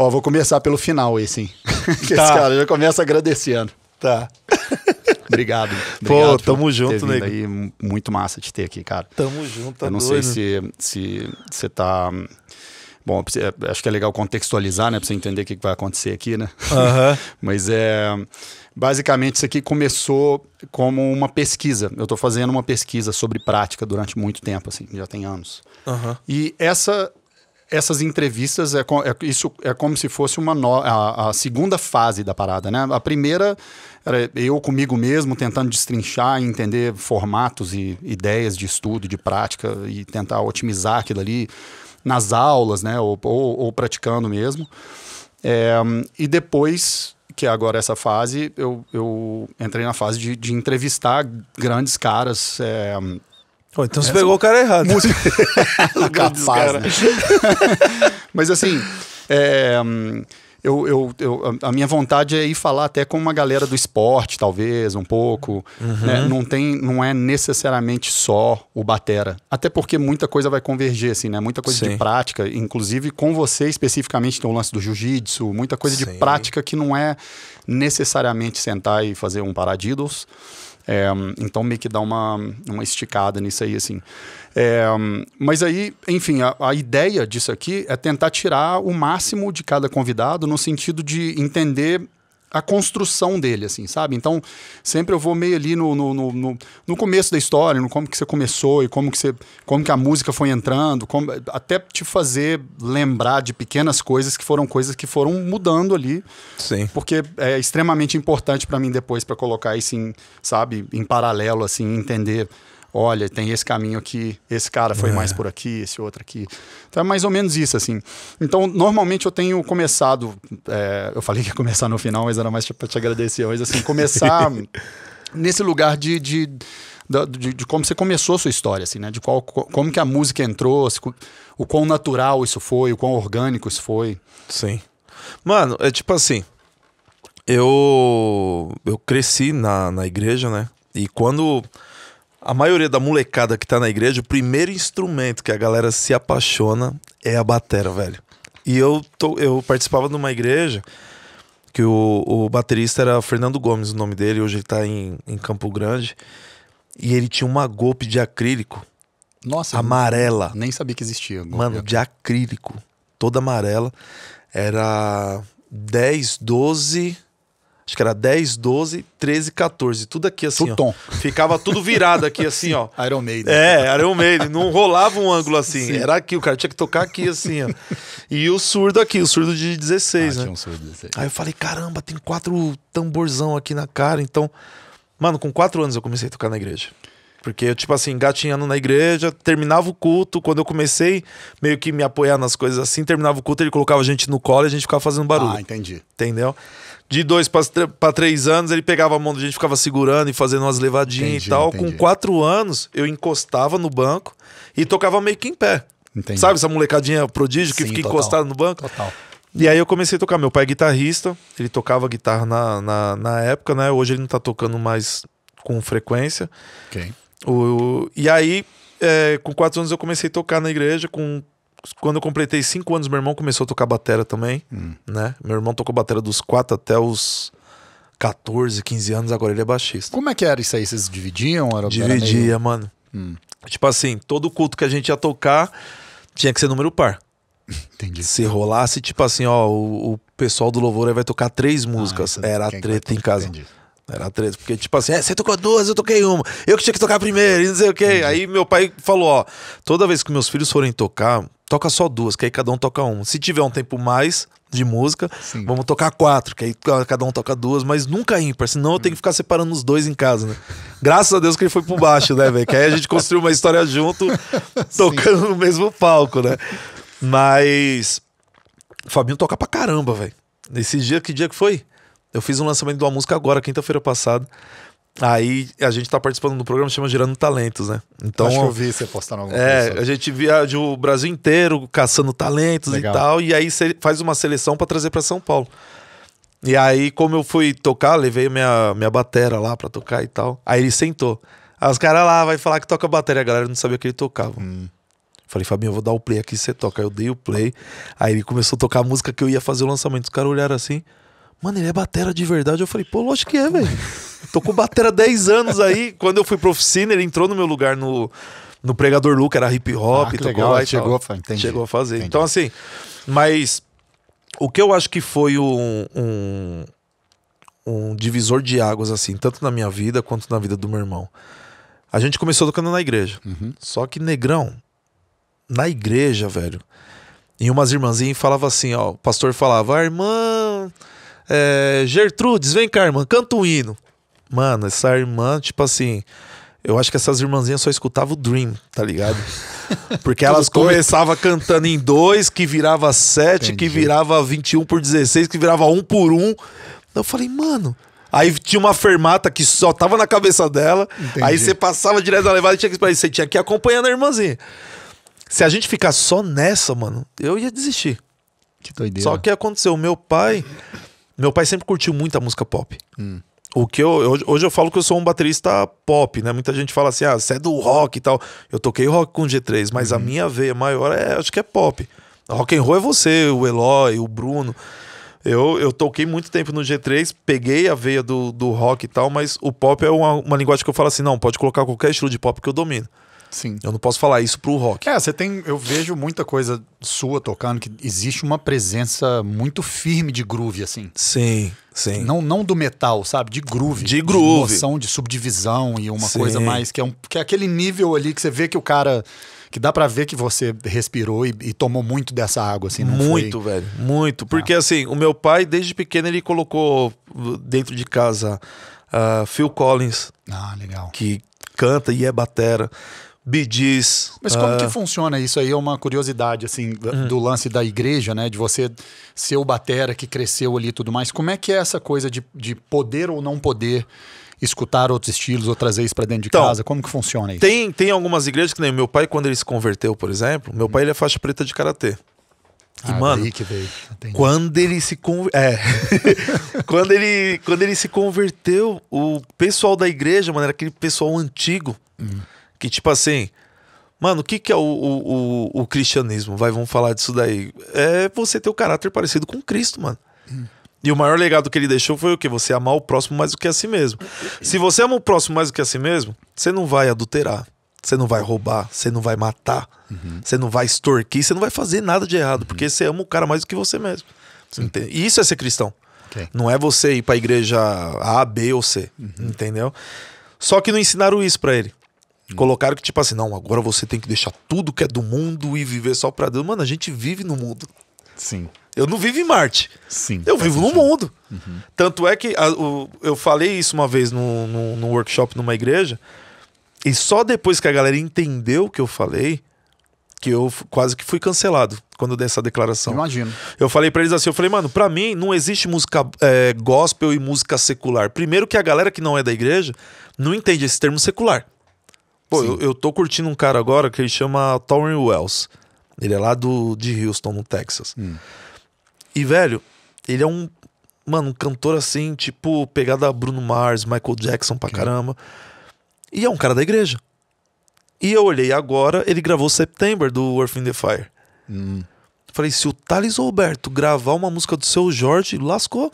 Ó, vou começar pelo final aí, sim. Tá. Esse cara já começa agradecendo. Tá. Obrigado. Pô, obrigado tamo junto, né? Aí, muito massa te ter aqui, cara. Tamo junto, tá Eu não doido. sei se você se tá. Bom, é, acho que é legal contextualizar, né? Pra você entender o que vai acontecer aqui, né? Uhum. Mas é. Basicamente, isso aqui começou como uma pesquisa. Eu tô fazendo uma pesquisa sobre prática durante muito tempo, assim, já tem anos. Uhum. E essa essas entrevistas, é, é, isso é como se fosse uma no, a, a, segunda fase da parada, né? A primeira era eu comigo mesmo tentando destrinchar e entender formatos e ideias de estudo, de prática e tentar otimizar aquilo ali nas aulas, né? Ou, ou, ou praticando mesmo. É, e depois que agora essa fase, eu, eu entrei na fase de, de entrevistar grandes caras, é, Oh, então você pegou o cara errado. Música. Capaz, cara. Né? Mas assim, é, eu, eu, eu, a minha vontade é ir falar até com uma galera do esporte, talvez, um pouco. Uhum. Né? Não, tem, não é necessariamente só o Batera. Até porque muita coisa vai convergir assim, né? Muita coisa Sim. de prática, inclusive com você especificamente no lance do jiu-jitsu, muita coisa Sim. de prática que não é necessariamente sentar e fazer um paradidos. É, então meio que dá uma, uma esticada nisso aí, assim. É, mas aí, enfim, a, a, ideia disso aqui é tentar tirar o máximo de cada convidado no sentido de entender a construção dele, assim, sabe? Então, sempre eu vou meio ali no, no, no, no, começo da história, no como que você começou e como que, você, como que a música foi entrando, como, até te fazer lembrar de pequenas coisas que foram coisas que foram mudando ali. Sim. Porque é extremamente importante para mim depois para colocar isso em, sabe, em paralelo, assim, entender olha, tem esse caminho aqui, esse cara foi é. mais por aqui, esse outro aqui. Então é mais ou menos isso, assim. Então, normalmente eu tenho começado, é, eu falei que ia começar no final, mas era mais para te agradecer, mas assim, começar nesse lugar de, de de, de, como você começou a sua história, assim, né? De qual, como que a música entrou, se, o quão natural isso foi, o quão orgânico isso foi. Sim. Mano, é tipo assim, eu eu cresci na, na igreja, né? E quando a maioria da molecada que tá na igreja, o primeiro instrumento que a galera se apaixona é a batera, velho. E eu, tô, eu participava de uma igreja que o, o baterista era Fernando Gomes, o nome dele, hoje ele tá em, em Campo Grande. E ele tinha uma golpe de acrílico. Nossa. Amarela. Nem sabia que existia. Mano, de acrílico. Toda amarela. Era 10, 12 acho que era 10, 12, 13, 14. Tudo aqui assim, Tuton. Ficava tudo virado aqui assim, ó. Iron Maiden. É, Iron Maiden. Não rolava um ângulo assim. Sim. Era aqui, o cara tinha que tocar aqui assim, ó. E o surdo aqui, o surdo de 16, ah, né? Tinha um surdo de 16. Aí eu falei, caramba, tem quatro tamborzão aqui na cara. Então, mano, com quatro anos eu comecei a tocar na igreja. Porque eu, tipo assim, gatinhando na igreja, terminava o culto. Quando eu comecei meio que me apoiar nas coisas assim, terminava o culto, ele colocava a gente no colo e a gente ficava fazendo barulho. Ah, entendi. Entendeu? de dois para três anos, ele pegava a mão da gente, ficava segurando e fazendo umas levadinhas entendi, e tal. Entendi. Com quatro anos, eu encostava no banco e tocava meio que em pé. Entendi. Sabe essa molecadinha prodígio que Sim, fica total, encostada no banco? Total. E aí eu comecei a tocar. Meu pai é guitarrista, ele tocava guitarra na, na, na época, né? Hoje ele não tá tocando mais com frequência. Okay. O, e aí, é, com quatro anos, eu comecei a tocar na igreja. Com quando eu completei cinco anos, meu irmão começou a tocar bateria também, hum. né? Meu irmão tocou bateria dos quatro até os 14, 15 anos, agora ele é baixista. Como é que era isso aí? Vocês dividiam? Era, Dividia, meio... mano. Hum. Tipo assim, todo culto que a gente ia tocar tinha que ser número par. Entendi. Se rolasse, tipo assim, ó, o, o pessoal do louvor vai tocar três ah, músicas. Ah, era a treta em casa. Entendi. Era três porque tipo assim, é, você tocou duas, eu toquei uma, eu que tinha que tocar primeiro, e não sei o quê. Aí meu pai falou: ó, toda vez que meus filhos forem tocar, toca só duas, que aí cada um toca uma. Se tiver um tempo mais de música, Sim. vamos tocar quatro, que aí cada um toca duas, mas nunca ímpar, senão eu tenho que hum. ficar separando os dois em casa, né? Graças a Deus que ele foi por baixo, né, velho? Que aí a gente construiu uma história junto, tocando Sim. no mesmo palco, né? Mas. O Fabinho toca pra caramba, velho. Nesse dia, que dia que foi? Eu fiz um lançamento de uma música agora, quinta-feira passada. Aí a gente tá participando do programa que chama Girando Talentos, né? Então, Acho que eu vi você postando alguma é, coisa. É, a gente viaja o Brasil inteiro caçando talentos Legal. e tal, e aí você faz uma seleção para trazer para São Paulo. E aí, como eu fui tocar, levei minha, minha batera lá pra tocar e tal. Aí ele sentou. Aí os caras lá, vai falar que toca bateria, a galera não sabia que ele tocava. Hum. Falei, Fabinho, eu vou dar o play aqui, você toca. Aí eu dei o play. Aí ele começou a tocar a música que eu ia fazer o lançamento. Os caras olharam assim mano, ele é batera de verdade. Eu falei, pô, lógico que é, velho. Tô com batera 10 anos aí. Quando eu fui pro oficina, ele entrou no meu lugar no, no Pregador Luca, era hip hop, ah, tocou legal. lá e chegou, tal. A, entendi, chegou a fazer. Entendi. Então, assim, mas o que eu acho que foi um, um, um divisor de águas, assim, tanto na minha vida quanto na vida do meu irmão. A gente começou tocando na igreja. Uhum. Só que, negrão, na igreja, velho, em umas irmãzinhas falava assim, ó, o pastor falava, ah, irmã é, Gertrudes, vem cá, irmã, canta um hino. Mano, essa irmã, tipo assim. Eu acho que essas irmãzinhas só escutavam o Dream, tá ligado? Porque elas começavam cantando em dois, que virava sete, que virava 21 por 16, que virava um por Um. Eu falei, mano. Aí tinha uma fermata que só tava na cabeça dela. Entendi. Aí você passava direto na levada e tinha que Você tinha que ir acompanhando a irmãzinha. Se a gente ficar só nessa, mano, eu ia desistir. Que doideira. Só que aconteceu, o meu pai. Meu pai sempre curtiu muito a música pop. Hum. O que eu, hoje, eu falo que eu sou um baterista pop, né? Muita gente fala assim, ah, você é do rock e tal. Eu toquei rock com G3, mas uhum. a minha veia maior é, acho que é pop. Rock and roll é você, o Eloy, o Bruno. Eu, eu toquei muito tempo no G3, peguei a veia do, do rock e tal, mas o pop é uma, uma linguagem que eu falo assim, não, pode colocar qualquer estilo de pop que eu domino. Sim. Eu não posso falar isso pro rock. É, você tem. Eu vejo muita coisa sua tocando que existe uma presença muito firme de groove, assim. Sim, sim. Não, não do metal, sabe? De groove. De groove. De noção de subdivisão e uma sim. coisa mais que é, um, que é aquele nível ali que você vê que o cara que dá para ver que você respirou e, e, tomou muito dessa água, assim. muito, foi... velho, muito. Porque ah. assim, o meu pai desde pequeno ele colocou dentro de casa uh, Phil Collins, ah, legal, que canta e é batera. Bidis. Mas como uh... que ah. funciona isso aí? É uma curiosidade, assim, uhum. do lance da igreja, né? De você ser o batera que cresceu ali e tudo mais. Como é que é essa coisa de, de poder ou não poder escutar outros estilos outras vezes para dentro de então, casa? Como que funciona isso? Tem, tem algumas igrejas que nem meu pai, quando ele se converteu, por exemplo, meu hum. pai ele é faixa preta de karatê. E, ah, mano, quando ele se é. quando ele quando ele se converteu, o pessoal da igreja, mano, era aquele pessoal antigo. Hum. Que tipo assim. Mano, o que, que é o, o, o, o, cristianismo? Vai, vamos falar disso daí. É você ter o um caráter parecido com Cristo, mano. E o maior legado que ele deixou foi o quê? Você amar o próximo mais do que a si mesmo. Se você ama o próximo mais do que a si mesmo, você não vai adulterar, você não vai roubar, você não vai matar, uhum. você não vai extorquir, você não vai fazer nada de errado, uhum. porque você ama o cara mais do que você mesmo. E isso é ser cristão. Okay. Não é você ir pra igreja A, B ou C, uhum. entendeu? Só que não ensinaram isso para ele. Uhum. Colocaram que, tipo assim, não, agora você tem que deixar tudo que é do mundo e viver só pra Deus. Mano, a gente vive no mundo. Sim. Eu não vivo em Marte. Sim. Eu vivo no mundo. Uhum. Tanto é que a, o, eu falei isso uma vez no, no, no, workshop numa igreja, e só depois que a galera entendeu o que eu falei, que eu quase que fui cancelado quando dei essa declaração. Imagino. Eu falei para eles assim, eu falei, mano, pra mim não existe música é, gospel e música secular. Primeiro que a galera que não é da igreja não entende esse termo secular. Pô, eu, eu, tô curtindo um cara agora que ele chama Tauren Wells. Ele é lá do, de Houston, no Texas. Hum. E, velho, ele é um. Mano, um cantor assim, tipo, pegada Bruno Mars, Michael Jackson pra caramba. E é um cara da igreja. E eu olhei agora, ele gravou September do Earth in the Fire. Hum. Falei, se o Thales Roberto gravar uma música do seu Jorge, lascou.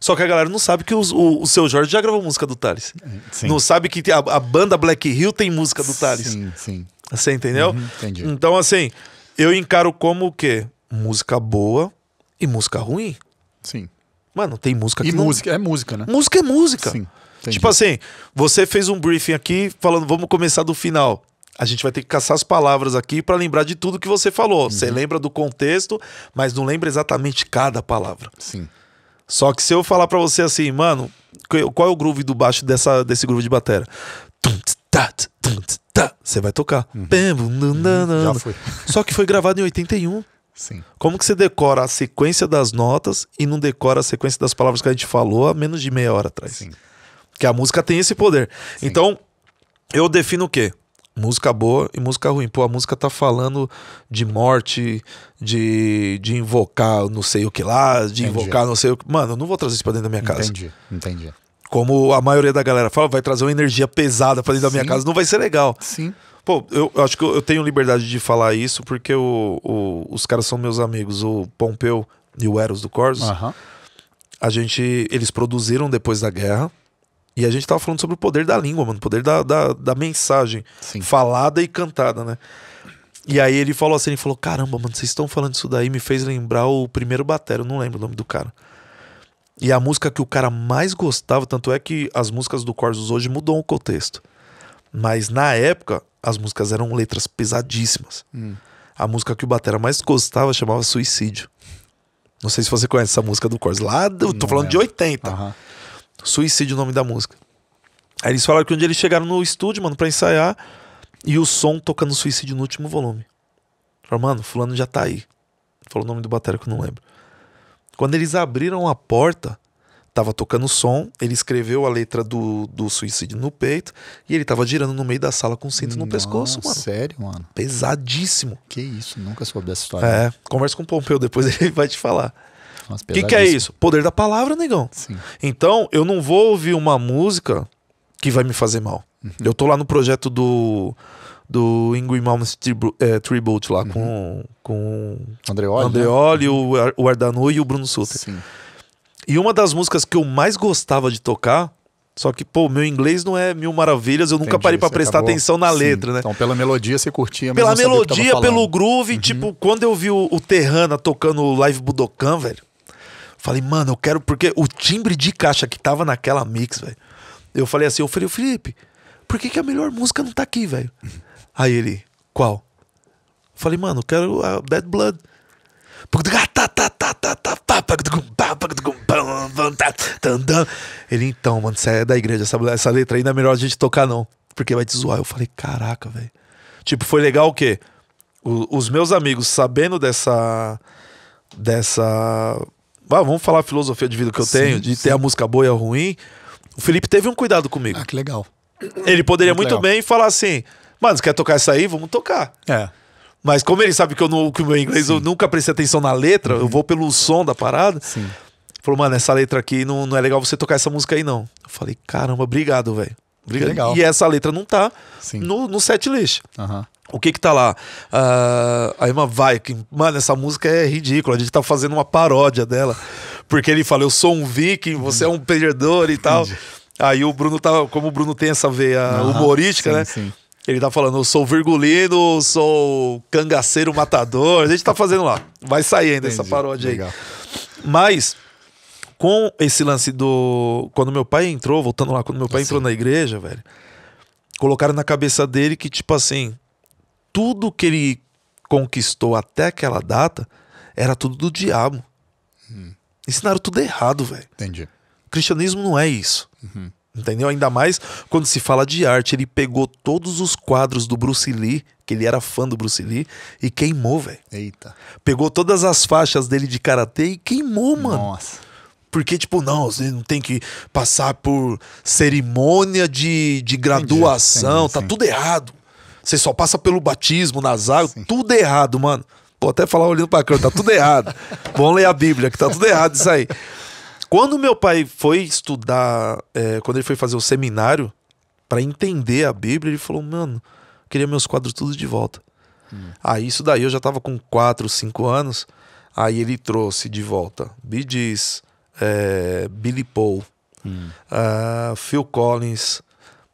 Só que a galera não sabe que o, o seu Jorge já gravou música do Thales. Sim. Não sabe que a, a, banda Black Hill tem música do Thales. Sim, sim. Você entendeu? Uhum, entendi. Então, assim, eu encaro como o quê? Música boa e música ruim. Sim. Mano, tem música que. E não... música, é música, né? Música é música. Sim. Entendi. Tipo assim, você fez um briefing aqui falando, vamos começar do final. A gente vai ter que caçar as palavras aqui para lembrar de tudo que você falou. Uhum. Você lembra do contexto, mas não lembra exatamente cada palavra. Sim. Só que se eu falar para você assim, mano, qual é o groove do baixo dessa, desse groove de bateria? Tá, tá, você vai tocar. Uhum. uhum. Já foi. Só que foi gravado em 81. Sim. Como que você decora a sequência das notas e não decora a sequência das palavras que a gente falou há menos de meia hora atrás? Sim. Que a música tem esse poder. Sim. Então, eu defino o quê? música boa e música ruim. Pô, a música tá falando de morte, de, de invocar não sei o que lá, de entendi. invocar não sei o que. Mano, eu não vou trazer isso pra dentro da minha casa. Entendi, entendi. Como a maioria da galera fala, vai trazer uma energia pesada pra dentro Sim. da minha casa, não vai ser legal. Sim. Pô, eu, eu acho que eu, eu, tenho liberdade de falar isso porque o, o, os caras são meus amigos, o Pompeu e o Eros do Corsos. Uhum. A gente, eles produziram depois da guerra. E a gente tava falando sobre o poder da língua, mano, o poder da, da, da mensagem Sim. falada e cantada, né? E aí ele falou assim, ele falou, caramba, mano, vocês estão falando isso daí, me fez lembrar o primeiro batero, não lembro o nome do cara. E a música que o cara mais gostava, tanto é que as músicas do Corsos hoje mudou o contexto. Mas na época, as músicas eram letras pesadíssimas. Hum. A música que o batera mais gostava chamava Suicídio. Não sei se você conhece essa música do Corsos. Lá, eu tô não falando é. de 80. Uhum. Suicídio é o nome da música. Aí eles falaram que um dia eles chegaram no estúdio, mano, pra ensaiar. E o som tocando suicídio no último volume. Falaram, mano, fulano já tá aí. Falou o nome do batera que eu não lembro. Quando eles abriram a porta, tava tocando som, ele escreveu a letra do, do suicídio no peito e ele tava girando no meio da sala com o cinto Nossa, no pescoço, mano. Sério, mano? Pesadíssimo. Que isso, nunca soube dessa história. É, conversa com o Pompeu depois, ele vai te falar. O que, que é isso? Poder da palavra, negão. Sim. Então, eu não vou ouvir uma música que vai me fazer mal. Uhum. Eu tô lá no projeto do do Ingrid Malmes tribu, é, Tribute lá uhum. com, com Andreoli, né? Andreoli né? o, Ardanui o Ardanu e o Bruno Suter. Sim. E uma das músicas que eu mais gostava de tocar, só que, pô, meu inglês não é mil maravilhas, eu Entendi, nunca parei para prestar acabou... atenção na Sim. letra, né? Então, pela melodia você curtia Pela melodia, pelo groove, uhum. tipo, quando eu vi o, o Terrana tocando o Live Budokan, velho, Falei, mano, eu quero. Porque o timbre de caixa que tava naquela mix, velho. Eu falei assim, eu falei, Felipe, por que, que a melhor música não tá aqui, velho? Aí ele, qual? falei, mano, eu quero a Bad Blood. Ele, então, mano, você é da igreja, essa, essa letra ainda é melhor a gente tocar, não. Porque vai te zoar. Eu falei, caraca, velho. Tipo, foi legal o quê? O, os meus amigos, sabendo dessa. dessa vamos falar a filosofia de vida que eu sim, tenho, de sim. ter a música boa e a ruim. O Felipe teve um cuidado comigo. Ah, que legal. Ele poderia muito, muito bem falar assim: mano, você quer tocar essa aí? Vamos tocar. É. Mas como ele sabe que eu não, que o meu inglês Sim. eu nunca prestei atenção na letra, uhum. eu vou pelo som da parada. Sim. Falou, mano, essa letra aqui não, não é legal você tocar essa música aí, não. Eu falei, caramba, obrigado, velho. Obrigado. E essa letra não tá Sim. no, no set list. Uhum. O que que tá lá? Uh, a Emma Viking. Mano, essa música é ridícula. A gente tá fazendo uma paródia dela. Porque ele fala, eu sou um viking, você é um perdedor e tal. Aí o Bruno tá... Como o Bruno tem essa veia uhum, humorística, sim, né? Sim. Ele tá falando, eu sou virgulino, sou cangaceiro matador. A gente tá fazendo lá. Vai sair ainda essa paródia Legal. aí. Mas com esse lance do. Quando meu pai entrou, voltando lá, quando meu pai assim. entrou na igreja, velho, colocaram na cabeça dele que, tipo assim, tudo que ele conquistou até aquela data era tudo do diabo. Hum. Ensinaram tudo errado, velho. Entendi. O cristianismo não é isso. Uhum. Entendeu? Ainda mais quando se fala de arte. Ele pegou todos os quadros do Bruce Lee, que ele era fã do Bruce Lee, e queimou, velho. Eita. Pegou todas as faixas dele de karatê e queimou, mano. Nossa. Porque, tipo, não, você não tem que passar por cerimônia de, de graduação, entendi, entendi, tá sim. tudo errado. Você só passa pelo batismo, nas águas, Sim. tudo errado, mano. Vou até falar olhando pra câmera, tá tudo errado. Vamos ler a Bíblia, que tá tudo errado isso aí. Quando meu pai foi estudar, é, quando ele foi fazer o seminário, para entender a Bíblia, ele falou, mano, queria meus quadros tudo de volta. Hum. Aí isso daí eu já tava com 4, 5 anos. Aí ele trouxe de volta Bee é, Billy Paul, hum. uh, Phil Collins,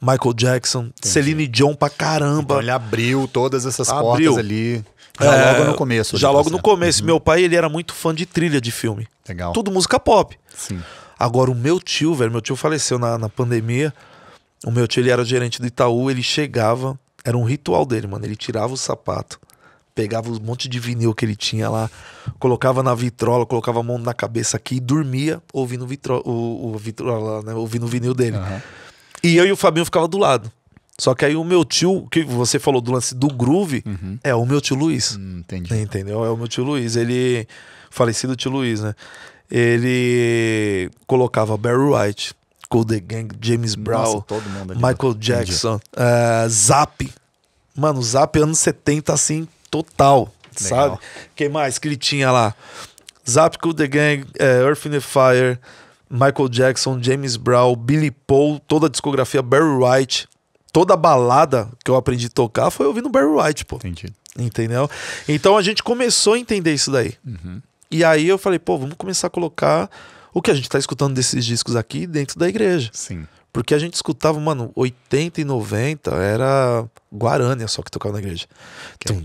Michael Jackson, Entendi. Celine Dion pra caramba. Então ele abriu todas essas abriu. portas ali. Já é, logo no começo. Já logo no é. começo. Uhum. Meu pai, ele era muito fã de trilha de filme. Legal. Tudo música pop. Sim. Agora, o meu tio, velho, meu tio faleceu na, na pandemia. O meu tio, ele era gerente do Itaú, ele chegava, era um ritual dele, mano. Ele tirava o sapato, pegava um monte de vinil que ele tinha lá, colocava na vitrola, colocava a mão na cabeça aqui e dormia ouvindo vitro, o, o, vitrola, né? ouvindo o vinil dele. Uhum. E eu e o Fabinho ficava do lado. Só que aí o meu tio, que você falou do lance do groove, uhum. é o meu tio Luiz. Hum, entendi. Entendeu? É o meu tio Luiz. Ele. Falecido tio Luiz, né? Ele colocava Barry White, Cold The Gang, James Brown, Nossa, Michael Jackson, uh, Zap. Mano, Zap anos 70, assim, total. Legal. Sabe? Quem mais que ele tinha lá? Zap, Cool The Gang, uh, Earth in the Fire. Michael Jackson, James Brown, Billy Paul, toda a discografia Barry White, toda a balada que eu aprendi a tocar foi ouvindo Barry White, pô. Entendi. Entendeu? Então a gente começou a entender isso daí. Uhum. E aí eu falei, pô, vamos começar a colocar o que a gente tá escutando desses discos aqui dentro da igreja. Sim. Porque a gente escutava, mano, 80 e 90 era Guarânia só que tocava na igreja. Okay.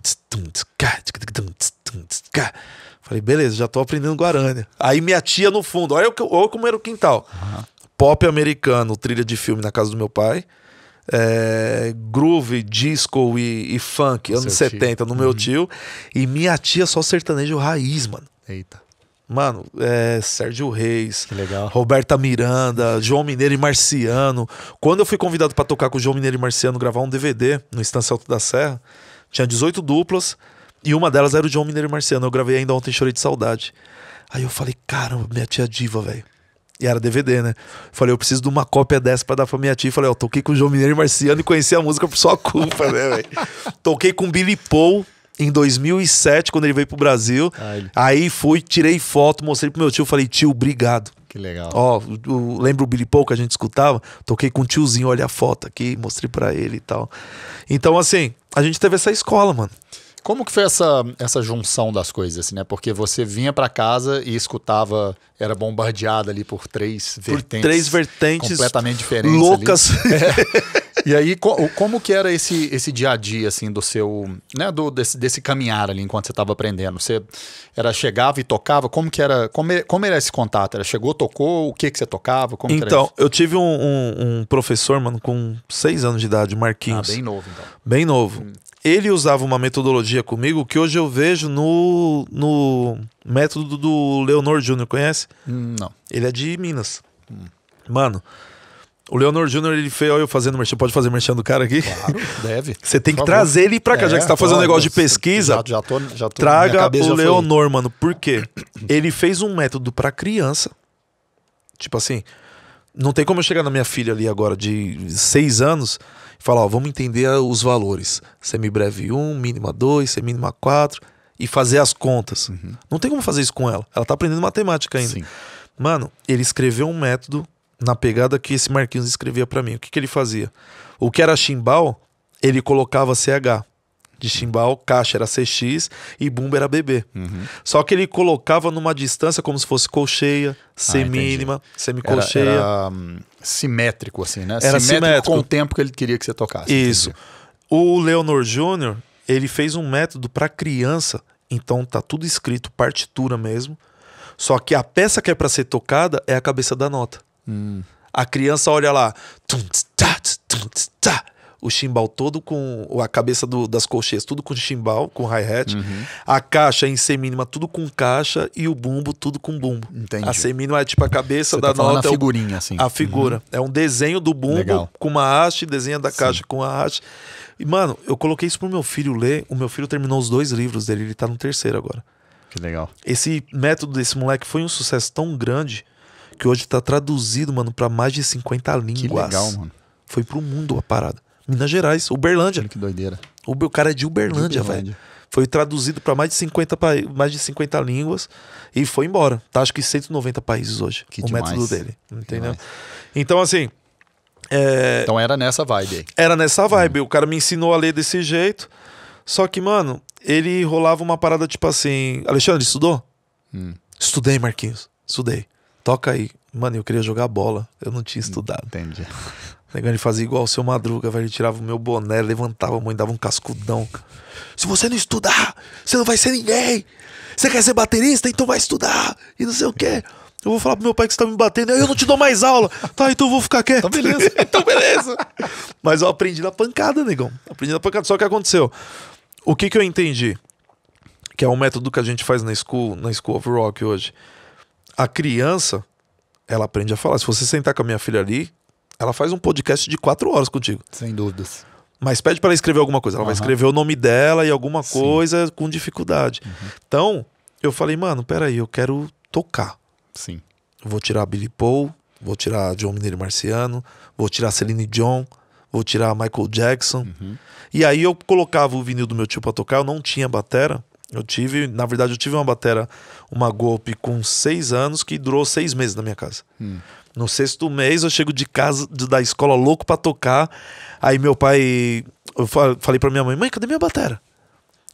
Falei, beleza, já tô aprendendo Guarânia. Aí minha tia no fundo, olha, olha como era o quintal. Uhum. Pop americano, trilha de filme na casa do meu pai. É, groove, disco e, e funk, anos 70, tio. no meu uhum. tio. E minha tia só sertanejo raiz, mano. Eita. Mano, é, Sérgio Reis, Roberta Miranda, João Mineiro e Marciano. Quando eu fui convidado para tocar com o João Mineiro e Marciano, gravar um DVD no Estância Alto da Serra, tinha 18 duplas. E uma delas era o John Mineiro Marciano. Eu gravei ainda ontem, chorei de saudade. Aí eu falei, caramba, minha tia diva, velho. E era DVD, né? Falei, eu preciso de uma cópia dessa pra dar pra minha tia. Falei, ó, oh, toquei com o João Mineiro e Marciano e conheci a música por sua culpa, né, velho? toquei com Billy Paul em 2007, quando ele veio pro Brasil. Ai. Aí fui, tirei foto, mostrei pro meu tio. Falei, tio, obrigado. Que legal. Ó, oh, lembra o Billy Paul que a gente escutava? Toquei com o tiozinho, olha a foto aqui, mostrei pra ele e tal. Então, assim, a gente teve essa escola, mano. Como que foi essa, essa junção das coisas, assim, né? Porque você vinha para casa e escutava, era bombardeada ali por três por vertentes. Três vertentes completamente diferentes. Loucas. É. E aí, como que era esse, esse dia a dia, assim, do seu, né, do, desse, desse caminhar ali enquanto você estava aprendendo? Você era, chegava e tocava? Como que era, como, como era esse contato? Era, chegou, tocou, o que que você tocava? Como então, eu tive um, um, um, professor, mano, com seis anos de idade, Marquinhos. Ah, bem novo, então. Bem novo. Hum ele usava uma metodologia comigo que hoje eu vejo no, no método do Leonor Júnior, conhece? Não. Ele é de Minas. Hum. Mano, o Leonor Júnior, ele fez, olha eu fazendo merchan, pode fazer merchan do cara aqui? Claro, deve. Você tem que trazer ele pra cá, é, já que você tá é, fazendo um negócio de pesquisa. Já, já tô, já tô, traga o Leonor, foi. mano, por quê? Ele fez um método pra criança, tipo assim, não tem como eu chegar na minha filha ali agora de seis anos e falar, ó, vamos entender os valores. Semibreve 1, mínima 2, semínima 4 e fazer as contas. Uhum. Não tem como fazer isso com ela. Ela tá aprendendo matemática ainda. Sim. Mano, ele escreveu um método na pegada que esse Marquinhos escrevia para mim. O que, que ele fazia? O que era chimbal, ele colocava CH de chimbal, caixa era CX e bumba era BB. Uhum. Só que ele colocava numa distância como se fosse colcheia, semínima, ah, semicolcheia. Era, era hum, simétrico, assim, né? Era simétrico, simétrico, com o tempo que ele queria que você tocasse. Isso. Entendi. O Leonor Júnior, ele fez um método para criança, então tá tudo escrito, partitura mesmo. Só que a peça que é para ser tocada é a cabeça da nota. Hum. A criança olha lá. Tum, tsta, tá, tum, tsta, tá o chimbal todo com a cabeça do, das colcheias, tudo com chimbal, com hi-hat. Uhum. A caixa em semínima, tudo com caixa. E o bumbo, tudo com bumbo. Entendi. A semínima é tipo a cabeça Você da tá nota. A é figurinha, assim. A figura. Uhum. É um desenho do bumbo Legal. com uma haste, desenha da caixa Sim. com a haste. E, mano, eu coloquei isso pro meu filho ler. O meu filho terminou os dois livros dele, ele tá no terceiro agora. Que legal. Esse método desse moleque foi um sucesso tão grande que hoje tá traduzido, mano, para mais de 50 línguas. Que legal, mano. Foi pro mundo a parada. Minas Gerais, Uberlândia. Que doideira. O, o cara é de Uberlândia, velho. Foi traduzido para mais de 50 mais de 50 línguas e foi embora. Tá acho que 190 países hoje. Que o demais. método dele, entendeu? Então assim, é... Então era nessa vibe aí. Era nessa uhum. vibe. O cara me ensinou a ler desse jeito. Só que, mano, ele rolava uma parada tipo assim: Alexandre, estudou? Hum. Estudei, Marquinhos. Estudei. Toca aí. Mano, eu queria jogar bola. Eu não tinha hum, estudado. Entendi. Negão, ele fazia igual o seu Madruga, velho. Ele tirava o meu boné, levantava a mãe, dava um cascudão. Se você não estudar, você não vai ser ninguém. Você quer ser baterista? Então vai estudar. E não sei o quê. Eu vou falar pro meu pai que você tá me batendo. Eu não te dou mais aula. Tá, então eu vou ficar quieto. Tá beleza. então beleza. Mas eu aprendi na pancada, negão. Aprendi na pancada. Só que aconteceu. O que que eu entendi? Que é o um método que a gente faz na school, na school of rock hoje. A criança, ela aprende a falar. Se você sentar com a minha filha ali, ela faz um podcast de quatro horas contigo. Sem dúvidas. Mas pede para ela escrever alguma coisa. Ela uhum. vai escrever o nome dela e alguma Sim. coisa com dificuldade. Uhum. Então, eu falei, mano, peraí, eu quero tocar. Sim. Vou tirar Billy Paul, vou tirar John Mineiro Marciano, vou tirar Celine John, vou tirar Michael Jackson. Uhum. E aí eu colocava o vinil do meu tio para tocar, eu não tinha batera. Eu tive, na verdade, eu tive uma batera, uma golpe com seis anos que durou seis meses na minha casa. Hum. No sexto mês eu chego de casa da escola louco para tocar. Aí meu pai, eu falei para minha mãe: "Mãe, cadê minha bateria?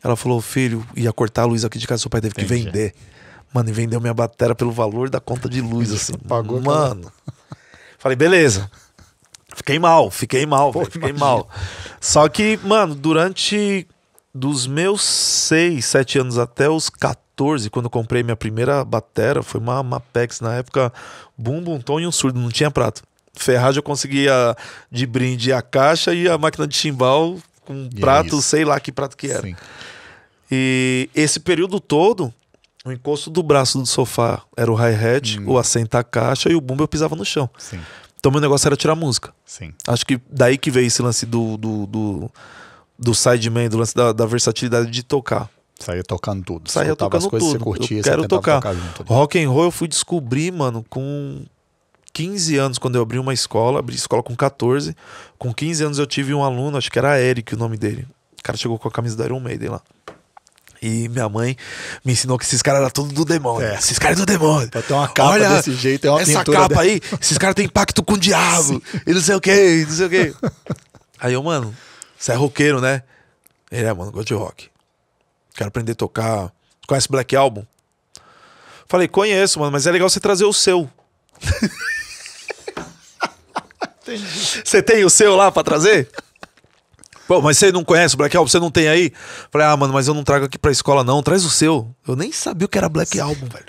Ela falou: "Filho, ia cortar a luz aqui de casa, seu pai teve que vender." Mano, e vendeu minha bateria pelo valor da conta de luz assim. Pagou, mano. Falei: "Beleza." Fiquei mal, fiquei mal, Pô, fiquei mal. Só que, mano, durante dos meus seis sete anos até os 14, 14, quando comprei minha primeira batera, foi uma Mapex na época, bum, um tom e um surdo, não tinha prato. Ferragem eu conseguia de brinde a caixa e a máquina de chimbal com é prato, é sei lá que prato que era. Sim. E esse período todo, o encosto do braço do sofá era o hi-hat, hum. o assento a caixa e o bumbo eu pisava no chão. Sim. Então meu negócio era tirar música. Sim. Acho que daí que veio esse lance do, do, do, do sideman, do lance da, da versatilidade de tocar. Saia tocando tudo. saia tocando coisas tudo. Que você curtia, eu quero tocar. tocar junto, né? Rock and roll eu fui descobrir, mano, com 15 anos, quando eu abri uma escola, abri escola com 14. Com 15 anos eu tive um aluno, acho que era Eric o nome dele. O cara chegou com a camisa da Iron Maiden lá. E minha mãe me ensinou que esses caras eram tudo do demônio. É. Esses caras é do demônio. Pra ter uma capa Olha, desse jeito, é uma Essa capa aí, esses caras têm pacto com o diabo. E não sei o que, não sei o que. Aí eu, mano, você é roqueiro, né? Ele é, mano, gosto de rock. Quero aprender a tocar. Conhece Black Album? Falei, conheço, mano, mas é legal você trazer o seu. você tem o seu lá para trazer? Pô, mas você não conhece o Black Album? Você não tem aí? Falei, ah, mano, mas eu não trago aqui pra escola, não. Traz o seu. Eu nem sabia o que era Black Album, velho.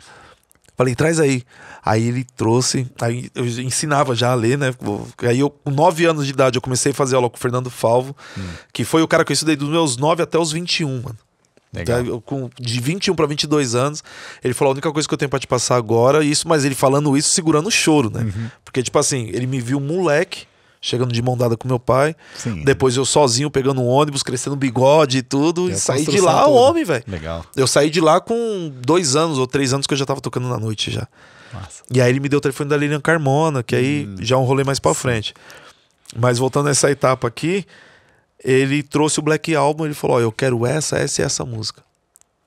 Falei, traz aí. Aí ele trouxe, aí eu ensinava já a ler, né? Aí eu, com nove anos de idade, eu comecei a fazer aula com o Fernando Falvo, hum. que foi o cara que eu estudei dos meus nove até os 21, mano. Legal. Com, de 21 para 22 anos, ele falou: a única coisa que eu tenho para te passar agora, é isso, mas ele falando isso, segurando o choro, né? Uhum. Porque, tipo assim, ele me viu moleque, chegando de mão dada com meu pai. Sim. Depois eu sozinho pegando um ônibus, crescendo bigode e tudo. E, e saí de lá toda. homem, velho. Legal. Eu saí de lá com dois anos ou três anos que eu já tava tocando na noite já. Nossa. E aí ele me deu o telefone da Lilian Carmona, que aí hum. já é um rolê mais para frente. Mas voltando a essa etapa aqui, ele trouxe o Black Album, ele falou: Ó, oh, eu quero essa, essa e essa música.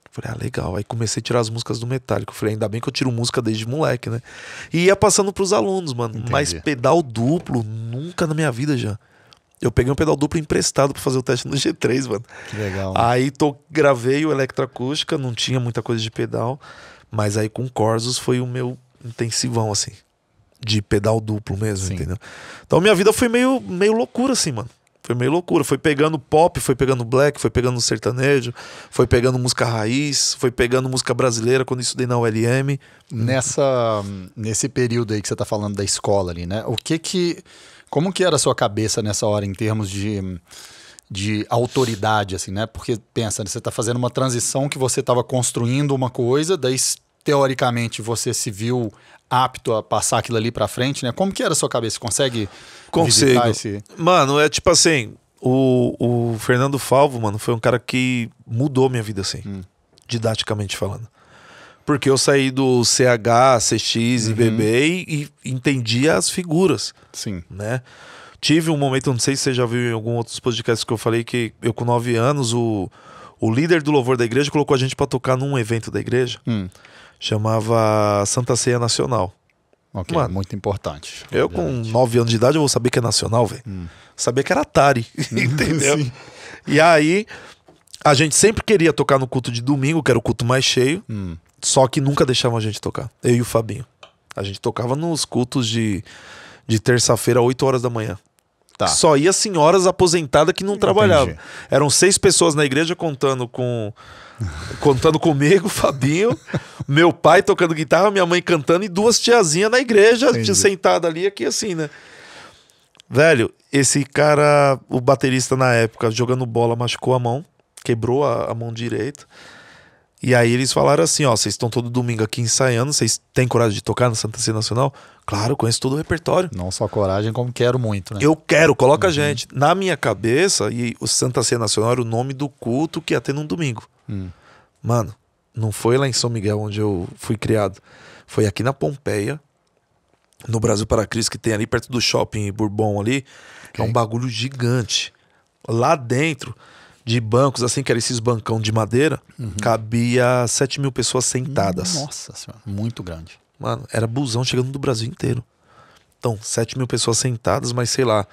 Eu falei, ah, legal. Aí comecei a tirar as músicas do Metallica. Eu falei, ainda bem que eu tiro música desde moleque, né? E ia passando pros alunos, mano. Entendi. Mas pedal duplo, nunca na minha vida já. Eu peguei um pedal duplo emprestado para fazer o teste no G3, mano. Que legal. Aí tô, gravei o eletroacústica, não tinha muita coisa de pedal, mas aí com Corsos foi o meu intensivão, assim. De pedal duplo mesmo, Sim. entendeu? Então minha vida foi meio, meio loucura, assim, mano. Foi meio loucura. Foi pegando pop, foi pegando black, foi pegando sertanejo, foi pegando música raiz, foi pegando música brasileira quando estudei na ULM. Nessa, nesse período aí que você tá falando da escola ali, né? O que que. Como que era a sua cabeça nessa hora em termos de de autoridade, assim, né? Porque pensa, né, você está fazendo uma transição que você estava construindo uma coisa, daí teoricamente você se viu apto a passar aquilo ali para frente, né? Como que era a sua cabeça? Consegue Consigo. Esse... Mano, é tipo assim, o, o Fernando Falvo, mano, foi um cara que mudou minha vida, assim, hum. didaticamente falando. Porque eu saí do CH, CX, uhum. BB e, entendi as figuras. Sim. Né? Tive um momento, não sei se você já viu em algum outro podcast que eu falei que eu com nove anos, o, o líder do louvor da igreja colocou a gente para tocar num evento da igreja. Hum chamava Santa Ceia Nacional. Ok, Mano, muito importante. Eu obviamente. com 9 anos de idade eu vou saber que é nacional, velho. Hum. Sabia que era Atari, entendeu? E aí a gente sempre queria tocar no culto de domingo, que era o culto mais cheio, hum. só que nunca deixavam a gente tocar, eu e o Fabinho. A gente tocava nos cultos de, de terça-feira, 8 horas da manhã. Tá. Só ia senhoras aposentadas que não, trabalhavam. Eram seis pessoas na igreja contando com contando comigo, Fabinho, meu pai tocando guitarra, minha mãe cantando e duas tiazinhas na igreja, Entendi. sentada ali, aqui assim, né? Velho, esse cara, o baterista na época, jogando bola, machucou a mão, quebrou a, a mão direita. E aí eles falaram assim: ó, vocês estão todo domingo aqui ensaiando, vocês têm coragem de tocar no Santa Cena Nacional? Claro, conheço todo o repertório. Não só coragem, como quero muito, né? Eu quero, coloca a uhum. gente. Na minha cabeça, e o Santa Ceia Nacional era o nome do culto que ia ter num domingo. Hum. Mano, não foi lá em São Miguel onde eu fui criado. Foi aqui na Pompeia, no Brasil para Cristo, que tem ali perto do shopping Bourbon ali. Okay. É um bagulho gigante. Lá dentro, de bancos, assim, que era esses bancão de madeira, uhum. cabia 7 mil pessoas sentadas. Nossa senhora, muito grande. Mano, era busão chegando do Brasil inteiro. Então, 7 mil pessoas sentadas, mas sei lá,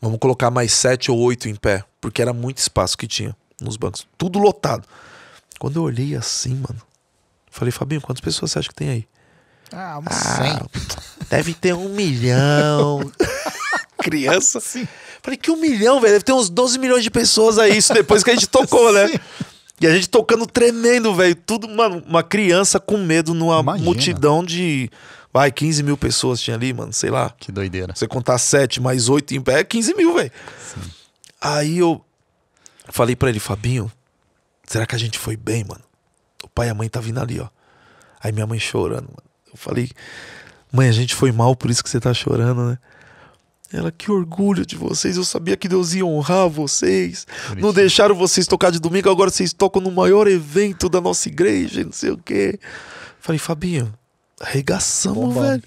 vamos colocar mais 7 ou 8 em pé, porque era muito espaço que tinha nos bancos, tudo lotado. Quando eu olhei assim, mano, falei, Fabinho, quantas pessoas você acha que tem aí? Ah, um ah, 100. Deve ter um milhão. Criança? Sim. Falei, que um milhão, velho? Deve ter uns 12 milhões de pessoas aí, isso depois que a gente tocou, né? Sim. E a gente tocando tremendo, velho. Tudo, mano, uma criança com medo numa Imagina. multidão de. Vai, 15 mil pessoas tinha ali, mano, sei lá. Que doideira. Você contar 7 mais 8 em pé, é 15 mil, velho. Aí eu falei para ele, Fabinho, será que a gente foi bem, mano? O pai e a mãe tá vindo ali, ó. Aí minha mãe chorando, mano. Eu falei, mãe, a gente foi mal, por isso que você tá chorando, né? Ela, que orgulho de vocês. Eu sabia que Deus ia honrar vocês. Bonitinho. Não deixaram vocês tocar de domingo, agora vocês tocam no maior evento da nossa igreja, não sei o quê. Falei, Fabinho, arregaçamos, velho.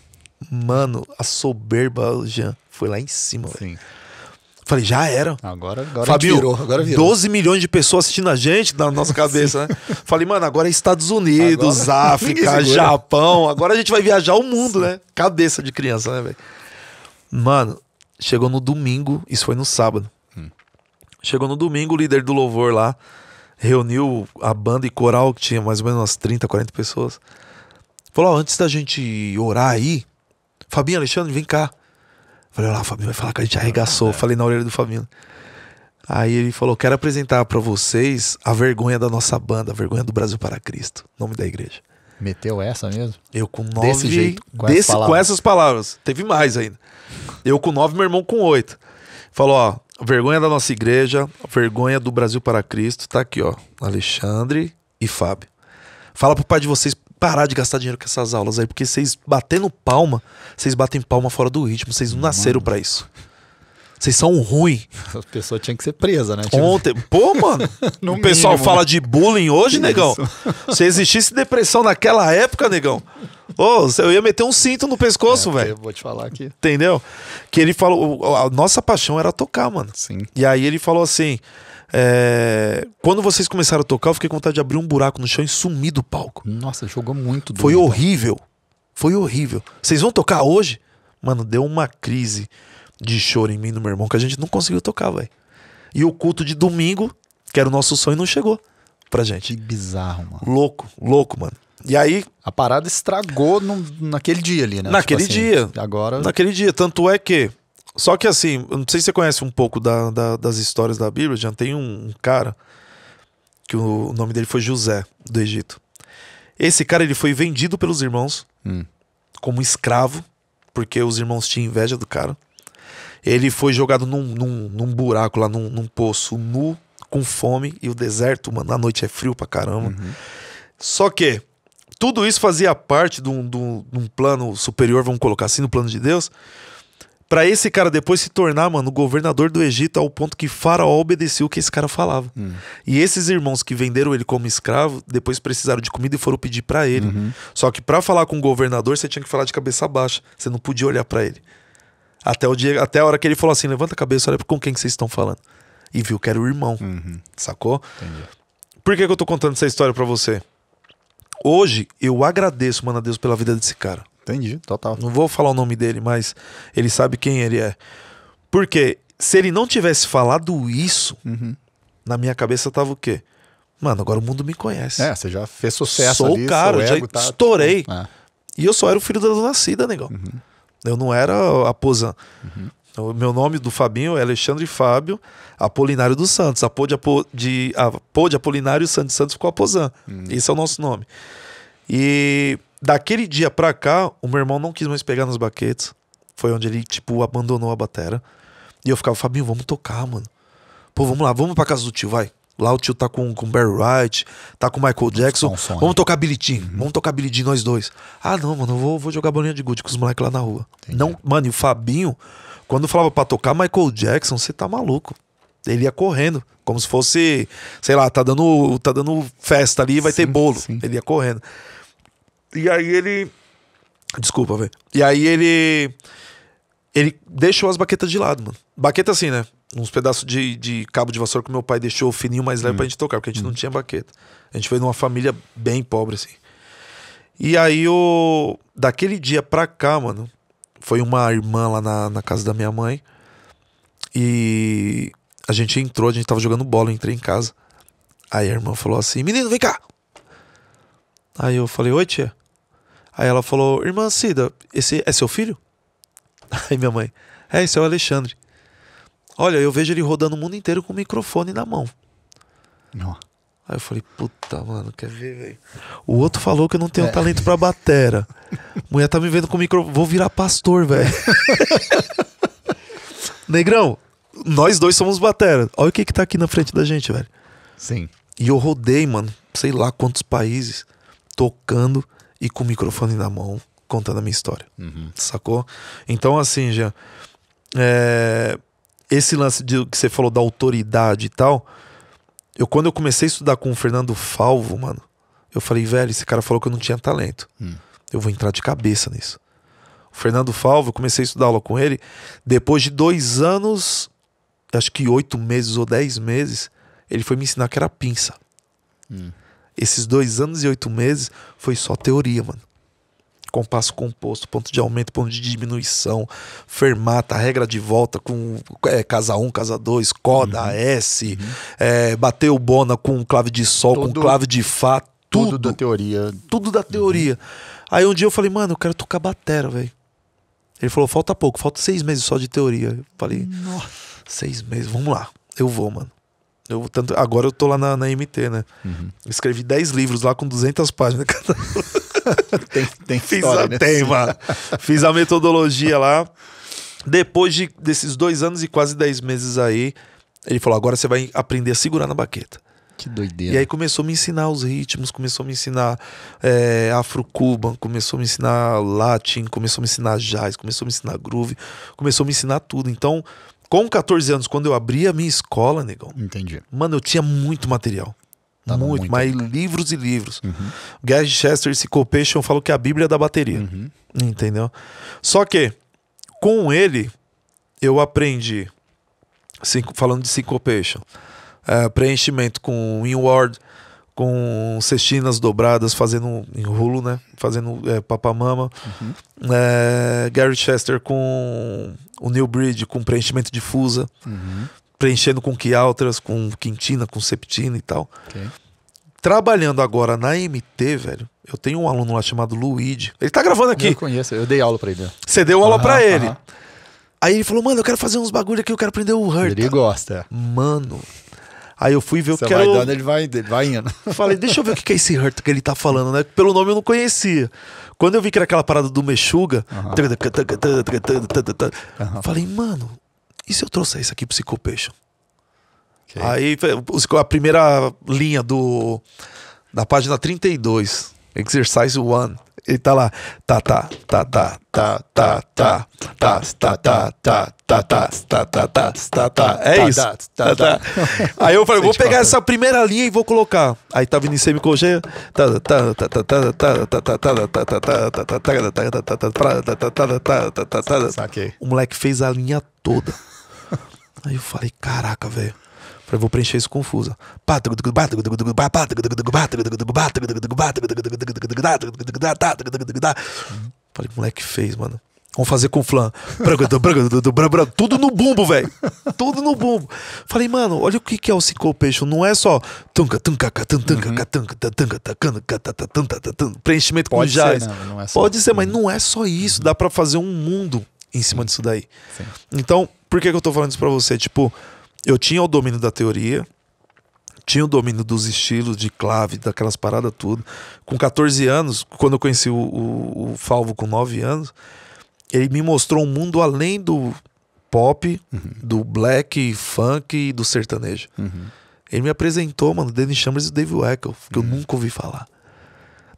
Mano, a soberba, Jean, foi lá em cima, Sim. velho. Falei, já era. Agora, agora Fabio, virou, agora virou. 12 milhões de pessoas assistindo a gente na nossa cabeça, né? Falei, mano, agora é Estados Unidos, agora, África, Japão. Agora a gente vai viajar o mundo, Sim. né? Cabeça de criança, né, velho? Mano, Chegou no domingo, isso foi no sábado. Hum. Chegou no domingo, o líder do louvor lá reuniu a banda e coral, que tinha mais ou menos umas 30, 40 pessoas. Falou: oh, antes da gente orar aí, Fabinho, Alexandre, vem cá. Falei: lá, Fabinho vai falar que a gente arregaçou. Ah, é. Falei na orelha do Fabinho. Aí ele falou: quero apresentar para vocês a vergonha da nossa banda, a vergonha do Brasil para Cristo, nome da igreja. Meteu essa mesmo? Eu com nove. Desse jeito, com, desse, essas palavras. com essas palavras. Teve mais ainda. Eu com nove, meu irmão com oito. Falou, ó, vergonha da nossa igreja, vergonha do Brasil para Cristo. Tá aqui, ó. Alexandre e Fábio. Fala pro pai de vocês parar de gastar dinheiro com essas aulas aí, porque vocês batendo palma, vocês batem palma fora do ritmo, vocês não nasceram para isso. Vocês são ruim. A pessoa né? tinha que ser presa, né? Ontem. Pô, mano. o mínimo, pessoal né? fala de bullying hoje, que negão. Isso? Se existisse depressão naquela época, negão. Ô, eu ia meter um cinto no pescoço, é, velho. Vou te falar aqui. Entendeu? Que ele falou. A nossa paixão era tocar, mano. Sim. E aí ele falou assim. É... Quando vocês começaram a tocar, eu fiquei com vontade de abrir um buraco no chão e sumir do palco. Nossa, jogou muito. Foi então. horrível. Foi horrível. Vocês vão tocar hoje? Mano, deu uma crise de choro em mim no meu irmão que a gente não conseguiu tocar, velho. E o culto de domingo, que era o nosso sonho, não chegou pra gente. Que bizarro, mano. Louco, louco, mano. E aí. A parada estragou no, naquele dia ali, né? Naquele tipo assim, dia. Agora. Naquele dia. Tanto é que. Só que assim, não sei se você conhece um pouco da, da, das histórias da Bíblia, já tem um, um cara que o, o, nome dele foi José, do Egito. Esse cara ele foi vendido pelos irmãos hum. como escravo, porque os irmãos tinham inveja do cara. Ele foi jogado num, num, num buraco lá, num, num, poço, nu, com fome, e o deserto, mano, na noite é frio pra caramba. Uhum. Só que tudo isso fazia parte de um, de, um, de um, plano superior, vamos colocar assim, no plano de Deus, para esse cara depois se tornar, mano, governador do Egito ao ponto que Faraó obedeceu o que esse cara falava. Uhum. E esses irmãos que venderam ele como escravo, depois precisaram de comida e foram pedir para ele. Uhum. Só que para falar com o governador, você tinha que falar de cabeça baixa, você não podia olhar para ele. Até o dia, até a hora que ele falou assim: levanta a cabeça, olha com quem vocês estão falando. E viu que era o irmão. Uhum. Sacou? Entendi. Por que, que eu tô contando essa história para você? Hoje eu agradeço, mano, a Deus pela vida desse cara. Entendi, total. Não vou falar o nome dele, mas ele sabe quem ele é. Porque se ele não tivesse falado isso, uhum. na minha cabeça tava o quê? Mano, agora o mundo me conhece. É, você já fez sucesso Sou ali, o cara, já ego, tá... estourei. É. E eu só era o filho da dona Cida, negão. Uhum. Eu não era aposan. Uhum. Então, o meu nome do Fabinho é Alexandre Fábio Apolinário dos Santos. Apô de, Apo, de, Apô de Apolinário Santos Santos ficou Aposan. Hum. Esse é o nosso nome. E daquele dia pra cá, o meu irmão não quis mais pegar nos baquetes. Foi onde ele, tipo, abandonou a batera. E eu ficava, Fabinho, vamos tocar, mano. Pô, vamos lá, vamos pra casa do tio, vai. Lá o tio tá com, com Barry Wright, tá com Michael Jackson. Som, som, vamos né? tocar Billie Jean, uhum. vamos tocar Billie Jean nós dois. Ah, não, mano, eu vou, vou jogar bolinha de gude com os moleques lá na rua. Entendi. Não, mano, e o Fabinho, quando falava pra tocar Michael Jackson, você tá maluco. Ele ia correndo, como se fosse, sei lá, tá dando, tá dando festa ali, vai sim, ter bolo. Sim. Ele ia correndo. E aí ele. Desculpa, velho. E aí ele. Ele deixou as baquetas de lado, mano. Baqueta assim, né? uns pedaços de, de cabo de vassoura que meu pai deixou fininho, mais leve hum. pra gente tocar, porque a gente hum. não tinha baqueta. A gente foi numa família bem pobre, assim. E aí, o... daquele dia pra cá, mano, foi uma irmã lá na, na casa da minha mãe. E a gente entrou, a gente tava jogando bola, eu entrei em casa. Aí a irmã falou assim: Menino, vem cá! Aí eu falei: Oi, tia. Aí ela falou: Irmã Cida, esse é seu filho? Aí minha mãe: É, esse é o Alexandre. Olha, eu vejo ele rodando o mundo inteiro com o microfone na mão. Não. Aí eu falei, puta, mano, quer ver, velho? O outro falou que eu não tenho é. talento pra batera. Mulher tá me vendo com o microfone. Vou virar pastor, velho. Negrão, nós dois somos batera. Olha o que que tá aqui na frente da gente, velho. Sim. E eu rodei, mano, sei lá quantos países, tocando e com o microfone na mão, contando a minha história. Uhum. Sacou? Então, assim, já. É esse lance de que você falou da autoridade e tal, eu quando eu comecei a estudar com o Fernando Falvo, mano, eu falei, velho, esse cara falou que eu não tinha talento. Hum. Eu vou entrar de cabeça nisso. O Fernando Falvo, eu comecei a estudar aula com ele. Depois de dois anos, acho que oito meses ou dez meses, ele foi me ensinar que era pinça. Hum. Esses dois anos e oito meses foi só teoria, mano compasso composto, ponto de aumento, ponto de diminuição, fermata, regra de volta com é, casa 1, um, casa 2, coda, uhum. S, uhum. É, bater o bona com clave de sol, todo, com clave de fá, tudo, tudo. da teoria. Tudo da teoria. Uhum. Aí um dia eu falei, mano, eu quero tocar batera, velho. Ele falou, falta pouco, falta seis meses só de teoria. Eu falei, nossa, seis meses, vamos lá. Eu vou, mano. Eu, tanto, agora eu tô lá na, na MT, né? Uhum. Escrevi dez livros lá com 200 páginas cada tem, tem Fiz história, a, Tem, Fiz a metodologia lá. Depois de, desses dois anos e quase dez meses aí, ele falou: agora você vai aprender a segurar na baqueta. Que doideira. E aí começou a me ensinar os ritmos, começou a me ensinar é, afro-cuban, começou a me ensinar latin, começou a me ensinar jazz, começou a me ensinar groove, começou a me ensinar tudo. Então, com 14 anos, quando eu abri a minha escola, negão. Entendi. Mano, eu tinha muito material. Tá muito, muito, mas livros e livros. Uhum. Chester e Cicopation falam que a Bíblia é da bateria. Uhum. Entendeu? Só que com ele eu aprendi, falando de Syncopation, eh, preenchimento com inward, com cestinas dobradas, fazendo enrolo, né? Fazendo é, papamama. Uhum. Eh, Gary Chester com o New Bridge, com preenchimento de fusa. Uhum preenchendo com quialtras, com quintina, com septina e tal. Okay. Trabalhando agora na MT, velho, eu tenho um aluno lá chamado Luigi. Ele tá gravando aqui. Eu conheço, eu dei aula pra ele. Você deu aula uhum, pra ele. Aí ele falou, mano, eu quero fazer uns bagulho aqui, eu quero aprender o Hurt. Ele gosta. Mano. Aí eu fui ver o que era. dando, ele vai, ele vai indo. Falei, deixa eu ver o que é esse Hurt que ele tá falando, né? Pelo nome eu não conhecia. Quando eu vi que era aquela parada do Mexuga, uhum. falei, mano, e se eu trouxer isso aqui pro o Okay. Aí a primeira linha do da página 32, Exercise One. Ele tá lá, tá tá tá tá tá tá tá tá tá tá tá tá tá tá tá tá tá é isso. Tá, tá. Aí eu falei, vou pegar essa primeira linha e vou colocar. Aí tava tá em tá tá tá tá tá tá tá Aí eu falei, caraca, velho. Falei, vou preencher isso confusa. Falei, moleque fez, mano. Vamos fazer com o flan. Tudo no bumbo, velho. Tudo no bumbo. Falei, mano, olha o que, é o ciclopeixo. Não é só. Preenchimento com jazz. não, não é Pode ser, mas não é só isso. Dá pra fazer um mundo em cima disso daí. Então, por que, que eu tô falando isso pra você? Tipo, eu tinha o domínio da teoria, tinha o domínio dos estilos de clave, daquelas paradas tudo. Com 14 anos, quando eu conheci o, o, o Falvo com 9 anos, ele me mostrou um mundo além do pop, uhum. do black, funk e do sertanejo. Uhum. Ele me apresentou, mano, Danny Chambers e Dave Weckl, que uhum. eu nunca ouvi falar.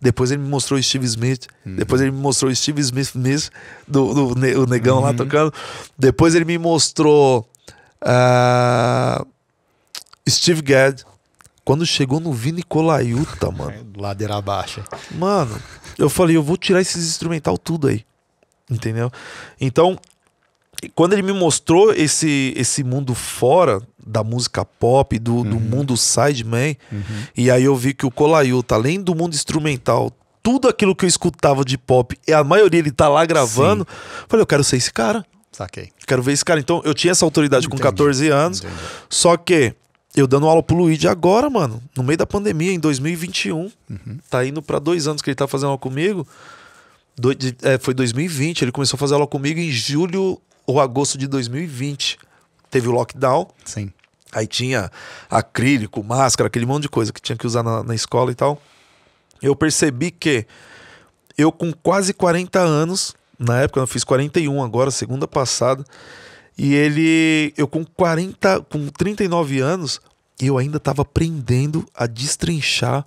Depois ele me mostrou Steve Smith. Uhum. Depois ele me mostrou Steve Smith, Miss, do, do, do, o negão uhum. lá tocando. Depois ele me mostrou uh, Steve Gadd. Quando chegou no Vini Colaiuta, mano. Ladeira baixa. Mano, eu falei, eu vou tirar esses instrumental tudo aí. Entendeu? Então, quando ele me mostrou esse, esse mundo fora da música pop, do, uhum. do mundo sideman, uhum. e aí eu vi que o Colaiuta, além do mundo instrumental, tudo aquilo que eu escutava de pop, e a maioria ele tá lá gravando, Sim. falei, eu quero ser esse cara. Saquei. Quero ver esse cara. Então, eu tinha essa autoridade Entendi. com 14 anos, Entendi. só que eu dando aula pro Luigi agora, mano, no meio da pandemia, em 2021, uhum. tá indo para dois anos que ele tá fazendo aula comigo, do, de, é, foi 2020, ele começou a fazer aula comigo em julho o agosto de 2020. Teve o lockdown. Sim. Aí tinha acrílico, máscara, aquele monte de coisa que tinha que usar na, na escola e tal. Eu percebi que eu, com quase 40 anos, na época eu fiz 41 agora, segunda passada, e ele, eu com 40, com 39 anos, eu ainda estava aprendendo a destrinchar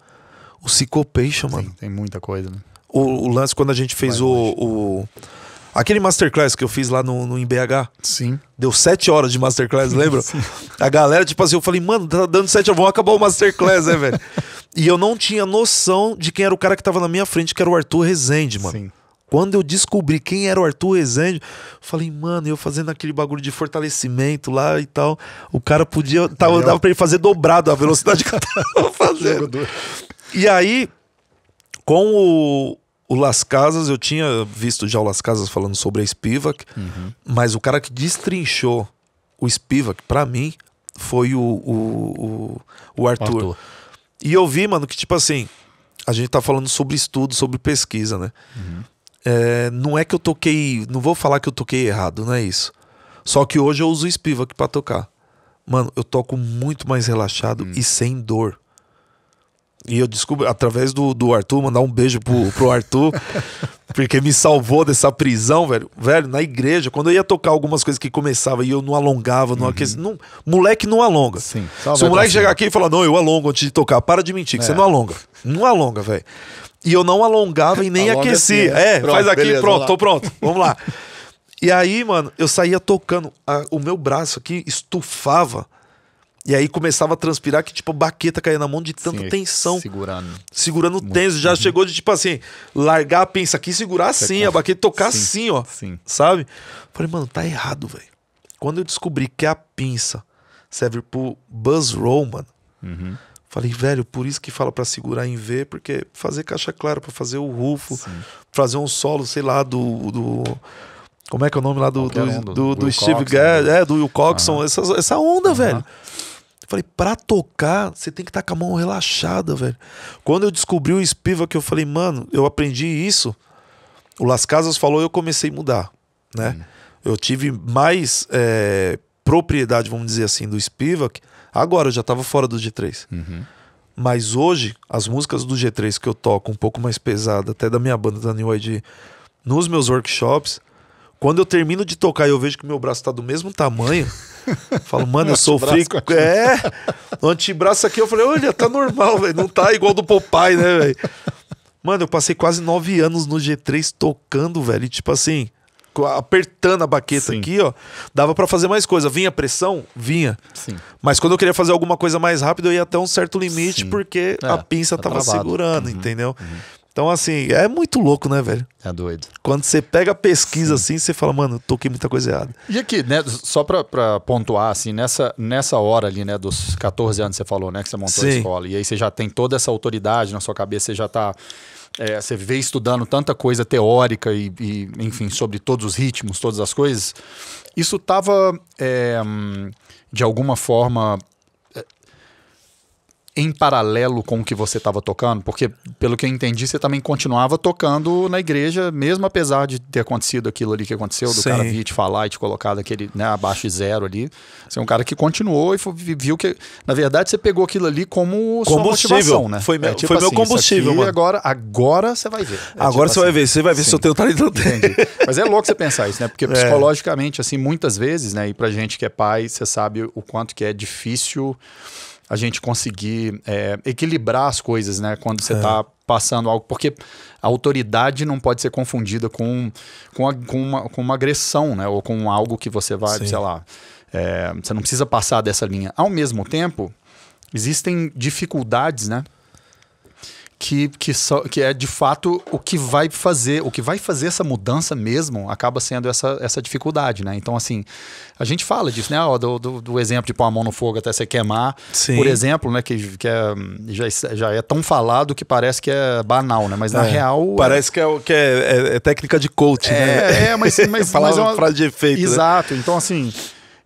o Psychopation, mano. Sim, tem muita coisa, né? O, o lance, quando a gente fez Vai o Aquele masterclass que eu fiz lá no, no BH Sim. Deu sete horas de masterclass, lembra? Sim. A galera, tipo assim, eu falei, mano, tá dando sete horas, vamos acabar o masterclass, né, velho? E eu não tinha noção de quem era o cara que tava na minha frente, que era o Arthur Rezende, mano. Sim. Quando eu descobri quem era o Arthur Rezende, falei, mano, eu fazendo aquele bagulho de fortalecimento lá e tal, o cara podia. Tava, dava pra ele fazer dobrado a velocidade que eu tava fazendo. E aí, com o, o Las Casas, eu tinha visto já o Las Casas falando sobre a Spivak, uhum. mas o cara que destrinchou o Spivak, para mim, foi o, o, o, o Arthur. Arthur. E eu vi, mano, que tipo assim, a gente tá falando sobre estudo, sobre pesquisa, né? Uhum. É, não é que eu toquei, não vou falar que eu toquei errado, não é isso. Só que hoje eu uso o Spivak para tocar. Mano, eu toco muito mais relaxado uhum. e sem dor. E eu descubro através do, do Arthur, mandar um beijo pro, pro Arthur, porque me salvou dessa prisão, velho. Velho, na igreja, quando eu ia tocar algumas coisas que começava e eu não alongava, não, uhum. aqueci, não moleque não alonga. Sim, Se o moleque chegar aqui e falar, não, eu alongo antes de tocar, para de mentir, que é. você não alonga. Não alonga, velho. E eu não alongava e nem Alonga aqueci. Assim, é, é pronto, faz aqui, beleza, pronto, tô pronto, vamos lá. e aí, mano, eu saía tocando, a, o meu braço aqui estufava. E aí começava a transpirar que, tipo, baqueta caía na mão de tanta Sim, tensão. Segurando. Segurando o tenso. Já uhum. chegou de, tipo assim, largar a pinça aqui e segurar assim, Você a baqueta tocar Sim. assim, ó. Sim. Sabe? Falei, mano, tá errado, velho. Quando eu descobri que a pinça serve pro buzz roll, mano. Uhum. Falei, velho, por isso que fala para segurar em V, porque fazer caixa clara, para fazer o rufo, Sim. fazer um solo, sei lá, do, do como é que é o nome lá do, do, do, do, Steve Gadd, né? é, do Will Coxon, essa, essa onda, velho. Falei, pra tocar, você tem que estar tá com a mão relaxada, velho. Quando eu descobri o Spivak, eu falei, mano, eu aprendi isso. O Las Casas falou, eu comecei a mudar, né? Hum. Eu tive mais é, propriedade, vamos dizer assim, do Spivak. Agora, eu já tava fora do G3. Uhum. Mas hoje, as músicas do G3 que eu toco, um pouco mais pesada, até da minha banda da New ID, nos meus workshops, quando eu termino de tocar e eu vejo que meu braço tá do mesmo tamanho, falo, mano, eu sofri. É, o antebraço aqui, eu falei, olha, tá normal, velho. Não tá igual do Popeye, né, velho? Mano, eu passei quase nove anos no G3 tocando, velho. E tipo assim, apertando a baqueta Sim. aqui, ó. Dava para fazer mais coisa. Vinha pressão? Vinha. Sim. Mas quando eu queria fazer alguma coisa mais rápido, eu ia até um certo limite, Sim. porque é, a pinça tá tava travado. segurando, uhum, entendeu? Uhum. Então, assim, é muito louco, né, velho? É doido. Quando você pega a pesquisa Sim. assim, você fala, mano, toquei muita coisa errada. E aqui, né, só pra, pra pontuar, assim, nessa, nessa hora ali, né, dos 14 anos que você falou, né, que você montou Sim. a escola, e aí você já tem toda essa autoridade na sua cabeça, você já tá. É, você vê estudando tanta coisa teórica e, e, enfim, sobre todos os ritmos, todas as coisas. Isso tava, é, de alguma forma, em paralelo com o que você estava tocando? Porque, pelo que eu entendi, você também continuava tocando na igreja, mesmo apesar de ter acontecido aquilo ali que aconteceu, do Sim. cara vir te falar e te colocar daquele né, abaixo de zero ali. Você é um cara que continuou e foi, viu que, na verdade, você pegou aquilo ali como sua motivação, né? Foi é tipo meu, é, tipo foi assim, combustível, mano. Agora, agora você vai ver. É agora tipo você assim. vai ver, você vai ver Sim. se eu tenho talento. Mas é louco você pensar isso, né? Porque é. psicologicamente, assim, muitas vezes, né? E pra gente que é pai, você sabe o quanto que é difícil a gente conseguir é, equilibrar as coisas, né? Quando você está é. passando algo. Porque a autoridade não pode ser confundida com, com, a, com, uma, com uma agressão, né? Ou com algo que você vai, Sim. sei lá. É, você não precisa passar dessa linha. Ao mesmo tempo, existem dificuldades, né? que, que, so, que é de fato o que vai fazer, o que vai fazer essa mudança mesmo acaba sendo essa, essa dificuldade, né? Então, assim, a gente fala disso, né? Ó, do, do, do, exemplo de pôr a mão no fogo até você queimar, Sim. por exemplo, né? Que, que é, já, já é tão falado que parece que é banal, né? Mas na é, real. É parece é... que, é, que é, é, é, técnica de coach, né? É, é mas, mas, mas é uma frase de efeito. Né? Exato. Né? Então, assim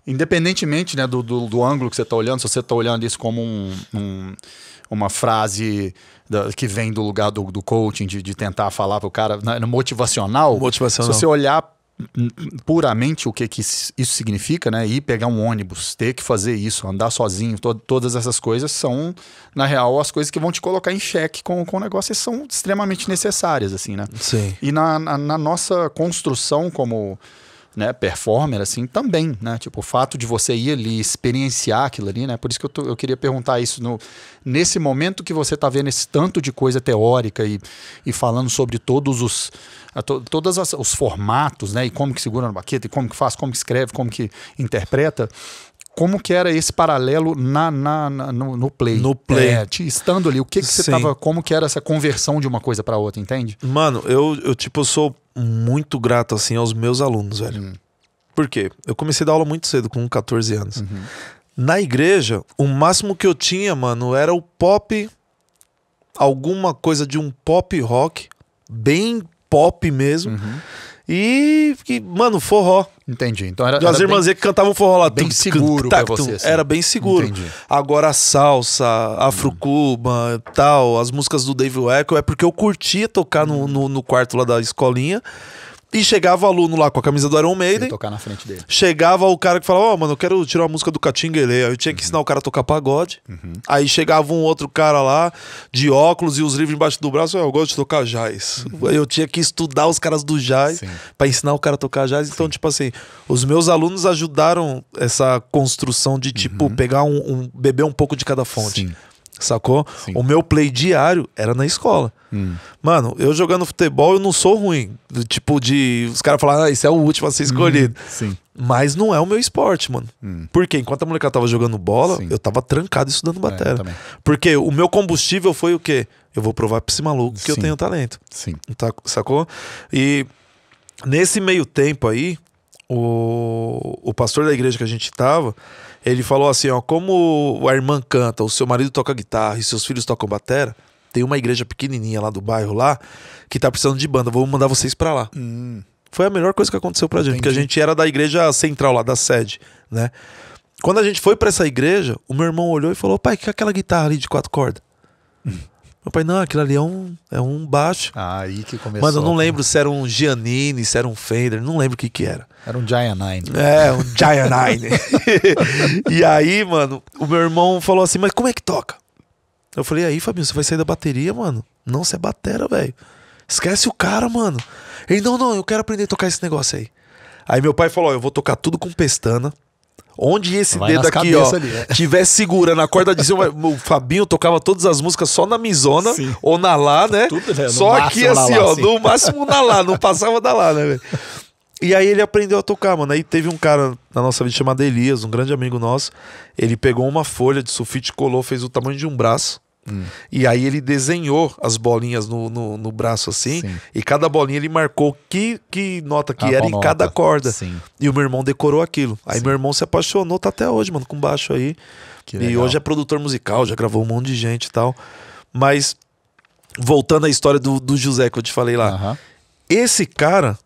independentemente né, do, do, do, ângulo que você está olhando, se você está olhando isso como um, um, uma frase da, que vem do lugar do, do coaching, de, de tentar falar para o cara, né, no motivacional. Motivacional. Se você olhar puramente o que, que isso significa, né? Ir pegar um ônibus, ter que fazer isso, andar sozinho, to todas essas coisas são, na real, as coisas que vão te colocar em xeque com, com o negócio e são extremamente necessárias, assim, né? Sim. E na, na, na nossa construção como né, performer, assim, também, né? Tipo, o fato de você ir ali experienciar aquilo ali, né? Por isso que eu, tô, eu queria perguntar isso no, nesse momento que você está vendo esse tanto de coisa teórica e, e falando sobre todos os to, todas as, os formatos, né? E como que segura na baqueta, e como que faz, como que escreve, como que interpreta. Como que era esse paralelo na, na, na no, no, play? No play. É, te, estando ali, o que, que você tava. Como que era essa conversão de uma coisa para outra, entende? Mano, eu, eu tipo, sou muito grato, assim, aos meus alunos, velho. Uhum. Por quê? Eu comecei a dar aula muito cedo, com 14 anos. Uhum. Na igreja, o máximo que eu tinha, mano, era o pop. Alguma coisa de um pop rock. Bem pop mesmo. Uhum. E, que, mano, forró. Entendi. Então era, as irmãs que cantavam forró lá. Bem tum, seguro tá, pra você. Assim. Era bem seguro. Entendi. Agora a salsa, afro-cuba, tal, as músicas do David Echo, é porque eu curtia tocar no, no, no quarto lá da escolinha. E chegava o aluno lá com a camisa do Iron Maiden. tocar na frente dele. Chegava o cara que falava, ó, oh, mano, eu quero tirar uma música do Catinguelê. Aí eu tinha que uhum. ensinar o cara a tocar pagode. Uhum. Aí chegava um outro cara lá, de óculos e os livros embaixo do braço. Oh, eu gosto de tocar jazz. Uhum. Aí eu tinha que estudar os caras do jazz para ensinar o cara a tocar jazz. Então, Sim. tipo assim, os meus alunos ajudaram essa construção de, tipo, uhum. pegar um, um, beber um pouco de cada fonte. Sim. Sacou? Sim. O meu play diário era na escola. Hum. Mano, eu jogando futebol, eu não sou ruim. Tipo, de. Os caras falar ah, é o último a ser hum, escolhido. Hum, sim. Mas não é o meu esporte, mano. Hum. Porque enquanto a molecada tava jogando bola, sim. eu tava trancado estudando bateria. É, Porque o meu combustível foi o quê? Eu vou provar pra esse maluco que eu tenho talento. Sim. Tá, sacou? E nesse meio tempo aí, o, o pastor da igreja que a gente tava ele falou assim, ó, como a irmã canta, o seu marido toca guitarra e seus filhos tocam batera, tem uma igreja pequenininha lá do bairro lá que tá precisando de banda, vou mandar vocês para lá. Hum. Foi a melhor coisa que aconteceu pra gente, Entendi. porque a gente era da igreja central lá, da sede, né? Quando a gente foi para essa igreja, o meu irmão olhou e falou: "Pai, que é aquela guitarra ali de quatro cordas?" Meu pai, não, aquilo ali é um, é um baixo. Ah, aí que começou. Mano, eu não lembro se era um Giannini, se era um Fender, não lembro o que que era. Era um Giant Nine. É, um Giant Nine. e aí, mano, o meu irmão falou assim, mas como é que toca? Eu falei, aí, Fabinho, você vai sair da bateria, mano? Não, você é batera, velho. Esquece o cara, mano. Ele, não, não, eu quero aprender a tocar esse negócio aí. Aí meu pai falou, ó, eu vou tocar tudo com pestana. Onde esse Vai dedo aqui, ó, ali, é. tiver segurando a corda cima, o Fabinho tocava todas as músicas só na Mizona Sim. ou na Lá, né? Tudo, né? Só aqui assim, lá, ó, assim. no máximo na Lá, não passava da Lá, né, velho? E aí ele aprendeu a tocar, mano. Aí teve um cara na nossa vida chamado Elias, um grande amigo nosso. Ele pegou uma folha de sulfite, colou, fez o tamanho de um braço Hum. E aí ele desenhou as bolinhas no, no, no braço assim, Sim. e cada bolinha ele marcou que, que nota que a era em cada corda. Sim. E o meu irmão decorou aquilo. Aí Sim. meu irmão se apaixonou, tá até hoje, mano, com baixo aí. E hoje é produtor musical, já gravou um monte de gente e tal. Mas, voltando à história do, do José que eu te falei lá. Uh -huh. Esse cara,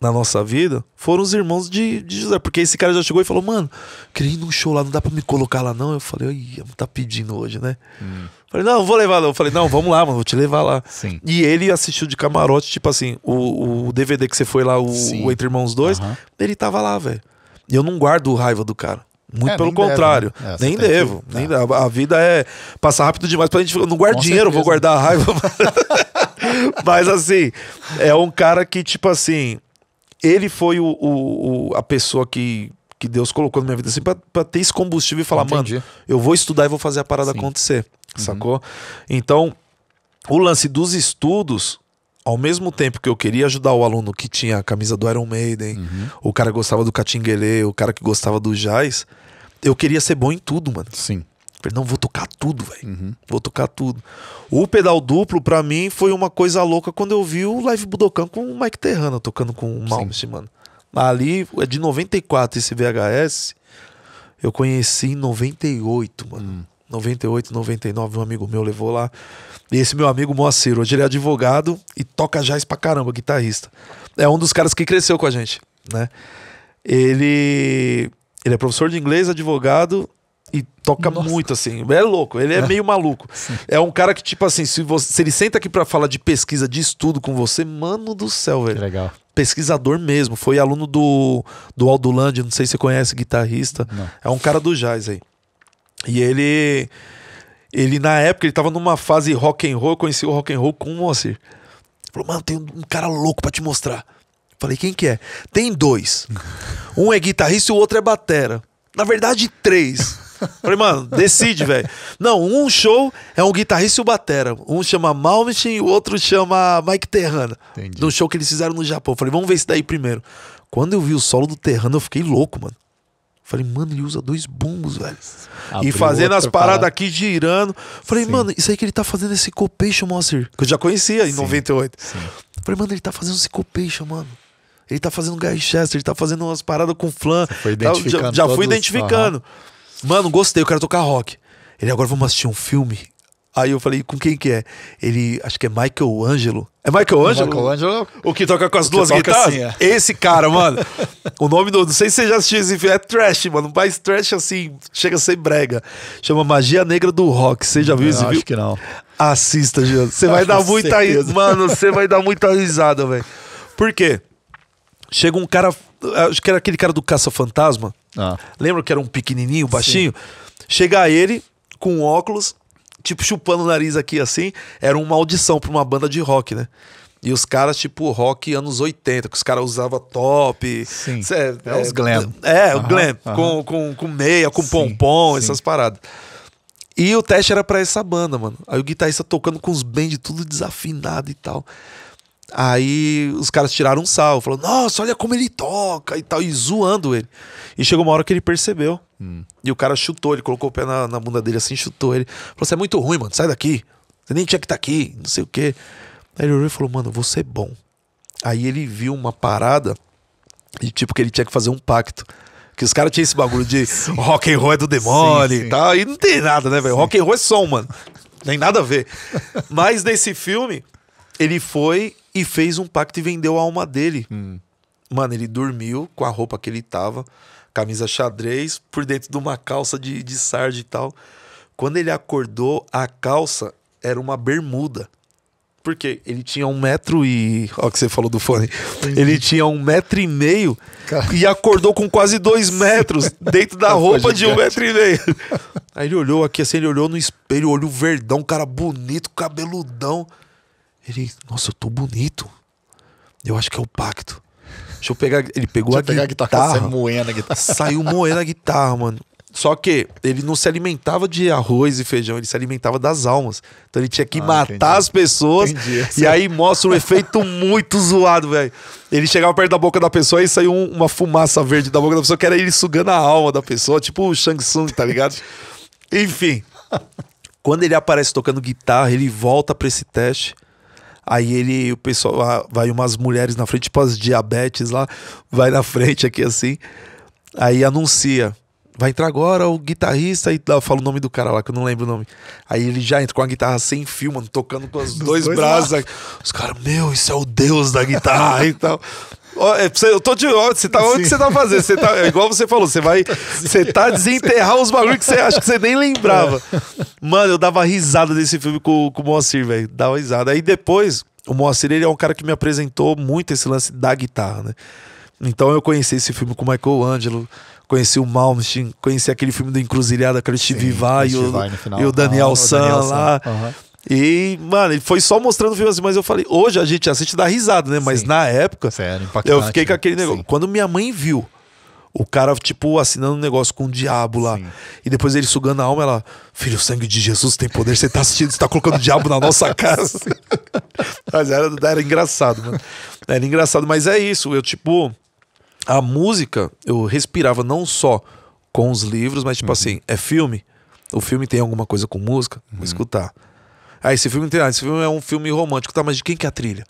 na nossa vida foram os irmãos de, de, José. Porque esse cara já chegou e falou, mano, queria ir num show lá, não dá pra me colocar lá, não. Eu falei, ia tá pedindo hoje, né? Hum. Falei, não, vou levar. Eu falei, não, vamos lá, mano, vou te levar lá. Sim. E ele assistiu de camarote, tipo assim, o, o DVD que você foi lá, o, o Entre Irmãos 2, uhum. ele tava lá, velho. E eu não guardo raiva do cara. Muito é, pelo contrário. Deve, né? é, nem devo. Que... Nem ah. É. a, a, vida é passar rápido demais pra gente. Eu não guardo Com dinheiro, certeza. vou guardar a raiva. Mas assim, é um cara que, tipo assim, ele foi o, o, o, a pessoa que, que Deus colocou na minha vida assim para ter esse combustível e falar, Entendi. mano, eu vou estudar e vou fazer a parada Sim. acontecer, uhum. sacou? Então, o lance dos estudos, ao mesmo tempo que eu queria ajudar o aluno que tinha a camisa do Iron Maiden, uhum. o cara que gostava do Catinguele, o cara que gostava do Jazz, eu queria ser bom em tudo, mano. Sim. Falei, não, vou tocar tudo, velho. Uhum. Vou tocar tudo. O pedal duplo, pra mim, foi uma coisa louca quando eu vi o Live Budokan com o Mike Terrana tocando com o Malmsteen, mano. Ali, é de 94 esse VHS. Eu conheci em 98, mano. Uhum. 98, 99, um amigo meu levou lá. E esse meu amigo Moacir, hoje ele é advogado e toca jazz pra caramba, guitarrista. É um dos caras que cresceu com a gente, né? Ele, ele é professor de inglês, advogado e toca Nossa. muito, assim. É louco, ele é, é. meio maluco. Sim. É um cara que, tipo assim, se, você, se ele senta aqui para falar de pesquisa, de estudo com você, mano do céu, velho. Que legal. Pesquisador mesmo, foi aluno do, do Aldulândia, não sei se você conhece, guitarrista. Não. É um cara do jazz aí. E ele. Ele, na época, ele tava numa fase rock and roll, conheci o rock and roll com o Moacir. Falou, mano, tem um cara louco para te mostrar. Falei, quem que é? Tem dois. Um é guitarrista e o outro é batera. Na verdade, três. Falei, mano, decide, velho. Não, um show é um guitarrista e o batera. Um chama Malmsteen e o outro chama Mike Terrana. Entendi. No show que eles fizeram no Japão. Falei, vamos ver isso daí primeiro. Quando eu vi o solo do Terrana, eu fiquei louco, mano. Falei, mano, ele usa dois bumbos, velho. e fazendo as paradas aqui, girando. Falei, Sim. mano, isso aí que ele tá fazendo esse é copation, Monster. Que eu já conhecia em Sim. 98. Sim. Falei, mano, ele tá fazendo esse copation, mano. Ele tá fazendo Guy Chester, ele tá fazendo umas paradas com flan. Tá, já, já fui identificando. Mano, gostei, eu quero tocar rock. Ele, agora vamos assistir um filme? Aí eu falei, com quem que é? Ele, acho que é Michael Angelo. É Michael Angelo? Michael Angelo. É o que toca com as duas guitarras? Assim, é. Esse cara, mano. o nome do. Não sei se você já assistiu esse filme. É trash, mano. Mas trash assim, chega a ser brega. Chama Magia Negra do Rock. Você já viu esse filme? Acho que não. Assista, Jean. Você vai dar muita. Mano, você vai dar muita risada, velho. Por quê? Chega um cara, ah, acho que era aquele cara do caça-fantasma. Ah. Lembra que era um pequenininho, baixinho? Sim. Chega ele com óculos, tipo chupando o nariz aqui assim. Era uma audição pra uma banda de rock, né? E os caras, tipo, rock anos 80, que os caras usavam top. Sim. Cê, é, é os glam. É, o glam. Com, com, com meia, com sim, pompom, sim. essas paradas. E o teste era para essa banda, mano. Aí o guitarrista tocando com os bends tudo desafinado e tal. Aí os caras tiraram um sal, falou nossa, olha como ele toca e tal, e zoando ele. E chegou uma hora que ele percebeu. Hum. E o cara chutou, ele colocou o pé na, na bunda dele assim, chutou ele. Falou: Você é muito ruim, mano, sai daqui. Você nem tinha que estar tá aqui, não sei o quê. Aí ele olhou e falou: Mano, você é bom. Aí ele viu uma parada e tipo que ele tinha que fazer um pacto. Que os caras tinham esse bagulho de rock and roll é do demônio sim, sim. e tal. E não tem nada, né, velho? Rock and roll é som, mano. nem nada a ver. Mas nesse filme, ele foi e fez um pacto e vendeu a alma dele. Hum. Mano, ele dormiu com a roupa que ele tava, camisa xadrez, por dentro de uma calça de, de sarde e tal. Quando ele acordou, a calça era uma bermuda. Porque ele tinha um metro e. Ó, que você falou do fone. Ele tinha um metro e meio e acordou com quase dois metros dentro da roupa de um metro e meio. Aí ele olhou aqui assim, ele olhou no espelho, olho verdão, cara bonito, cabeludão. Ele, nossa, eu tô bonito. Eu acho que é o pacto. Deixa eu pegar. Ele pegou a, pegar guitarra, a guitarra. É moendo a guitarra. Saiu moendo a guitarra, mano. Só que ele não se alimentava de arroz e feijão, ele se alimentava das almas. Então ele tinha que ah, matar entendi. as pessoas. Entendi, e aí mostra um efeito muito zoado, velho. Ele chegava perto da boca da pessoa e saiu um, uma fumaça verde da boca da pessoa, que era ele sugando a alma da pessoa, tipo o Shang Tsung, tá ligado? Enfim. Quando ele aparece tocando guitarra, ele volta para esse teste. Aí ele, o pessoal, ah, vai umas mulheres na frente, tipo as diabetes lá, vai na frente aqui assim. Aí anuncia. Vai entrar agora o guitarrista e fala o nome do cara lá, que eu não lembro o nome. Aí ele já entra com a guitarra sem fio, mano, tocando com os dois, dois braços. Lá. Os caras, meu, isso é o deus da guitarra e tal. É, eu tô de olho, você tá, onde você tá fazendo? Você tá, é igual você falou, você vai. Você tá desenterrar os bagulhos que você acha que você nem lembrava. É. Mano, eu dava risada desse filme com, com o Moacir, velho. Dava risada. Aí depois, o Moacir, ele é um cara que me apresentou muito esse lance da guitarra, né? Então eu conheci esse filme com o Michael Angelo, conheci o Malmsteen, conheci aquele filme do Encruzilhada, aquele Steve Vai e o, Daniel ah, San lá. Uhum. E, mano, ele foi só mostrando filmes assim, mas eu falei, hoje a gente assiste da risada, né? Mas Sim. na época, Sério, é, eu fiquei né? com aquele negócio. Sim. Quando minha mãe viu o cara, tipo, assinando um negócio com o diabo lá, Sim. e depois ele sugando a alma, ela, filho, o sangue de Jesus tem poder, você tá assistindo, você tá colocando o diabo na nossa casa. mas era, era engraçado, mano. Era engraçado, mas é isso, eu, tipo, a música, eu respirava não só com os livros, mas, tipo uhum. assim, é filme. O filme tem alguma coisa com música? Vou uhum. escutar. Ah, esse filme tem. Ah, esse filme é um filme romântico, tá? Mas de quem que é a trilha?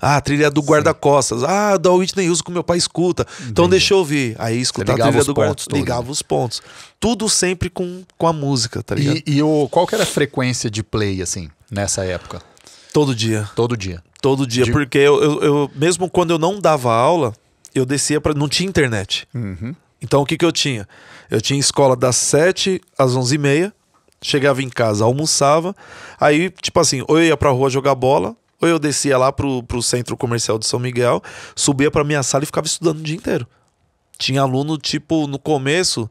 Ah, a trilha é do guarda-costas. Ah, da Whitney Houston que meu pai escuta. Então, Entendi. Então deixa eu ouvir. Aí escutava a trilha do guarda Ligava né? os pontos. Tudo sempre com, com a música, tá ligado? E, e o, qual que era a frequência de play, assim, nessa época? Todo dia. Todo dia. Todo dia, de... porque eu, eu, eu, mesmo quando eu não dava aula, eu descia para Não tinha internet. Uhum. Então o que, que eu tinha? Eu tinha escola das 7 às 11 e meia Chegava em casa, almoçava. Aí, tipo assim, ou eu ia pra rua jogar bola, ou eu descia lá pro, pro centro comercial de São Miguel, subia pra minha sala e ficava estudando o dia inteiro. Tinha aluno, tipo, no começo,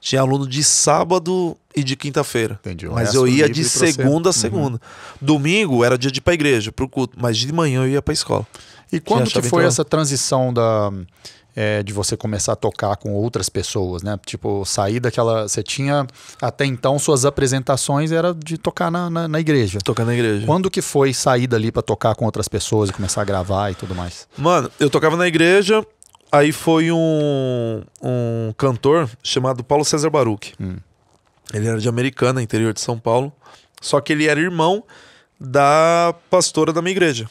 tinha aluno de sábado e de quinta-feira. Entendi. Mas eu ia de segunda a uhum. segunda. Uhum. Domingo era dia de ir pra igreja, pro culto, mas de manhã eu ia pra escola. E quando que, foi essa transição da é, de você começar a tocar com outras pessoas, né? Tipo, sair daquela. Você tinha até então suas apresentações era de tocar na, na, na igreja. Tocar na igreja. Quando que foi sair dali para tocar com outras pessoas e começar a gravar e tudo mais? Mano, eu tocava na igreja, aí foi um, um cantor chamado Paulo César Baruch. Hum. Ele era de Americana, interior de São Paulo. Só que ele era irmão da pastora da minha igreja,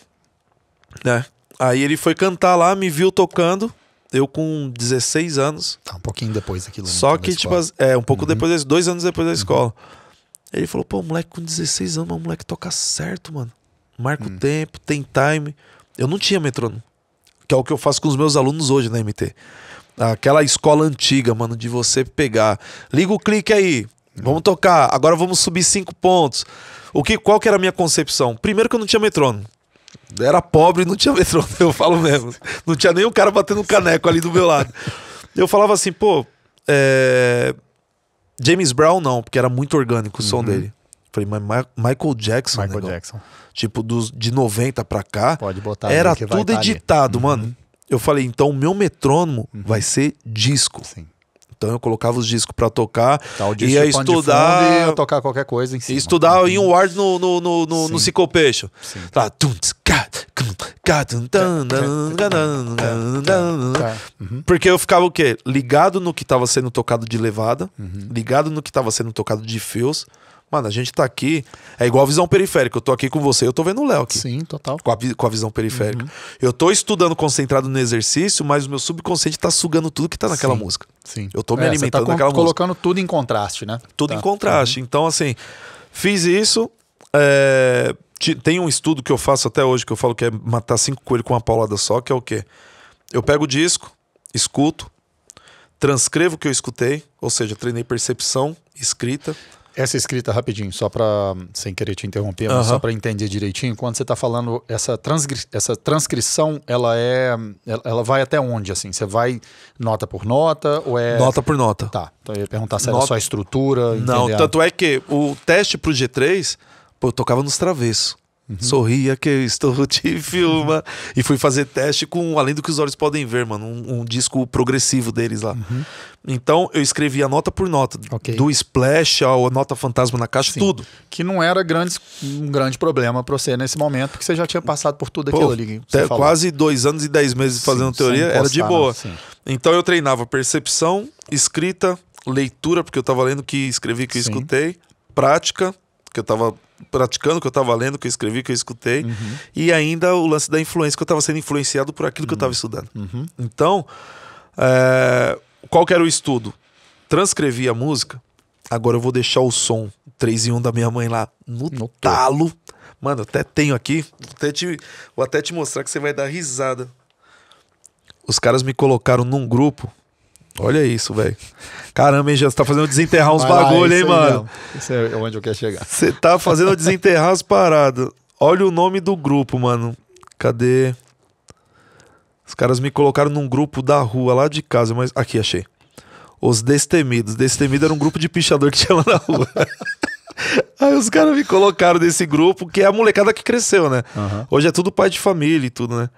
né? Aí ele foi cantar lá, me viu tocando, eu com 16 anos. Tá, um pouquinho depois daquilo. Né, Só que, tipo, é, um pouco uhum. depois, dois anos depois da uhum. escola. Ele falou, pô, moleque com 16 anos, mas moleque toca certo, mano. Marca uhum. o hum. tempo, tem time. Eu não tinha metrônomo. Que é o que eu faço com os meus alunos hoje na MT. Aquela escola antiga, mano, de você pegar. Liga o clique aí. Uhum. Vamos tocar. Agora vamos subir cinco pontos. O que, qual que era a minha concepção? Primeiro que eu não tinha metrônomo. Era pobre e não tinha metrô, eu falo mesmo. Não tinha nem um cara batendo caneco ali do meu lado. Eu falava assim, pô, é... James Brown não, porque era muito orgânico o som uhum. dele. Falei, mas Michael Jackson. Michael Jackson. Tipo, dos, de 90 pra cá. Pode botar Era tudo tá editado, ali. Uhum. mano. Uhum. Eu falei, então o meu metrônomo uhum. vai ser disco. Sim. Então eu colocava os discos pra tocar. Tal tá, disco ia estudar. fundo ia tocar qualquer coisa em cima. Ia estudar em um uhum. ward no, no, no, no, Sim. no Sim. Tá, tum, tsk, porque eu ficava o quê? Ligado no que estava sendo tocado de levada, ligado no que estava sendo tocado de fios. Mano, a gente tá aqui. É igual visão periférica. Eu tô aqui com você, eu tô vendo o Léo aqui. Sim, total. Com a, com a visão periférica. Uhum. Eu tô estudando concentrado no exercício, mas o meu subconsciente tá sugando tudo que tá naquela sim, música. Sim. Eu tô me é, alimentando tá colocando música. colocando tudo em contraste, né? Tudo tá. em contraste. Uhum. Então, assim, fiz isso. É tem um estudo que eu faço até hoje que eu falo que é matar cinco coelhos com uma paulada só, que é o quê? Eu pego o disco, escuto, transcrevo o que eu escutei, ou seja, treinei percepção, escrita. Essa escrita, rapidinho, só para, sem querer te interromper, mas só para entender direitinho, quando você está falando, essa, transgri essa transcrição, ela é, ela vai até onde, assim? Você vai nota por nota ou é... Nota por nota. Tá, então eu ia perguntar se nota... era só a estrutura... Não, tanto é que o teste para o G3 Pô, eu tocava nos travessos. Uhum. Sorria que eu estou te filma. Uhum. E fui fazer teste com Além do que os olhos podem ver, mano. Um, um disco progressivo deles lá. Uhum. Então eu escrevia nota por nota. Okay. Do Splash ao Nota Fantasma na Caixa, Sim. tudo. Que não era grandes, um grande problema pra você nesse momento, porque você já tinha passado por tudo aquilo Pô, ali. Até quase dois anos e dez meses fazendo Sim, teoria, postar, era de boa. Né? Então eu treinava percepção, escrita, leitura, porque eu tava lendo que escrevi, que eu escutei, prática, que eu tava praticando, que eu estava lendo, que eu escrevi, que eu escutei, uhum. e ainda o lance da influência, que eu estava sendo influenciado por aquilo que eu estava uhum. estudando. Uhum. Então, é, qual que era o estudo? Transcrevi a música, agora eu vou deixar o som 3 em 1 da minha mãe lá no, no talo. Mano, até tenho aqui, até te, vou até te mostrar que você vai dar risada. Os caras me colocaram num grupo. Olha isso, velho. Caramba, hein, Jean, você tá fazendo desenterrar uns bagulho, é hein, mano? Isso é onde eu quero chegar. Você tá fazendo desenterrar as paradas. Olha o nome do grupo, mano. Cadê? Os caras me colocaram num grupo da rua, lá de casa, mas. Aqui, achei. Os Destemidos. Destemido era um grupo de pichador que tinha lá na rua. Aí os caras me colocaram nesse grupo, que é a molecada que cresceu, né? Uhum. Hoje é tudo pai de família e tudo, né?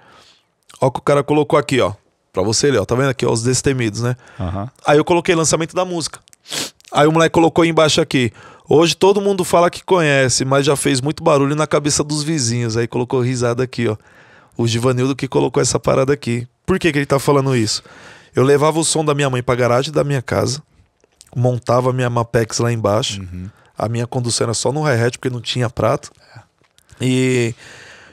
Ó, que o cara colocou aqui, ó. Pra você, ó, tá vendo aqui, ó, os destemidos, né? Uhum. Aí eu coloquei lançamento da música. Aí o moleque colocou embaixo aqui. Hoje todo mundo fala que conhece, mas já fez muito barulho na cabeça dos vizinhos. Aí colocou risada aqui, ó. O Givanildo que colocou essa parada aqui. Por que, que ele tá falando isso? Eu levava o som da minha mãe pra garagem da minha casa, montava minha Mapex lá embaixo. Uhum. A minha condução era só no hi-hat, porque não tinha prato. É. E,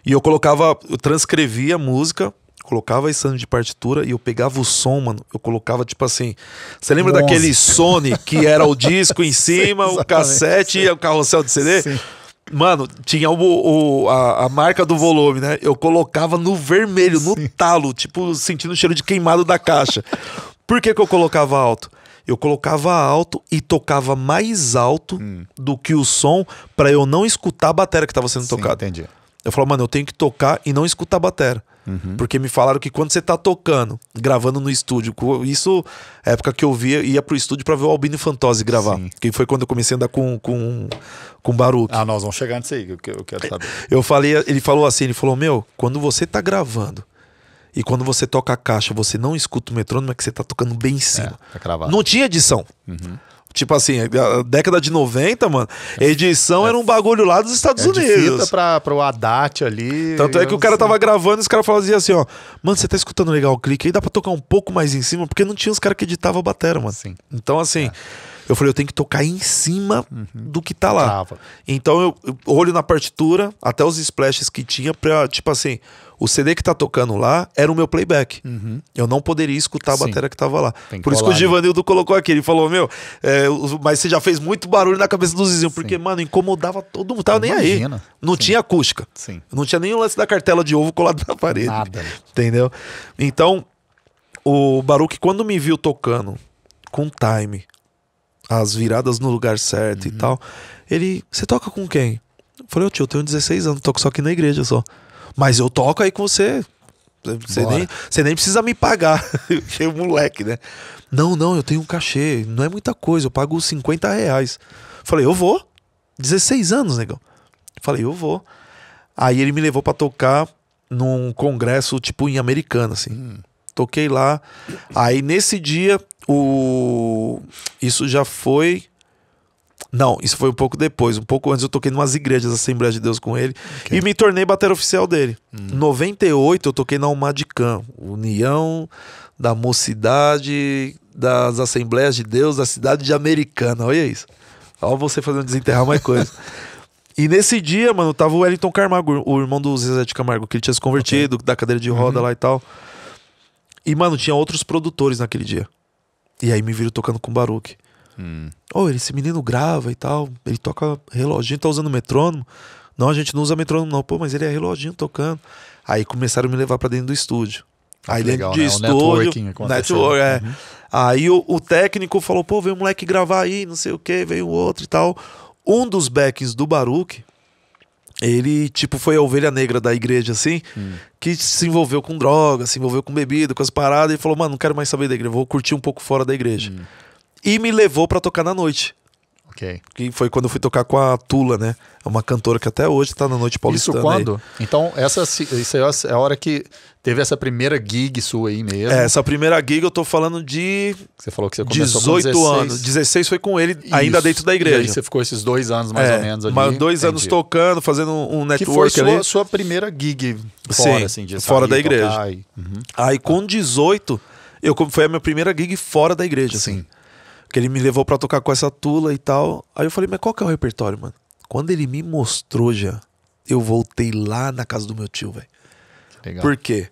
e eu colocava, eu transcrevia a música, colocava esse ano de partitura e eu pegava o som, mano. Eu colocava, tipo assim. Você lembra daquele Sony que era o disco em cima, Sim, o cassete e o carrossel de CD? Sim. Mano, tinha o, o a, a, marca do volume, né? Eu colocava no vermelho, no Sim. talo, tipo, sentindo o cheiro de queimado da caixa. Por que, que eu colocava alto? Eu colocava alto e tocava mais alto hum. do que o som para eu não escutar a bateria que estava sendo tocada. Entendi. Eu falava, mano, eu tenho que tocar e não escutar a bateria. Uhum. Porque me falaram que quando você tá tocando, gravando no estúdio, isso época que eu via, ia pro estúdio para ver o Albino Fantose gravar. Sim. Que foi quando eu comecei a andar com, com, com Baruque. Ah, nós vamos chegar nisso aí, que eu quero saber. Eu falei, ele falou assim, ele falou, meu, quando você tá gravando, e quando você toca a caixa, você não escuta o metrônomo, é que você tá tocando bem em cima. É, tá não tinha edição. Uhum. Tipo assim, a década de 90, mano, edição é. era um bagulho lá dos Estados é Unidos. para pra, pro Haddad ali. Tanto é que o cara sei. tava gravando e os caras falavam assim, ó. Mano, você tá escutando legal o clique aí, dá pra tocar um pouco mais em cima, porque não tinha os caras que editavam a batera, mano. Sim. Então, assim. É. Eu falei, eu tenho que tocar em cima uhum. do que tá lá. Trava. Então eu, eu, olho na partitura, até os splashes que tinha, pra, tipo assim, o CD que tá tocando lá era o meu playback. Uhum. Eu não poderia escutar a bateria que tava lá. Por colar, isso que o né? Givanildo né? colocou aqui. Ele falou: Meu, é, mas você já fez muito barulho na cabeça dos vizinhos, porque, mano, incomodava todo mundo. Tava nem aí. Não Sim. tinha acústica. Sim. Não tinha nem o lance da cartela de ovo colado na parede. Nada. Né? Entendeu? Então, o Baruque, quando me viu tocando com time, as viradas no lugar certo uhum. e tal. Ele, você toca com quem? Eu falei, ô oh, tio, eu tenho 16 anos, toco só aqui na igreja só. Mas eu toco aí com você. Você nem, você nem precisa me pagar. cheio moleque, né? Não, não, eu tenho um cachê. Não é muita coisa, eu pago 50 reais. falei, eu vou. 16 anos, negão. falei, eu vou. Aí ele me levou para tocar num congresso, tipo, em Americana, assim. Hum. Toquei lá. Aí nesse dia o isso já foi não, isso foi um pouco depois. Um pouco antes eu toquei em umas igrejas Assembleia de Deus com ele. Okay. E me tornei bater oficial dele. Hum. Em 98 eu toquei na Umadicam, União da Mocidade das Assembleias de Deus da cidade de Americana. Olha isso. Olha você fazendo desenterrar mais coisa. E nesse dia, mano, tava o Wellington Carmago o irmão do Zezé de Camargo, que ele tinha se convertido, okay. da cadeira de roda uhum. lá e tal. E, mano, tinha outros produtores naquele dia. E aí me viram tocando com Baruque. Hum. Oh, esse menino grava e tal. Ele toca reloginho, tá usando metrônomo. Não, a gente não usa metrônomo, não. Pô, mas ele é reloginho tocando. Aí começaram a me levar para dentro do estúdio. Ah, aí Legal, dentro de né? estúdio. network, é. Uhum. Aí o, o, técnico falou: pô, veio um moleque gravar aí, não sei o que, veio outro e tal. Um dos backs do Baruque ele, tipo, foi a ovelha negra da igreja, assim, hum. que se envolveu com droga, se envolveu com bebida, com as paradas, e falou, mano, não quero mais saber da igreja, vou curtir um pouco fora da igreja. Hum. E me levou para tocar na noite. Ok. Que foi quando eu fui tocar com a Tula, né? É uma cantora que até hoje tá na Noite Paulistana. Isso quando? Aí. Então, essa, isso aí é, é a hora que teve essa primeira gig sua aí mesmo. É, essa primeira gig eu tô falando de. Você falou que você começou 18 com 18 anos. 16 foi com ele, isso. ainda dentro da igreja. E aí você ficou esses dois anos mais é, ou menos ali. Mais dois Entendi. anos tocando, fazendo um network. Que foi sua, sua primeira gig fora, Sim, assim, de fora da igreja. Tocar, aí. Uhum. aí com 18, eu, foi a minha primeira gig fora da igreja, Sim. assim. Que ele me levou para tocar com essa tula e tal. Aí eu falei, mas qual que é o repertório, mano? Quando ele me mostrou já, eu voltei lá na casa do meu tio, velho. Legal. Por quê?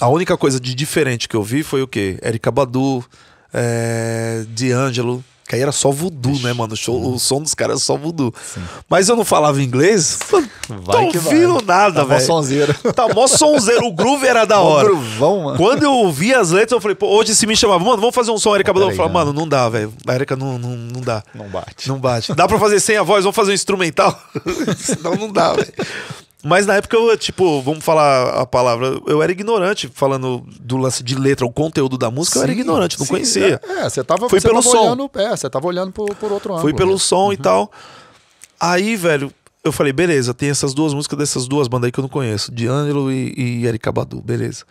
A única coisa de diferente que eu vi foi o quê? Eric Badu, é, D'Angelo, que aí era só voodoo, né, mano? O, show, o uhum. som dos caras era é só voodoo. Sim. Mas eu não falava inglês. Mano, vai tô ouvindo vai. nada, velho. Tá mó sonzeiro. Tá mó sonzeiro. O groove era da hora. O groovão, mano. Quando eu ouvi as letras, eu falei, pô, hoje se me chamava, mano, vamos fazer um som, Erika Badão. Eu falei, né? mano, não dá, velho. A Erika não, não, não dá. Não bate. Não bate. Dá pra fazer sem a voz, vamos fazer um instrumental? Senão não dá, velho. Mas na época eu, tipo, vamos falar a palavra, eu era ignorante falando do lance de letra, o conteúdo da música, sim, eu era ignorante, não sim, conhecia. É, é você tava, Foi pelo tava som. Olhando, é, você tava olhando por, por outro ângulo. Foi pelo som uhum. e tal. Aí, velho, eu falei, beleza, tem essas duas músicas dessas duas bandas aí que eu não conheço, de Angelo e, e Eric Abadu, beleza.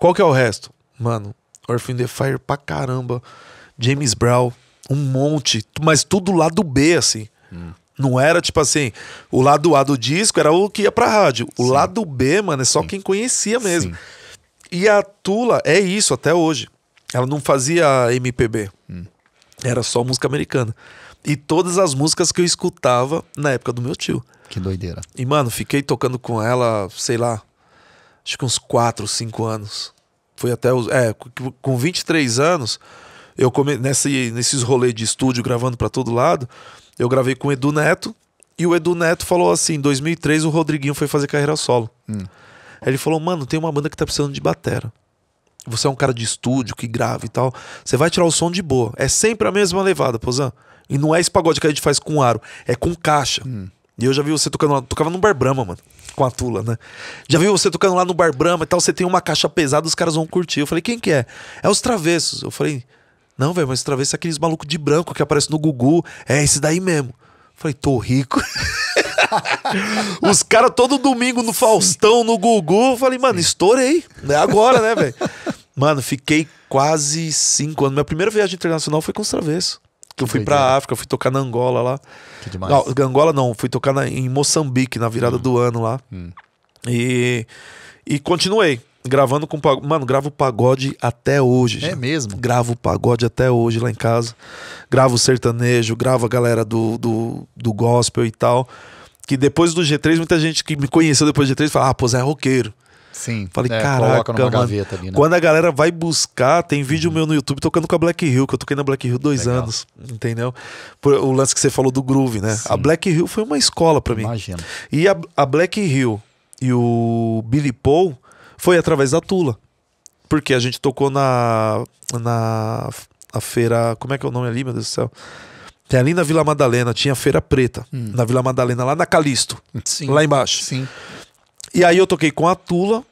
Qual que é o resto? Mano, Orphan the Fire pra caramba, James Brown, um monte, mas tudo lá do B, assim. Hum. Não era tipo assim, o lado A do disco era o que ia pra rádio. O Sim. lado B, mano, é só Sim. quem conhecia mesmo. Sim. E a Tula é isso até hoje. Ela não fazia MPB. Hum. Era só música americana. E todas as músicas que eu escutava na época do meu tio. Que doideira. E, mano, fiquei tocando com ela, sei lá, acho que uns 4, 5 anos. Foi até os. É, com 23 anos, eu come, nesse, nesses rolês de estúdio, gravando para todo lado, eu gravei com o Edu Neto e o Edu Neto falou assim: em 2003 o Rodriguinho foi fazer carreira solo. Hum. Aí ele falou: mano, tem uma banda que tá precisando de batera. Você é um cara de estúdio que grava e tal. Você vai tirar o som de boa. É sempre a mesma levada, Pozan. E não é esse pagode que a gente faz com aro, é com caixa. Hum. E eu já vi você tocando lá, tocava no Bar Brahma, mano, com a Tula, né? Já vi você tocando lá no Bar Brahma e tal, você tem uma caixa pesada, os caras vão curtir. Eu falei, quem que é? É os Travessos. Eu falei, não, velho, mas travessa é aqueles malucos de branco que aparece no Gugu. É esse daí mesmo. Falei, tô rico. Os caras todo domingo no Faustão, no Gugu. Falei, mano, estourei. É agora, né, velho? Mano, fiquei quase cinco anos. Minha primeira viagem internacional foi com os travessos. Que eu fui pra África, fui tocar na Angola lá. Que demais. Não, Angola não, fui tocar na, em Moçambique na virada hum. do ano lá. Hum. E, e continuei gravando com pagode. Mano, gravo pagode até hoje. É já. mesmo? Gravo pagode até hoje lá em casa. Gravo sertanejo, gravo a galera do, do, do gospel e tal. Que depois do G3, muita gente que me conheceu depois do G3 fala, ah, pô, Zé é roqueiro. Sim. Falei, é, caraca, mano, ali, né? quando a galera vai buscar, tem vídeo uhum. meu no YouTube tocando com a Black Hill, que eu toquei na Black Hill dois Legal. anos, entendeu? Por, o lance que você falou do groove, né? Sim. A Black Hill foi uma escola para mim. Imagina. E a, a Black Hill e o Billy Paul foi através da Tula. Porque a gente tocou na. na a feira. Como é que é o nome ali, meu Deus do céu? Tem ali na Vila Madalena, tinha Feira Preta. Hum. Na Vila Madalena, lá na Calisto. Sim. Lá embaixo. Sim. E aí eu toquei com a Tula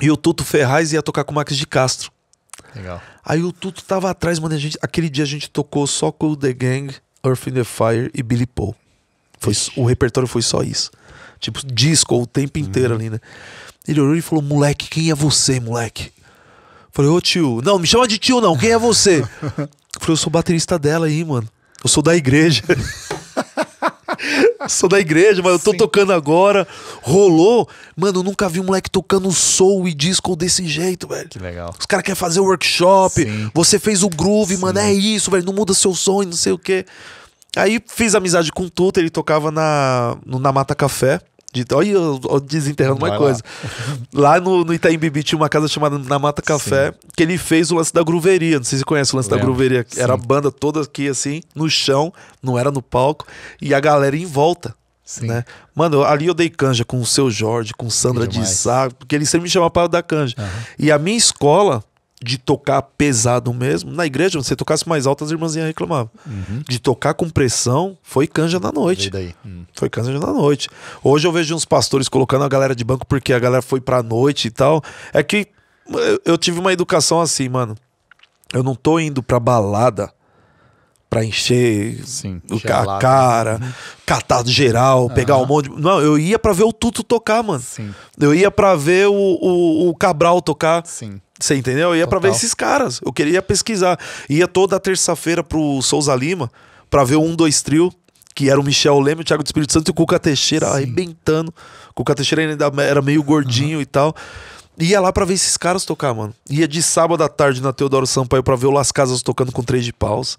e o Tuto Ferraz ia tocar com o Max de Castro. Legal. Aí o Tuto tava atrás, mano. A gente, aquele dia a gente tocou só com o The Gang, Earth in the Fire e Billy Paul. Foi, o repertório foi só isso. Tipo, disco o tempo inteiro hum. ali, né? Ele olhou e falou: Moleque, quem é você, moleque? Falei, ô tio, não, me chama de tio não, quem é você? Falei, eu sou baterista dela aí, mano. Eu sou da igreja. sou da igreja, mas eu tô tocando agora. Rolou. Mano, eu nunca vi um moleque tocando soul e disco desse jeito, velho. Que legal. Os caras querem fazer workshop. Sim. Você fez o groove, Sim. mano. É isso, velho. Não muda seu sonho, não sei o quê. Aí fiz amizade com o Tuta, ele tocava na, na Mata Café. De, olha eu, eu desenterrando uma lá. coisa. Lá no, no Itaim Bibi tinha uma casa chamada Na Mata Café, Sim. que ele fez o lance da gruveria. Não sei se você conhece o lance Lembra? da gruveria. Sim. Era a banda toda aqui, assim, no chão, não era no palco, e a galera em volta. Sim. Né? Mano, ali eu dei canja com o seu Jorge, com Sandra de Sá, porque ele sempre me chamava para dar canja. Uhum. E a minha escola, de tocar pesado mesmo, na igreja, se você tocasse mais alto, as irmãzinhas reclamavam. Uhum. De tocar com pressão, foi canja na noite. Uhum. Foi canja na noite. Hoje eu vejo uns pastores colocando a galera de banco porque a galera foi pra noite e tal. É que eu tive uma educação assim, mano. Eu não tô indo pra balada pra encher Sim, o, a cara, uhum. catado geral, uhum. pegar um monte. De... Não, eu ia pra ver o Tuto tocar, mano. Sim. Eu ia pra ver o, o, o Cabral tocar. Sim. Você entendeu? Eu ia Total. pra ver esses caras. Eu queria pesquisar. Ia toda terça-feira pro Souza Lima pra ver o 1, 2 Trio, que era o Michel Leme, o Thiago do Espírito Santo e o Cuca Teixeira Sim. arrebentando. O Cuca Teixeira ainda era meio gordinho uhum. e tal. Ia lá pra ver esses caras tocar, mano. Ia de sábado à tarde na Teodoro Sampaio pra ver o Las Casas tocando com três de paus.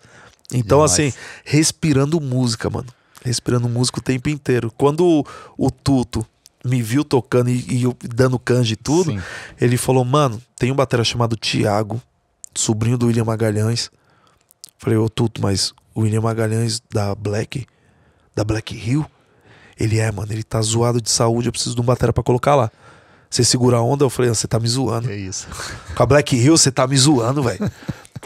Então, Demais. assim, respirando música, mano. Respirando música o tempo inteiro. Quando o Tuto me viu tocando e, e dando canja e tudo, Sim. ele falou: Mano, tem um batera chamado Tiago, sobrinho do William Magalhães. Falei: Ô Tuto, mas o William Magalhães da Black, da Black Hill, ele é, mano, ele tá zoado de saúde, eu preciso de um batera pra colocar lá. Você segura a onda, eu falei: ah, Você tá me zoando. É isso. Com a Black Hill, você tá me zoando, velho.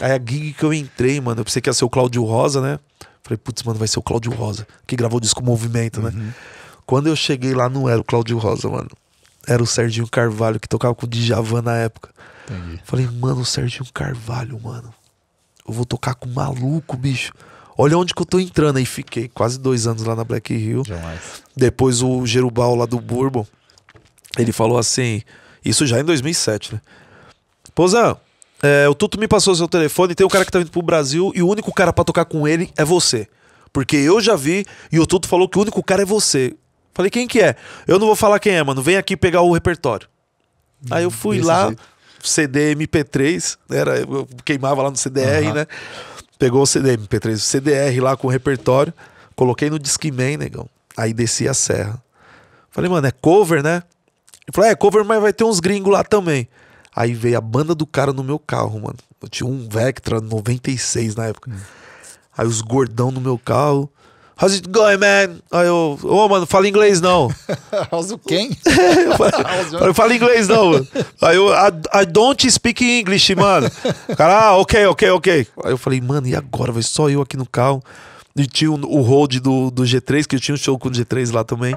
Aí a gig que eu entrei, mano, eu pensei que ia ser o Cláudio Rosa, né? Falei, putz, mano, vai ser o Cláudio Rosa, que gravou o disco Movimento, né? Uhum. Quando eu cheguei lá, não era o Claudio Rosa, mano. Era o Serginho Carvalho, que tocava com o Djavan na época. Entendi. Falei, mano, o Serginho Carvalho, mano. Eu vou tocar com o maluco, bicho. Olha onde que eu tô entrando. Aí fiquei quase dois anos lá na Black Hill. Demais. Depois o Gerubal lá do Bourbon, ele falou assim, isso já em 2007, né? Pozão, é, o Tuto me passou seu telefone, tem um cara que tá vindo pro Brasil e o único cara para tocar com ele é você. Porque eu já vi e o Tuto falou que o único cara é você. Falei, quem que é? Eu não vou falar quem é, mano. Vem aqui pegar o repertório. Hum, Aí eu fui lá, jeito. CD MP3, né, era, eu queimava lá no CDR, uhum. né? Pegou o CD MP3, o CDR lá com o repertório, coloquei no Discman, negão. Aí desci a serra. Falei, mano, é cover, né? Ele falou, é, é cover, mas vai ter uns gringos lá também. Aí veio a banda do cara no meu carro, mano. Eu tinha um Vectra 96 na época. Hum. Aí os gordão no meu carro. How's it going, man? Aí eu, ô, oh, mano, fala inglês não. How's o quem? É, eu fala inglês não, mano. Aí eu, I, I don't speak English, mano. O cara, ah, ok, ok, ok. Aí eu falei, mano, e agora? Vai só eu aqui no carro. E tinha o hold do, do G3, que eu tinha um show com o G3 lá também.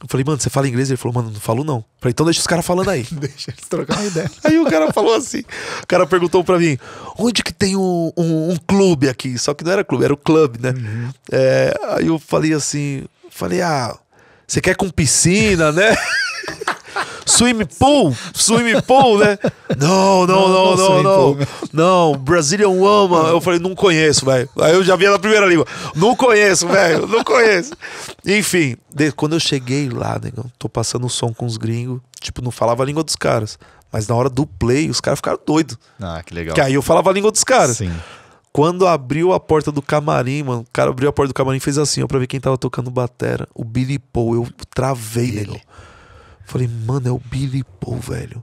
Eu falei, mano, você fala inglês? Ele falou, mano, não falo não. Eu falei, então deixa os caras falando aí. deixa eles trocar uma ideia. aí o cara falou assim, o cara perguntou pra mim, onde que tem um, um, um clube aqui? Só que não era clube, era o clube, né? Uhum. É, aí eu falei assim, falei, ah, você quer com piscina, né? Swim pool? Swim pool, né? Não, não, não, não, não. Não, Brazilian Woman. Eu falei, não conheço, velho. Aí eu já via na primeira língua. Não conheço, velho. Não conheço. Enfim, quando eu cheguei lá, negão, né, tô passando o som com os gringos. Tipo, não falava a língua dos caras. Mas na hora do play, os caras ficaram doidos. Ah, que legal. Que aí eu falava a língua dos caras. Sim. Quando abriu a porta do camarim, mano, o cara abriu a porta do camarim e fez assim, ó, pra ver quem tava tocando batera. O Billy Paul, eu travei, negão. Falei, mano, é o Billy Paul, velho.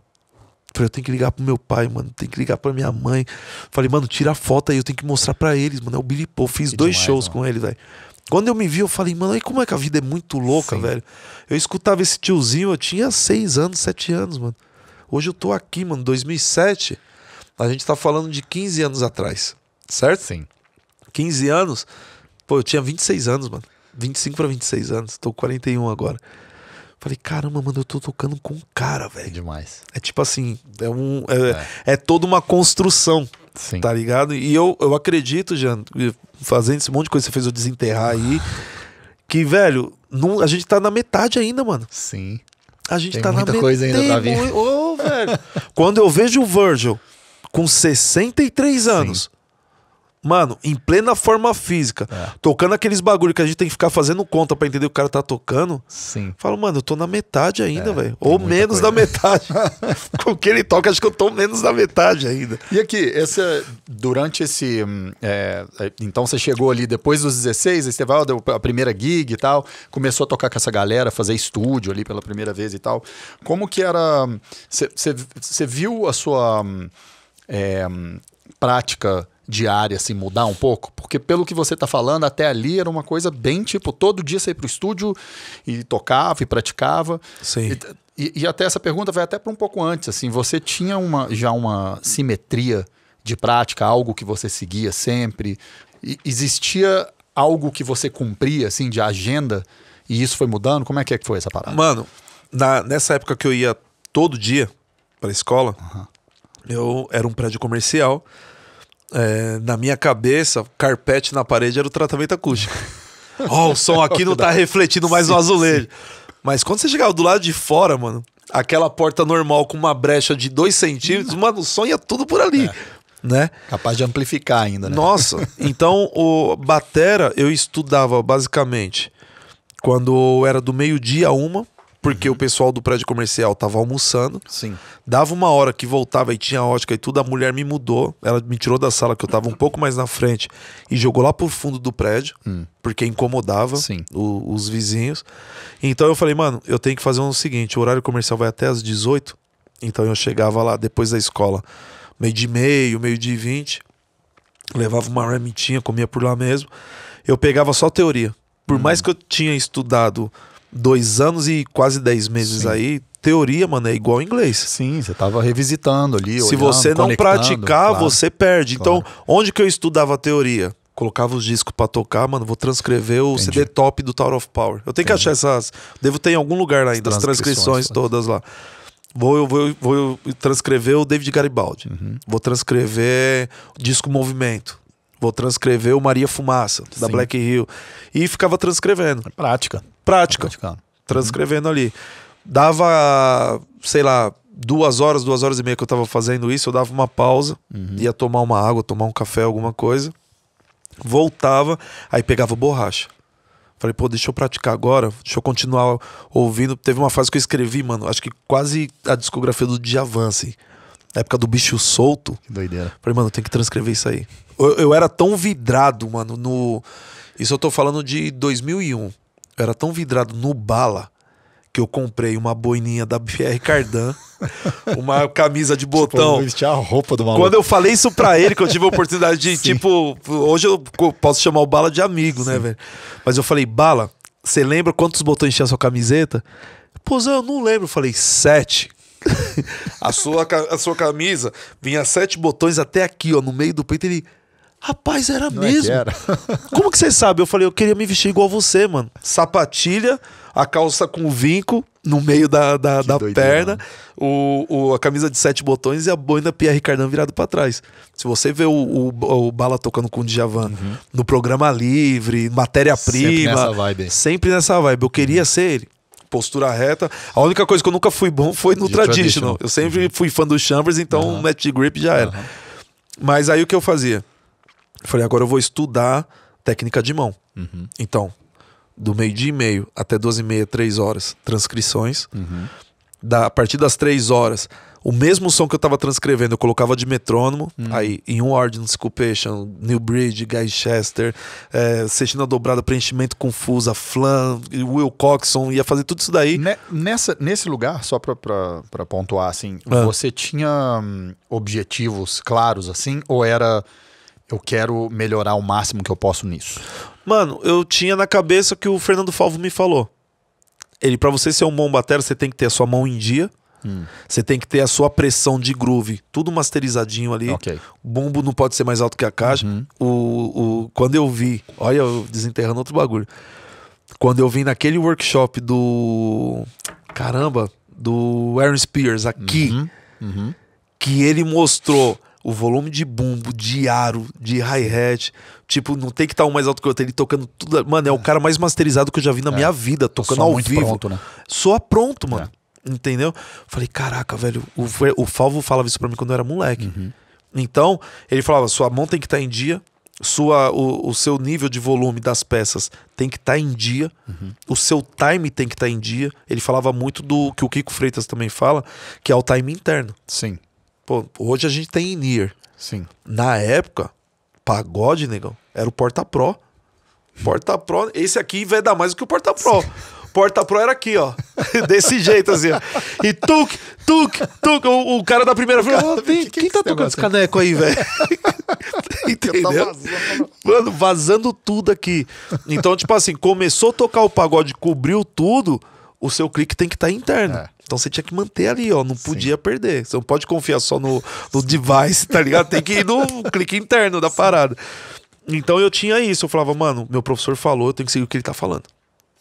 Falei, eu tenho que ligar pro meu pai, mano. Tenho que ligar pra minha mãe. Falei, mano, tira a foto aí, eu tenho que mostrar pra eles, mano. É o Billy Paul. Fiz que dois demais, shows mano. com ele, velho. Quando eu me vi, eu falei, mano, aí como é que a vida é muito louca, Sim. velho? Eu escutava esse tiozinho, eu tinha seis anos, sete anos, mano. Hoje eu tô aqui, mano, 2007. A gente tá falando de 15 anos atrás, certo? Sim. 15 anos. Pô, eu tinha 26 anos, mano. 25 para 26 anos. Tô com 41 agora. Falei, caramba, mano, eu tô tocando com um cara, velho. É demais. É tipo assim, é, um, é, é, é. toda uma construção. Sim. Tá ligado? E eu, eu acredito, Jean, fazendo esse monte de coisa você fez eu desenterrar aí. que, velho, não, a gente tá na metade ainda, mano. Sim. A gente tem tá muita na coisa ainda pra vir. Ô, oh, velho. Quando eu vejo o Virgil com 63 anos, Sim mano, em plena forma física, é. tocando aqueles bagulho que a gente tem que ficar fazendo conta para entender o cara tá tocando. Sim. Falo, mano, eu tô na metade ainda, é, velho. Ou menos coisa. da metade. Com o que ele toca, acho que eu tô menos da metade ainda. E aqui, essa, durante esse. É, é, então você chegou ali depois dos 16, aí deu a primeira gig e tal, começou a tocar com essa galera, fazer estúdio ali pela primeira vez e tal. Como que era. Você viu a sua é, prática diária, assim, mudar um pouco? Porque pelo que você está falando, até ali era uma coisa bem tipo, todo dia você ia pro estúdio e tocava e praticava. Sim. E, e, e até essa pergunta vai até para um pouco antes, assim, você tinha uma, já uma simetria de prática, algo que você seguia sempre? E existia algo que você cumpria, assim, de agenda? E isso foi mudando? Como é que, é que foi essa parada? Mano, na, nessa época que eu ia todo dia pra escola, uhum. eu era um prédio comercial é, na minha cabeça, carpete na parede era o tratamento acústico. Ó, oh, o som aqui não tá refletindo mais sim, no azulejo. Sim. Mas quando você chegava do lado de fora, mano, aquela porta normal com uma brecha de dois centímetros, mano, o som ia tudo por ali. É. Né? Capaz de amplificar ainda, né? Nossa, então o Batera eu estudava basicamente quando era do meio-dia a uma, porque o pessoal do prédio comercial tava almoçando. Sim. Dava uma hora que voltava e tinha ótica e tudo, a mulher me mudou. Ela me tirou da sala que eu tava um pouco mais na frente e jogou lá pro fundo do prédio, hum. porque incomodava o, os vizinhos. Então eu falei, mano, eu tenho que fazer o um seguinte: o horário comercial vai até as 18. Então eu chegava lá depois da escola, meio de meio, meio de 20. Levava uma remitinha, comia por lá mesmo. Eu pegava só teoria. Por hum. mais que eu tinha estudado dois anos e quase dez meses Sim. aí, teoria, mano, é igual inglês. Sim, você tava revisitando ali. Se olhando, você não praticar, claro, você perde. Então, claro. Então, onde que eu estudava teoria? colocava os discos para tocar, mano, vou transcrever o Entendi. CD top do Tower of Power. Eu tenho Entendi. que achar essas. Devo ter em algum lugar lá ainda, as transcrições, transcrições todas lá. Vou, vou, vou transcrever o David Garibaldi. Uhum. Vou transcrever disco Movimento. Vou transcrever o Maria Fumaça, da Sim. Black Hill. E ficava transcrevendo. prática. Prática. transcrevendo ali. Dava, sei lá, duas horas, duas horas e meia que eu tava fazendo isso, eu dava uma pausa, uhum. ia tomar uma água, tomar um café, alguma coisa. Voltava, aí pegava borracha. Falei, pô, deixa eu praticar agora, deixa eu continuar ouvindo. Teve uma fase que eu escrevi, mano, acho que quase a discografia do Djavan, assim. Na época do bicho solto. Que doideira. Falei, mano, tem que transcrever isso aí. Eu, eu era tão vidrado, mano, no. Isso eu tô falando de 2001. Eu era tão vidrado no bala que eu comprei uma boininha da BR Cardan, uma camisa de tipo, botão. Tipo, a roupa do maluco. Quando eu falei isso pra ele, que eu tive a oportunidade de, Sim. tipo, hoje eu posso chamar o Bala de amigo, né, Sim. né, velho? Mas eu falei, Bala, você lembra quantos botões tinha a sua camiseta? Pô, eu não lembro. Eu falei, sete. a, sua, a sua camisa vinha sete botões até aqui, ó, no meio do peito. Ele, rapaz, era Não mesmo. É que era. Como que você sabe? Eu falei, eu queria me vestir igual você, mano. Sapatilha, a calça com vinco no meio da, da, da perna, né? o, o, a camisa de sete botões e a boina Pierre Cardan virado para trás. Se você vê o, o, o Bala tocando com o Djavan uhum. no programa livre, matéria-prima. Sempre nessa vibe. Sempre nessa vibe. Eu queria uhum. ser ele postura reta. A única coisa que eu nunca fui bom foi no traditional. traditional. Eu sempre uhum. fui fã do Chambers, então uhum. match grip já era. Uhum. Mas aí o que eu fazia? Eu falei, agora eu vou estudar técnica de mão. Uhum. Então, do meio-dia e meio até 12 e meia, três horas, transcrições. Uhum. Da, a partir das três horas, o mesmo som que eu tava transcrevendo, eu colocava de metrônomo, hum. aí em um ordem, Culpation, New Bridge, Guy Chester, é, Sextina Dobrada, Preenchimento Confusa, Flan, Will Coxon, ia fazer tudo isso daí. nessa, nesse lugar, só pra, pra, pra pontuar, assim, ah. você tinha hum, objetivos claros, assim, ou era eu quero melhorar o máximo que eu posso nisso? Mano, eu tinha na cabeça que o Fernando Falvo me falou. Ele, para você ser um bom batera, você tem que ter a sua mão em dia Hum. Você tem que ter a sua pressão de groove, tudo masterizadinho ali. Okay. O bumbo não pode ser mais alto que a caixa. Uhum. O, o, quando eu vi, olha, eu desenterrando outro bagulho. Quando eu vim naquele workshop do. Caramba, do Aaron Spears aqui, uhum. Uhum. que ele mostrou o volume de bumbo, de aro, de hi-hat. Tipo, não tem que estar tá um mais alto que o outro. Ele tocando tudo. Mano, é o é. cara mais masterizado que eu já vi na é. minha vida, tocando ao vivo. Pronto, né? Soa pronto, mano. É. Entendeu? Falei, caraca, velho, o, o Falvo falava isso pra mim quando eu era moleque. Uhum. Então, ele falava: sua mão tem que estar tá em dia, sua, o, o, seu nível de volume das peças tem que estar tá em dia, uhum. o seu time tem que estar tá em dia. Ele falava muito do que o Kiko Freitas também fala, que é o time interno. Sim. Pô, hoje a gente tem in-ear. Sim. Na época, pagode, negão, era o Porta Pro. Porta Pro, esse aqui vai dar mais do que o Porta Pro porta pro era aqui, ó. Desse jeito, assim, ó. E Tuk, Tuk, Tuk, O, o cara da primeira fila, oh, que, quem que tá tocando esse caneco aí, velho? Entendeu? Vazando. Mano, vazando tudo aqui. Então, tipo assim, começou a tocar o pagode, cobriu tudo, o seu clique tem que estar tá interno. É. Então você tinha que manter ali, ó. Não podia Sim. perder. Você não pode confiar só no, no device, tá ligado? Tem que ir no clique interno da parada. Então eu tinha isso. Eu falava, mano, meu professor falou, eu tenho que seguir o que ele tá falando.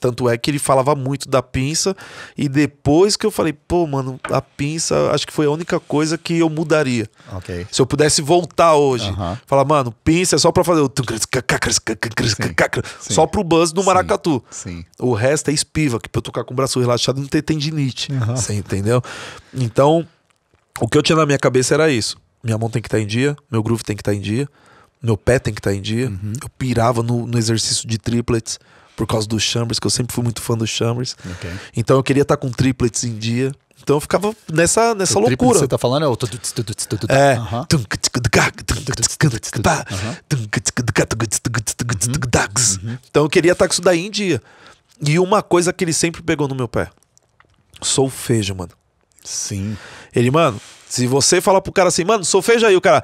Tanto é que ele falava muito da pinça. E depois que eu falei, pô, mano, a pinça acho que foi a única coisa que eu mudaria. Okay. Se eu pudesse voltar hoje, uh -huh. falar, mano, pinça é só pra fazer o. Sim. Só pro buzz do maracatu. Sim. O resto é espiva, que pra eu tocar com o braço relaxado não tem tendinite. Uh -huh. entendeu? Então, o que eu tinha na minha cabeça era isso. Minha mão tem que estar tá em dia, meu groove tem que estar tá em dia, meu pé tem que estar tá em dia. Uh Eu pirava no, no exercício de triplets por causa do Chambers, que eu sempre fui muito fã do Chambers. Okay. Então eu queria estar tá com triplets em dia. Então eu ficava nessa, nessa o loucura. você tá falando é o. É. Uhum. Então eu queria estar com isso daí em dia. E uma coisa que ele sempre pegou no meu pé: solfejo, mano. Sim. Ele, mano, se você falar pro cara assim, mano, solfejo aí, o cara.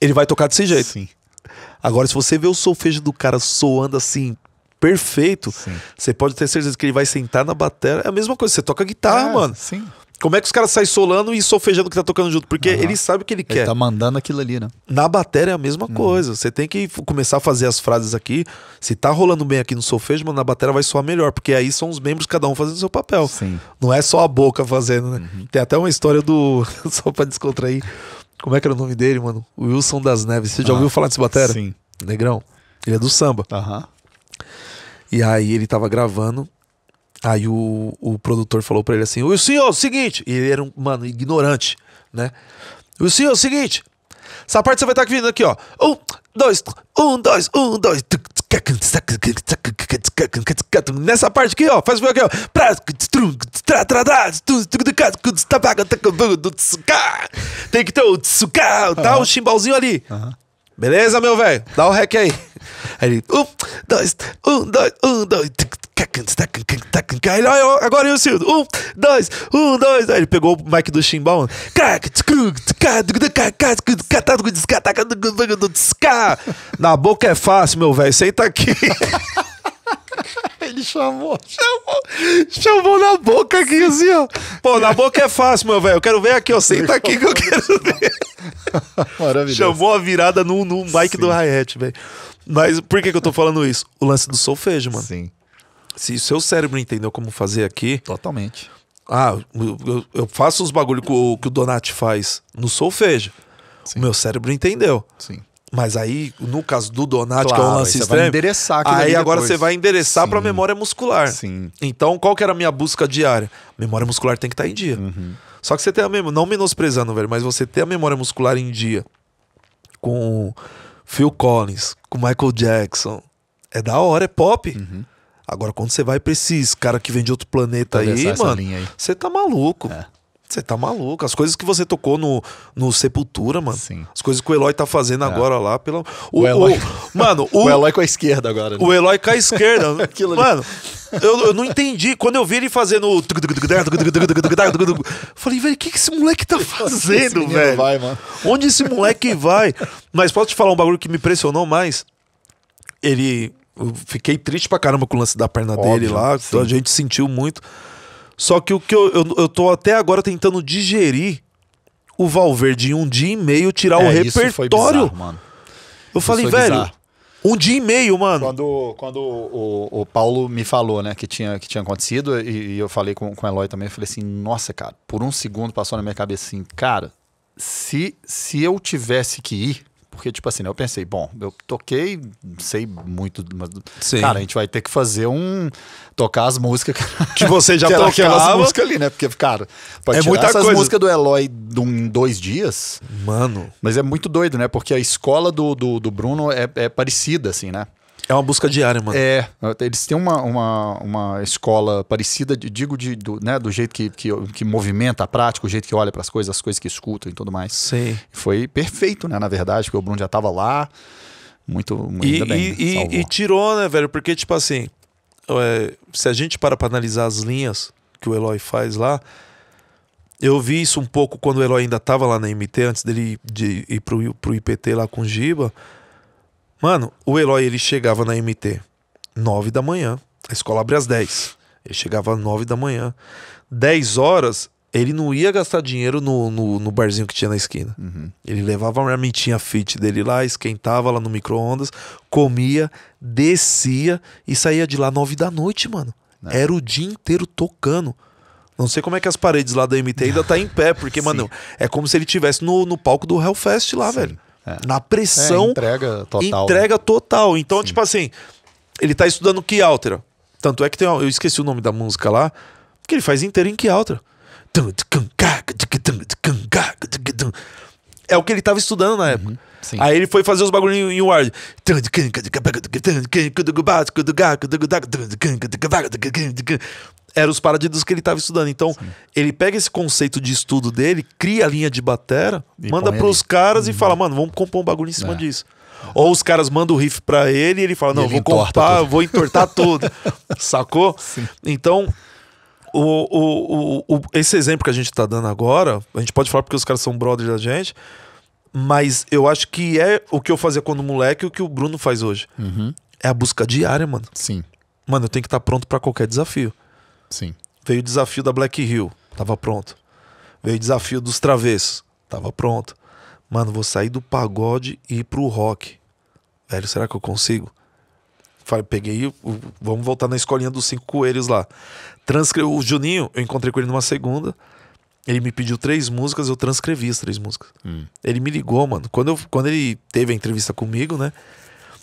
Ele vai tocar desse jeito. Sim. Agora, se você vê o solfejo do cara soando assim, perfeito, você pode ter certeza que ele vai sentar na bateria. É a mesma coisa, você toca guitarra, é, mano. Sim. Como é que os caras saem solando e solfejando que tá tocando junto? Porque uhum. ele sabe o que ele, ele quer. Ele tá mandando aquilo ali, né? Na bateria é a mesma uhum. coisa. Você tem que começar a fazer as frases aqui. Se tá rolando bem aqui no solfejo, mano, na bateria vai soar melhor. Porque aí são os membros, cada um fazendo seu papel. Sim. Não é só a boca fazendo, né? Uhum. Tem até uma história do. só pra descontrair. Como é que era o nome dele, mano? O Wilson das Neves. Você já ah, ouviu falar desse batera? Sim. Negrão. Ele é do samba. Aham. E aí ele tava gravando. Aí o, o produtor falou para ele assim: O senhor, é o seguinte. E ele era um, mano, ignorante, né? O senhor, é o seguinte. Essa parte você vai estar tá vindo aqui, ó. Um, dois, um, dois, um, dois. Nessa parte aqui, ó, faz o aqui, ó. Tem que ter o tsuká, tá? O um chimbalzinho ali. Beleza, meu velho? Dá o um rec aí. Aí um, dois, um, dois, um, dois. Aí ele, agora eu sinto. Um, dois, um, dois. Aí ele pegou o mic do chimbal. Na boca é fácil, meu velho. Senta aqui. Ele chamou, chamou, chamou na boca aqui, assim, ó. Pô, na boca é fácil, meu velho. Eu quero ver aqui, ó. Senta aqui que eu quero ver. Maravilhoso. Chamou a virada no, no mic Sim. do hi velho. Mas por que, que eu tô falando isso? O lance do solfejo, mano. Sim. Se o seu cérebro entendeu como fazer aqui. Totalmente. Ah, eu, eu faço os bagulho que o, que o Donati faz no solfejo. Sim. O meu cérebro entendeu. Sim. Mas aí, no caso do Donati, claro, que é um lance extremo, vai endereçar aí agora você vai endereçar para memória muscular. Sim. Então, qual que era a minha busca diária? Memória muscular tem que estar tá em dia. Uhum. Só que você tem a memória, não menosprezando, velho, mas você ter a memória muscular em dia com Phil Collins, com Michael Jackson. É da hora, é pop. Uhum. Agora, quando você vai pra esses cara que vem de outro planeta aí, mano, você tá maluco. É. Você tá maluco. As coisas que você tocou no, no Sepultura, mano. Sim. As coisas que o Eloy tá fazendo é. agora lá. Pela... O, o Eloy. O, mano, o... o Eloy com a esquerda agora. Né? O Eloy com a esquerda. mano, eu, eu, não entendi. Quando eu vi ele fazendo. Falei, velho, o que, que esse moleque tá fazendo, velho? Vai, Onde esse moleque vai? Mas posso te falar um bagulho que me impressionou mais? Ele. Eu fiquei triste pra caramba com o lance da perna Óbvio, dele lá. Sim. A gente sentiu muito. Só que o que eu, eu, eu tô até agora tentando digerir o Valverde em um dia e meio tirar é, o repertório. Bizarro, eu isso falei, velho, bizarro. um dia e meio, mano. Quando, quando o, o, o, Paulo me falou, né, que tinha, que tinha acontecido, e, e, eu falei com, com o Eloy também, eu falei assim, nossa, cara, por um segundo passou na minha cabeça assim, cara, se, se eu tivesse que ir, porque, tipo assim, né, eu pensei, bom, eu toquei, sei muito, mas. Sim. Cara, a gente vai ter que fazer um. tocar as músicas. Que você já tocou as músicas ali, né? Porque, cara, pra é tirar muita essas coisa. músicas do Eloy em dois dias. Mano. Mas é muito doido, né? Porque a escola do, do, do Bruno é, é parecida, assim, né? É uma busca diária, mano. É, eles têm uma, uma, uma escola parecida, digo, de, do, né, do jeito que, que, que movimenta a prática, o jeito que olha para as coisas, as coisas que escuta e tudo mais. Sim. Foi perfeito, né, na verdade, porque o Bruno já estava lá, muito, muito e, bem. E, e, e, tirou, né, velho, porque, tipo assim, é, se a gente para para analisar as linhas que o Eloy faz lá, eu vi isso um pouco quando o Eloy ainda estava lá na MT, antes dele de ir pro, pro IPT lá com o Giba, Mano, o Eloy ele chegava na MT 9 da manhã. A escola abre às 10. Ele chegava às 9 da manhã. 10 horas, ele não ia gastar dinheiro no, no, no barzinho que tinha na esquina. Uhum. Ele levava a mentinha fit dele lá, esquentava lá no micro-ondas, comia, descia e saía de lá 9 da noite, mano. Não. Né? Era o dia inteiro tocando. Não sei como é que as paredes lá da MT ainda tá em pé, porque, mano, é como se ele tivesse no, no palco do Hellfest lá, Sim. velho. É. Na pressão. É, entrega total. Né? Entrega né? total. Então, Sim. tipo assim, ele tá estudando que altera. Tanto é que tem. Uma, eu esqueci o nome da música lá, que ele faz inteiro em que altera é o que ele tava estudando na época. Uhum, Aí ele foi fazer os bagulhinhos em Ward. Eram os paradidos que ele tava estudando. Então, sim. ele pega esse conceito de estudo dele, cria a linha de batera, e manda pros os caras uhum. e fala, mano, vamos compor um bagulho em cima é. disso. Ou os caras mandam o riff pra ele e ele fala, não, vou comprar, vou entortar tudo. Sacou? Sim. Então, o, o, o, esse exemplo que a gente tá dando agora, a gente pode falar porque os caras são brothers da gente, mas eu acho que é o que eu fazia quando moleque e o que o Bruno faz hoje. Uhum. É a busca diária, mano. Sim. Mano, eu tenho que estar tá pronto para qualquer desafio. Sim. Veio o desafio da Black Hill, tava pronto. Veio o desafio dos travessos, tava pronto. Mano, vou sair do pagode e ir pro rock. Velho, será que eu consigo? peguei, vamos voltar na escolinha dos cinco coelhos lá. Transcre o Juninho, eu encontrei com ele numa segunda. Ele me pediu três músicas, eu transcrevi as três músicas. Hum. Ele me ligou, mano. Quando, eu, quando ele teve a entrevista comigo, né?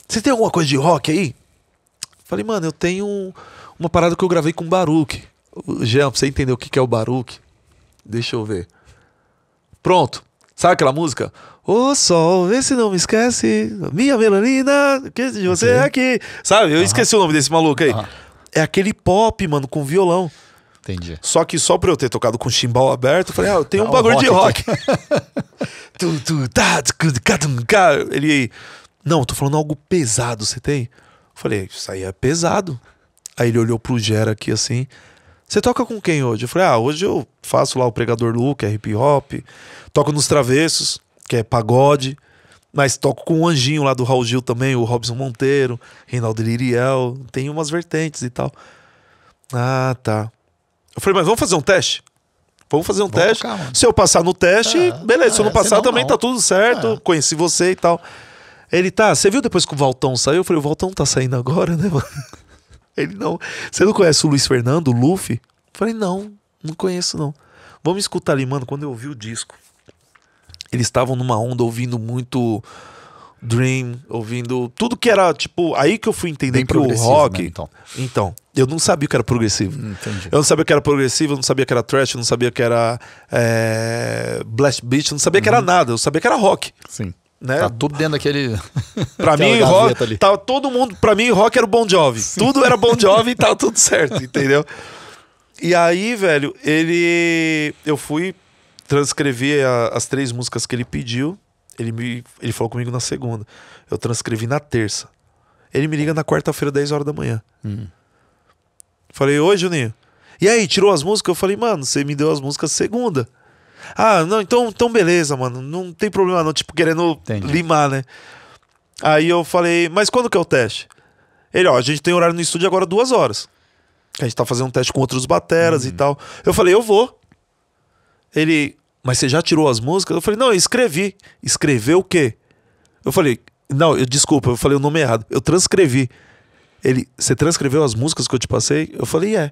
Você tem alguma coisa de rock aí? Falei, mano, eu tenho uma parada que eu gravei com o Baruch. Jean, pra você entender o que é o Baruch, deixa eu ver. Pronto. Sabe aquela música? Ô sol, vê se não me esquece. Minha melanina, que de você aqui. Sabe? Eu esqueci o nome desse maluco aí. É aquele pop, mano, com violão. Entendi. Só que só pra eu ter tocado com chimbal aberto, eu falei, ah, tem tá, um bagulho de rock tu, tu, tá, Ele. Não, tô falando algo pesado, você tem? Eu falei, isso aí é pesado. Aí ele olhou pro Gera aqui assim. Você toca com quem hoje? Eu falei, ah, hoje eu faço lá o Pregador Luke, é hip hop, toco nos travessos que é pagode. Mas toco com o Anjinho lá do Raul Gil também, o Robson Monteiro, Reinaldo Liriel. Tem umas vertentes e tal. Ah, tá. Eu falei, mas vamos fazer um teste? Vamos fazer um teste. Tocar, se eu passar no teste, é, beleza. É, se eu não é, passar, não, é também não. tá tudo certo. É. Conheci você e tal. Ele tá. Você viu depois que o Valtão saiu? Eu falei, o Valtão tá saindo agora, né, mano? Ele não. Você não conhece o Luiz Fernando, o Luffy? Eu falei, não, não conheço, não. Vamos escutar ali, mano, quando eu ouvi o disco eles estavam numa onda ouvindo muito Dream, ouvindo tudo que era tipo. Aí que eu fui entender Bem que o né, rock. Né, então. então, eu não sabia que era progressivo. Hum, entendi. Eu não sabia que era progressivo, eu não sabia que era trash, eu não sabia que era é, blast beat, eu não sabia uhum. que era uhum. nada, eu sabia que era rock. Sim. Né? Tá tudo dentro daquele. pra mim, rock. Ali. Tava todo mundo. Pra mim, rock era o Bon Jovi. Sim. Tudo era Bon Jovi e tava tudo certo, entendeu? E aí, velho, ele. Eu fui transcrevi a, as três músicas que ele pediu. Ele, me, ele falou comigo na segunda. Eu transcrevi na terça. Ele me liga na quarta-feira, 10 horas da manhã. Hum. Falei, oi, Juninho. E aí, tirou as músicas? Eu falei, mano, você me deu as músicas segunda. Ah, não, então, então beleza, mano. Não tem problema não, tipo, querendo Entendi. limar, né? Aí eu falei, mas quando que é o teste? Ele, ó, a gente tem horário no estúdio agora duas horas. A gente tá fazendo um teste com outros bateras hum. e tal. Eu falei, eu vou. Ele, mas você já tirou as músicas? Eu falei, não, eu escrevi. Escreveu o quê? Eu falei, não, eu, desculpa, eu falei o nome errado. Eu transcrevi. Ele, você transcreveu as músicas que eu te passei? Eu falei, é.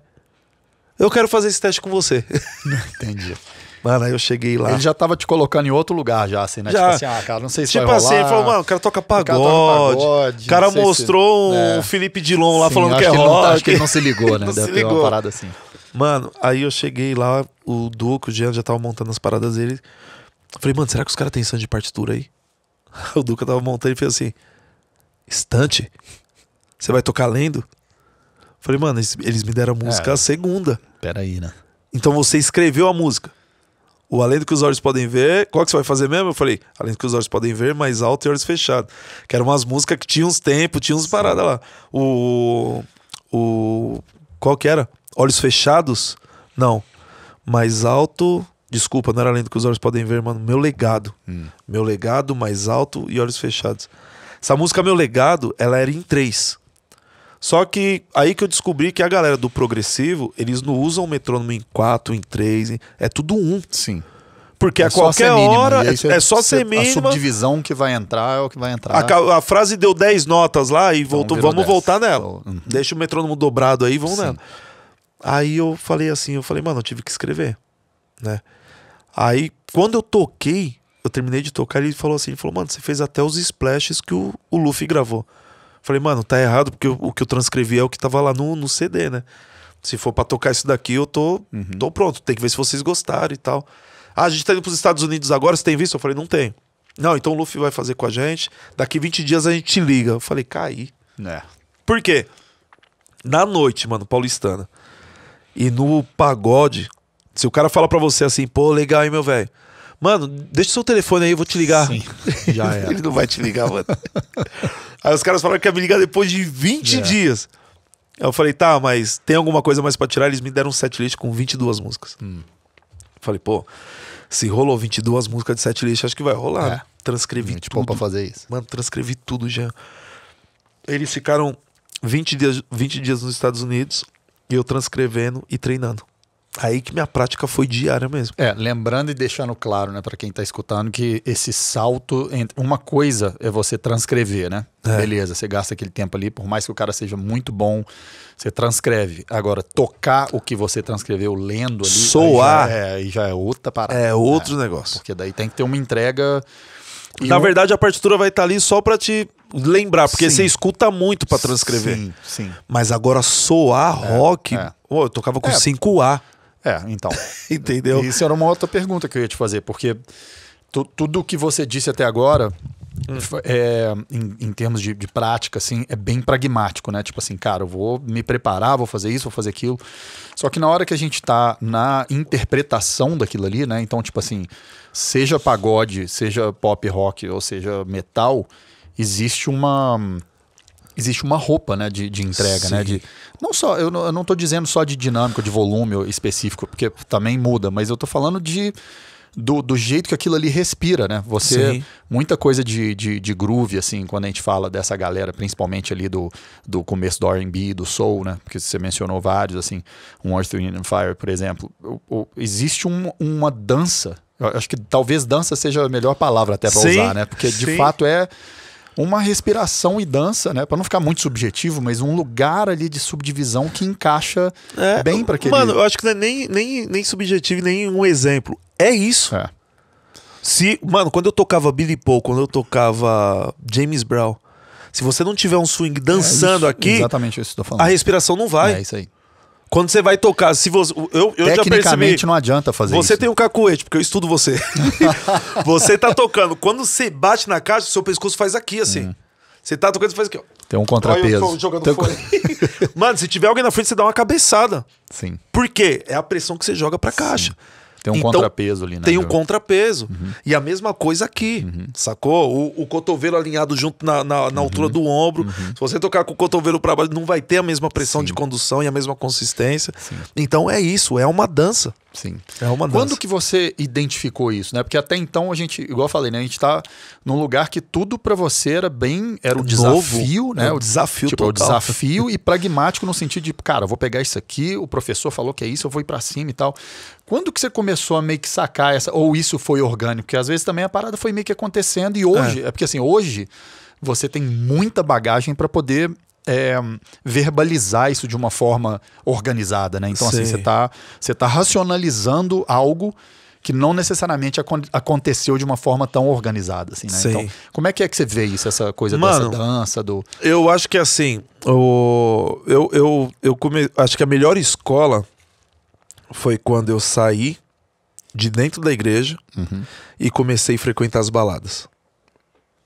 Eu quero fazer esse teste com você. Entendi. Mano, aí eu cheguei lá. Ele já tava te colocando em outro lugar, já, assim, né? Já. Tipo assim, ah, cara, não sei se tipo vai rolar. Tipo assim, falou, mano, o cara toca pagode. O cara, pagode, o cara mostrou se... um é. Felipe Dilon lá Sim, falando que é tá- rock. Não acho que ele não se ligou, né? não Deve uma parada assim. Mano, aí eu cheguei lá, o Duco, o Jean já tava montando as paradas dele. Falei, mano, será que os caras têm stand de partitura aí? O Duca tava montando e fez assim: estante? Você vai tocar lendo? Falei, mano, eles, me deram a música é, a segunda. Peraí, né? Então você escreveu a música. O Além do que os olhos podem ver, qual que você vai fazer mesmo? Eu falei, além do que os olhos podem ver, mais alto e olhos fechados. Que eram umas músicas que tinham uns tempos, tinha uns paradas lá. O. O. Qual que era? Olhos fechados? Não. Mais alto. Desculpa, não era além do que os olhos podem ver, mano. Meu legado. Hum. Meu legado, mais alto e olhos fechados. Essa música, Meu Legado, ela era em três. Só que aí que eu descobri que a galera do progressivo, eles não usam o metrônomo em quatro, em três, em... é tudo um. Sim. Porque é a qualquer hora mínimo, é, é, só cê, ser mínima. A subdivisão que vai entrar é o que vai entrar. A, a frase deu dez notas lá e então, voltou, vamos dez. voltar nela. Uhum. Deixa o metrônomo dobrado aí, vamos Sim. nela. Aí eu falei assim, eu falei, mano, eu tive que escrever, né? Aí, quando eu toquei, eu terminei de tocar, ele falou assim, ele falou, mano, você fez até os splashes que o, o Luffy gravou. Eu falei, mano, tá errado, porque o, o, que eu transcrevi é o que tava lá no, no CD, né? Se for para tocar isso daqui, eu tô, uhum. tô pronto. Tem que ver se vocês gostaram e tal. Ah, a gente tá indo pros Estados Unidos agora, você tem visto? Eu falei, não tem. Não, então o Luffy vai fazer com a gente. Daqui 20 dias a gente te liga. Eu falei, caí. É. Por quê? Na noite, mano, paulistana. E no pagode, se o cara fala para você assim, pô, legal, aí, meu velho. Mano, deixa o seu telefone aí, eu vou te ligar. Sim, já era. Ele não vai te ligar, mano. aí os caras falaram que ia me ligar depois de 20 é. dias. Eu falei, tá, mas tem alguma coisa mais pra tirar? Eles me deram um setlist com 22 músicas. Hum. Falei, pô, se rolou 22 músicas de setlist, acho que vai rolar. É. Né? Transcrevi Gente, tudo. pra fazer isso. Mano, transcrevi tudo já. Eles ficaram 20 dias, 20 dias nos Estados Unidos. E eu transcrevendo e treinando. Aí que minha prática foi diária mesmo. É, lembrando e deixando claro, né, para quem tá escutando, que esse salto entre. Uma coisa é você transcrever, né? É. Beleza, você gasta aquele tempo ali, por mais que o cara seja muito bom, você transcreve. Agora, tocar o que você transcreveu lendo ali. Soar. Aí já é, aí já é outra parada. É, é outro né? negócio. Porque daí tem que ter uma entrega e Na verdade, a partitura vai estar tá ali só para te lembrar, porque sim. você escuta muito para transcrever. Sim, sim. Mas agora soar é, rock, é. Oh, eu tocava com é. 5A. É, então. Entendeu? Isso era uma outra pergunta que eu ia te fazer, porque tu, tudo que você disse até agora Hum. é, em, em, termos de, de, prática, assim, é bem pragmático, né? Tipo assim, cara, eu vou me preparar, vou fazer isso, vou fazer aquilo. Só que na hora que a gente tá na interpretação daquilo ali, né? Então, tipo assim, seja pagode, seja pop rock, ou seja metal, existe uma existe uma roupa né, de, de entrega, Sim. né? De, não só, eu não, eu não tô dizendo só de dinâmica, de volume específico, porque também muda, mas eu tô falando de do, do jeito que aquilo ali respira, né? Você. Sim. Muita coisa de, de, de, groove, assim, quando a gente fala dessa galera, principalmente ali do, do começo do RB, do Soul, né? Porque você mencionou vários, assim, um Earth, Wind and Fire, por exemplo. O, o, existe um, uma dança. Eu acho que talvez dança seja a melhor palavra até para usar, né? Porque de sim. fato é uma respiração e dança, né? Para não ficar muito subjetivo, mas um lugar ali de subdivisão que encaixa é, bem para aquele. Mano, eu acho que não é nem, nem, nem subjetivo, nem um exemplo. É isso. É. Se, mano, quando eu tocava Billy Paul, quando eu tocava James Brown, se você não tiver um swing é dançando é isso, aqui, exatamente isso que eu tô falando. A respiração não vai. É isso aí. Quando você vai tocar, se você. Eu, eu Tecnicamente já percebi, não adianta fazer você isso. Você tem um cacuete, porque eu estudo você. você tá tocando. Quando você bate na caixa, seu pescoço faz aqui, assim. Hum. Você tá tocando, você faz aqui, ó. Tem um contrapeso. jogando Tem... Mano, se tiver alguém na frente, você dá uma cabeçada. Sim. Por quê? É a pressão que você joga pra caixa. Sim. Tem um então, contrapeso ali, né? Tem um contrapeso. Uhum. E a mesma coisa aqui, uhum. sacou? O, o, cotovelo alinhado junto na, na, na uhum. altura do ombro. Uhum. Se você tocar com o cotovelo para baixo, não vai ter a mesma pressão Sim. de condução e a mesma consistência. Sim. Então é isso, é uma dança. Sim. É uma dança. Quando que você identificou isso, né? Porque até então a gente, igual eu falei, né, a gente está num lugar que tudo para você era bem, era o um é desafio, né? É o desafio tipo, é total. o desafio e pragmático no sentido de, cara, vou pegar isso aqui, o professor falou que é isso, eu vou ir para cima e tal. Quando que você começou a meio que sacar essa ou isso foi orgânico? Porque às vezes também a parada foi meio que acontecendo e hoje, é, é porque assim, hoje você tem muita bagagem para poder é, verbalizar isso de uma forma organizada, né? Então, assim, você está você tá racionalizando algo que não necessariamente ac aconteceu de uma forma tão organizada, assim, né? Então, como é que é que você vê isso, essa coisa Mano, dessa dança, do... Eu acho que, assim, o... eu, eu, eu come... acho que a melhor escola foi quando eu saí de dentro da igreja uhum. e comecei a frequentar as baladas.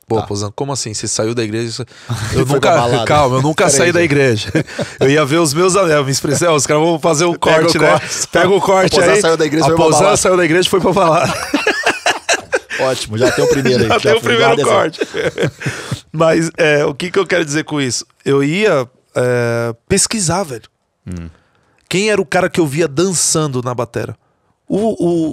Pô, tá. Pozão, como assim? Você saiu da igreja? Eu nunca. Calma, eu nunca saí da igreja. Eu ia ver os meus amigos. Me os caras vão fazer um corte, né? Corte. Pega o corte aí. Saiu da igreja, a saiu da igreja e foi pra falar. Ótimo, já tem o primeiro já aí. Já tem o primeiro corte. Mas é, o que, que eu quero dizer com isso? Eu ia é, pesquisar, velho. Hum. Quem era o cara que eu via dançando na batera? o,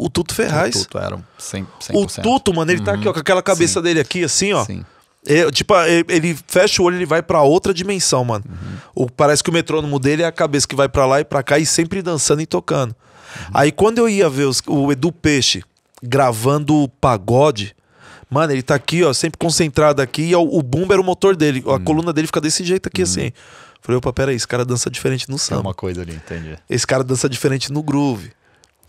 o, o Tuto Ferraz. O Tuto era 100%. 100%. O Tuto, mano, ele tá uhum. aqui, ó, com aquela uhum. cabeça Sim. dele aqui, assim, ó. Sim. É, tipo, é, ele fecha o olho, ele vai para outra dimensão, mano. Uhum. O, parece que o metrônomo dele é a cabeça que vai para lá e para cá e sempre dançando e tocando. Uhum. Aí quando eu ia ver os, o Edu Peixe gravando o pagode, mano, ele tá aqui, ó, sempre concentrado aqui e ó, é o bumbo era o motor dele. Uhum. A coluna dele fica desse jeito aqui, assim. Uhum. Falei, opa, peraí, esse cara dança diferente no samba. É uma coisa ali, entendi. Esse cara dança diferente no groove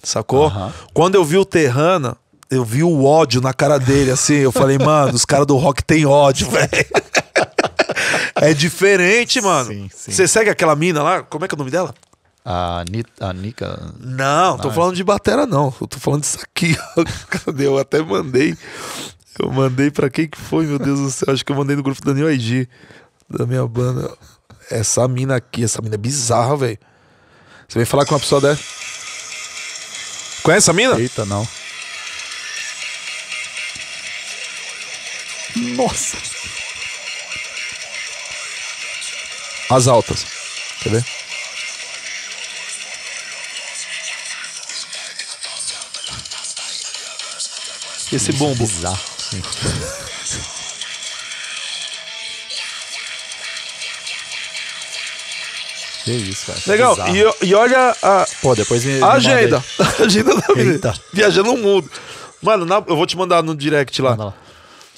sacou? Quando eu vi o Terrana, eu vi o ódio na cara dele, assim. Eu falei, mano, os caras do rock têm ódio, velho. é diferente, mano. Você segue aquela mina lá? Como é que é o nome dela? A, Anitta, a Nika. Não, não, tô ah, falando é. de batera, não. Eu tô falando disso aqui. Cadê? Eu até mandei. Eu mandei para quem que foi, meu Deus do céu. Acho que eu mandei no grupo da New ID, da minha banda. Essa mina aqui, essa mina é bizarra, velho. Você vem falar com uma pessoa dessa. Conhece essa mina? Eita, não. Nossa. As altas. Quer ver? Esse é bombo. Bizarro. Que isso, cara. É Legal. E, e olha a, Pô, depois me. a agenda. A agenda da menina. Eita. Viajando o mundo. Mano, na- eu vou te mandar no direct lá. lá.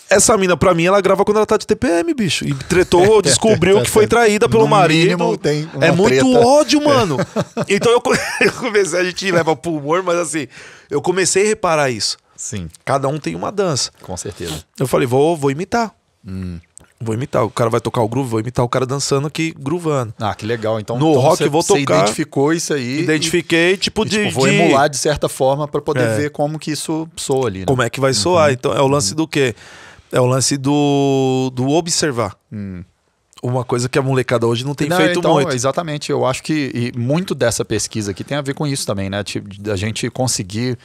Essa mina, pra mim, ela grava quando ela tá de TPM, bicho. E tretou, é, descobriu é, que foi traída pelo No marido. mínimo, tem uma é muito treta. ódio, mano. Então eu, eu comecei, a gente leva pro humor, mas assim, eu comecei a reparar isso. Sim, Cada um tem uma dança. com certeza. Eu falei, vou, vou imitar. Hum. Vou imitar. O cara vai tocar o groove, vou imitar o cara dançando aqui groovando. Ah, que legal. Então, no então rock você, vou tocar. Você identificou isso aí. Identifiquei, tipo e, tipo, de, tipo, Vou de... emular de certa forma para poder é. ver como que isso soa ali. Né? Como é que vai uhum. soar. Então, é o lance uhum. do quê? É o lance do, do observar. Hum. Uma coisa que a molecada hoje não tem não, feito então, muito. Exatamente. Eu acho que muito dessa pesquisa aqui tem a ver com isso também, né? Tipo, da gente conseguir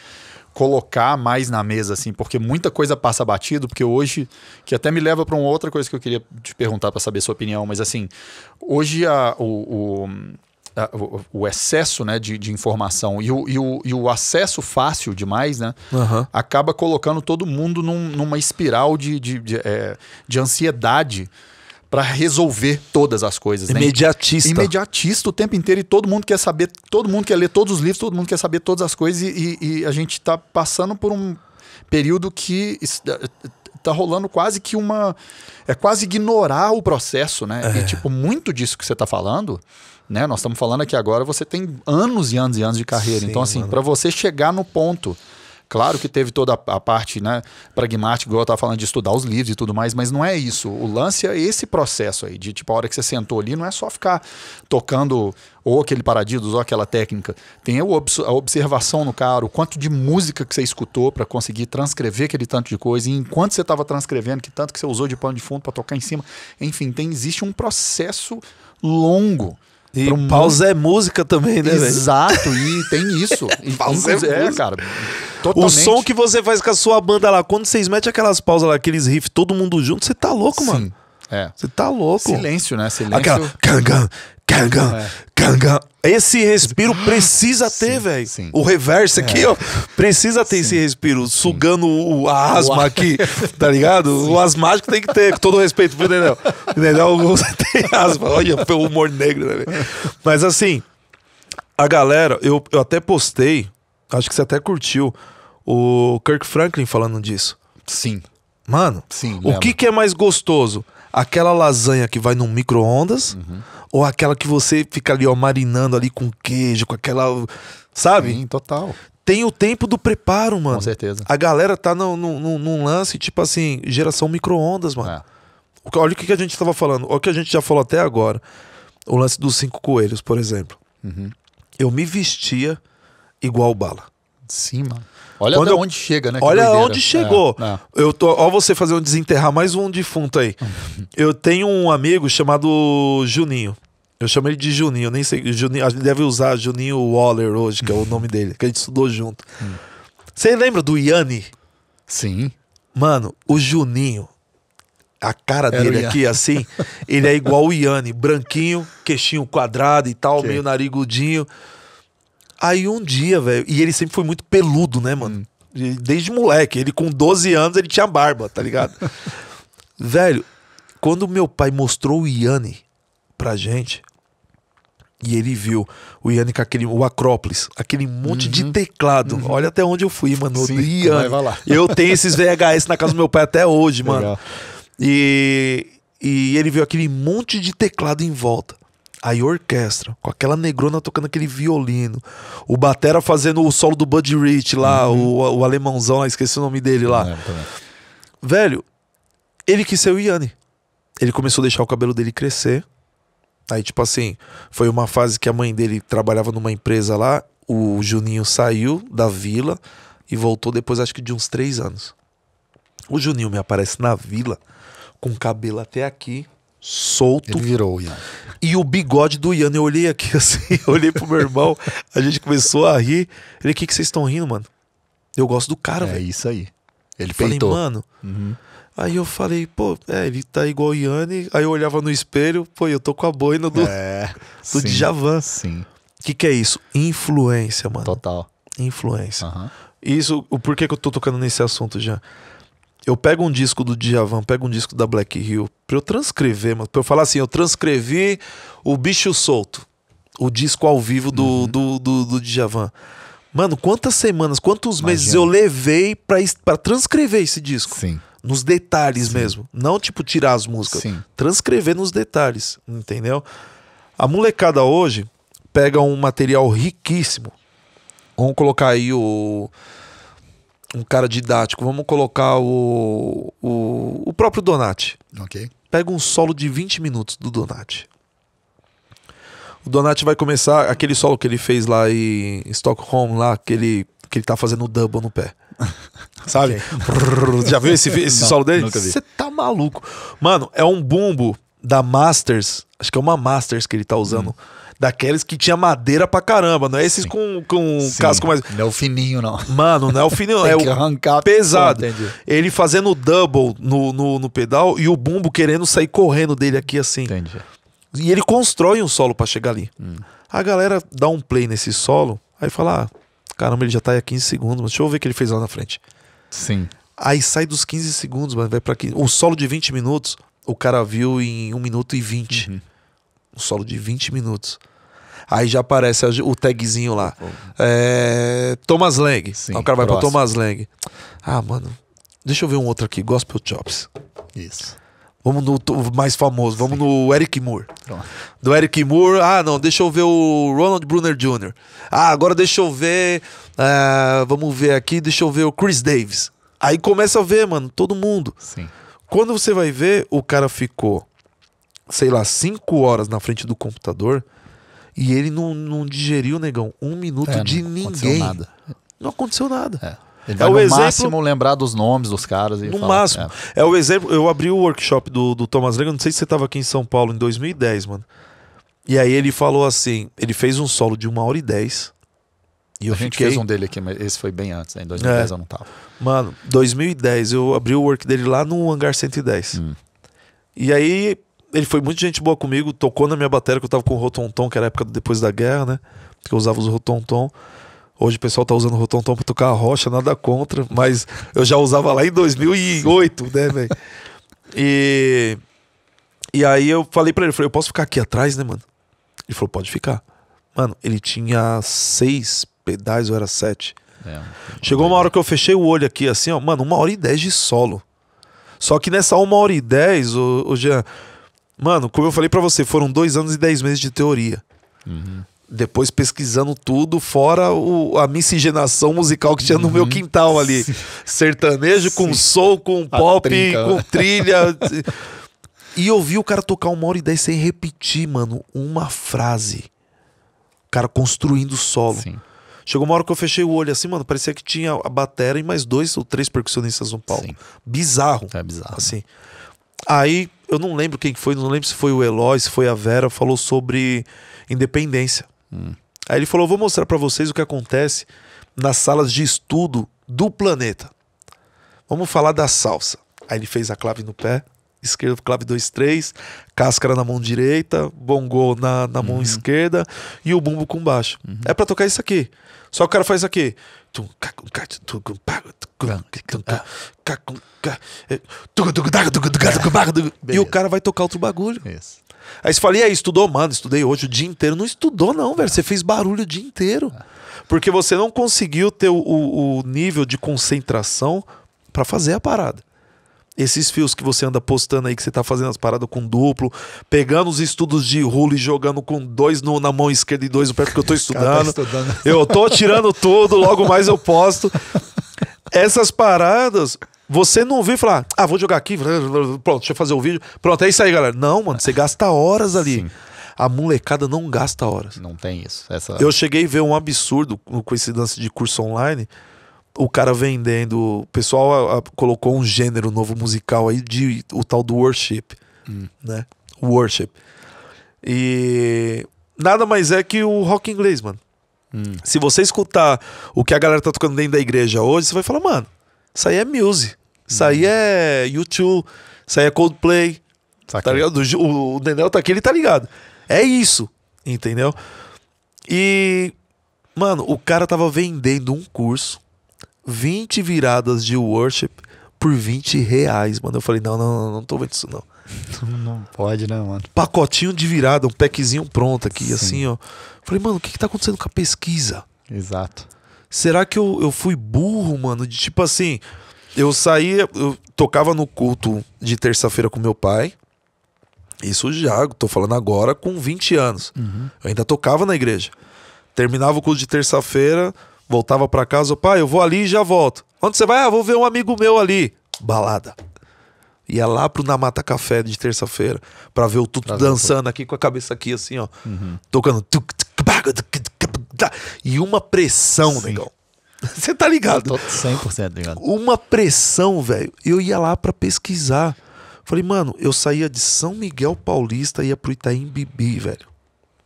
colocar mais na mesa, assim, porque muita coisa passa batido, porque hoje, que até me leva para uma outra coisa que eu queria te perguntar para saber sua opinião, mas assim, hoje a, o, o o excesso né, de, de informação e o, e, o, e o, acesso fácil demais, né? Uhum. Acaba colocando todo mundo num, numa espiral de, de, de é, ansiedade para resolver todas as coisas. Né? Imediatista. Imediatista o tempo inteiro e todo mundo quer saber, todo mundo quer ler todos os livros, todo mundo quer saber todas as coisas e, e, a gente está passando por um período que eh, eh, tá rolando quase que uma. É quase ignorar o processo, né? É. E, tipo, muito disso que você tá falando, né? Nós estamos falando aqui agora, você tem anos e anos e anos de carreira. Sim, então, assim, para você chegar no ponto Claro que teve toda a parte né, pragmática, igual eu estava falando de estudar os livros e tudo mais, mas não é isso. O lance é esse processo aí, de tipo, a hora que você sentou ali, não é só ficar tocando ou aquele paradido, ou aquela técnica. Tem a observação no cara, o quanto de música que você escutou para conseguir transcrever aquele tanto de coisa, e enquanto você estava transcrevendo, que tanto que você usou de pano de fundo para tocar em cima. Enfim, tem, existe um processo longo e um pausa é música também, né, velho? Exato, e tem isso. e pausa é, é, cara. Totalmente. O som que você faz com a sua banda lá, quando vocês metem aquelas pausas lá, aqueles riffs, todo mundo junto, você tá louco, Sim. mano. É. Você tá louco. Silêncio, né? Silêncio. Aquela. Gangan, é. gangan. Esse respiro ah, precisa ter, velho. O reverso aqui, é. ó. Precisa ter sim. esse respiro, sugando o, a asma o aqui, tá ligado? Sim. O asmático tem que ter, com todo respeito pro Nenel. Nenel tem asma. Olha, foi o humor negro, né, Mas assim, a galera, eu, eu até postei, acho que você até curtiu, o Kirk Franklin falando disso. Sim. Mano, sim, o que, que é mais gostoso? aquela lasanha que vai no micro-ondas uhum. ou aquela que você fica ali, ó, marinando ali com queijo, com aquela. Sabe? Sim, total. Tem o tempo do preparo, mano. Com certeza. A galera tá no, no, no, num lance, tipo assim, geração micro-ondas, mano. É. Olha o que a gente estava falando, olha o que a gente já falou até agora. O lance dos cinco coelhos, por exemplo. Uhum. Eu me vestia igual bala. Sim, mano. Olha Quando eu... onde chega, né? olha onde chegou. É, é. Eu tô, ó, você fazer um desenterrar mais um defunto aí. eu tenho um amigo chamado Juninho. Eu chamo ele de Juninho, nem sei. Juninho, a gente deve usar Juninho Waller hoje, que é o nome dele, que a gente estudou junto. Hum. Você lembra do Yanni? Sim. Mano, o Juninho, a cara Era dele aqui, assim, ele é igual o Yanni, branquinho, queixinho quadrado e tal, meio narigudinho. Aí um dia, velho, e ele sempre foi muito peludo, né, mano? Hum. Desde moleque, ele com 12 anos ele tinha barba, tá ligado? velho, quando meu pai mostrou o Yanni pra gente, e ele viu o Yanni com aquele, o Acrópolis, aquele monte uhum. de teclado. Uhum. Olha até onde eu fui, mano. Sim, Yanni. Vai, vai eu tenho esses VHS na casa do meu pai até hoje, mano. E, e ele viu aquele monte de teclado em volta. Aí orquestra, com aquela negrona tocando aquele violino, o Batera fazendo o solo do Buddy Rich lá, uhum. o, o alemãozão lá, esqueci o nome dele lá. Velho, ele quis ser o Yanni. Ele começou a deixar o cabelo dele crescer. Aí, tipo assim, foi uma fase que a mãe dele trabalhava numa empresa lá. O Juninho saiu da vila e voltou depois, acho que de uns três anos. O Juninho me aparece na vila com cabelo até aqui, solto. Ele virou o Ian. E o bigode do Ian, eu olhei aqui assim, eu olhei pro meu irmão, a gente começou a rir. Ele, o que, que vocês estão rindo, mano? Eu gosto do cara, é velho. É isso aí. Ele eu peitou. Falei, mano. Uhum. Aí eu falei, pô, é, ele tá igual o Yanni. Aí eu olhava no espelho, pô, eu tô com a boina do, é, do sim, Djavan. Sim. O que, que é isso? Influência, mano. Total. Influência. Uhum. Isso, o porquê que eu tô tocando nesse assunto já? eu pego um disco do Djavan, pego um disco da Black Hill, pra eu transcrever, mas pra eu falar assim, eu transcrevi o Bicho Solto, o disco ao vivo do, uhum. do, do, do, Djavan. Mano, quantas semanas, quantos Imagina. meses eu levei pra, pra transcrever esse disco? Sim. Nos detalhes Sim. mesmo. Não, tipo, tirar as músicas. Sim. Transcrever nos detalhes, entendeu? A molecada hoje pega um material riquíssimo. Vamos colocar aí o um cara didático, vamos colocar o, o, o próprio Donati. Ok. Pega um solo de 20 minutos do Donati. O Donati vai começar aquele solo que ele fez lá em Stockholm, lá, que ele, que ele tá fazendo double no pé. Sabe? Já viu esse, esse não, solo dele? Você tá maluco. Mano, é um bumbo da Masters. Acho que é uma Masters que ele tá usando. Hum daqueles que tinha madeira pra caramba, não é esses Sim. com, com Sim. casco mais. Não é o fininho, não. Mano, não é o fininho, Tem é que o arrancar pesado. Pô, ele fazendo double no, no, no, pedal e o bumbo querendo sair correndo dele aqui assim. Entendi. E ele constrói um solo para chegar ali. Hum. A galera dá um play nesse solo, aí fala: ah, caramba, ele já tá há 15 segundos, mas deixa eu ver o que ele fez lá na frente. Sim. Aí sai dos 15 segundos, mas vai para 15. O solo de 20 minutos, o cara viu em 1 minuto e 20. Uhum. Um solo de 20 minutos. Aí já aparece o tagzinho lá. Tá é, Thomas Lang. Sim, o cara vai próximo. pra Thomas Lang. Ah, mano, deixa eu ver um outro aqui. Gospel Chops. Isso. Vamos no mais famoso, vamos Sim. no Eric Moore. Pronto. Do Eric Moore, ah não, deixa eu ver o Ronald Brunner Jr. Ah, agora deixa eu ver. Uh, vamos ver aqui, deixa eu ver o Chris Davis. Aí começa a ver, mano, todo mundo. Sim. Quando você vai ver, o cara ficou sei lá, cinco horas na frente do computador e ele não, não digeriu, negão, um minuto é, de não ninguém. Aconteceu nada. Não aconteceu nada. É. é ele é o exemplo, máximo lembrar dos nomes dos caras. no fala, máximo. É. é. o exemplo. Eu abri o workshop do, do Thomas Lennon, não sei se você estava aqui em São Paulo em 2010, mano. E aí ele falou assim: ele fez um solo de uma hora e dez. E eu a gente fiquei... fez um dele aqui, mas esse foi bem antes, né? Em 2010 é. eu não tava. Mano, 2010, eu abri o work dele lá no Hangar 110. Hum. E aí ele foi muito gente boa comigo, tocou na minha bateria que eu tava com o Rotonton, que era a época depois da guerra, né? Que eu usava os Rotonton. Hoje o pessoal tá usando o Rotonton pra tocar a rocha, nada contra, mas eu já usava lá em 2008, né, velho? E. E aí eu falei para ele, falei, eu posso ficar aqui atrás, né, mano? Ele falou, pode ficar. Mano, ele tinha seis pedais ou era sete. É, Chegou uma hora que eu fechei o olho aqui, assim, ó, mano, uma hora e dez de solo. Só que nessa uma hora e dez, o, o Jean, Mano, como eu falei para você, foram dois anos e dez meses de teoria. Uhum. Depois pesquisando tudo, fora o, a miscigenação musical que tinha uhum. no meu uhum. quintal ali. Sertanejo com Sim. soul, com a pop, trinca. com trilha. e eu vi o cara tocar uma hora e dez sem repetir, mano, uma frase. O cara construindo solo. Sim. Chegou uma hora que eu fechei o olho assim, mano, parecia que tinha a batera e mais dois ou três percussionistas no palco. Sim. Bizarro. É bizarro. Assim. Aí eu não lembro quem foi, não lembro se foi o Eloy, se foi a Vera, falou sobre independência. Hum. Aí ele falou: vou mostrar para vocês o que acontece nas salas de estudo do planeta. Vamos falar da salsa. Aí ele fez a clave no pé, esquerdo, clave 2, 3, cáscara na mão direita, bongô na, na uhum. mão esquerda e o bumbo com baixo. Uhum. É para tocar isso aqui. Só o cara faz aqui. E o cara vai tocar outro bagulho. Isso. Aí você fala, e aí, estudou? Mano, estudei hoje o dia inteiro. Não estudou, não, velho. Você fez barulho o dia inteiro. Ah. Porque você não conseguiu ter o, o nível de concentração para fazer a parada esses fios que você anda postando aí, que você tá fazendo as paradas com duplo, pegando os estudos de rule e jogando com dois no, na mão esquerda e dois no pé, porque eu tô tá estudando. Tá estudando. Eu tô tirando tudo, logo mais eu posto. Essas paradas, você não vê falar, ah, vou jogar aqui, pronto, deixa eu fazer o vídeo. Pronto, é isso aí, galera. Não, mano, você gasta horas ali. Sim. A molecada não gasta horas. Não tem isso. Essa... Eu cheguei a ver um absurdo com esse lance de curso online o cara vendendo. O pessoal a, a, colocou um gênero novo musical aí de o tal do worship, hum. né? Worship. E nada mais é que o rock inglês, mano. Hum. Se você escutar o que a galera tá tocando dentro da igreja hoje, você vai falar, mano, isso aí é music. Isso aí hum. é YouTube, isso aí é Coldplay. Tá ligado? O, o Daniel tá aqui, ele tá ligado. É isso, entendeu? E, mano, o cara tava vendendo um curso 20 viradas de worship por 20 reais, mano. Eu falei, não, não, não, não tô vendo isso, não. Não pode, né, mano? Pacotinho de virada, um packzinho pronto aqui, Sim. assim, ó. Falei, mano, o que, que tá acontecendo com a pesquisa? Exato. Será que eu, eu fui burro, mano? De tipo assim, eu saía, eu tocava no culto de terça-feira com meu pai. Isso já, tô falando agora, com 20 anos. Uhum. Eu ainda tocava na igreja. Terminava o culto de terça-feira, Voltava para casa, pai, eu vou ali e já volto. Onde você vai? Ah, vou ver um amigo meu ali. Balada. Ia lá pro Na Mata Café de terça-feira pra ver o Tuto Prazer, dançando aqui com a cabeça aqui assim, ó. Uhum. Tocando. E uma pressão, Sim. negão. Você tá ligado? Eu tô 100% ligado. Uma pressão, velho. Eu ia lá pra pesquisar. Falei, mano, eu saía de São Miguel Paulista e ia pro Itaim Bibi, velho.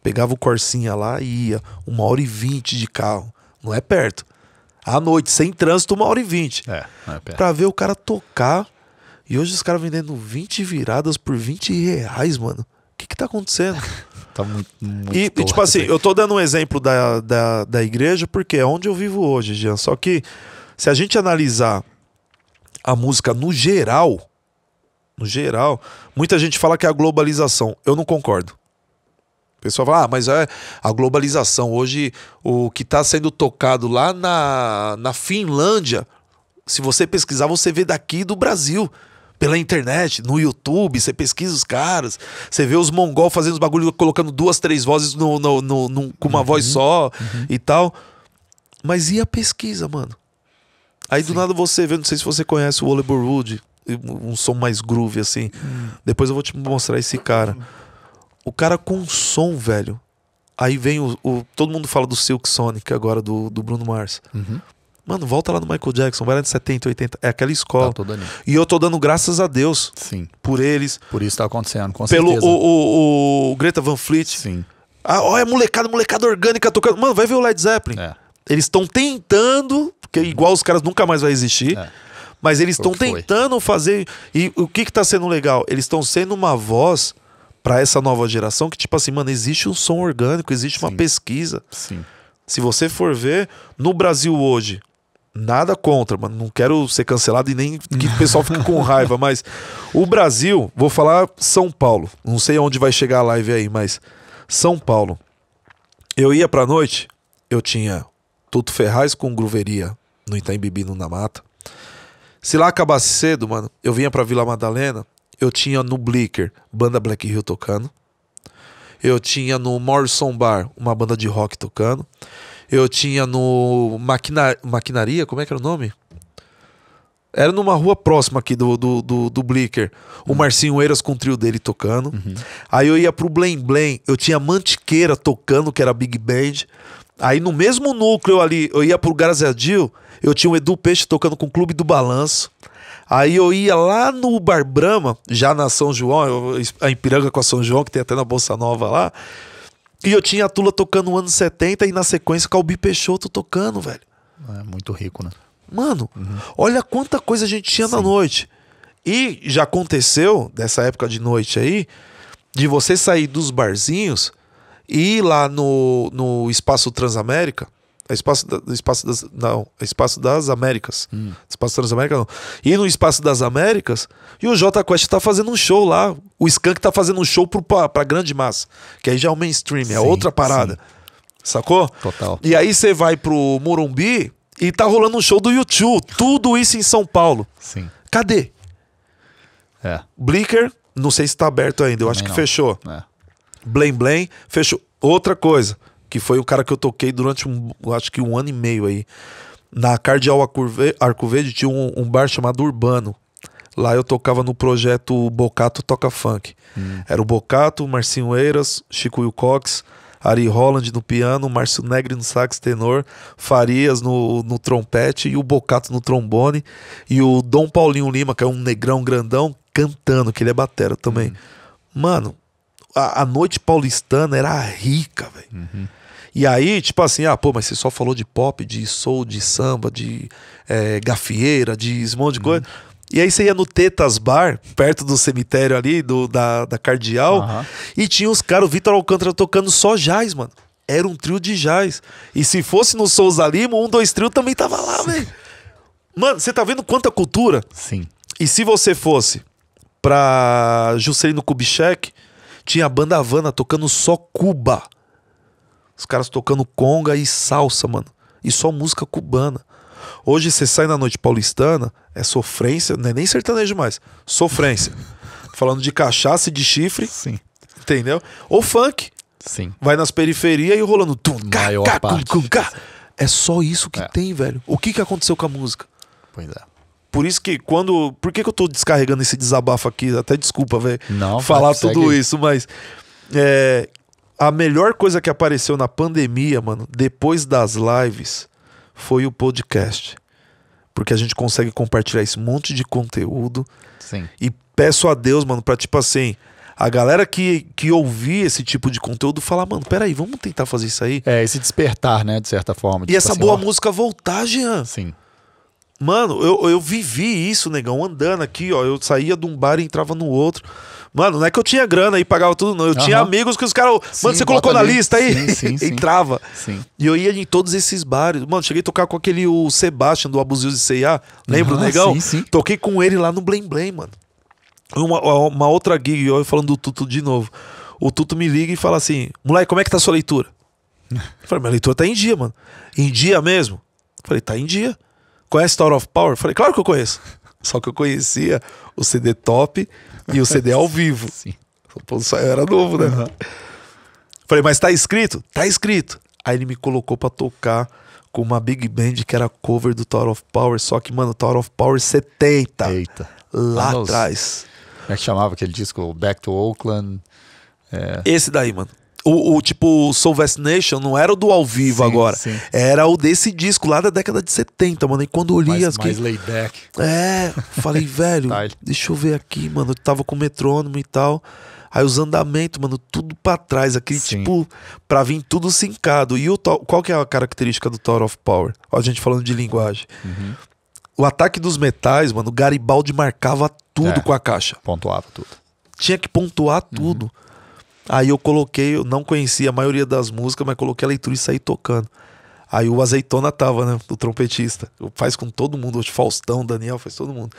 Pegava o Corsinha lá e ia. Uma hora e vinte de carro não é perto. À noite, sem trânsito, uma hora e vinte. É, é Pra ver o cara tocar. E hoje os caras vendendo 20 viradas por 20 reais, mano. O que que tá acontecendo? tá muito, muito e, e, tipo assim, eu tô dando um exemplo da, da, da igreja porque é onde eu vivo hoje, Jean. Só que se a gente analisar a música no geral, no geral, muita gente fala que é a globalização. Eu não concordo. O pessoal fala, ah, mas é a globalização. Hoje, o que está sendo tocado lá na, na Finlândia, se você pesquisar, você vê daqui do Brasil. Pela internet, no YouTube, você pesquisa os caras, você vê os mongol fazendo os bagulhos, colocando duas, três vozes no, no, no, no com uma uhum, voz só uhum. e tal. Mas e a pesquisa, mano? Aí Sim. do nada você vê, não sei se você conhece o Oliver Wood, um som mais groove assim. Hum. Depois eu vou te mostrar esse cara. O cara com som, velho. Aí vem o, o, Todo mundo fala do Silk Sonic agora, do, do Bruno Mars. Uhum. Mano, volta lá no Michael Jackson, vai lá de 70, 80. É aquela escola. Tá e eu tô dando graças a Deus. Sim. Por eles. Por isso tá acontecendo, com pelo certeza. Pelo o, o, Greta Van Fleet. Sim. Ah, olha, molecada, molecada orgânica tocando. Mano, vai ver o Led Zeppelin. É. Eles estão tentando, porque igual os caras nunca mais vai existir. É. Mas eles estão tentando fazer. E o que que tá sendo legal? Eles estão sendo uma voz para essa nova geração que, tipo assim, mano, existe um som orgânico, existe uma pesquisa. Sim. Se você for ver, no Brasil hoje, nada contra, mano, não quero ser cancelado e nem que o pessoal fique com raiva, mas o Brasil, vou falar São Paulo, não sei onde vai chegar a live aí, mas São Paulo. Eu ia pra noite, eu tinha Tuto Ferraz com Gruveria no Itaim Bibi, no Na Mata. Se lá acabasse cedo, mano, eu vinha pra Vila Madalena, eu tinha no Blicker, banda Black Hill tocando. Eu tinha no Morrison Bar, uma banda de rock tocando. Eu tinha no Maquina... Maquinaria, como é que era o nome? Era numa rua próxima aqui do, do, do, do Blicker. O Marcinho Eiras com o trio dele tocando. Uhum. Aí eu ia pro Blen Blen. Eu tinha Mantiqueira tocando, que era Big Band. Aí no mesmo núcleo ali, eu ia pro Garazadil. Eu tinha o Edu Peixe tocando com o Clube do Balanço. Aí eu ia lá no Bar Brahma, já na São João, eu, a Ipiranga com a São João, que tem até na Bolsa Nova lá. E eu tinha a Tula tocando no ano 70 e na sequência o Calbi Peixoto tocando, velho. É muito rico, né? Mano, uhum. olha quanta coisa a gente tinha Sim. na noite. E já aconteceu, dessa época de noite aí, de você sair dos barzinhos e ir lá no, no Espaço Transamérica é espaço, da, espaço das, não, é Espaço das Américas. Hum. Espaço das Américas não. E no Espaço das Américas, e o Jota Quest tá fazendo um show lá. O Skunk tá fazendo um show pro, pra, pra grande massa. Que aí já é o mainstream, é sim, é outra parada. Sim. Sacou? Total. E aí você vai pro Morumbi e tá rolando um show do YouTube. Tudo isso em São Paulo. Sim. Cadê? É. Blicker, não sei se tá aberto ainda, eu Também acho que não. fechou. É. Blame Blém, fechou. Outra coisa que foi o cara que eu toquei durante um, acho que um ano e meio aí. Na Cardeal Arco Verde tinha um, um bar chamado Urbano. Lá eu tocava no projeto Bocato Toca Funk. Hum. Era o Bocato, Marcinho Eiras, Chico Wilcox, Cox, Ari Holland no piano, Márcio Negri no sax tenor, Farias no, no trompete e o Bocato no trombone. E o Dom Paulinho Lima, que é um negrão grandão, cantando, que ele é batera também. Hum. Mano, a, a, noite paulistana era rica, velho. Uhum. E aí, tipo assim, ah, pô, mas você só falou de pop, de soul, de samba, de é, gafieira, de um monte de coisa. E aí você ia no Tetas Bar, perto do cemitério ali, do, da, da Cardeal, uhum. e tinha os caras, o Vitor Alcântara tocando só jazz, mano. Era um trio de jazz. E se fosse no Souza Lima, um, dois trio também tava lá, velho. Mano, você tá vendo quanta cultura? Sim. E se você fosse pra Juscelino Kubitschek, tinha a banda Havana tocando só Cuba. Os caras tocando conga e salsa, mano. E só música cubana. Hoje você sai na noite paulistana, é sofrência, não é nem sertanejo mais. Sofrência. Falando de cachaça e de chifre. Sim. Entendeu? Ou funk. Sim. Vai nas periferias e rolando. Tum, Maior cá, parte. Cum, cum, cá. É só isso que é. tem, velho. O que, que aconteceu com a música? Pois é. Por isso que quando. Por que, que eu tô descarregando esse desabafo aqui? Até desculpa, velho. Não, Falar tudo isso, mas. É, a melhor coisa que apareceu na pandemia, mano, depois das lives, foi o podcast. Porque a gente consegue compartilhar esse monte de conteúdo. Sim. E peço a Deus, mano, pra tipo assim. A galera que, que ouvir esse tipo de conteúdo falar, mano, peraí, vamos tentar fazer isso aí. É, esse despertar, né, de certa forma. e tipo essa assim, boa ó... música voltar, Jean. Sim. Mano, eu, eu vivi isso, negão, andando aqui, ó. Eu saía de um bar e entrava no outro. Mano, não é que eu tinha grana e pagava tudo, não. Eu uhum. tinha amigos que os caras. Mano, você colocou na ali. lista aí? Sim, sim, sim. Entrava. Sim. E eu ia em todos esses bares. Mano, cheguei a tocar com aquele o Sebastian do Abusivo de CIA. Lembra uhum, o ah, negão? Sim, sim. Toquei com ele lá no Blém Blém, mano. Uma, uma outra gig, eu falando do Tuto de novo. O Tuto me liga e fala assim: moleque, como é que tá a sua leitura? Eu falei, minha leitura tá em dia, mano. Em dia mesmo? Eu falei, tá em dia. Conhece Tower of Power? Falei, claro que eu conheço. Só que eu conhecia o CD top e o CD ao vivo. Sim. Eu era novo, né? Uhum. Falei, mas tá escrito? Tá escrito. Aí ele me colocou pra tocar com uma big band que era cover do Tower of Power, só que, mano, Tower of Power 70. Eita. Lá atrás. Como é que chamava aquele disco? Back to Oakland. É... Esse daí, mano. O, o, tipo Soul Vest Nation não era o do ao vivo sim, agora. Sim. Era o desse disco lá da década de 70, mano. E quando eu li mais, as mais que... laid back. É, falei, velho, deixa eu ver aqui, mano. Eu tava com metrônomo e tal. Aí os andamentos, mano, tudo para trás, aquele sim. tipo, pra vir tudo sincado. E o qual que é a característica do Tower of Power? Ó, a gente falando de linguagem. Uhum. O ataque dos metais, mano, o Garibaldi marcava tudo é, com a caixa. Pontuava tudo. Tinha que pontuar tudo. Uhum. Aí eu coloquei, eu não conhecia a maioria das músicas, mas coloquei a leitura e saí tocando. Aí o Azeitona tava, né? O trompetista. Faz com todo mundo hoje. Faustão, Daniel, faz todo mundo.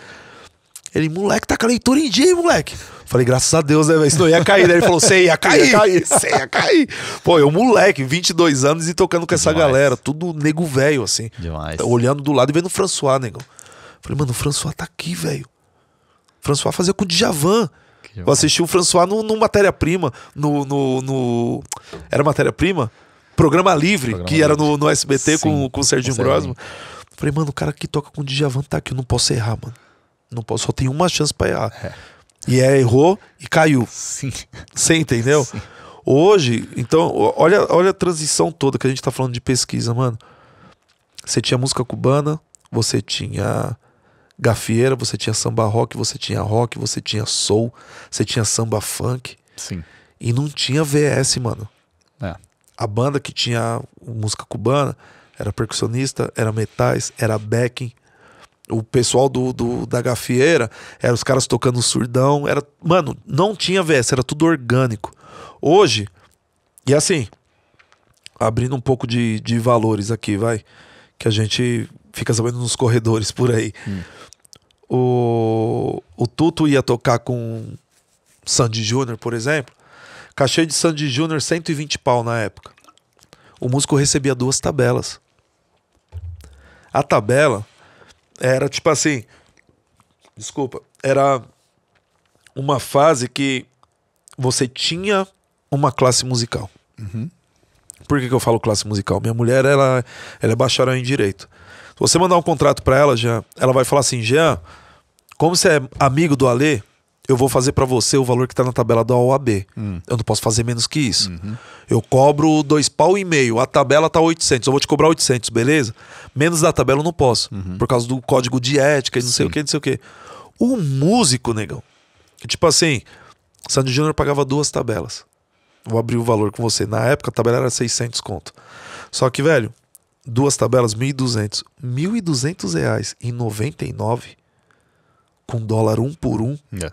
Ele, moleque, tá com a leitura em dia, moleque. Falei, graças a Deus, né, velho? Senão ia cair. Daí né? ele falou, você ia cair. Você ia cair. Pô, eu, moleque, 22 anos e tocando com essa galera. Tudo nego velho, assim. Demais. Olhando do lado e vendo o François, negão. Falei, mano, o François tá aqui, velho. François fazia com o Djavan. Eu assisti o François no, no Matéria-Prima, no, no, no... Era Matéria-Prima? Programa Livre, Programa que era no, no SBT Sim, com, com o Serginho Grosman. Falei, mano, o cara que toca com o Djavan tá aqui, eu não posso errar, mano. Não posso, só tem uma chance pra errar. É. E é, errou e caiu. Sim. Você entendeu? Sim. Hoje, então, olha, olha a transição toda que a gente tá falando de pesquisa, mano. Você tinha música cubana, você tinha gafieira, você tinha samba rock, você tinha rock, você tinha soul, você tinha samba funk. Sim. E não tinha VS, mano. É. A banda que tinha música cubana era percussionista, era metais, era backing. O pessoal do, do da gafieira era os caras tocando surdão. Era, mano, não tinha VS, era tudo orgânico. Hoje, e assim, abrindo um pouco de, de valores aqui, vai. Que a gente fica sabendo nos corredores por aí. Hum o, o Tuto ia tocar com Sandy Júnior, por exemplo. Cachê de Sandy Júnior, 120 pau na época. O músico recebia duas tabelas. A tabela era tipo assim. Desculpa. Era uma fase que você tinha uma classe musical. Uhum. Por que, que eu falo classe musical? Minha mulher, ela, ela é bacharel em direito. Se você mandar um contrato para ela, já ela vai falar assim: Jean, como você é amigo do Alê, eu vou fazer para você o valor que tá na tabela da OAB. Hum. Eu não posso fazer menos que isso. Uhum. Eu cobro dois pau e meio, a tabela tá 800, eu vou te cobrar 800, beleza? Menos da tabela eu não posso, uhum. por causa do código de ética e não sei o que, não sei o que. O músico, negão, tipo assim, Sandy Júnior pagava duas tabelas. Vou abrir o valor com você. Na época a tabela era 600 conto. Só que, velho, duas tabelas, 1.200. 1.200 reais em 99 com dólar um por um. É.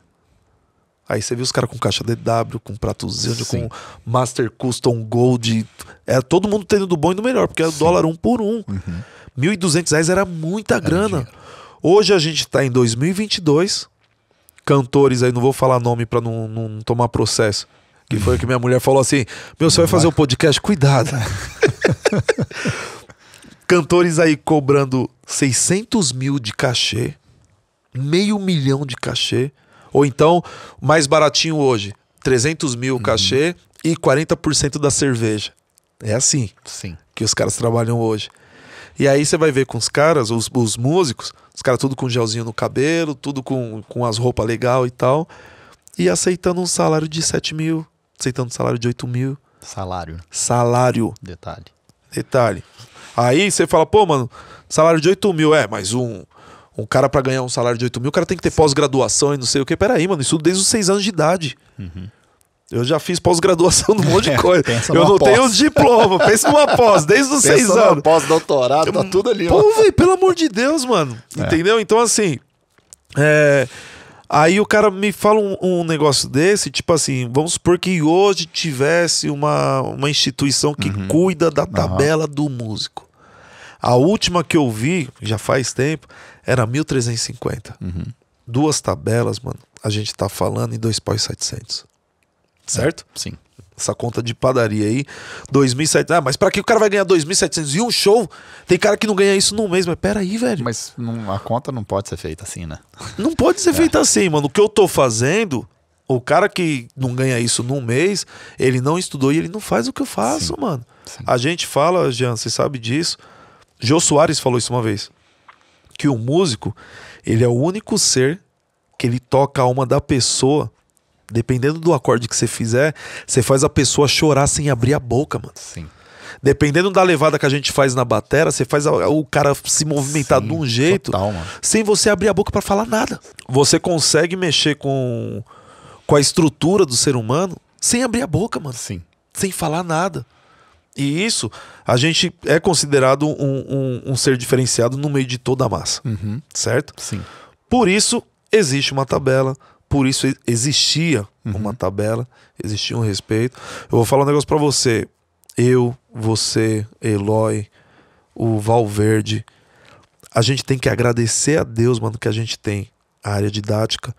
Aí você viu os caras com caixa DW, com pratozinho, Sim. com Master Custom Gold. É todo mundo tendo do bom e do melhor, porque é o dólar um por um. Uhum. 1.200 reais era muita era grana. Dinheiro. Hoje a gente está em 2022. Cantores aí, não vou falar nome para não, não, tomar processo. Que foi o que minha mulher falou assim: Meu, você vai fazer o um podcast? Cuidado. É. Cantores aí cobrando 600 mil de cachê meio milhão de cachê. Ou então, mais baratinho hoje, 300 mil uhum. cachê e 40% da cerveja. É assim Sim. que os caras trabalham hoje. E aí você vai ver com os caras, os, os músicos, os caras tudo com gelzinho no cabelo, tudo com, com as roupas legal e tal. E aceitando um salário de 7 mil, aceitando um salário de 8 mil. Salário. Salário. Detalhe. Detalhe. Aí você fala, pô, mano, salário de 8 mil, é, mas um, um cara para ganhar um salário de 8 mil, o cara tem que ter pós-graduação e não sei o que. Peraí, mano, isso desde os 6 anos de idade. Uhum. Eu já fiz pós-graduação num monte de é, coisa. É, eu não pós. tenho diploma. Pensa numa pós, desde os seis anos. Pós-doutorado, tá tudo ali. Pô, pelo amor de Deus, mano. É. Entendeu? Então, assim. É... Aí o cara me fala um, um, negócio desse, tipo assim, vamos supor que hoje tivesse uma, uma instituição que uhum. cuida da tabela uhum. do músico. A última que eu vi, já faz tempo, era 1.350. Uhum. Duas tabelas, mano, a gente tá falando em 2.700. É, certo? É, sim. Essa conta de padaria aí, 2.700. Ah, mas pra que o cara vai ganhar 2.700 e um show? Tem cara que não ganha isso num mês, mas peraí, velho. Mas não, a conta não pode ser feita assim, né? Não pode ser é. feita assim, mano. O que eu tô fazendo o cara que não ganha isso num mês, ele não estudou e ele não faz o que eu faço, sim, mano. Sim. A gente fala, Jean, você sabe disso. Jô Soares falou isso uma vez que o músico, ele é o único ser que ele toca a alma da pessoa. Dependendo do acorde que você fizer, você faz a pessoa chorar sem abrir a boca, mano. Sim. Dependendo da levada que a gente faz na batera, você faz o cara se movimentar Sim, de um jeito, total, sem você abrir a boca para falar nada. Você consegue mexer com, com a estrutura do ser humano sem abrir a boca, mano. Sim. Sem falar nada. E isso, a gente é considerado um, um, um ser diferenciado no meio de toda a massa, uhum. certo? Sim. Por isso, existe uma tabela, por isso existia uhum. uma tabela, existia um respeito. Eu vou falar um negócio para você. Eu, você, Eloy, o Valverde, a gente tem que agradecer a Deus, mano, que a gente tem a área didática,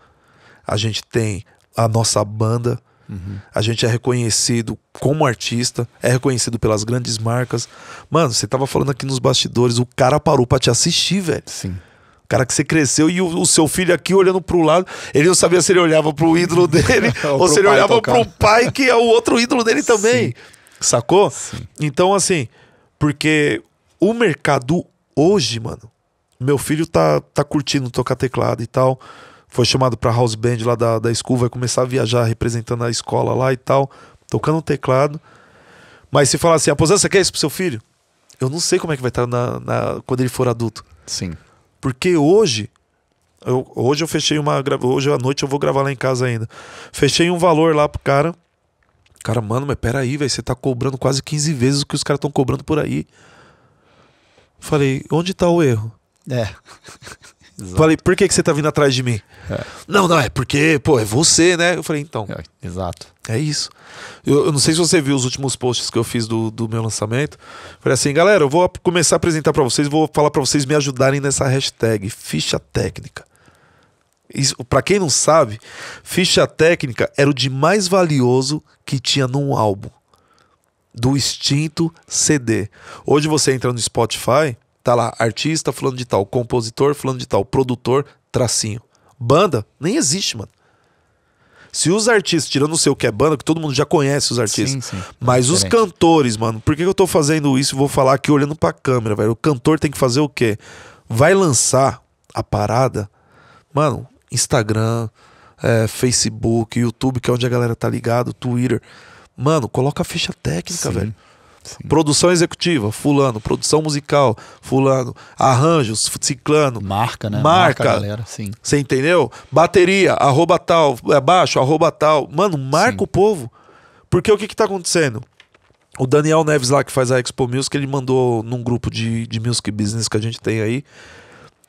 a gente tem a nossa banda, Uhum. A gente é reconhecido como artista, é reconhecido pelas grandes marcas. Mano, você tava falando aqui nos bastidores, o cara parou pra te assistir, velho. Sim. O cara que você cresceu e o, o, seu filho aqui olhando pro lado, ele não sabia se ele olhava pro ídolo dele é, ou, ou se ele olhava tocar. pro pai, que é o outro ídolo dele também. Sim. Sacou? Sim. Então, assim, porque o mercado hoje, mano, meu filho tá, tá curtindo tocar teclado e tal foi chamado para house band lá da, da school, vai começar a viajar representando a escola lá e tal, tocando um teclado. Mas se falar assim, aposenta, você quer isso pro seu filho? Eu não sei como é que vai estar na, na quando ele for adulto. Sim. Porque hoje, eu, hoje eu fechei uma. Hoje à noite eu vou gravar lá em casa ainda. Fechei um valor lá pro cara. Cara, mano, mas peraí, velho, você tá cobrando quase 15 vezes o que os caras estão cobrando por aí. Falei, onde tá o erro? É. Exato. Falei, por que, que você tá vindo atrás de mim? É. Não, não, é porque, pô, é você, né? Eu falei, então. É, exato. É isso. Eu, eu, não sei se você viu os últimos posts que eu fiz do, do meu lançamento. Falei assim, galera, eu vou começar a apresentar para vocês, vou falar para vocês me ajudarem nessa hashtag, ficha técnica. Para quem não sabe, ficha técnica era o de mais valioso que tinha num álbum do extinto CD. Hoje você entra no Spotify, Tá lá, artista fulano de tal, compositor fulano de tal, produtor, tracinho. Banda nem existe, mano. Se os artistas, tirando o seu que é banda, que todo mundo já conhece os artistas, sim, sim. mas é os cantores, mano, por que eu tô fazendo isso e vou falar aqui olhando pra câmera, velho? O cantor tem que fazer o quê? Vai lançar a parada, mano, Instagram, é, Facebook, YouTube, que é onde a galera tá ligado, Twitter. Mano, coloca a ficha técnica, sim. velho. Sim. Produção executiva, fulano. Produção musical, fulano. Arranjos, ciclano. Marca, né? Marca. marca galera, sim. Você entendeu? Bateria, arroba tal, é baixo, arroba tal. Mano, marca sim. o povo. Porque o que que tá acontecendo? O Daniel Neves lá, que faz a Expo Music, ele mandou num grupo de, de music business que a gente tem aí.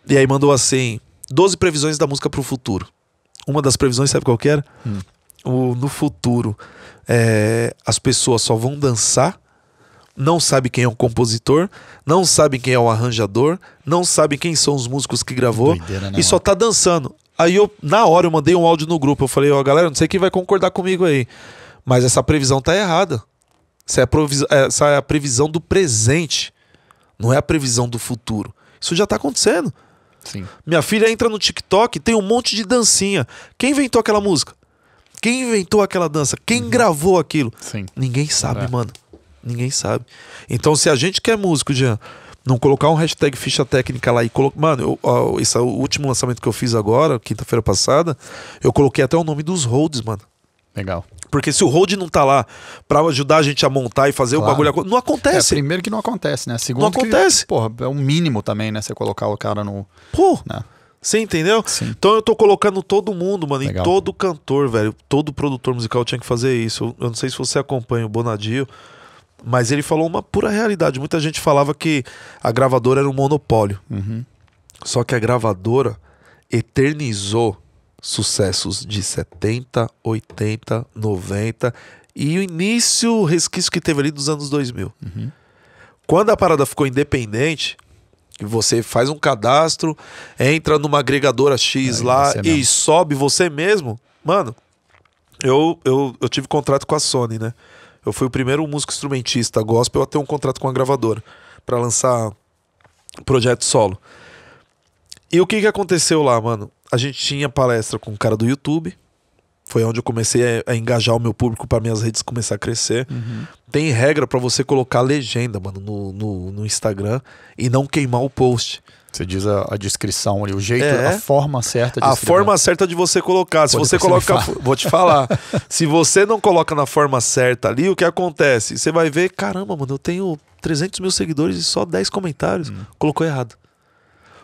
E aí mandou assim: 12 previsões da música pro futuro. Uma das previsões, sabe qual que era? Hum. O, no futuro, é, as pessoas só vão dançar não sabe quem é o compositor, não sabe quem é o arranjador, não sabe quem são os músicos que gravou Doideira, né, e só tá dançando. Aí eu, na hora, eu mandei um áudio no grupo. Eu falei, ó, oh, galera, não sei quem vai concordar comigo aí. Mas essa previsão tá errada. Essa é, essa é a previsão do presente. Não é a previsão do futuro. Isso já tá acontecendo. Sim. Minha filha entra no TikTok tem um monte de dancinha. Quem inventou aquela música? Quem inventou aquela dança? Quem uhum. gravou aquilo? Sim. Ninguém sabe, é. mano. Ninguém sabe. Então, se a gente quer é músico, Jean, não colocar um hashtag ficha técnica lá e colocar. Mano, eu, ó, esse é último lançamento que eu fiz agora, quinta-feira passada, eu coloquei até o nome dos holds, mano. Legal. Porque se o hold não tá lá para ajudar a gente a montar e fazer claro. o bagulho. Não é, acontece. É, primeiro que não acontece, né? Segundo. Não acontece. Que, porra, é um mínimo também, né? Você colocar o cara no. Pô. Né? Você entendeu? Sim. Então eu tô colocando todo mundo, mano, Legal. e todo cantor, velho, todo produtor musical tinha que fazer isso. Eu não sei se você acompanha o Bonadio, mas ele falou uma pura realidade. Muita gente falava que a gravadora era um monopólio. Uhum. Só que a gravadora eternizou sucessos de 70, 80, 90 e o início, resquício que teve ali dos anos 2000. Uhum. Quando a parada ficou independente, você faz um cadastro, entra numa agregadora X Aí lá e sobe você mesmo, mano. Eu, eu, eu tive contrato com a Sony, né? Eu fui o primeiro músico instrumentista gospel a ter um contrato com a gravadora para lançar projeto solo. E o que, que aconteceu lá, mano? A gente tinha palestra com um cara do YouTube. Foi onde eu comecei a, a engajar o meu público para minhas redes começar a crescer. Uhum. Tem regra para você colocar legenda, mano, no, no, no Instagram e não queimar o post. Você diz a, a descrição ali, o jeito, é, a forma certa de A forma certa de você colocar. Se você coloca. Vou te falar. se você não coloca na forma certa ali, o que acontece? Você vai ver, caramba, mano, eu tenho 300 mil seguidores e só 10 comentários. Hum. Colocou errado.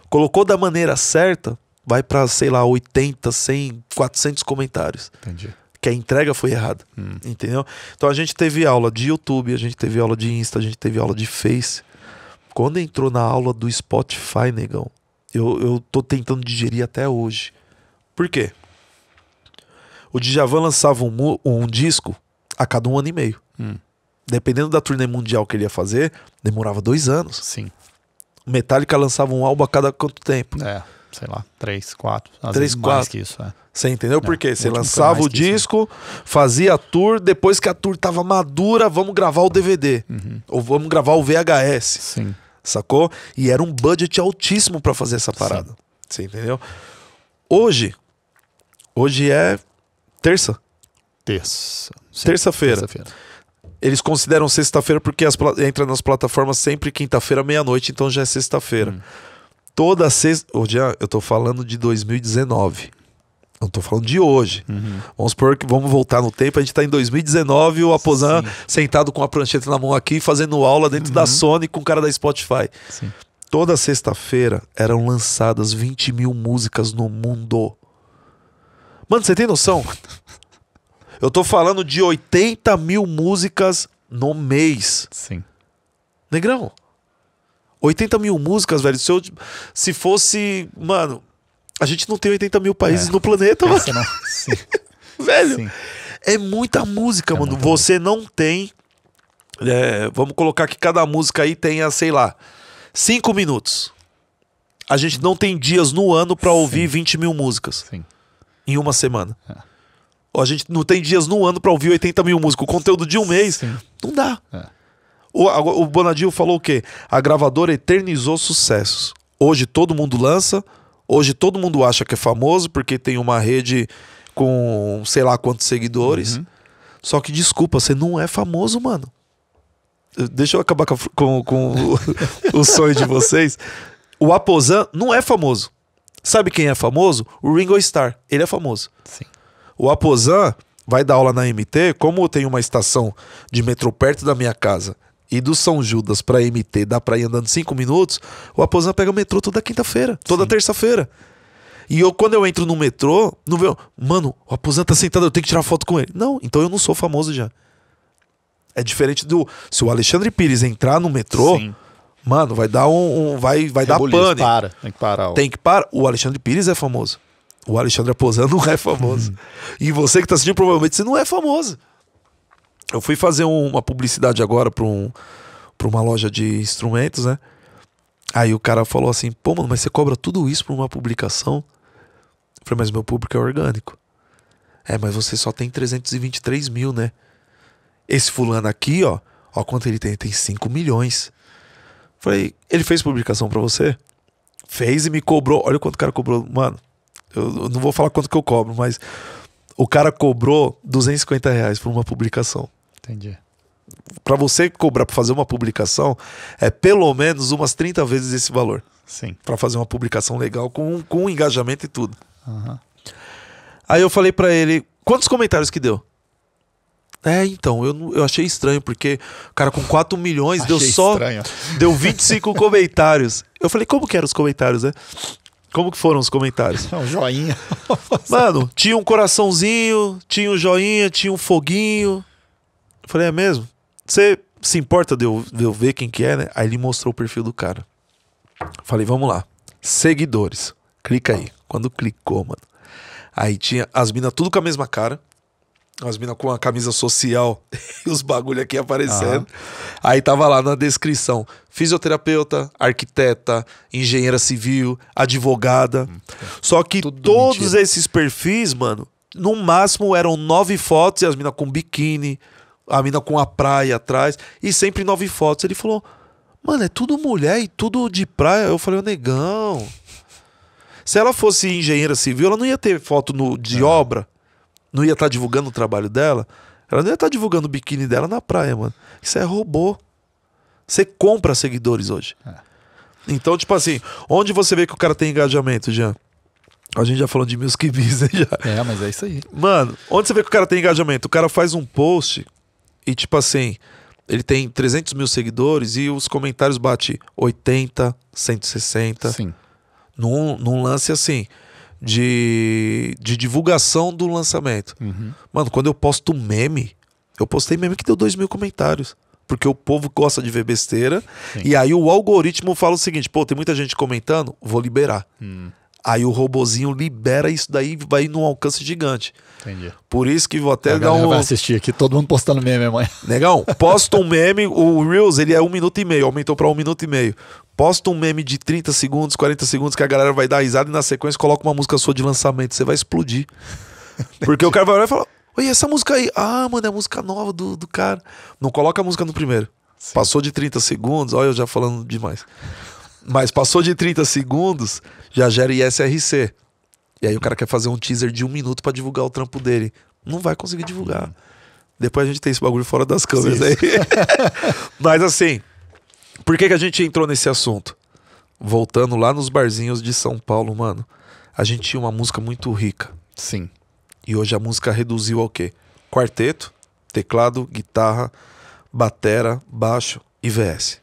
Colocou da maneira certa, vai para, sei lá, 80, 100, 400 comentários. Entendi. Que a entrega foi errada. Hum. Entendeu? Então a gente teve aula de YouTube, a gente teve aula de Insta, a gente teve aula de Face. Quando entrou na aula do Spotify, negão, eu, eu tô tentando digerir até hoje. Por quê? O Djavan lançava um, um disco a cada um ano e meio. Hum. Dependendo da turnê mundial que ele ia fazer, demorava dois anos. Sim. Metallica lançava um álbum a cada quanto tempo? É, sei lá, três, quatro. Às três, vezes quatro. mais que isso, é. Você entendeu por é, quê? Você lançava o disco, isso, né? fazia a tour, depois que a tour tava madura, vamos gravar o DVD. Uhum. Ou vamos gravar o VHS. Sim sacou? E era um budget altíssimo para fazer essa parada. Sim. Você entendeu? Hoje, hoje é terça. Terça. Terça-feira. Terça Eles consideram sexta-feira porque as, entra nas plataformas sempre quinta-feira, meia-noite, então já é sexta-feira. Hum. Toda sexta. Hoje eu tô falando de 2019 tô falando de hoje. Uhum. Vamos supor que vamos voltar no tempo. A gente tá em 2019 o Aposan sentado com a prancheta na mão aqui, fazendo aula dentro uhum. da Sony com o cara da Spotify. Sim. Toda sexta-feira eram lançadas 20 mil músicas no mundo. Mano, você tem noção? Eu tô falando de 80 mil músicas no mês. Sim. Negrão, 80 mil músicas, velho. Se, eu, se fosse, mano, a gente não tem 80 mil países é. no planeta, mano. Não... Sim. Velho, Sim. é muita música, é mano. Muita Você música. não tem. É, vamos colocar que cada música aí tenha, sei lá, 5 minutos. A gente não tem dias no ano para ouvir Sim. 20 mil músicas. Sim. Em uma semana. É. A gente não tem dias no ano para ouvir 80 mil músicas. O conteúdo de um mês, Sim. não dá. É. O, o Bonadio falou o quê? A gravadora eternizou sucessos. Hoje todo mundo lança, Hoje todo mundo acha que é famoso porque tem uma rede com sei lá quantos seguidores. Uhum. Só que desculpa, você não é famoso, mano. Deixa eu acabar com, com, com o, o sonho de vocês. O Aposan não é famoso. Sabe quem é famoso? O Ringo Starr. Ele é famoso. Sim. O Aposan vai dar aula na MT, como tem uma estação de metrô perto da minha casa e do São Judas para MT dá para ir andando cinco minutos, o Aposan pega o metrô toda quinta-feira, toda terça-feira. E eu, quando eu entro no metrô, não vejo, mano, o Aposan tá sentado, eu tenho que tirar foto com ele. Não, então eu não sou famoso já. É diferente do. Se o Alexandre Pires entrar no metrô, Sim. mano, vai dar um. um vai vai dar pane. Para, tem que parar. Ó. Tem que parar. O Alexandre Pires é famoso. O Alexandre Aposan não é famoso. Hum. e você que tá assistindo, provavelmente você não é famoso. Eu fui fazer uma publicidade agora para um, uma loja de instrumentos, né? Aí o cara falou assim: pô, mano, mas você cobra tudo isso para uma publicação? Eu falei, mas meu público é orgânico. É, mas você só tem 323 mil, né? Esse fulano aqui, ó, ó quanto ele tem, ele tem 5 milhões. Eu falei, ele fez publicação para você? Fez e me cobrou. Olha quanto o cara cobrou. Mano, eu, eu não vou falar quanto que eu cobro, mas o cara cobrou 250 reais por uma publicação. Entendi. Para você cobrar para fazer uma publicação, é pelo menos umas 30 vezes esse valor. Sim. Para fazer uma publicação legal com, com engajamento e tudo. Uhum. Aí eu falei para ele, quantos comentários que deu? É, então, eu, eu achei estranho, porque o cara com 4 milhões achei deu só. Estranho. Deu 25 comentários. Eu falei, como que eram os comentários, né? Como que foram os comentários? É um joinha. Mano, tinha um coraçãozinho, tinha um joinha, tinha um foguinho. Eu falei, é mesmo? Você se importa de eu, de eu ver quem que é, né? Aí ele mostrou o perfil do cara. falei, vamos lá. Seguidores. Clica aí. Quando clicou, mano. Aí tinha as minas tudo com a mesma cara. As minas com a camisa social e os bagulho aqui aparecendo. Ah. Aí tava lá na descrição: fisioterapeuta, arquiteta, engenheira civil, advogada. Hum, é. Só que Tudo todos mentira. esses perfis, mano, no máximo eram nove fotos e as minas com biquíni, a mina com a praia atrás, e sempre nove fotos. Ele falou: Mano, é tudo mulher e tudo de praia. Eu falei, ô negão. Se ela fosse engenheira civil, ela não ia ter foto no, de é. obra não ia estar tá divulgando o trabalho dela, ela não ia estar tá divulgando o biquíni dela na praia, mano. Isso é robô. Você compra seguidores hoje. É. Então, tipo assim, onde você vê que o cara tem engajamento, Jean? A gente já falou de que business já. É, mas é isso aí. Mano, onde você vê que o cara tem engajamento? O cara faz um post e, tipo assim, ele tem 300 mil seguidores e os comentários bate 80, 160. Sim. Num, num lance assim de, de divulgação do lançamento. Uhum. Mano, quando eu posto um meme, eu postei meme que deu 2 mil comentários. Porque o povo gosta de ver besteira. Sim. E aí o algoritmo fala o seguinte: pô, tem muita gente comentando, vou liberar. Hum. Aí o robozinho libera isso daí vai num alcance gigante. Entendi. Por isso que vou até a dar um. Vai assistir aqui, todo mundo postando meme, mãe. Negão, posta um meme, o Reels ele é um minuto e meio, aumentou para um minuto e meio. Posta um meme de 30 segundos, 40 segundos que a galera vai dar risada e na sequência coloca uma música sua de lançamento. Você vai explodir. Porque o cara vai olhar e falar: Oi, essa música aí. Ah, mano, é a música nova do, do cara. Não coloca a música no primeiro. Sim. Passou de 30 segundos, olha eu já falando demais. Mas passou de 30 segundos, já gera ISRC. E aí o cara quer fazer um teaser de um minuto para divulgar o trampo dele. Não vai conseguir divulgar. Uhum. Depois a gente tem esse bagulho fora das câmeras Sim. aí. Mas assim, por que, que a gente entrou nesse assunto? Voltando lá nos barzinhos de São Paulo, mano, a gente tinha uma música muito rica. Sim. E hoje a música reduziu ao quê? Quarteto, teclado, guitarra, batera, baixo e VS.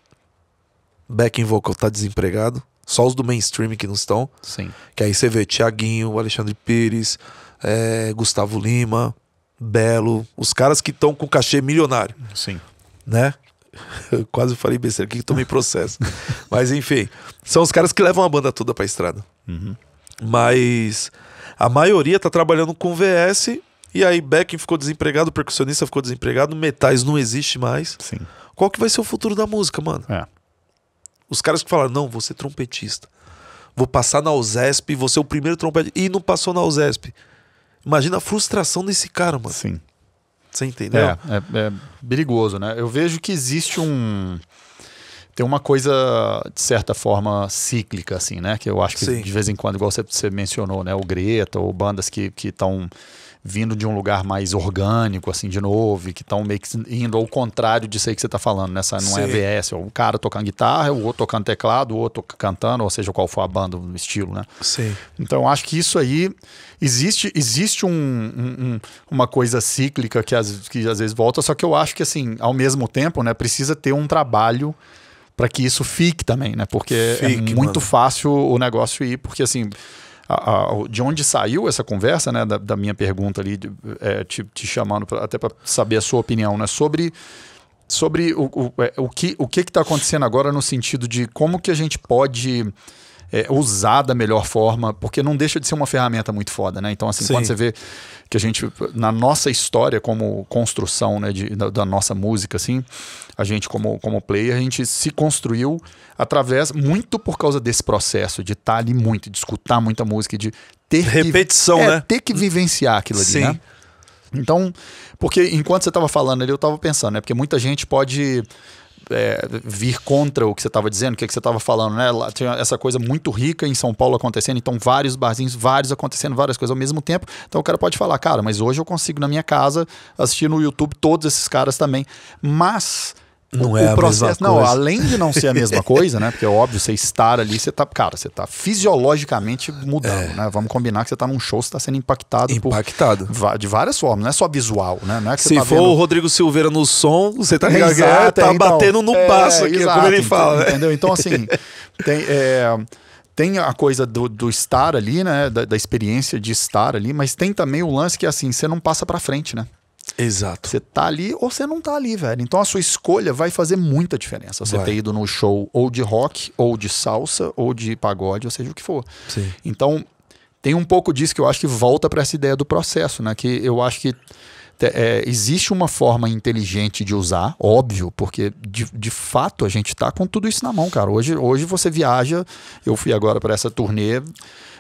Backing vocal tá desempregado, só os do mainstream que não estão. Sim. Que aí você vê Tiaguinho, Alexandre Pires, é, Gustavo Lima, Belo, os caras que estão com cachê milionário. Sim. Né? Eu quase falei besteira aqui que tomei processo. Mas enfim, são os caras que levam a banda toda pra estrada. Uhum. Mas a maioria tá trabalhando com VS e aí backing ficou desempregado, o percussionista ficou desempregado, metais não existe mais. Sim. Qual que vai ser o futuro da música, mano? É. Os caras que falaram, não, vou ser trompetista. Vou passar na USESP, vou ser o primeiro trompetista. E não passou na USESP. Imagina a frustração desse cara, mano. Sim. Você entendeu? É, é, é perigoso, né? Eu vejo que existe um tem uma coisa, de certa forma, cíclica, assim, né? Que eu acho que Sim. de vez em quando, igual você, você mencionou, né? O Greta ou bandas que estão que vindo de um lugar mais orgânico, assim, de novo, que estão meio que indo ao contrário disso aí que você está falando, nessa né? não é VS, é o cara tocando guitarra, o outro tocando teclado, o outro cantando, ou seja, qual for a banda, o estilo, né? Sim. Então, acho que isso aí existe, existe um, um, uma coisa cíclica que às, que às vezes volta, só que eu acho que assim, ao mesmo tempo, né, precisa ter um trabalho para que isso fique também, né? Porque é fique, é muito mano. fácil o negócio ir, porque assim, a, a, de onde saiu essa conversa, né, da, da minha pergunta ali, de, é, te, te, chamando pra, até para saber a sua opinião, né, sobre sobre o, o, é, o que o que está acontecendo agora no sentido de como que a gente pode é, usar da melhor forma, porque não deixa de ser uma ferramenta muito foda, né? Então, assim, Sim. quando você vê que a gente, na nossa história como construção né, de, da, da, nossa música, assim, a gente como, como player, a gente se construiu através, muito por causa desse processo, de estar tá ali muito, de escutar muita música, de ter Repetição, que, é, né? ter que vivenciar aquilo ali, Sim. né? Então, porque enquanto você estava falando ali, eu estava pensando, né? Porque muita gente pode é, vir contra o que você estava dizendo, o que, é que você estava falando, né? Lá, tinha essa coisa muito rica em São Paulo acontecendo, então vários barzinhos, vários acontecendo, várias coisas ao mesmo tempo. Então o cara pode falar, cara, mas hoje eu consigo na minha casa assistir no YouTube todos esses caras também. Mas não o, é o processo, não, coisa. além de não ser a mesma coisa, né? Porque é óbvio, você estar ali, você tá, cara, você tá fisiologicamente mudando, é. né? Vamos combinar que você tá num show, você tá sendo impactado. Impactado. Por, de várias formas, não é só visual, né? Não é que Se tá for vendo... o Rodrigo Silveira no som, você tá, exato, é, tá é, então, batendo no é, passo aqui, exato, é como ele fala. Então, né? Entendeu? Então, assim, tem. É, tem a coisa do, do estar ali, né? Da, da experiência de estar ali, mas tem também o lance que, assim, você não passa pra frente, né? Exato. Você tá ali ou você não tá ali, velho. Então a sua escolha vai fazer muita diferença. Você vai. ter ido no show ou de rock, ou de salsa, ou de pagode, ou seja o que for. Sim. Então tem um pouco disso que eu acho que volta para essa ideia do processo, né? Que eu acho que é, existe uma forma inteligente de usar, óbvio, porque de, de fato a gente está com tudo isso na mão, cara. Hoje, hoje você viaja, eu fui agora para essa turnê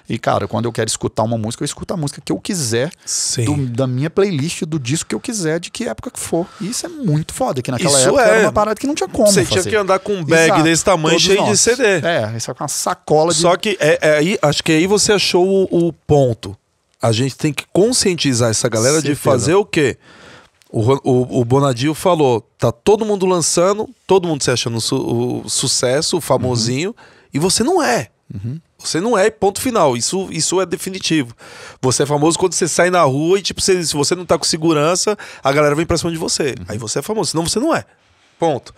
e, cara, quando eu quero escutar uma música, eu escuto a música que eu quiser, do, da minha playlist, do disco que eu quiser, de que época que for. E isso é muito foda, que naquela isso época é. era uma parada que não tinha como. Você fazer. tinha que andar com um bag Exato, desse tamanho cheio nossos. de CD. É, isso é uma sacola de. Só que é, é, aí, acho que aí você achou o, o ponto. A gente tem que conscientizar essa galera Certeza. de fazer o quê? O, o, o, Bonadio falou: tá todo mundo lançando, todo mundo se achando su, o sucesso, o famosinho, uhum. e você não é. Uhum. Você não é ponto final, isso, isso é definitivo. Você é famoso quando você sai na rua e, tipo, você, se você não tá com segurança, a galera vem pra cima de você. Uhum. Aí você é famoso, senão você não é. Ponto.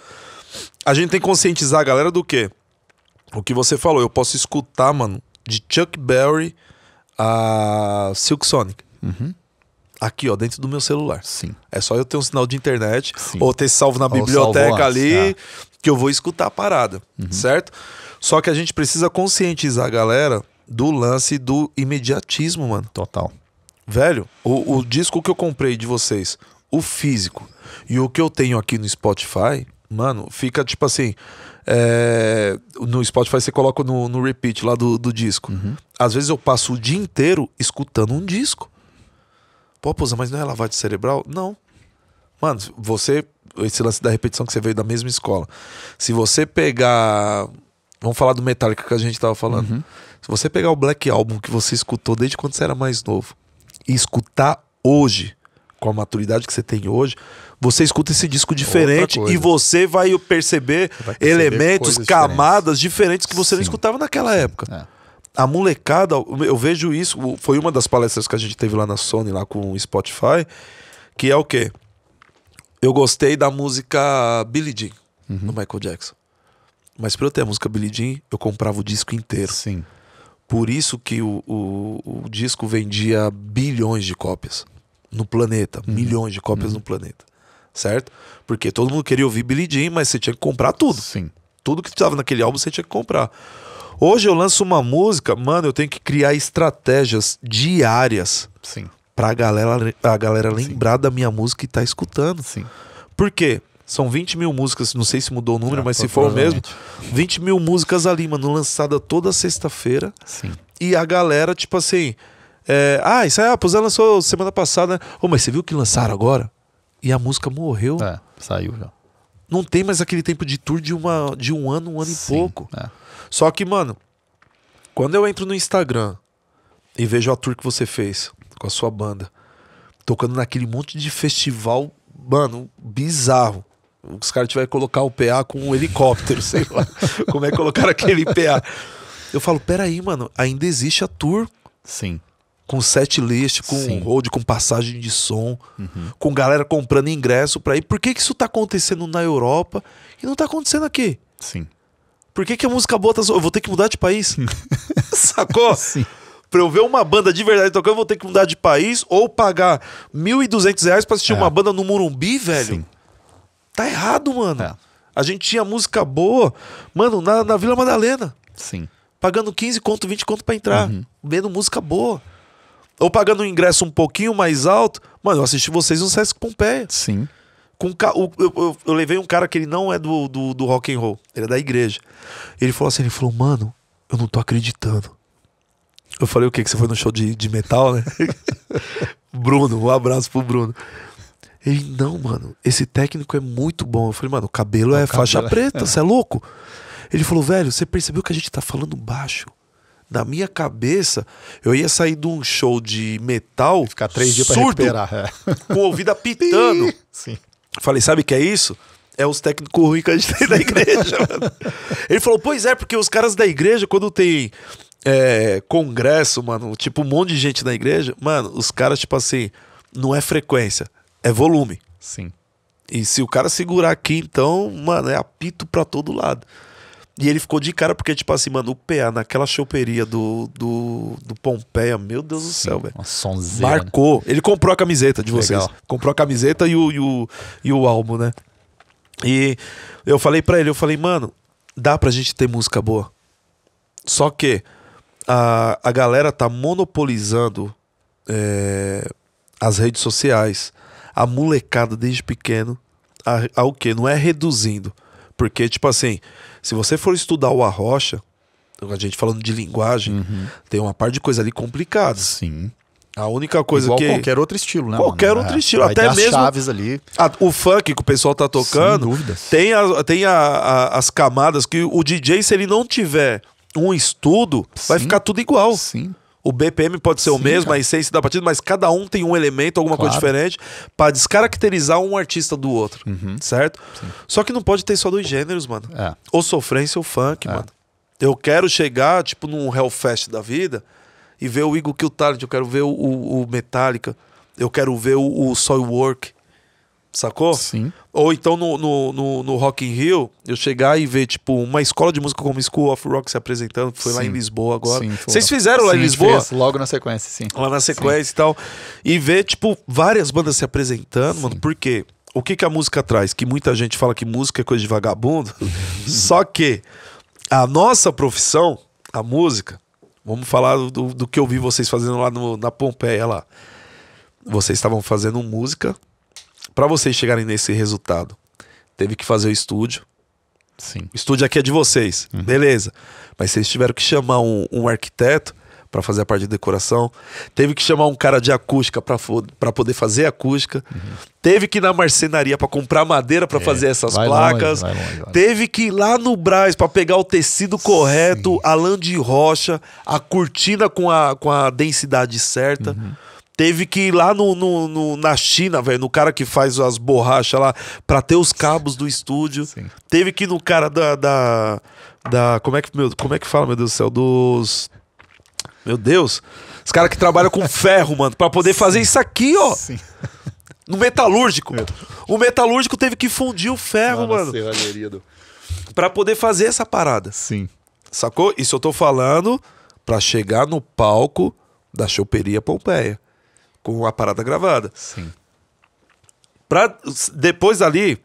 A gente tem que conscientizar a galera do quê? O que você falou, eu posso escutar, mano, de Chuck Berry a Silk Sonic. Uhum. Aqui, ó, dentro do meu celular. Sim. É só eu ter um sinal de internet, Sim. ou ter salvo na biblioteca ali, ah. que eu vou escutar a parada, uhum. certo? Certo. Só que a gente precisa conscientizar a galera do lance do imediatismo, mano. Total. Velho, o, o disco que eu comprei de vocês, o físico, e o que eu tenho aqui no Spotify, mano, fica tipo assim. É, no Spotify você coloca no, no repeat lá do, do disco. Uhum. Às vezes eu passo o dia inteiro escutando um disco. Pô, Pousa, mas não é lavagem cerebral? Não. Mano, você. Esse lance da repetição que você veio da mesma escola. Se você pegar Vamos falar do Metallica que a gente tava falando. Uhum. Se você pegar o Black Album que você escutou desde quando você era mais novo e escutar hoje, com a maturidade que você tem hoje, você escuta esse disco diferente e você vai perceber, vai perceber elementos, camadas diferentes. diferentes, que você Sim. não escutava naquela Sim. época. É. A molecada, eu vejo isso, foi uma das palestras que a gente teve lá na Sony, lá com o Spotify, que é o quê? Eu gostei da música Billie Jean, uhum. do Michael Jackson. Mas pra eu ter a música Billie Jean, eu comprava o disco inteiro. Sim. Por isso que o, o, o disco vendia bilhões de cópias no planeta. Uhum. Milhões de cópias uhum. no planeta. Certo? Porque todo mundo queria ouvir Billie Jean, mas você tinha que comprar tudo. Sim. Tudo que estava naquele álbum você tinha que comprar. Hoje eu lanço uma música, mano, eu tenho que criar estratégias diárias. Sim. Pra galera, a galera lembrar Sim. da minha música e tá escutando. Sim. Por quê? São 20 mil músicas, não sei se mudou o número, ah, mas se for o mesmo, 20 mil músicas ali, mano, lançada toda sexta-feira. E a galera, tipo assim. É, ah, isso aí, ah, a Puzan lançou semana passada, Ô, Oh, mas você viu que lançaram agora? E a música morreu. É, saiu já. Não tem mais aquele tempo de tour de, uma, de um ano, um ano Sim, e pouco. É. Só que, mano, quando eu entro no Instagram e vejo a tour que você fez com a sua banda, tocando naquele monte de festival, mano, bizarro. Os caras tiveram que colocar o PA com um helicóptero, sei lá. Como é que colocaram aquele PA? Eu falo, peraí, mano, ainda existe a tour. Sim. Com set list, com Sim. road, com passagem de som, uhum. com galera comprando ingresso pra ir. Por que, que isso tá acontecendo na Europa e não tá acontecendo aqui? Sim. Por que, que a música boa tá. Eu vou ter que mudar de país? Sacou? Sim pra eu ver uma banda de verdade tocando, eu vou ter que mudar de país ou pagar 1.200 reais pra assistir é. uma banda no Murumbi, velho. Sim. Tá errado, mano. É. A gente tinha música boa, mano, na, na Vila Madalena. Sim. Pagando 15 conto, 20 conto para entrar. Uhum. Vendo música boa. Ou pagando um ingresso um pouquinho mais alto. Mano, eu assisti vocês no Sesc Pompeia. Sim. Com ca... eu, eu, eu, levei um cara que ele não é do, do, do rock and roll, ele é da igreja. Ele falou assim, ele falou, mano, eu não tô acreditando. Eu falei, o que Que você foi no show de, de metal, né? Bruno, um abraço pro Bruno. Ele, não, mano, esse técnico é muito bom. Eu falei, mano, o cabelo o é cabelo faixa é... preta, é. você é. louco? Ele falou, velho, você percebeu que a gente tá falando baixo? Na minha cabeça, eu ia sair de um show de metal. Ficar três dias pra recuperar. É. Com o ouvido apitando. Sim. Falei, sabe o que é isso? É os técnicos ruins que a gente tem da igreja. mano. Ele falou, pois é, porque os caras da igreja, quando tem é, congresso, mano, tipo um monte de gente na igreja, mano, os caras, tipo assim, não é frequência é volume. Sim. E se o cara segurar aqui, então, mano, é apito pra todo lado. E ele ficou de cara, porque, tipo assim, mano, o PA naquela choperia do, do, do Pompeia, meu Deus Sim, do céu, velho. Marcou. Né? Ele comprou a camiseta de vocês. Legal. Comprou a camiseta e o, e o, e o álbum, né? E eu falei para ele, eu falei, mano, dá pra gente ter música boa. Só que a, a galera tá monopolizando é, as redes sociais a molecada desde pequeno a o que? Não é reduzindo. Porque, tipo assim, se você for estudar o Arrocha, a gente falando de linguagem, uhum. tem uma parte de coisa ali complicada. Sim. A única coisa Igual que. qualquer outro estilo, né? Qualquer mano? outro é. estilo. Vai até mesmo. chaves ali. A, o funk que o pessoal tá tocando. Sem dúvidas. Tem, a, tem a, a, as camadas que o DJ, se ele não tiver um estudo, Sim. vai ficar tudo igual. Sim. O BPM pode ser Sim, o mesmo, cara. a essência da batida, mas cada um tem um elemento, alguma claro. coisa diferente, para descaracterizar um artista do outro, uhum. certo? Sim. Só que não pode ter só dois gêneros, mano. É. Ou sofrência ou funk, é. mano. Eu quero chegar, tipo, num Hellfest da vida e ver o Igor Kill Talent, eu quero ver o, o Metallica, eu quero ver o, o Soilwork, sacou? Sim. Ou então no, no, no, no Rock in Rio, eu chegar e ver, tipo, uma escola de música como School of Rock se apresentando, foi sim. lá em Lisboa agora. Sim, Vocês fizeram lá em Lisboa? Fez, logo na sequência, sim. Lá na sequência e tal. E ver, tipo, várias bandas se apresentando, mano, por quê? O que, que a música traz? Que muita gente fala que música é coisa de vagabundo, só que a nossa profissão, a música, vamos falar do, do que eu vi vocês fazendo lá no, na Pompeia lá. Vocês estavam fazendo música para vocês chegarem nesse resultado, teve que fazer o estúdio. Sim. O estúdio aqui é de vocês, uhum. beleza. Mas vocês tiveram que chamar um, um arquiteto para fazer a parte de decoração. Teve que chamar um cara de acústica para poder fazer acústica. Uhum. Teve que ir na marcenaria para comprar madeira para é, fazer essas placas. Longe, vai longe, vai. Teve que ir lá no Braz para pegar o tecido correto, Sim. a lã de rocha, a cortina com a, com a densidade certa. Uhum. Teve que ir lá no, no, no na China, velho, no cara que faz as borrachas lá, pra ter os cabos do estúdio. Sim. Teve que ir no cara da, da. da, como, é que, meu, como é que fala, meu Deus do céu? Dos. Meu Deus. Os caras que trabalham com ferro, mano, pra poder Sim. fazer isso aqui, ó. Sim. No metalúrgico. O metalúrgico teve que fundir o ferro, Nossa, mano. É do... Pra poder fazer essa parada. Sim. Sacou? Isso eu tô falando pra chegar no palco da choperia Pompeia com a parada gravada. Sim. Pra, depois ali,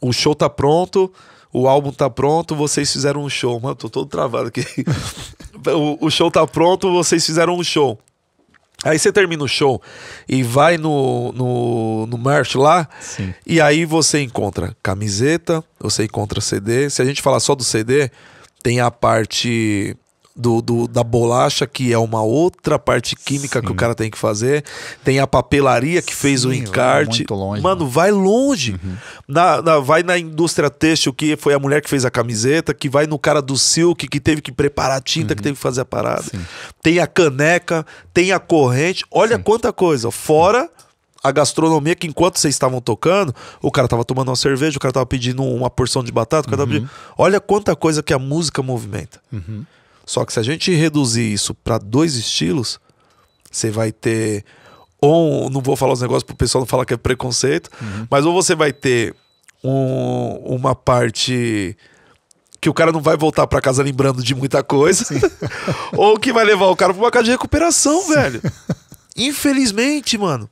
o show tá pronto, o álbum tá pronto, vocês fizeram um show. Mano, tô todo travado aqui. o, o show tá pronto, vocês fizeram um show. Aí você termina o show e vai no, no, no merch lá. Sim. E aí você encontra camiseta, você encontra CD. Se a gente falar só do CD, tem a parte do, do, da bolacha, que é uma outra parte química Sim. que o cara tem que fazer. Tem a papelaria que fez Sim, o encarte. Muito longe, mano, vai longe. Uhum. Na, na, vai na indústria têxtil, que foi a mulher que fez a camiseta, que vai no cara do silk, que teve que preparar a tinta, uhum. que teve que fazer a parada. Sim. Tem a caneca, tem a corrente. Olha quanta coisa. Fora a gastronomia que enquanto vocês estavam tocando, o cara tava tomando uma cerveja, o cara tava pedindo uma porção de batata, o cara uhum. tava pedindo... Olha quanta coisa que a música movimenta. Uhum. Só que se a gente reduzir isso para dois estilos, você vai ter ou não vou falar os negócios pro pessoal não falar que é preconceito, uhum. mas ou você vai ter um, uma parte que o cara não vai voltar para casa lembrando de muita coisa, ou que vai levar o cara para uma casa de recuperação, Sim. velho. Infelizmente, mano.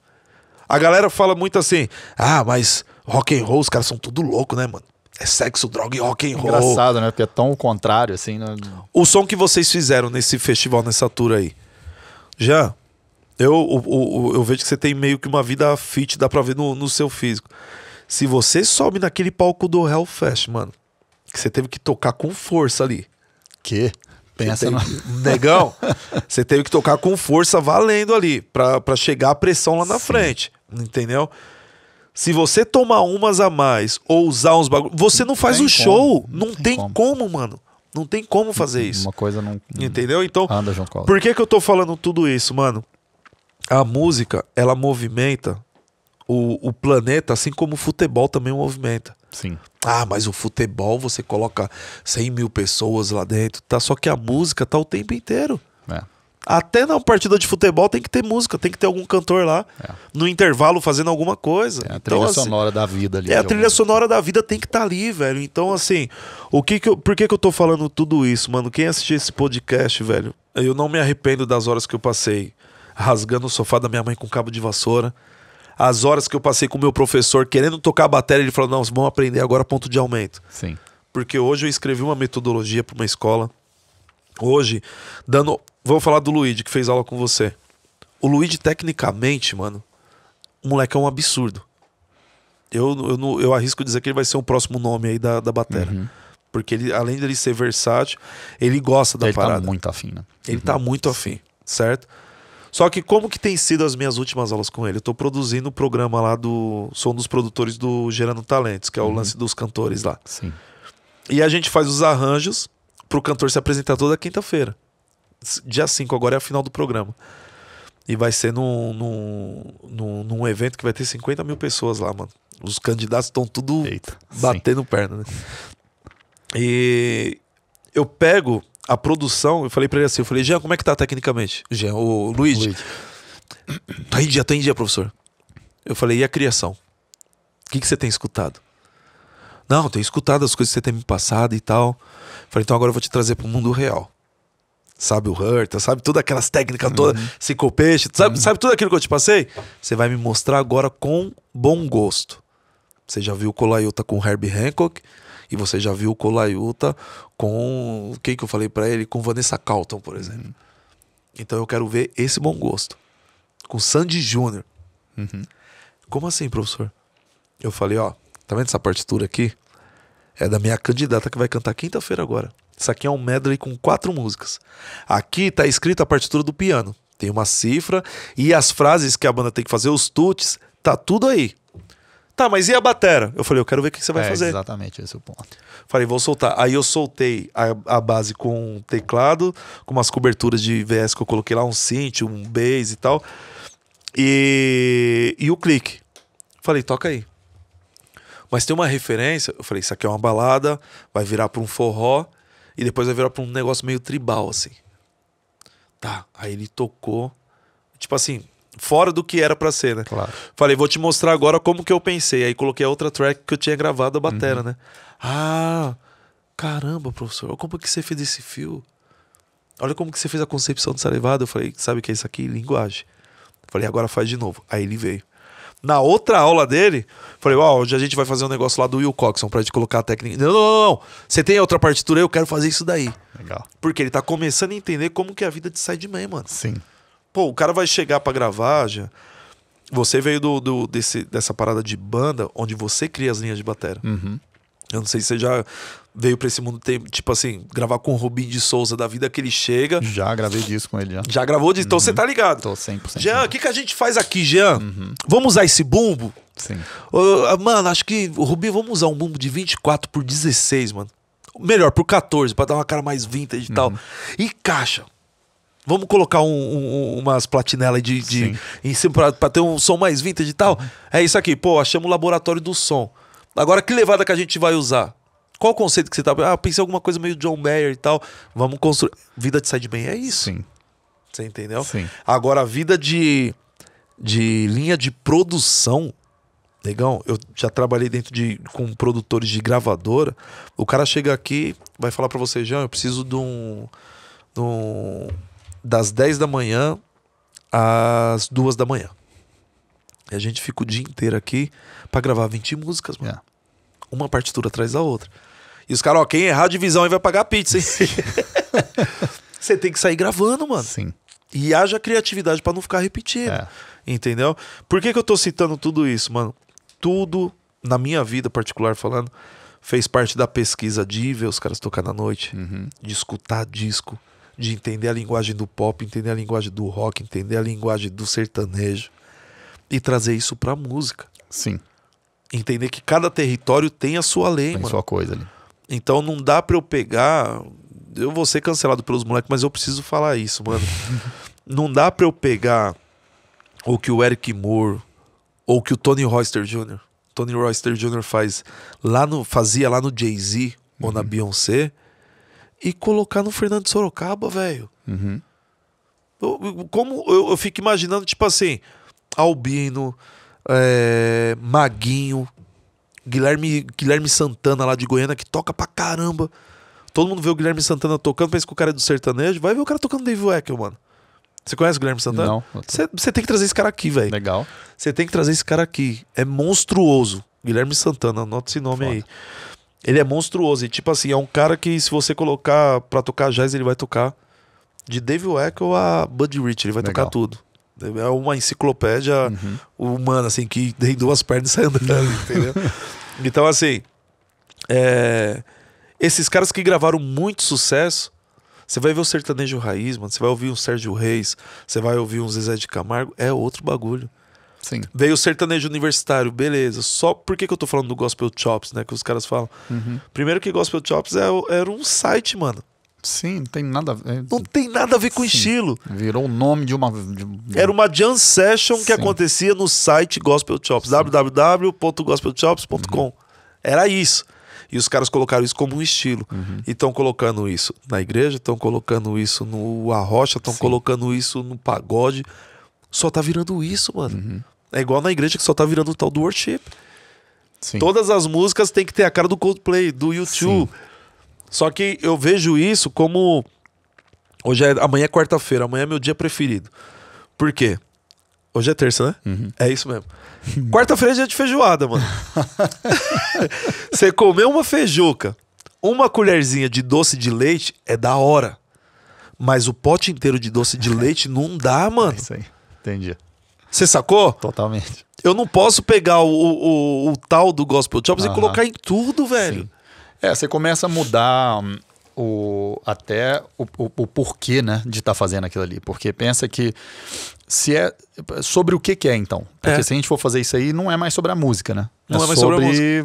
A galera fala muito assim: "Ah, mas rock and roll os caras são tudo louco, né, mano? é sexo, droga e rock and roll. Engraçado, né? Porque é tão contrário, assim. Né? O som que vocês fizeram nesse festival, nessa tour aí. Já, eu, eu vejo que você tem meio que uma vida fit, dá pra ver no, no seu físico. Se você sobe naquele palco do Hellfest, mano, que você teve que tocar com força ali. Que? Pensa no... Negão, você teve que tocar com força valendo ali, pra, pra chegar a pressão lá na Sim. frente, entendeu? Entendeu? Se você tomar umas a mais ou usar uns bagulho, você não, faz o show. Não, não, tem, tem como. como. mano. Não tem como fazer isso. Uma coisa não. Entendeu? Então. Anda Por que, que eu tô falando tudo isso, mano? A música, ela movimenta o, o planeta, assim como o futebol também movimenta. Sim. Ah, mas o futebol você coloca 100 mil pessoas lá dentro, tá? Só que a música tá o tempo inteiro. Até na partida de futebol tem que ter música, tem que ter algum cantor lá é. no intervalo fazendo alguma coisa. É a então, trilha então, assim, sonora da vida ali. É, a trilha sonora da vida tem que estar tá ali, velho. Então, assim, o que, que eu, por que, que eu tô falando tudo isso, mano? Quem assistiu esse podcast, velho, eu não me arrependo das horas que eu passei rasgando o sofá da minha mãe com cabo de vassoura. As horas que eu passei com o meu professor querendo tocar a bateria, ele falou: não, vamos aprender agora ponto de aumento. Sim. Porque hoje eu escrevi uma metodologia para uma escola. Hoje, dando Vamos falar do Luigi, que fez aula com você. O Luigi, tecnicamente, mano, o moleque é um absurdo. Eu, eu, eu arrisco dizer que ele vai ser o próximo nome aí da, da batera. Uhum. Porque ele, além dele ser versátil, ele gosta da ele tá parada. Ele tá muito afim, né? Ele tá uhum. tá muito afim, certo? Só que como que tem sido as minhas últimas aulas com ele? Eu tô produzindo o um programa lá do... Sou um dos produtores do Gerando Talentos, que é o uhum. lance dos cantores lá. Sim. E a gente faz os arranjos pro cantor se apresentar toda quinta-feira dia 5, agora é a final do programa. E vai ser num, num, num, num, evento que vai ter 50 mil pessoas lá, mano. Os candidatos estão tudo Eita, batendo sim. perna, né? E eu pego a produção, eu falei pra ele assim, eu falei, Jean, como é que tá tecnicamente? Jean, o Luiz. Tá em dia, tá em dia, professor. Eu falei, e a criação? O que, que você tem escutado? Não, tenho escutado as coisas que você tem me passado e tal. Eu falei, então agora eu vou te trazer pro mundo real sabe o Hurt, sabe todas aquelas técnicas uhum. todas, peixes, sabe, uhum. sabe tudo aquilo que eu te passei? Você vai me mostrar agora com bom gosto. Você já viu o Colaiuta com Herbie Hancock e você já viu o Colaiuta com quem que eu falei para ele, com Vanessa Calton, por uhum. exemplo. Uhum. Então eu quero ver esse bom gosto com Sandy Júnior. Uhum. Como assim, professor? Eu falei, ó, tá vendo essa partitura aqui? É da minha candidata que vai cantar quinta-feira agora. Isso aqui é um medley com quatro músicas. Aqui está escrita a partitura do piano. Tem uma cifra e as frases que a banda tem que fazer, os tuts, tá tudo aí. Tá, mas e a batera? Eu falei, eu quero ver o que você vai é, fazer. Exatamente, esse é o ponto. Falei, vou soltar. Aí eu soltei a, a base com um teclado, com umas coberturas de VS que eu coloquei lá, um synth, um bass e tal. E, e o clique. Falei, toca aí. Mas tem uma referência, eu falei, isso aqui é uma balada, vai virar para um forró. E depois vai virar pra um negócio meio tribal, assim. Tá, aí ele tocou. Tipo assim, fora do que era para ser, né? Claro. Falei, vou te mostrar agora como que eu pensei. Aí coloquei a outra track que eu tinha gravado a batera, uhum. né? Ah, caramba, professor, como que você fez esse fio? Olha como que você fez a concepção dessa levada. Eu falei, sabe o que é isso aqui? Linguagem. Falei, agora faz de novo. Aí ele veio na outra aula dele, falei, ó, oh, hoje a gente vai fazer um negócio lá do Will Coxon pra gente colocar a técnica. Não, não, não, não. Você tem outra partitura, eu quero fazer isso daí. Legal. Porque ele tá começando a entender como que é a vida de sideman, mano. Sim. Pô, o cara vai chegar pra gravar já. Você veio do, do desse, dessa parada de banda onde você cria as linhas de bateria. Uhum. Eu não sei se você já veio pra esse mundo, tipo assim, gravar com o Rubinho de Souza da vida que ele chega. Já gravei disso com ele, já. Já gravou disso, uhum. então você uhum. tá ligado. Tô 100%. Jean, o que, que a gente faz aqui, Jean? Uhum. Vamos usar esse bumbo? Sim. Uh, mano, acho que, Rubinho, vamos usar um bumbo de 24 por 16, mano. Melhor, por 14, pra dar uma cara mais vintage e uhum. tal. E caixa. Vamos colocar um, um, umas platinelas de, de em cima pra, pra, ter um som mais vintage e tal. Uhum. É isso aqui, pô, achamos o laboratório do som. Agora, que levada que a gente vai usar? Qual o conceito que você tá. Ah, pensei alguma coisa meio John Mayer e tal. Vamos construir. Vida de Sideman é isso. Sim. Você entendeu? Sim. Agora, a vida de, de linha de produção. Negão, eu já trabalhei dentro de com produtores de gravadora. O cara chega aqui, vai falar para você, Jean, eu preciso de um, de um das 10 da manhã às 2 da manhã. E a gente fica o dia inteiro aqui para gravar 20 músicas, mano. É. Uma partitura atrás da outra. E os caras, ó, quem errar a divisão aí vai pagar pizza, hein? Você tem que sair gravando, mano. Sim. E haja criatividade para não ficar repetindo. É. Entendeu? Por que, que eu tô citando tudo isso, mano? Tudo, na minha vida particular falando, fez parte da pesquisa de ver os caras tocar na noite, uhum. de escutar disco, de entender a linguagem do pop, entender a linguagem do rock, entender a linguagem do sertanejo e trazer isso pra música. Sim. Entender que cada território tem a sua lei, tem mano. sua coisa ali. Então não dá pra eu pegar. Eu vou ser cancelado pelos moleques, mas eu preciso falar isso, mano. não dá pra eu pegar o que o Eric Moore ou que o Tony Royster Jr. Tony Royster Jr. faz lá no fazia lá no Jay Z uhum. ou na uhum. Beyoncé e colocar no Fernando Sorocaba, velho. Uhum. como eu, eu, fico imaginando tipo assim, Albino, é, Maguinho, Guilherme, Guilherme Santana lá de Goiânia, que toca pra caramba. Todo mundo vê o Guilherme Santana tocando, pensa que o cara é do sertanejo. Vai ver o cara tocando Dave Weckel, mano. Você conhece o Guilherme Santana? Não. Você tem que trazer esse cara aqui, velho. Legal. Você tem que trazer esse cara aqui. É monstruoso. Guilherme Santana, anota esse nome Foda. aí. Ele é monstruoso. E, tipo assim, é um cara que se você colocar pra tocar jazz, ele vai tocar. De Dave Weckel a Buddy Rich, ele vai Legal. tocar tudo. É uma enciclopédia uhum. humana, assim, que tem duas pernas e andando, entendeu? então, assim, é... esses caras que gravaram muito sucesso, você vai ver o sertanejo raiz, mano, você vai ouvir um Sérgio Reis, você vai ouvir um Zezé de Camargo, é outro bagulho. Sim. Veio o sertanejo universitário, beleza. Só por que, que eu tô falando do Gospel Chops, né? Que os caras falam. Uhum. Primeiro que Gospel Chops é era um site, mano. Sim, não tem nada a ver. É, não tem nada a ver com Sim. estilo. Virou o nome de uma. De Era uma jam session que Sim. acontecia no site Gospel Chops, www.gospelchops.com. Uhum. Era isso. E os caras colocaram isso como um estilo. Uhum. E estão colocando isso na igreja, estão colocando isso no arrocha, estão colocando isso no pagode. Só tá virando isso, mano. Uhum. É igual na igreja que só tá virando o tal do worship. Sim. Todas as músicas têm que ter a cara do Coldplay, do YouTube. Sim. Só que eu vejo isso como. Hoje é, amanhã é quarta-feira, amanhã é meu dia preferido. Por quê? Hoje é terça, né? Uhum. É isso mesmo. Quarta-feira é dia de feijoada, mano. Você comeu uma feijuca, uma colherzinha de doce de leite é da hora. Mas o pote inteiro de doce de leite não dá, é mano. É isso aí. Entendi. Você sacou? Totalmente. Eu não posso pegar o, o, o, tal do Gospel Chops uhum. e colocar em tudo, velho. Sim. É, você começa a mudar hum, o, até o, o, o porquê né, de estar tá fazendo aquilo ali. Porque pensa que se é. Sobre o que, que é, então? Porque é. se a gente for fazer isso aí, não é mais sobre a música, né? Não é, é mais sobre, sobre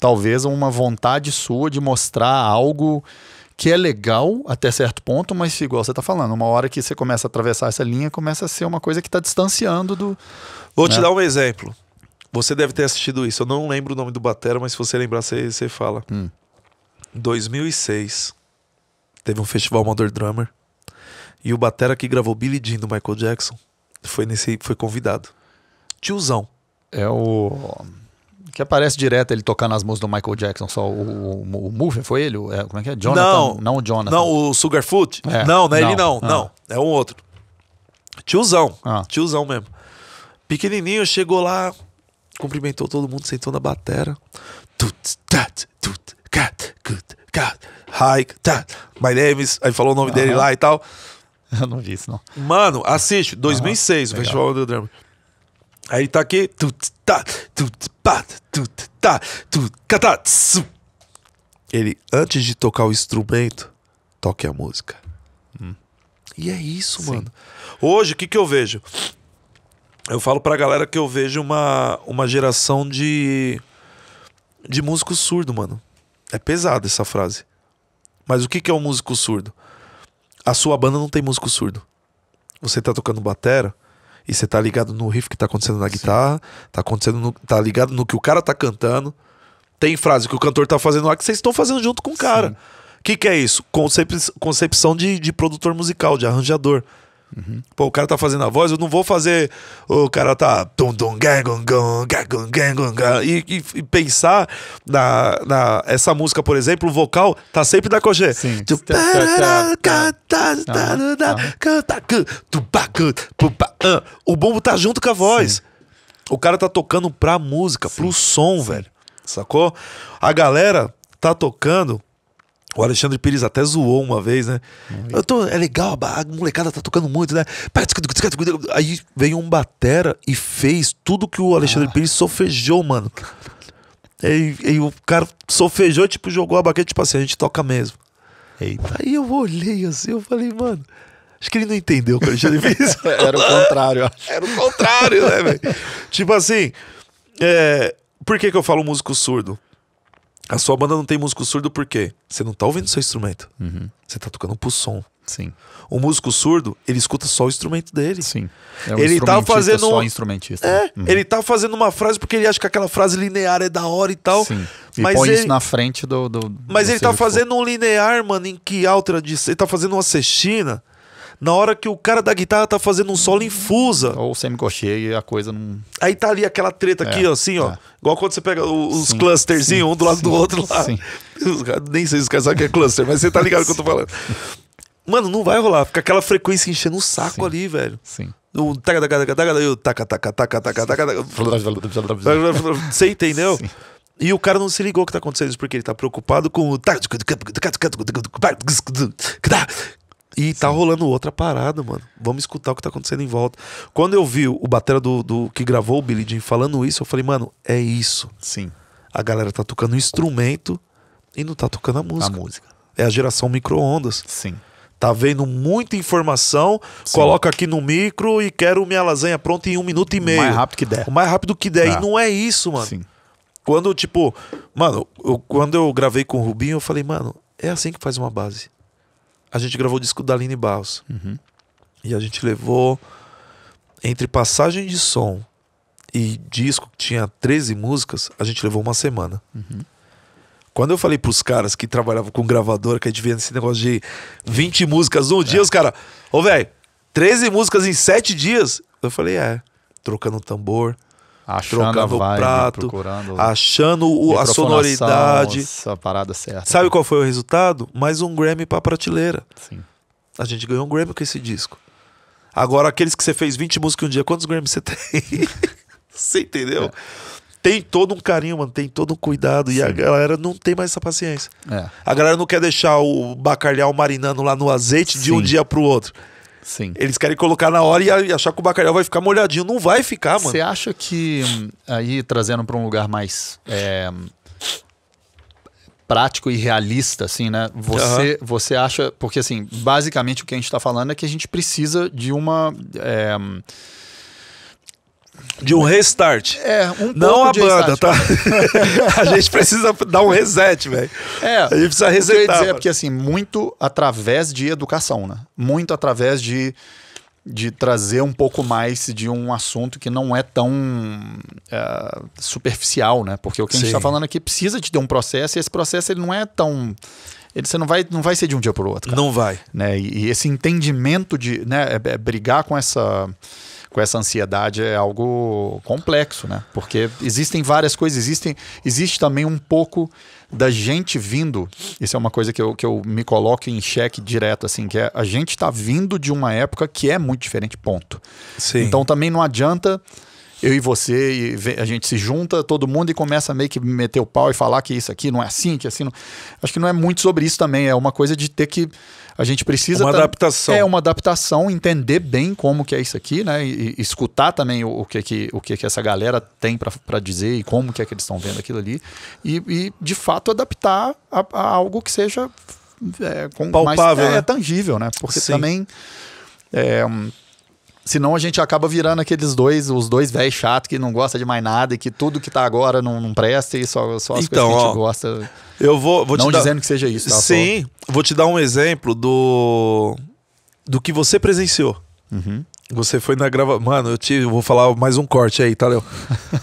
talvez uma vontade sua de mostrar algo que é legal até certo ponto, mas igual você está falando, uma hora que você começa a atravessar essa linha, começa a ser uma coisa que está distanciando do. Vou né? te dar um exemplo. Você deve ter assistido isso. Eu não lembro o nome do Batera, mas se você lembrar, você, fala. Hum. 2006, teve um festival Mother Drummer. E o Batera que gravou Billy Jean do Michael Jackson foi, nesse, foi convidado. Tiozão. É o. Que aparece direto ele tocar nas músicas do Michael Jackson, só o, o, o Move, foi ele? É, como é que é? Jonathan? Não, não o Jonathan. Não, o Sugarfoot? É. Não, não é ele não, ah. não. É um outro. Tiozão. Ah. Tiozão mesmo. Pequenininho, chegou lá, cumprimentou todo mundo, sentou na batera. Tut, tat, tut, cat, cut, cat, hi, my name is. Aí falou o nome uhum. dele lá e tal. Eu não vi isso, não. Mano, assiste, 2006, uhum. o Festival do drama Aí tá aqui. Tut, tat, tut, pat, tut, tat, tut, catat, Ele, antes de tocar o instrumento, toque a música. Hum. E é isso, Sim. mano. Hoje, o que, que eu vejo? eu falo pra galera que eu vejo uma, uma geração de, de músico surdo, mano. É pesada essa frase. Mas o que, que é um músico surdo? A sua banda não tem músico surdo. Você tá tocando batera e você tá ligado no riff que tá acontecendo na guitarra, tá acontecendo no, tá ligado no que o cara tá cantando. Tem frase que o cantor tá fazendo lá que vocês estão fazendo junto com o cara. O que, que é isso? Concep, concepção de, de produtor musical, de arranjador. Uhum. Pô, o cara tá fazendo a voz, eu não vou fazer. O cara tá. E, e, e pensar na, na. Essa música, por exemplo, o vocal tá sempre da cochê. Sim. O bombo tá junto com a voz. Sim. O cara tá tocando pra música, Sim. pro som, velho. Sacou? A galera tá tocando o Alexandre Pires até zoou uma vez, né? Eu tô, é legal, a molecada tá tocando muito, né? Aí veio um batera e fez tudo que o Alexandre ah. Pires sofejou, mano. E, e, o cara sofejou, tipo, jogou a baqueta, tipo assim, a gente toca mesmo. Eita. Aí eu olhei assim, eu falei, mano, acho que ele não entendeu o que o Alexandre Pires. Era o contrário, acho. Era o contrário, né, velho? tipo assim, é, por que que eu falo músico surdo? A sua banda não tem músico surdo por quê? Você não tá ouvindo seu instrumento. Uhum. Você tá tocando pro som. Sim. O músico surdo, ele escuta só o instrumento dele. Sim. É um ele tá fazendo só instrumentista. É, uhum. ele tá fazendo uma frase porque ele acha que aquela frase linear é da hora e tal. Sim. E mas põe ele... isso na frente do, do Mas do ele tá fazendo for. um linear, mano, em que altera. disso? Ele tá fazendo uma cestina na hora que o cara da guitarra tá fazendo um solo infusa. Ou semicochê e a coisa não. Aí tá ali aquela treta é, aqui, ó, assim, ó. É. Igual quando você pega os sim, sim, um do lado sim, do outro lá. Sim. Nem sei se os caras sabem que é cluster, mas você tá ligado que eu tô falando. Mano, não vai rolar. Fica aquela frequência enchendo o saco ali, velho. Sim. O taca taca taca taca taca taca taca taca taca taca. Você entendeu? Sim. E o cara não se ligou que tá acontecendo isso, porque ele tá preocupado com o. E tá Sim. tá rolando outra parada, mano. Vamos escutar o que tá acontecendo em volta. Quando eu vi o batera do, do que gravou o Billy Jean falando isso, eu falei, mano, é isso. Sim. A galera tá tocando instrumento e não tá tocando a música. A música. É a geração micro-ondas. Sim. Tá vendo muita informação, Sim. coloca aqui no micro e quero minha lasanha pronta em um minuto e meio. O mais rápido que der. O mais rápido que der. Ah. E tá. não é isso, mano. Sim. Quando, tipo, mano, eu, quando eu gravei com o Rubinho, eu falei, mano, é assim que faz uma base a gente gravou o disco da Aline Barros. Uhum. E a gente levou entre passagem de som e disco que tinha 13 músicas, a gente levou uma semana. Uhum. Quando eu falei pros caras que trabalhavam com gravadora, que a gente via esse negócio de 20 músicas um é. dia, os caras, ô velho, 13 músicas em 7 dias? Eu falei, é, trocando tambor, achando trocando o prato, achando o, a sonoridade. Essa parada certa. Sabe qual foi o resultado? Mais um Grammy pra prateleira. Sim. A gente ganhou um Grammy com esse disco. Agora, aqueles que você fez 20 músicas um dia, quantos Grammys você tem? você entendeu? É. Tem todo um carinho, mano, tem todo um cuidado. Sim. E a galera não tem mais essa paciência. É. A galera não quer deixar o bacalhau marinando lá no azeite Sim. de um dia pro outro. Sim. Eles querem colocar na hora e achar que o bacalhau vai ficar molhadinho. Não vai ficar, mano. Você acha que, hum, aí trazendo para um lugar mais é, prático e realista, assim, né? Você, uhum. você acha. Porque, assim, basicamente o que a gente está falando é que a gente precisa de uma. É, hum, de um restart. É, um Não a banda, tá? a gente precisa dar um reset, velho. É. A gente precisa resetar. eu ia dizer é porque, assim, muito através de educação, né? Muito através de, de trazer um pouco mais de um assunto que não é tão é, superficial, né? Porque o que a gente está falando aqui precisa de ter um processo e esse processo ele não é tão ele, você não vai, não vai ser de um dia para o outro. Cara. Não vai. Né? E, e, esse entendimento de né, é, é brigar com essa com essa ansiedade é algo complexo, né? Porque existem várias coisas, existem, existe também um pouco da gente vindo. Isso é uma coisa que eu, que eu me coloco em xeque direto, assim, que é a gente está vindo de uma época que é muito diferente, ponto. Sim. Então também não adianta eu e você, e a gente se junta, todo mundo, e começa meio que meter o pau e falar que isso aqui não é assim, que é assim não. Acho que não é muito sobre isso também, é uma coisa de ter que a gente precisa... Uma adaptação. É, uma adaptação, entender bem como que é isso aqui, né? E, e escutar também o, o, que, que, o que, que essa galera tem para dizer e como que é que eles estão vendo aquilo ali. E, e de fato, adaptar a, a algo que seja... É, com, Palpável, mais, é, né? é, tangível, né? Porque Sim. também... É, Senão a gente acaba virando aqueles dois, os dois velhos chato que não gosta de mais nada e que tudo que tá agora não, não presta e só, só as então, coisas que a gente gosta. Eu vou, vou não te dar... dizendo que seja isso. Tá? Sim, Só... vou te dar um exemplo do do que você presenciou. Uhum. Você foi na grava, mano, eu te eu vou falar mais um corte aí, tá, Léo?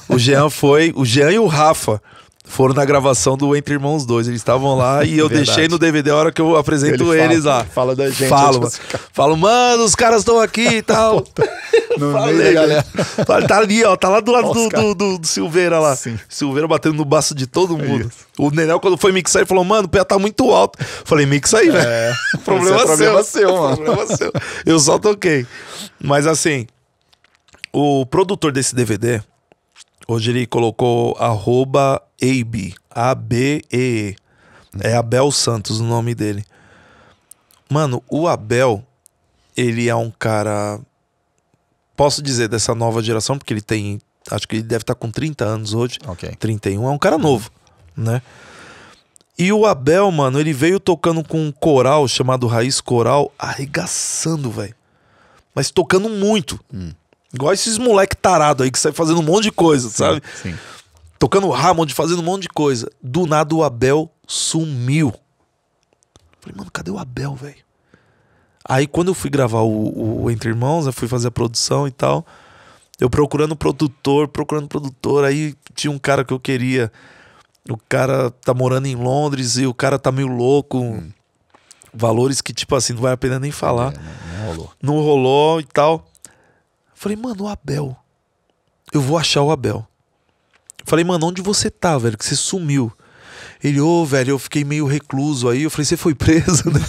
o Jean foi, o Jean e o Rafa foram na gravação do Entre Irmãos 2. Eles estavam lá e eu deixei no DVD a hora que eu apresento Ele eles fala, lá. Fala da gente. Falo, mano. Tipo assim, falo mano, os caras estão aqui e tal. no Falei, meio galera. Né? tá ali, ó, tá lá do lado do, do, do, do, Silveira lá. Sim. Silveira batendo no baço de todo é mundo. É o Nenel, quando foi mixar, ele falou, mano, o pé tá muito alto. Falei, mixa aí, é. velho. É, problema, é problema seu. seu mano. Problema seu. Eu só toquei. Mas assim, o produtor desse DVD, Hoje ele colocou arroba Abe, A-B-E-E. É Abel Santos o nome dele. Mano, o Abel, ele é um cara. Posso dizer dessa nova geração, porque ele tem. Acho que ele deve estar tá com 30 anos hoje. Ok. 31. É um cara novo, né? E o Abel, mano, ele veio tocando com um coral chamado Raiz Coral, arregaçando, velho. Mas tocando muito. Hum. Igual esses moleque tarado aí que sai fazendo um monte de coisa, sabe? Sim. Tocando Hammond, fazendo um monte de coisa. Do nada o Abel sumiu. Falei, mano, cadê o Abel, velho? Aí quando eu fui gravar o, o Entre Irmãos, eu fui fazer a produção e tal. Eu procurando produtor, procurando produtor. Aí tinha um cara que eu queria. O cara tá morando em Londres e o cara tá meio louco. Hum. Valores que, tipo assim, não vale a pena nem falar. É, não, não rolou. Não rolou e tal. Falei, mano, o Abel. Eu vou achar o Abel. Falei, mano, onde você tá, velho? Que você sumiu. Ele, ô, oh, velho, eu fiquei meio recluso aí. Eu falei, você foi preso, né?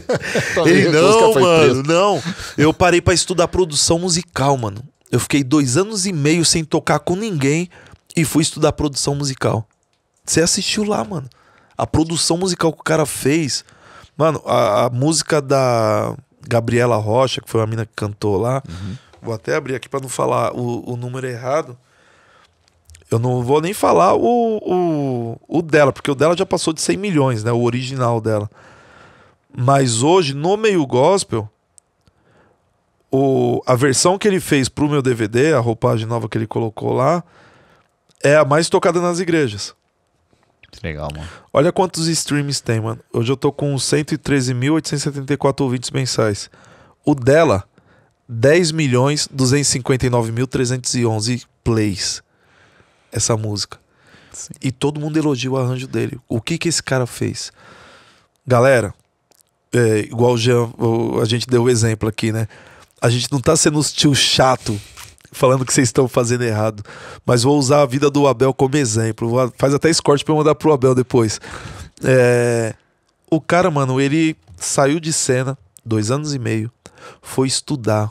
Tá Ele, não, mano, não. Eu parei para estudar produção musical, mano. Eu fiquei dois anos e meio sem tocar com ninguém e fui estudar produção musical. Você assistiu lá, mano. A produção musical que o cara fez. Mano, a, a música da Gabriela Rocha, que foi a mina que cantou lá. Uhum Vou até abrir aqui para não falar o, o número errado. Eu não vou nem falar o, o, o dela, porque o dela já passou de 100 milhões, né? O original dela. Mas hoje, no meio gospel, o, a versão que ele fez pro meu DVD, a roupagem nova que ele colocou lá, é a mais tocada nas igrejas. Legal, mano. Olha quantos streams tem, mano. Hoje eu tô com 113.874 ouvintes mensais. O dela 10 milhões 259 mil 311 plays essa música. Sim. E todo mundo elogia o arranjo dele. O que que esse cara fez? Galera, é, igual o Jean, a gente deu o exemplo aqui, né? A gente não tá sendo os tio chato falando que vocês estão fazendo errado, mas vou usar a vida do Abel como exemplo. Vou, faz até esse corte pra eu mandar pro Abel depois. É, o cara, mano, ele saiu de cena, dois anos e meio, foi estudar,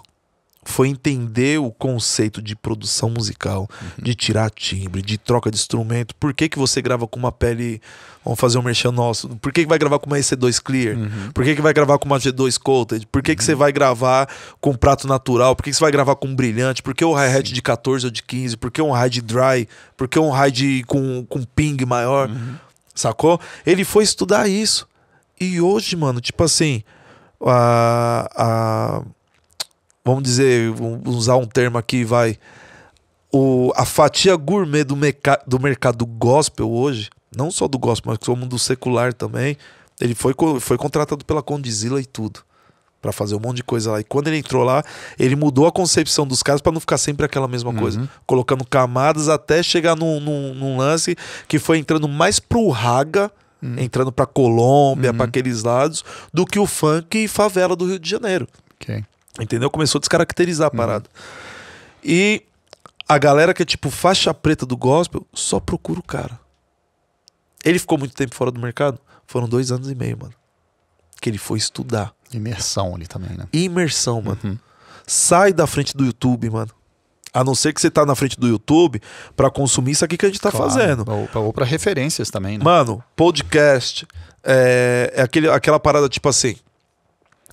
foi entender o conceito de produção musical, uhum. de tirar timbre, de troca de instrumento. Por que, que você grava com uma pele. Vamos fazer um merchan nosso. Por que, que vai gravar com uma EC2 Clear? Uhum. Por que, que vai gravar com uma G2 Coated? Por que, uhum. que você uhum. vai gravar com prato natural? Por que, que você vai gravar com brilhante? Por que um hi-hat de 14 ou de 15? Por que um hi de dry? Por que um hi de com, com ping maior? Uhum. Sacou? Ele foi estudar isso. E hoje, mano, tipo assim a, a vamos dizer, vamos usar um termo aqui, vai. O, a fatia gourmet do, meca, do mercado gospel hoje, não só do gospel, mas como do secular também, ele foi, foi contratado pela Condizila e tudo. para fazer um monte de coisa lá. E quando ele entrou lá, ele mudou a concepção dos caras para não ficar sempre aquela mesma uhum. coisa. Colocando camadas até chegar num, num, num, lance que foi entrando mais pro raga hum. entrando pra Colômbia, uhum. para aqueles lados, do que o funk e favela do Rio de Janeiro. Okay. Entendeu? Começou a descaracterizar a uhum. parada. E a galera que é tipo faixa preta do gospel só procura o cara. Ele ficou muito tempo fora do mercado? Foram dois anos e meio, mano. Que ele foi estudar. Imersão ali também, né? Imersão, mano. Uhum. Sai da frente do YouTube, mano. A não ser que você tá na frente do YouTube para consumir isso aqui que a gente tá claro, fazendo. Ou, ou para referências também, né? Mano, podcast é, é aquele, aquela parada tipo assim.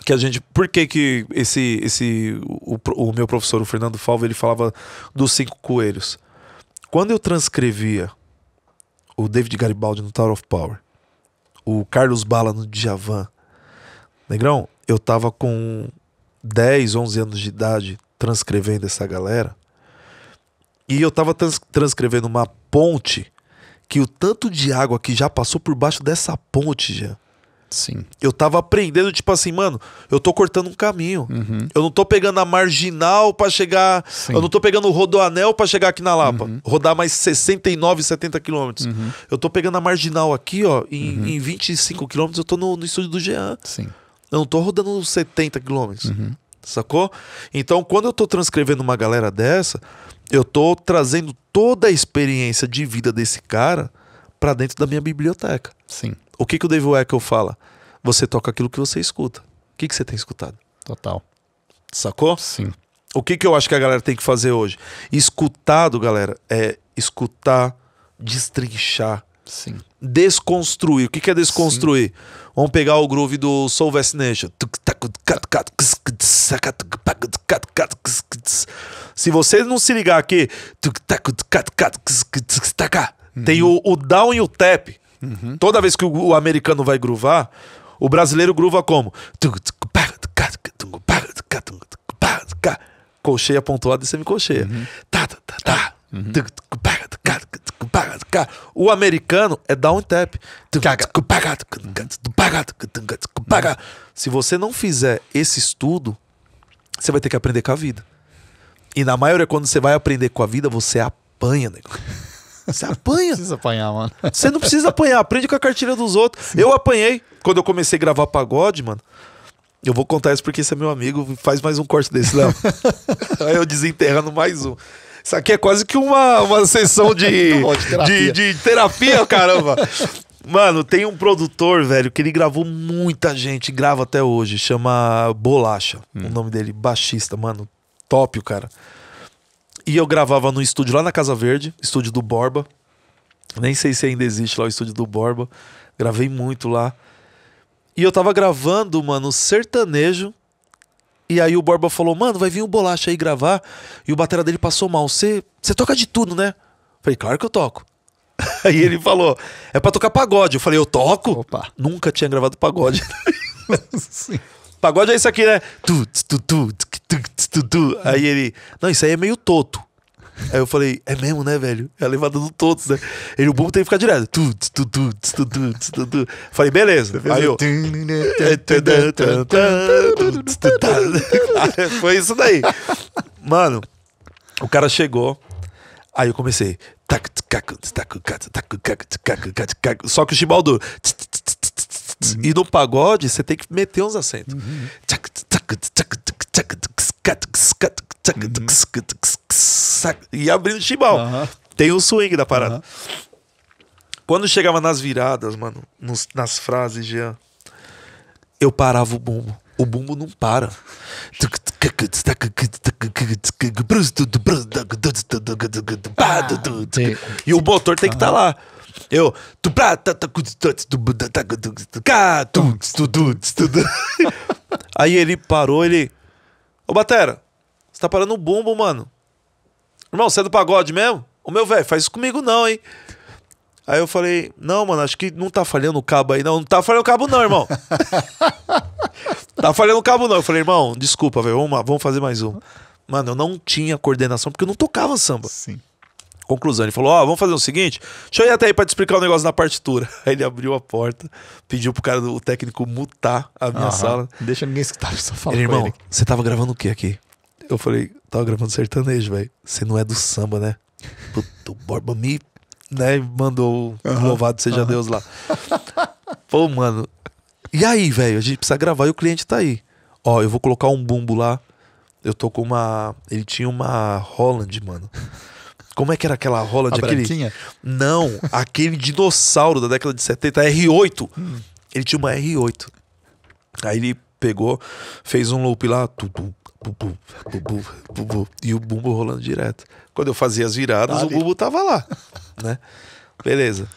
Que a gente. Por que que esse. esse o, o meu professor, o Fernando Falva, ele falava dos cinco coelhos. Quando eu transcrevia o David Garibaldi no Tower of Power, o Carlos Bala no Djavan, Negrão, eu tava com 10, 11 anos de idade transcrevendo essa galera e eu tava trans transcrevendo uma ponte que o tanto de água que já passou por baixo dessa ponte, já. Sim. Eu tava aprendendo, tipo assim, mano, eu tô cortando um caminho. Uhum. Eu não tô pegando a marginal para chegar. Sim. Eu não tô pegando o rodoanel para chegar aqui na Lapa. Uhum. Rodar mais 69, 70 quilômetros. Uhum. Eu tô pegando a marginal aqui, ó. Em, uhum. em 25 quilômetros eu tô no, no estúdio do Jean. Sim. Eu não tô rodando 70 quilômetros. Uhum. Sacou? Então, quando eu tô transcrevendo uma galera dessa, eu tô trazendo toda a experiência de vida desse cara para dentro da minha biblioteca. Sim. O que, que o Dave Weckl fala? Você toca aquilo que você escuta. O que, que você tem escutado? Total. Sacou? Sim. O que, que eu acho que a galera tem que fazer hoje? Escutado, galera, é escutar, destrinchar. Sim. Desconstruir. O que, que é desconstruir? Sim. Vamos pegar o groove do Soul Vaccination. Se você não se ligar aqui, tem o, o, down e o tap. Uhum. Toda vez que o, o americano vai gruvar, o brasileiro gruva como? Colcheia pontuada e semicolcheia. Uhum. Tá, tá, tá, tá. Uhum. O americano é down tap. Se você não fizer esse estudo, você vai ter que aprender com a vida. E na maioria, quando você vai aprender com a vida, você apanha, nego. Você apanha. Não precisa apanhar, mano. Você não precisa apanhar, aprende com a cartilha dos outros. Sim. Eu apanhei quando eu comecei a gravar pagode, mano. Eu vou contar isso porque esse é meu amigo, faz mais um corte desse, Léo. Aí eu desenterrando mais um. Isso aqui é quase que uma, uma sessão de, é de, terapia. de, de terapia, caramba. Mano, tem um produtor, velho, que ele gravou muita gente, grava até hoje, chama Bolacha, hum. o nome dele, baixista, mano, top o cara. E eu gravava no estúdio lá na Casa Verde, estúdio do Borba. Nem sei se ainda existe lá o estúdio do Borba. Gravei muito lá. E eu tava gravando, mano, sertanejo e aí o Borba falou, mano, vai vir o Bolacha aí gravar. E o batera dele passou mal. Você toca de tudo, né? falei, claro que eu toco. Aí ele falou, é pra tocar pagode. Eu falei, eu toco? Opa. Nunca tinha gravado pagode. pagode é isso aqui, né? Tu, tu, tu, tu, tu, tu, tu. Aí ele, não, isso aí é meio toto. Aí eu falei, é mesmo, né, velho? É a levada do todos, né? Ele, o bumbo tem que ficar direto. Tu, tu, tu, tu, tu, tu, tu, Falei, beleza. Aí eu... Foi isso daí. Mano, o cara chegou. Aí eu comecei. Só que o chibaldo. E no pagode, você tem que meter uns acentos e abrindo chibal Tem o swing da parada. Quando chegava nas viradas, mano, nos, nas frases, Jean, eu parava o bumbo. O bumbo não para. E o motor tem que estar tá lá. Eu. Aí ele parou, ele. Ô, Batera, você tá parando o bumbo, mano. Irmão, você é do pagode mesmo? Ô, meu velho, faz isso comigo não, hein? Aí eu falei, não, mano, acho que não tá falhando o cabo aí, não. Não tá falhando o cabo não, irmão. tá falhando o cabo não. Eu falei, irmão, desculpa, velho, vamos, vamos fazer mais um. Mano, eu não tinha coordenação, porque eu não tocava samba. Sim. Conclusão, ele falou: Ó, oh, vamos fazer o seguinte, deixa eu ir até aí pra te explicar o um negócio da partitura. Aí ele abriu a porta, pediu pro cara do técnico mutar a minha uhum. sala. Deixa ninguém escutar, só falar. Ele, irmão, você tava gravando o que aqui? Eu falei: tava gravando sertanejo, velho. Você não é do samba, né? Puto, Borba me né, mandou uhum. louvado seja uhum. Deus lá. Pô, mano. E aí, velho, a gente precisa gravar e o cliente tá aí. Ó, eu vou colocar um bumbo lá. Eu tô com uma. Ele tinha uma Holland, mano. Como é que era aquela Holland? A aquele... Branquinha? Não, aquele dinossauro da década de 70, R8. Hum. Ele tinha uma R8. Aí ele pegou, fez um loop lá, tu, tu, Bubu, bubu, bubu, e o bumbo rolando direto. Quando eu fazia as viradas, o bumbo tava lá, né? Beleza.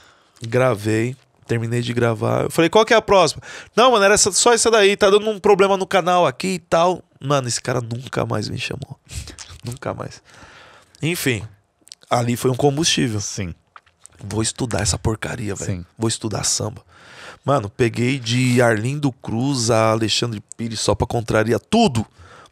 Gravei, terminei de gravar. Eu falei, qual que é a próxima? Não, mano, era essa, só essa daí, tá dando um problema no canal aqui e tal. Mano, esse cara nunca mais me chamou. nunca mais. Enfim, ali foi um combustível. Sim. Vou estudar essa porcaria, velho. Vou estudar samba. Mano, peguei de Arlindo Cruz a Alexandre Pires só pra contraria tudo.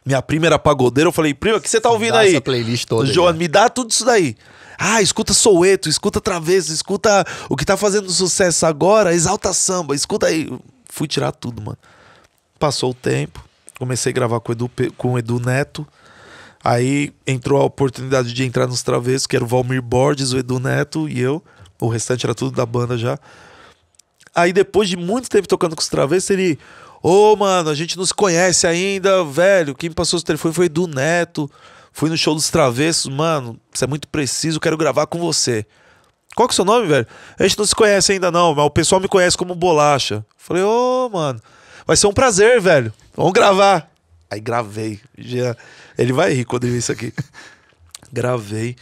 Minha prima era pagodeira, eu falei, prima, o que você tá ouvindo aí? Essa playlist toda. João, me dá tudo isso daí. Ah, escuta Soueto, escuta Travesso, escuta o que tá fazendo sucesso agora, Exalta Samba, escuta aí. fui tirar tudo, mano. Passou o tempo, comecei a gravar com o Edu, com o Edu Neto. Aí entrou a oportunidade de entrar nos Travessos, que era o Valmir Borges, o Edu Neto e eu. O restante era tudo da banda já. Aí depois de muito tempo tocando com os Travessos, ele. Ô, oh, mano, a gente não se conhece ainda, velho. Quem passou o telefone foi Edu Neto. Fui no show dos Travessos, mano. Você é muito preciso, quero gravar com você. Qual que é o seu nome, velho? A gente não se conhece ainda, não, mas o pessoal me conhece como Bolacha. Falei, ô, oh, mano, vai ser um prazer, velho. Vamos gravar. Aí gravei. Já ele vai rir quando ele ver isso aqui. Gravei.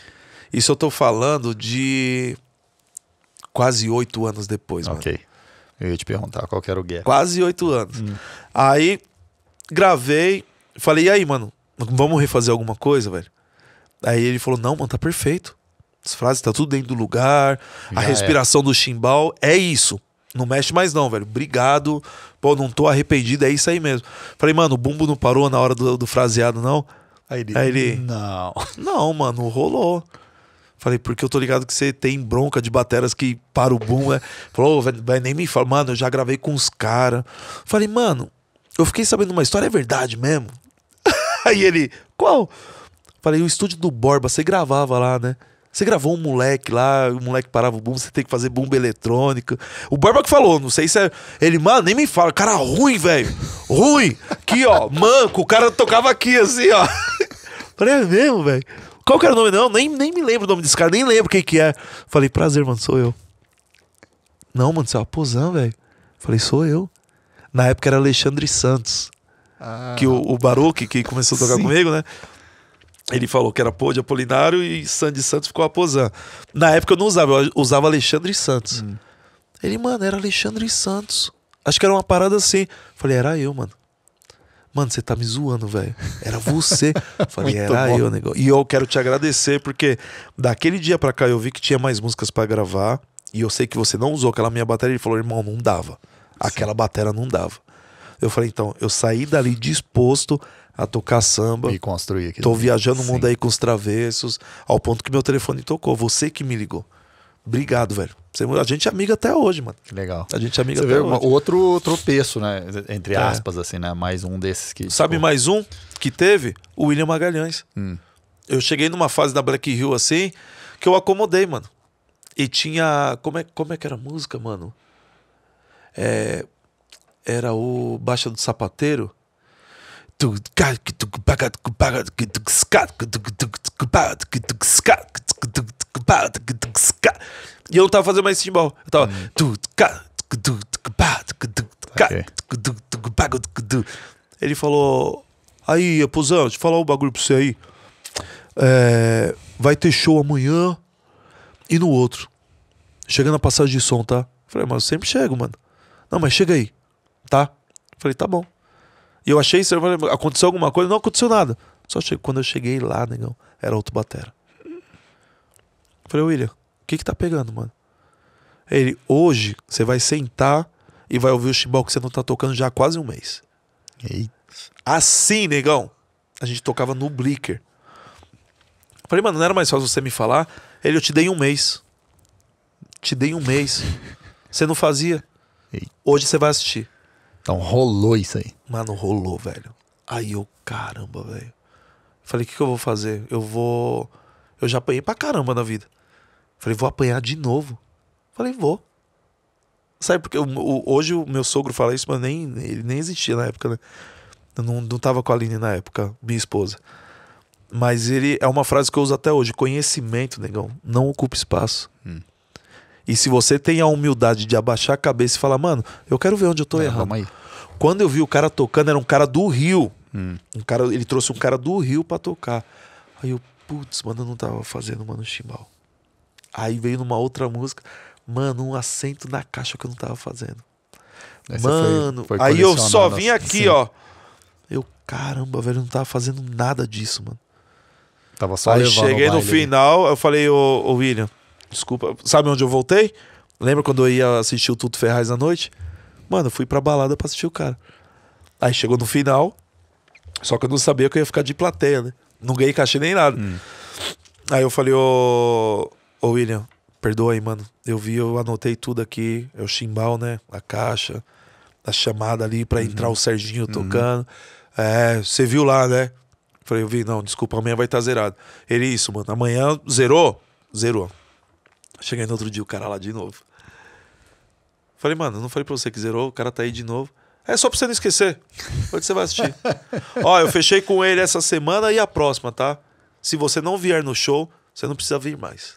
Isso eu tô falando de quase oito anos depois, mano. Ok. Eu ia te perguntar qual era o gap. Quase oito anos. Hum. Aí gravei, falei, e aí, mano, vamos refazer alguma coisa, velho? Aí ele falou, não, mano, tá perfeito. As frases tá tudo dentro do lugar, Já a respiração é. do chimbal, é isso. Não mexe mais não, velho. Obrigado. Pô, não tô arrependido, é isso aí mesmo. Falei, mano, o bumbo não parou na hora do, do fraseado, não. Aí ele, Aí ele, não. Não, mano, rolou. Falei, porque eu tô ligado que você tem bronca de bateras que para o boom. É... Falou, oh, nem me falar. Mano, eu já gravei com os caras. Falei, mano, eu fiquei sabendo uma história, é verdade mesmo? Aí ele, qual? Falei, o estúdio do Borba, você gravava lá, né? Você gravou um moleque lá, o moleque parava o boom, você tem que fazer bomba eletrônica. O Barba que falou, não sei se é. Ele, mano, nem me fala, cara ruim, velho. Ruim. Aqui, ó, manco, o cara tocava aqui assim, ó. Falei, é mesmo, velho. Qual que era o nome? Não, nem, nem me lembro o nome desse cara, nem lembro quem que é. Falei, prazer, mano, sou eu. Não, mano, você é uma posão, velho. Falei, sou eu. Na época era Alexandre Santos. Ah. Que o, o Baruque, que começou a tocar Sim. comigo, né? Ele falou que era Pô de Apolinário e Sandy Santos ficou Aposan. Na época eu não usava, eu usava Alexandre Santos. Hum. Ele, mano, era Alexandre Santos. Acho que era uma parada assim. Falei, era eu, mano. Mano, você tá me zoando, velho. Era você. Falei, era bom. eu, negão. E eu quero te agradecer, porque daquele dia pra cá eu vi que tinha mais músicas para gravar. E eu sei que você não usou aquela minha bateria. Ele falou, irmão, não dava. Sim. Aquela bateria não dava. Eu falei, então, eu saí dali disposto a tocar samba. E construir aqui. Tô viajando o mundo aí com os travessos, ao ponto que meu telefone tocou. Você que me ligou. Obrigado, velho. A gente é amiga até hoje, mano. Que legal. A gente é amigo Você até vê hoje. Outro tropeço, né? Entre é. aspas, assim, né? Mais um desses que. Sabe tipo... mais um que teve? O William Magalhães. Hum. Eu cheguei numa fase da Black Hill assim, que eu acomodei, mano. E tinha. Como é, como é que era a música, mano? É... Era o Baixa do Sapateiro. E eu não tava fazendo mais esse timbal. Eu tava. Okay. Ele falou: Aí, Epuzão, deixa eu falar um bagulho pra você aí. É, vai ter show amanhã e no outro. Chega na passagem de som, tá? falei, mas eu sempre chego, mano. Não, mas chega aí, tá? falei, tá bom. E eu achei aconteceu alguma coisa? Não aconteceu nada. Só cheguei quando eu cheguei lá, negão, era outro batera. Falei, William, o que que tá pegando, mano? Ele, hoje você vai sentar e vai ouvir o chimbal que você não tá tocando já há quase um mês. Eita. Assim, negão. A gente tocava no Blicker. Falei, mano, não era mais fácil você me falar? Ele, eu te dei um mês. Te dei um mês. Você não fazia. Eita. Hoje você vai assistir. Então rolou isso aí. Mano, rolou, velho. Aí eu, caramba, velho. Falei, o que, que eu vou fazer? Eu vou. Eu já apanhei pra caramba na vida. Falei, vou apanhar de novo. Falei, vou. Sabe, porque eu, hoje o meu sogro fala isso, mas nem, ele nem existia na época, né? Eu não, não tava com a Aline na época, minha esposa. Mas ele é uma frase que eu uso até hoje: conhecimento, negão, não ocupa espaço. E se você tem a humildade de abaixar a cabeça e falar, mano, eu quero ver onde eu tô é, errando. Aí. Quando eu vi o cara tocando, era um cara do Rio. Hum. Um cara, ele trouxe um cara do Rio para tocar. Aí eu, putz, mano, eu não tava fazendo, mano, chimbal. Aí veio numa outra música, mano, um acento na caixa que eu não tava fazendo. Essa mano, foi, foi aí eu só vim aqui, ó. Eu, caramba, velho, eu não tava fazendo nada disso, mano. Tava só Aí cheguei no final, eu falei, ô, ô William, Desculpa. Sabe onde eu voltei? Lembra quando eu ia assistir o Tuto Ferraz à noite? Mano, eu fui pra balada pra assistir o cara. Aí chegou no final, só que eu não sabia que eu ia ficar de plateia, né? Não ganhei cachê nem nada. Hum. Aí eu falei, ô, ô William, perdoa aí, mano. Eu vi, eu anotei tudo aqui. É o chimbal, né? A caixa, a chamada ali pra uhum. entrar o Serginho uhum. tocando. É, você viu lá, né? Falei, eu vi, não, desculpa, amanhã vai estar tá zerado. Ele, isso, mano, amanhã zerou? Zerou. Cheguei no outro dia, o cara lá de novo. Falei, mano, não falei pra você que zerou, o cara tá aí de novo. É só pra você não esquecer. Onde você vai assistir? Ó, eu fechei com ele essa semana e a próxima, tá? Se você não vier no show, você não precisa vir mais.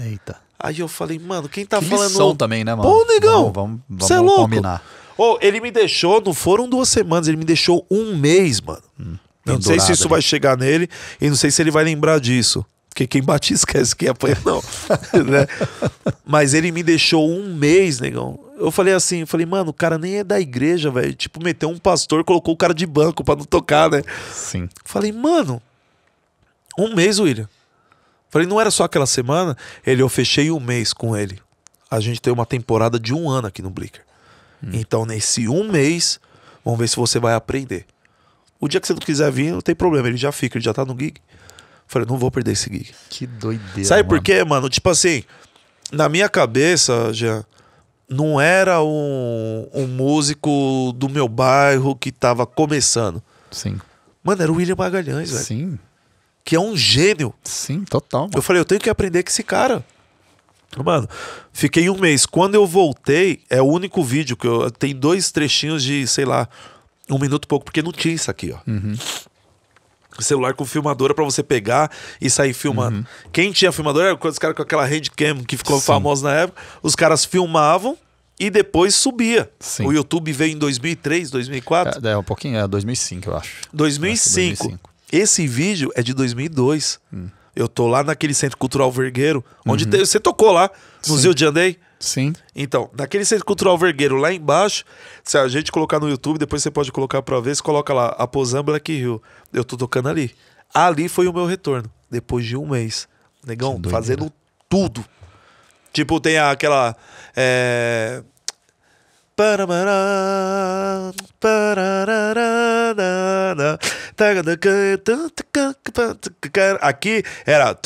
Eita. Aí eu falei, mano, quem tá que falando. Lição também, né, mano? Pô, negão! Vamos, vamos, vamos é combinar. Ou oh, ele me deixou, não foram duas semanas, ele me deixou um mês, mano. Hum, não sei se isso ali. vai chegar nele e não sei se ele vai lembrar disso. Porque quem bate esquece, quem apanha não. né? Mas ele me deixou um mês, negão. Eu falei assim, eu falei, mano, o cara nem é da igreja, velho. Tipo, meteu um pastor, colocou o cara de banco para não tocar, né? Sim. Falei, mano, um mês, William. Falei, não era só aquela semana? Ele, eu fechei um mês com ele. A gente tem uma temporada de um ano aqui no Blicker. Hum. Então, nesse um mês, vamos ver se você vai aprender. O dia que você não quiser vir, não tem problema, ele já fica, ele já tá no gig. Falei, não vou perder esse gig. Que doideira. Sabe por mano. quê, mano? Tipo assim, na minha cabeça, já não era um, um músico do meu bairro que tava começando. Sim. Mano, era o William Magalhães, velho. Sim. Que é um gênio. Sim, total. Mano. Eu falei, eu tenho que aprender com esse cara. Mano, fiquei um mês. Quando eu voltei, é o único vídeo que eu. Tem dois trechinhos de, sei lá, um minuto pouco, porque não tinha isso aqui, ó. Uhum celular com filmadora para você pegar e sair filmando. Uhum. Quem tinha filmadora era os caras com aquela handcam que ficou Sim. famoso na época. Os caras filmavam e depois subia. Sim. O YouTube veio em 2003, 2004. É, é um pouquinho, é 2005, eu acho. 2005. Esse vídeo é de 2002. Hum. Eu tô lá naquele Centro Cultural Vergueiro, onde uhum. te, você tocou lá, no Sim. de Andei. Sim. Então, naquele centro cultural vergueiro lá embaixo, se a gente colocar no YouTube, depois você pode colocar pra ver, você coloca lá, Aposan Black Hill. Eu tô tocando ali. Ali foi o meu retorno, depois de um mês. Negão, fazendo tudo. Tipo, tem aquela. É Aqui era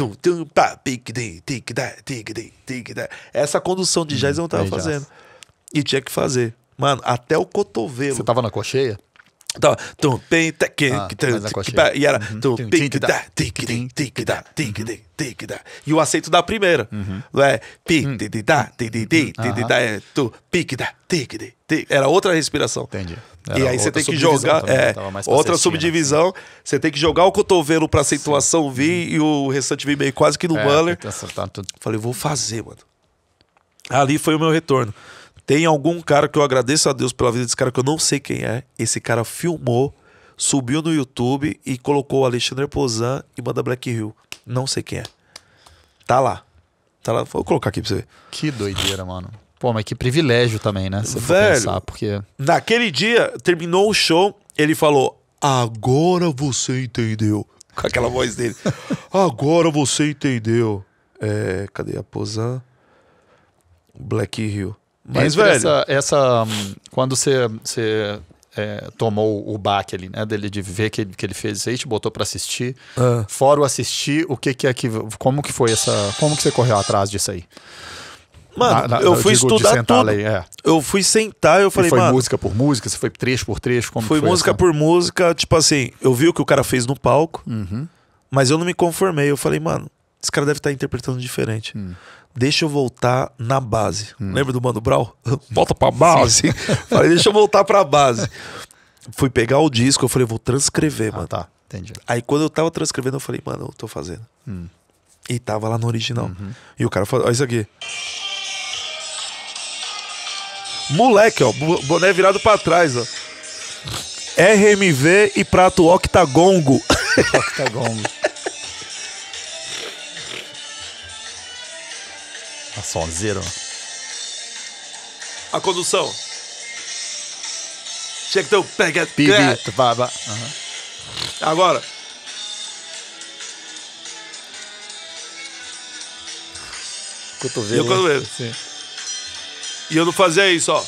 essa condução de hum, jazz eu não tava fazendo. E tinha que fazer. Mano, até o cotovelo. Você tava na cocheia? tá, tum, pem, tá, que, ah, que, tá, e era uhum. tum, pique, da, tique, tique, tique, da, tique, tique, tique, da. E o acento da primeira, uhum. não é? Pique, uhum. de, da, de, de, de, de, da, é tu, pique, da, tique, de, Era outra respiração. Entendi. Era e aí você tem que jogar também, é, né? outra né? subdivisão. Né? Você tem que jogar o cotovelo pra acentuação vir e o restante vir meio quase que no é, Muller. Falei, vou fazer, mano. Ali foi o meu retorno. Tem algum cara que eu agradeço a Deus pela vida desse cara que eu não sei quem é. Esse cara filmou, subiu no YouTube e colocou Alexandre Pozan e Manda Black Hill. Não sei quem é. Tá lá. Tá lá. Vou colocar aqui pra você ver. Que doideira, mano. Pô, mas que privilégio também, né? Se Velho, pensar, porque... naquele dia, terminou o show, ele falou, agora você entendeu. Com aquela voz dele. agora você entendeu. É, cadê a Pozan? Black Hill. Mas, velho. Essa, essa. Hum, quando você, você é, tomou o baque ali, né? Dele de ver que, que ele fez isso aí, te botou para assistir. Ah. Fora o assistir, o que, que é que. Como que foi essa. Como que você correu atrás disso aí? Mano, na, na, eu fui estudar tudo. Ali, é. Eu fui sentar eu falei, e foi mano... música por música? Você foi trecho por trecho? Como foi, foi música essa? por música. Tipo assim, eu vi o que o cara fez no palco, uhum. mas eu não me conformei. Eu falei, mano, esse cara deve estar tá interpretando diferente. Hum deixa eu voltar na base. Hum. Lembra do Mano Brown? Volta pra base. falei, deixa eu voltar pra base. Fui pegar o disco, eu falei, vou transcrever, ah, mano. Tá, entendi. Aí quando eu tava transcrevendo, eu falei, mano, eu tô fazendo. Hum. E tava lá no original. Uhum. E o cara falou, olha isso aqui. Moleque, ó, boné virado pra trás, ó. RMV e prato octagongo. Octagongo. A tá zero A condução. Check teu pega. Pibito, baba. Uhum. Agora. Cotovelo. E o né? cotovelo. Sim. E eu não fazia isso, ó.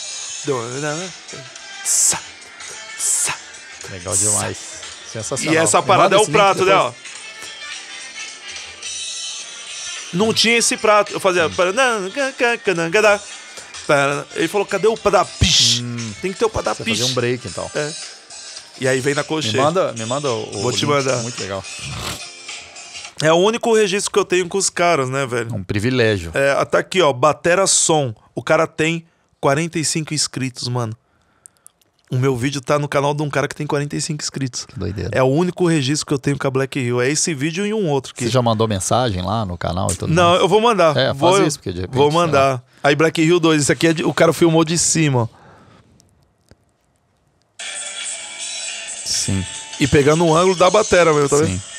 Legal demais. Sensacional. E essa parada é o prato, depois... né? Ó não tinha esse prato. Eu fazia. Ele falou, cadê o padapis? Hum. Tem que ter o padapis. Fazer um break então. É. E aí vem na cocheira. Me manda, me manda o. Vou o te link, mandar. Muito legal. É o único registro que eu tenho com os caras, né, velho? Um privilégio. É, tá aqui, ó. Batera Som. O cara tem 45 inscritos, mano. O meu vídeo tá no canal de um cara que tem 45 inscritos. Que doideira. É o único registro que eu tenho com a Black Hill. É esse vídeo e um outro. Que... Você já mandou mensagem lá no canal e tudo Não, mais? eu vou mandar. É, faz vou, isso, porque de repente. Vou mandar. Né? Aí Black Hill 2, isso aqui é de... o cara filmou de cima. Sim. E pegando um ângulo da batera mesmo, tá Sim. vendo?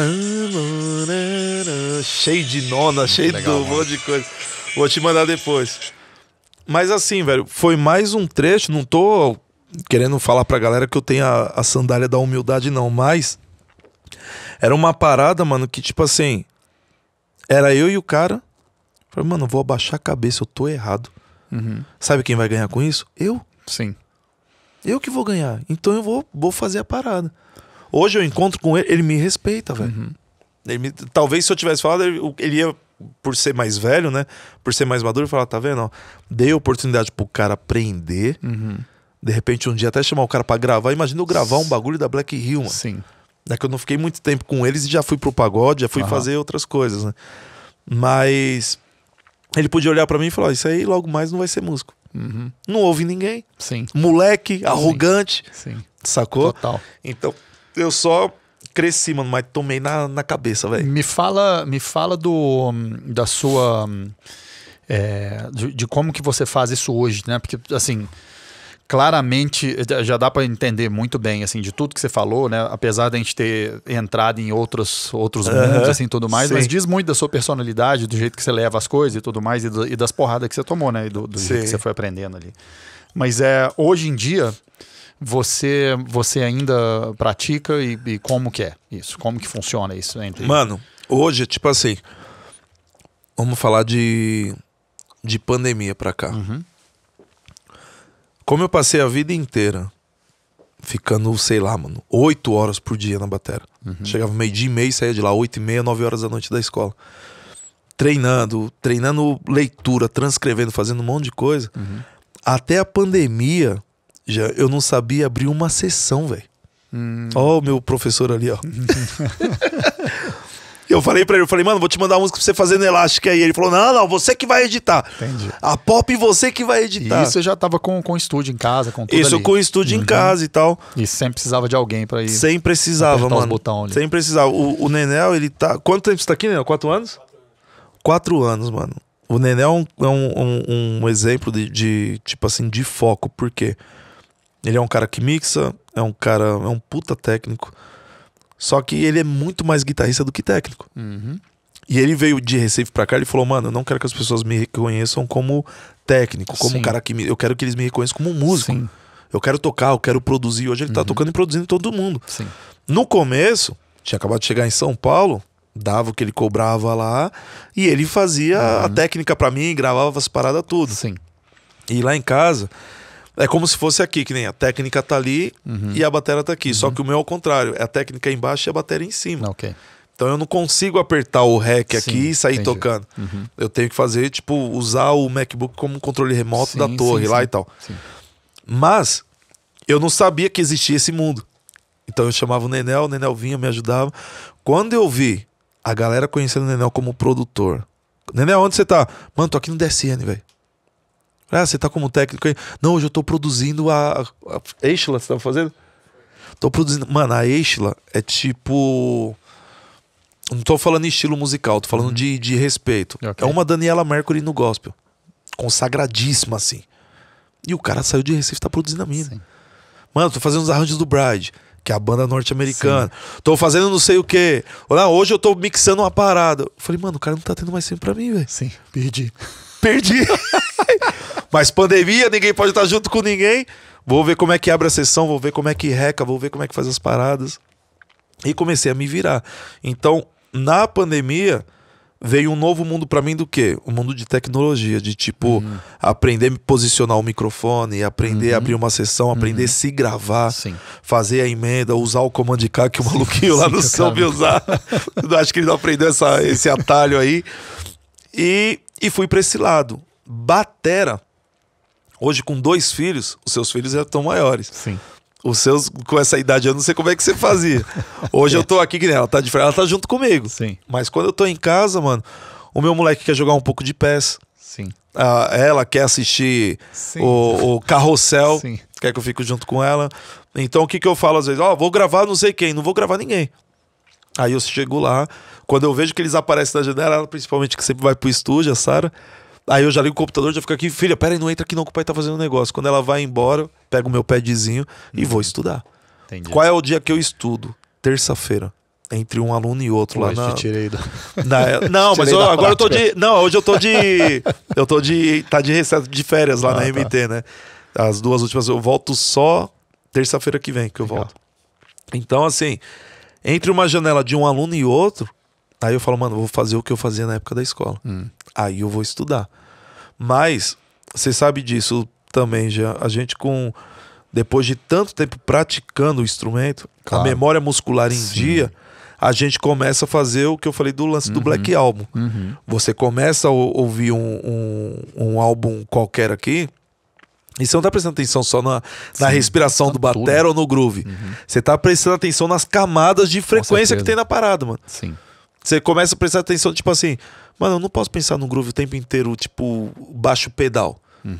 Ah, cheio de nona, cheio Legal, de um monte de coisa. Vou te mandar depois. Mas assim, velho, foi mais um trecho. Não tô querendo falar pra galera que eu tenho a, a sandália da humildade, não. Mas era uma parada, mano, que tipo assim. Era eu e o cara. Falei, mano, vou abaixar a cabeça, eu tô errado. Uhum. Sabe quem vai ganhar com isso? Eu. Sim. Eu que vou ganhar. Então eu vou, vou fazer a parada. Hoje eu encontro com ele, ele me respeita, velho. Uhum. Ele me, talvez se eu tivesse falado, ele, ele ia por ser mais velho, né? Por ser mais maduro, falar, tá vendo? Ó, dei oportunidade pro cara aprender. Uhum. De repente, um dia até chamar o cara para gravar. Imagina eu gravar um bagulho da Black Hill, mano. Sim. É que eu não fiquei muito tempo com eles e já fui pro pagode, já fui uhum. fazer outras coisas, né? Mas ele podia olhar para mim e falar: Isso aí logo mais não vai ser músico. Uhum. Não ouve ninguém. Sim. Moleque, arrogante. Sim. Sim. Sacou? Total. Então, eu só cresci, mano, mas tomei na, na cabeça, velho. Me fala, me fala do da sua é, de, de, como que você faz isso hoje, né? Porque assim, claramente já dá para entender muito bem assim de tudo que você falou, né? Apesar da gente ter entrado em outros outros uhum, mundos assim tudo mais, sim. mas diz muito da sua personalidade, do jeito que você leva as coisas e tudo mais e, do, e das porradas que você tomou, né? E do, do jeito que você foi aprendendo ali. Mas é hoje em dia você, você ainda pratica e, e, como que é isso? Como que funciona isso? Entre... Mano, hoje, tipo assim, vamos falar de, de pandemia pra cá. Uhum. Como eu passei a vida inteira ficando, sei lá, mano, oito horas por dia na bateria. Uhum. Chegava meio dia e meio, saía de lá oito e meia, nove horas da noite da escola. Treinando, treinando leitura, transcrevendo, fazendo um monte de coisa. Uhum. Até a pandemia já, eu não sabia abrir uma sessão, velho. Hum. Ó, o meu professor ali, ó. eu falei pra ele, eu falei, mano, vou te mandar uma música pra você fazer no Elastic aí. Ele falou, não, não, você que vai editar. Entendi. A pop você que vai editar. E você já tava com, com estúdio em casa, com tudo Isso ali. com estúdio uhum. em casa e tal. E sempre precisava de alguém pra ir. Sem precisava, mano. botão ali. Sem precisava. O, o Nenel, ele tá... Quanto tempo você tá aqui, Nenel? Quatro anos? Quatro anos, mano. O Nenel é um, é um, um exemplo de, de, tipo assim, de foco. Por quê? Porque ele é um cara que mixa, é um cara, é um puta técnico. Só que ele é muito mais guitarrista do que técnico. Uhum. E ele veio de Recife pra cá, ele falou, mano, eu não quero que as pessoas me reconheçam como técnico, como Sim. um cara que me, eu quero que eles me reconheçam como um músico. Sim. Eu quero tocar, eu quero produzir. Hoje ele tá uhum. tá tocando e produzindo todo mundo. Sim. No começo, tinha acabado de chegar em São Paulo, dava o que ele cobrava lá e ele fazia uhum. a técnica para mim, gravava as paradas tudo. Sim. E lá em casa, é como se fosse aqui, que nem a técnica tá ali uhum. e a bateria tá aqui. Uhum. Só que o meu é o contrário, é a técnica embaixo e a bateria em cima. Então eu não consigo apertar o REC aqui e sair entendi. tocando. Uhum. Eu tenho que fazer, tipo, usar o MacBook como controle remoto sim, da torre sim, lá e tal. Mas eu não sabia que existia esse mundo. Então eu chamava o Nenel, o Nenel vinha, me ajudava. Quando eu vi a galera conhecendo o Nenel como produtor, Nenel, onde você tá? Mano, tô aqui no DSN, velho. Ah, você tá como técnico aí? Não, hoje eu tô produzindo a. a, Eichla, você tá fazendo? Tô produzindo. Mano, a Eichla é tipo. Não tô falando em estilo musical, tô falando uhum. de, de respeito. Okay. É uma Daniela Mercury no gospel. Consagradíssima, assim. E o cara saiu de Recife e tá produzindo a mina. Sim. Mano, tô fazendo os arranjos do Bride, que é a banda norte-americana. Tô fazendo não sei o quê. Olha, hoje eu tô mixando uma parada. falei, mano, o cara não tá tendo mais tempo pra mim, velho. Sim, perdi. Perdi. Mas pandemia, ninguém pode estar junto com ninguém. Vou ver como é que abre a sessão, vou ver como é que reca, vou ver como é que faz as paradas. E comecei a me virar. Então, na pandemia, veio um novo mundo para mim do que? O um mundo de tecnologia, de tipo, uhum. aprender a me posicionar o microfone, aprender uhum. a abrir uma sessão, aprender uhum. a se gravar, Sim. fazer a emenda, usar o comando de que o maluquinho lá lá não soube usar. Acho que ele não aprendeu essa, esse atalho aí. E, e fui pra esse lado. Batera Hoje, com dois filhos, os seus filhos já estão maiores. Sim. Os seus, com essa idade, eu não sei como é que você fazia. Hoje é. eu tô aqui, que nem ela tá de frente, ela tá junto comigo. Sim. Mas quando eu tô em casa, mano, o meu moleque quer jogar um pouco de pés. Sim. Ah, ela quer assistir o, o carrossel. Sim. Quer que eu fique junto com ela. Então o que, que eu falo às vezes? Ó, oh, vou gravar não sei quem, não vou gravar ninguém. Aí eu chego lá, quando eu vejo que eles aparecem na janela, ela, principalmente que sempre vai pro estúdio, a Sara. Aí eu já ligo o computador, já fico aqui, filha, peraí, não entra aqui não, que o pai tá fazendo um negócio. Quando ela vai embora, pego o meu padzinho e uhum. vou estudar. Entendi. Qual é o dia que eu estudo? Terça-feira entre um aluno e outro Pô, lá na... tirei do... na... Não, mas eu, agora prática. eu tô de. Não, hoje eu tô de. eu tô de. Tá de recesso de férias lá ah, na MT, tá. né? As duas últimas. Eu volto só terça-feira que vem que eu Legal. volto. Então, assim, entre uma janela de um aluno e outro, aí eu falo, mano, vou fazer o que eu fazia na época da escola. Hum aí eu vou estudar. Mas você sabe disso também já, a gente com depois de tanto tempo praticando o instrumento, claro. a memória muscular em Sim. dia, a gente começa a fazer o que eu falei do lance uhum. do Black Album. Uhum. uhum. Você começa a ouvir um, um, um álbum qualquer aqui, e você não está prestando atenção só na, na respiração tá do bater ou no groove. Uhum. Você está prestando atenção nas camadas de frequência que tem na parada, mano. Sim. Você começa a prestar atenção, tipo assim, Mano, eu não posso pensar no groove o tempo inteiro, tipo, baixo pedal. Uhum.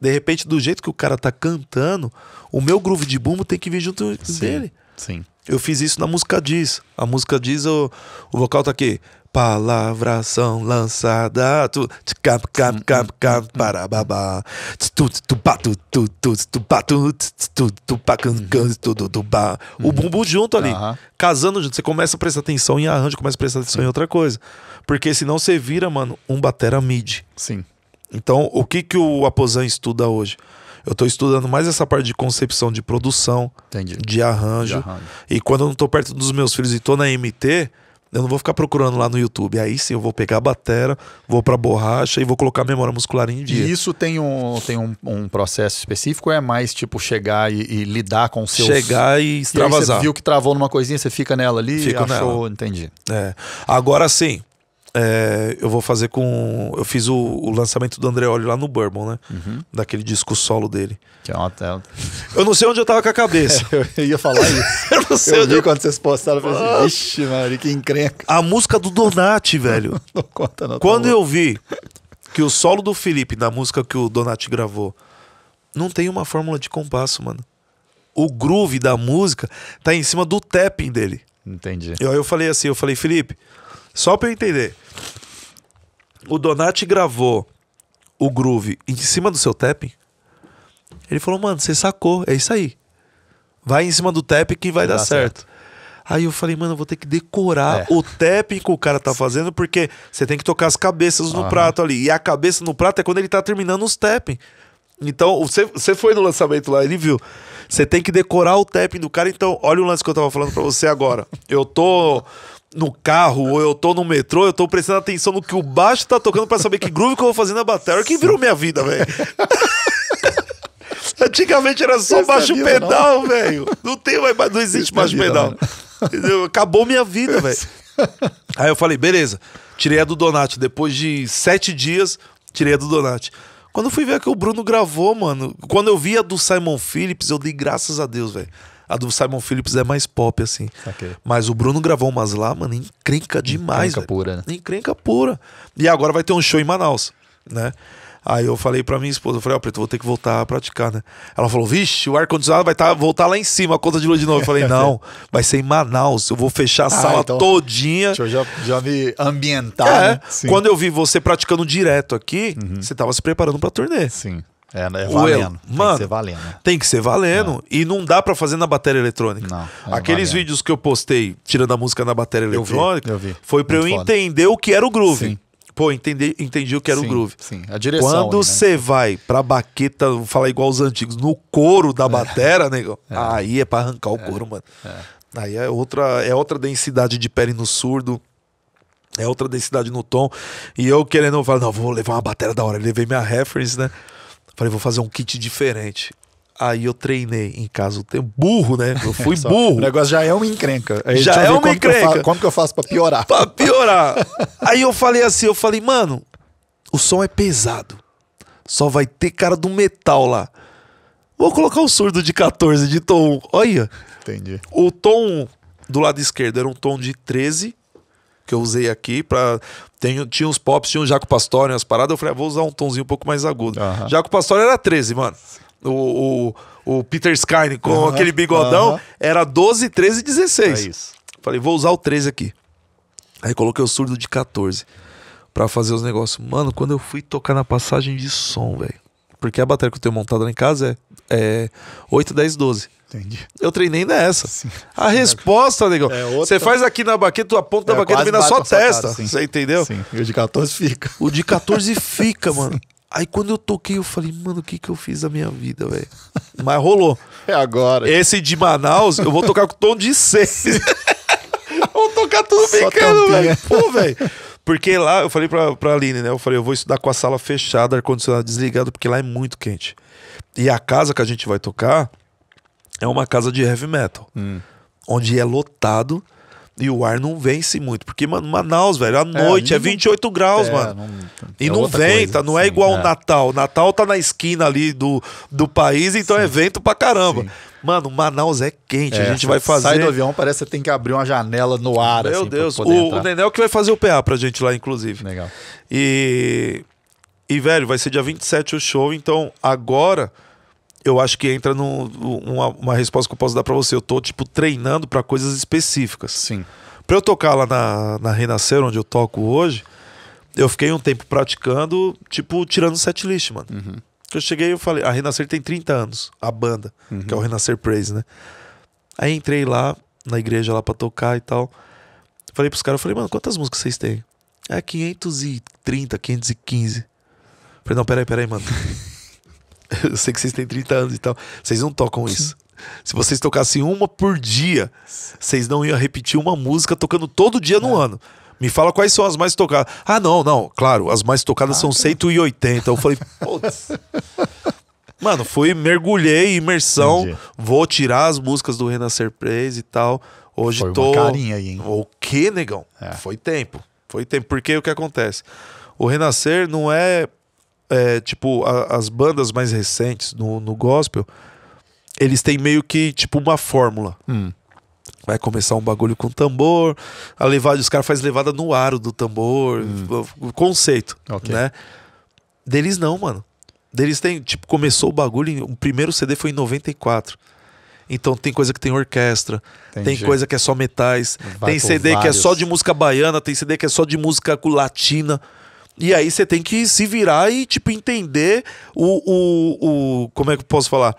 De repente, do jeito que o cara tá cantando, o meu groove de bumbo tem que vir junto sim, dele. Sim. Eu fiz isso na música Diz. A música Diz, o, o vocal tá aqui palavras são lançadas. Tu, cap, cap, cap, cap, para babá. Tu, tu, pa, tu, tu, tu, tu, pa, tu, tu, tu, pa, tu, tu, tu, O bumbum junto ali, casando junto. Você começa a prestar atenção em arranjo, começa a prestar atenção em outra coisa. Porque senão você vira, mano, um batera mid. Sim. Então, o que que o Aposan estuda hoje? Eu estou estudando mais essa parte de concepção de produção, de arranjo. De arranjo. E quando eu não estou perto dos meus filhos e estou na MT, eu não vou ficar procurando lá no YouTube. Aí sim eu vou pegar a batera, vou pra borracha e vou colocar a memória muscular em dia. E isso tem um, tem um, um processo específico? Ou é mais tipo chegar e, e lidar com o seu Chegar e extravasar. E você viu que travou numa coisinha, você fica nela ali fica e achou... Nela. Entendi. É. Agora sim, é, eu vou fazer com. Eu fiz o, o lançamento do Andreoli lá no Bourbon, né? Uhum. Daquele disco solo dele. Que é uma tela. Eu não sei onde eu tava com a cabeça. É, eu ia falar isso. eu não sei eu onde vi eu... quando vocês postaram, eu falei assim, vixe, ah. Maria, que encrenca. A música do Donati, velho. não conta, não. Tá quando eu vi que o solo do Felipe, na música que o Donati gravou, não tem uma fórmula de compasso, mano. O groove da música tá em cima do tapping dele. Entendi. E aí eu falei assim, eu falei, Felipe. Só para eu entender. O Donati gravou o groove em cima do seu tap. Ele falou, mano, você sacou, é isso aí. Vai em cima do tap que vai, vai dar, dar certo. certo. Aí eu falei, mano, eu vou ter que decorar é. o tap que o cara tá fazendo, porque você tem que tocar as cabeças no uhum. prato ali. E a cabeça no prato é quando ele tá terminando os tap. Então, você, você foi no lançamento lá, ele viu. Você tem que decorar o tapping do cara. Então, olha o lance que eu tava falando para você agora. Eu tô no carro, ou eu tô no metrô, eu tô prestando atenção no que o baixo tá tocando para saber que groove que eu vou fazer na bateria. Que virou minha vida, velho. Antigamente era só Você baixo sabia, pedal, velho. Não tem mais, não existe baixo pedal. Não, né? Acabou minha vida, velho. Aí eu falei, beleza. Tirei a do Donati. Depois de sete dias, tirei a do Donati. Quando eu fui ver que o Bruno gravou, mano. Quando eu vi a do Simon Phillips, eu dei graças a Deus, velho. A do Simon Phillips é mais pop, assim. Okay. Mas o Bruno gravou umas lá, mano, encrenca demais. Encrenca pura, né? Encrenca pura. E agora vai ter um show em Manaus, né? Aí eu falei pra minha esposa, eu falei, ó, oh, Preto, vou ter que voltar a praticar, né? Ela falou, vixe, o ar-condicionado vai tá, voltar lá em cima, a conta de luz de novo. Eu falei, não, vai ser em Manaus, eu vou fechar a ah, sala então, todinha. Deixa eu já, já me ambientar. É, né? quando eu vi você praticando direto aqui, uhum. você tava se preparando pra turnê. Sim. É, né? é valendo. tem Mano, que ser valendo. Tem que ser valendo. É. E não dá para fazer na bateria eletrônica. Não, é Aqueles valendo. vídeos que eu postei tirando a música na bateria eletrônica eu vi, eu vi. foi para eu foda. entender o que era o groove. Sim. Pô, entendi, entendi o que era sim, o groove. Sim, a direção. Quando você né? vai pra baqueta, vou falar igual os antigos, no couro da é. batera, nego, é. aí é pra arrancar o é. couro, mano. Aí é outra, é outra densidade de pele no surdo. É outra densidade no tom. E eu querendo, eu falo, não, vou levar uma bateria da hora. Eu levei minha reference, né? Falei, vou fazer um kit diferente. Aí eu treinei em casa o tempo. Burro, né? Eu fui burro. o negócio já é uma encrenca. Aí já é uma encrenca. Que faço, como que eu faço pra piorar? pra piorar. Aí eu falei assim, eu falei, mano, o som é pesado. Só vai ter cara do metal lá. Vou colocar o um surdo de 14, de tom 1. Olha. Entendi. O tom do lado esquerdo era um tom de 13, que eu usei aqui pra, tem, tinha uns pops, tinha o Jaco Pastore, umas paradas. Eu falei, ah, vou usar um tomzinho um pouco mais agudo. Uhum. Jaco Pastore era 13, mano. O, o, o Peter Skyne com uhum. aquele bigodão uhum. era 12, 13, 16. É isso. Falei, vou usar o 13 aqui. Aí coloquei o surdo de 14 para fazer os negócios. Mano, quando eu fui tocar na passagem de som, velho. Porque a bateria que eu tenho montada lá em casa é, é 8, 10, 12. Entendi. Eu treinei nessa. Sim. A resposta, negão. É você faz aqui na baqueta, tu aponta é, a baqueta vem na sua testa. Cara, você entendeu? Sim. E o de 14 fica. O de 14 fica, mano. Sim. Aí quando eu toquei, eu falei, mano, o que que eu fiz da minha vida, velho? Mas rolou. É agora. Esse de Manaus, eu vou tocar com tom de 6. vou tocar tudo brincando, velho. Pô, velho. Porque lá, eu falei pra, pra Aline, né? Eu falei, eu vou estudar com a sala fechada, ar-condicionado desligado, porque lá é muito quente. E a casa que a gente vai tocar é uma casa de heavy metal, hum. onde é lotado e o ar não vence muito. Porque, mano, Manaus, velho, à é, noite é, 28 não... graus, é, mano. Não... e é não venta, coisa, não é sim, igual é. o Natal. O Natal tá na esquina ali do, do país, então sim. é vento pra caramba. Sim. Mano, Manaus é quente, a é, gente vai fazer. Sai do avião, parece que você tem que abrir uma janela no ar. Meu assim, Deus, o, o Nenel que vai fazer o PA pra gente lá, inclusive. Legal. E. E, velho, vai ser dia 27 o show, então agora eu acho que entra numa uma resposta que eu posso dar para você. Eu tô, tipo, treinando para coisas específicas. Sim. Pra eu tocar lá na, na Renascer, onde eu toco hoje, eu fiquei um tempo praticando, tipo, tirando setlist, mano. Uhum. Eu cheguei e falei, a Renascer tem 30 anos, a banda, uhum. que é o Renascer Praise, né? Aí entrei lá, na igreja lá pra tocar e tal. Falei pros caras, eu falei, mano, quantas músicas vocês têm? É 530, 515. Falei, não, peraí, peraí, mano. eu sei que vocês têm 30 anos e tal, vocês não tocam isso. Se vocês tocassem uma por dia, vocês não iam repetir uma música tocando todo dia no é. ano. Me fala quais são as mais tocadas. Ah, não, não, claro, as mais tocadas ah, são tá. 180. Eu falei, putz. Mano, fui, mergulhei, imersão. Entendi. Vou tirar as músicas do Renascer Praise e tal. Hoje Foi tô. Uma carinha aí, hein? O quê, negão? É. Foi tempo. Foi tempo. Porque o que acontece? O Renascer não é é, tipo, a, as bandas mais recentes no, no gospel, eles têm meio que, tipo, uma fórmula. Hum. Vai começar um bagulho com tambor, a levada, os caras fazem levada no aro do tambor, hum. o conceito, okay. né? Deles não, mano. Deles tem, tipo, começou o bagulho, o primeiro CD foi em 94. Então tem coisa que tem orquestra, Entendi. tem coisa que é só metais, Vai tem CD é vários. que é só de música baiana, tem CD que é só de música latina. E aí você tem que se virar e, tipo, entender o. o, o como é que eu posso falar?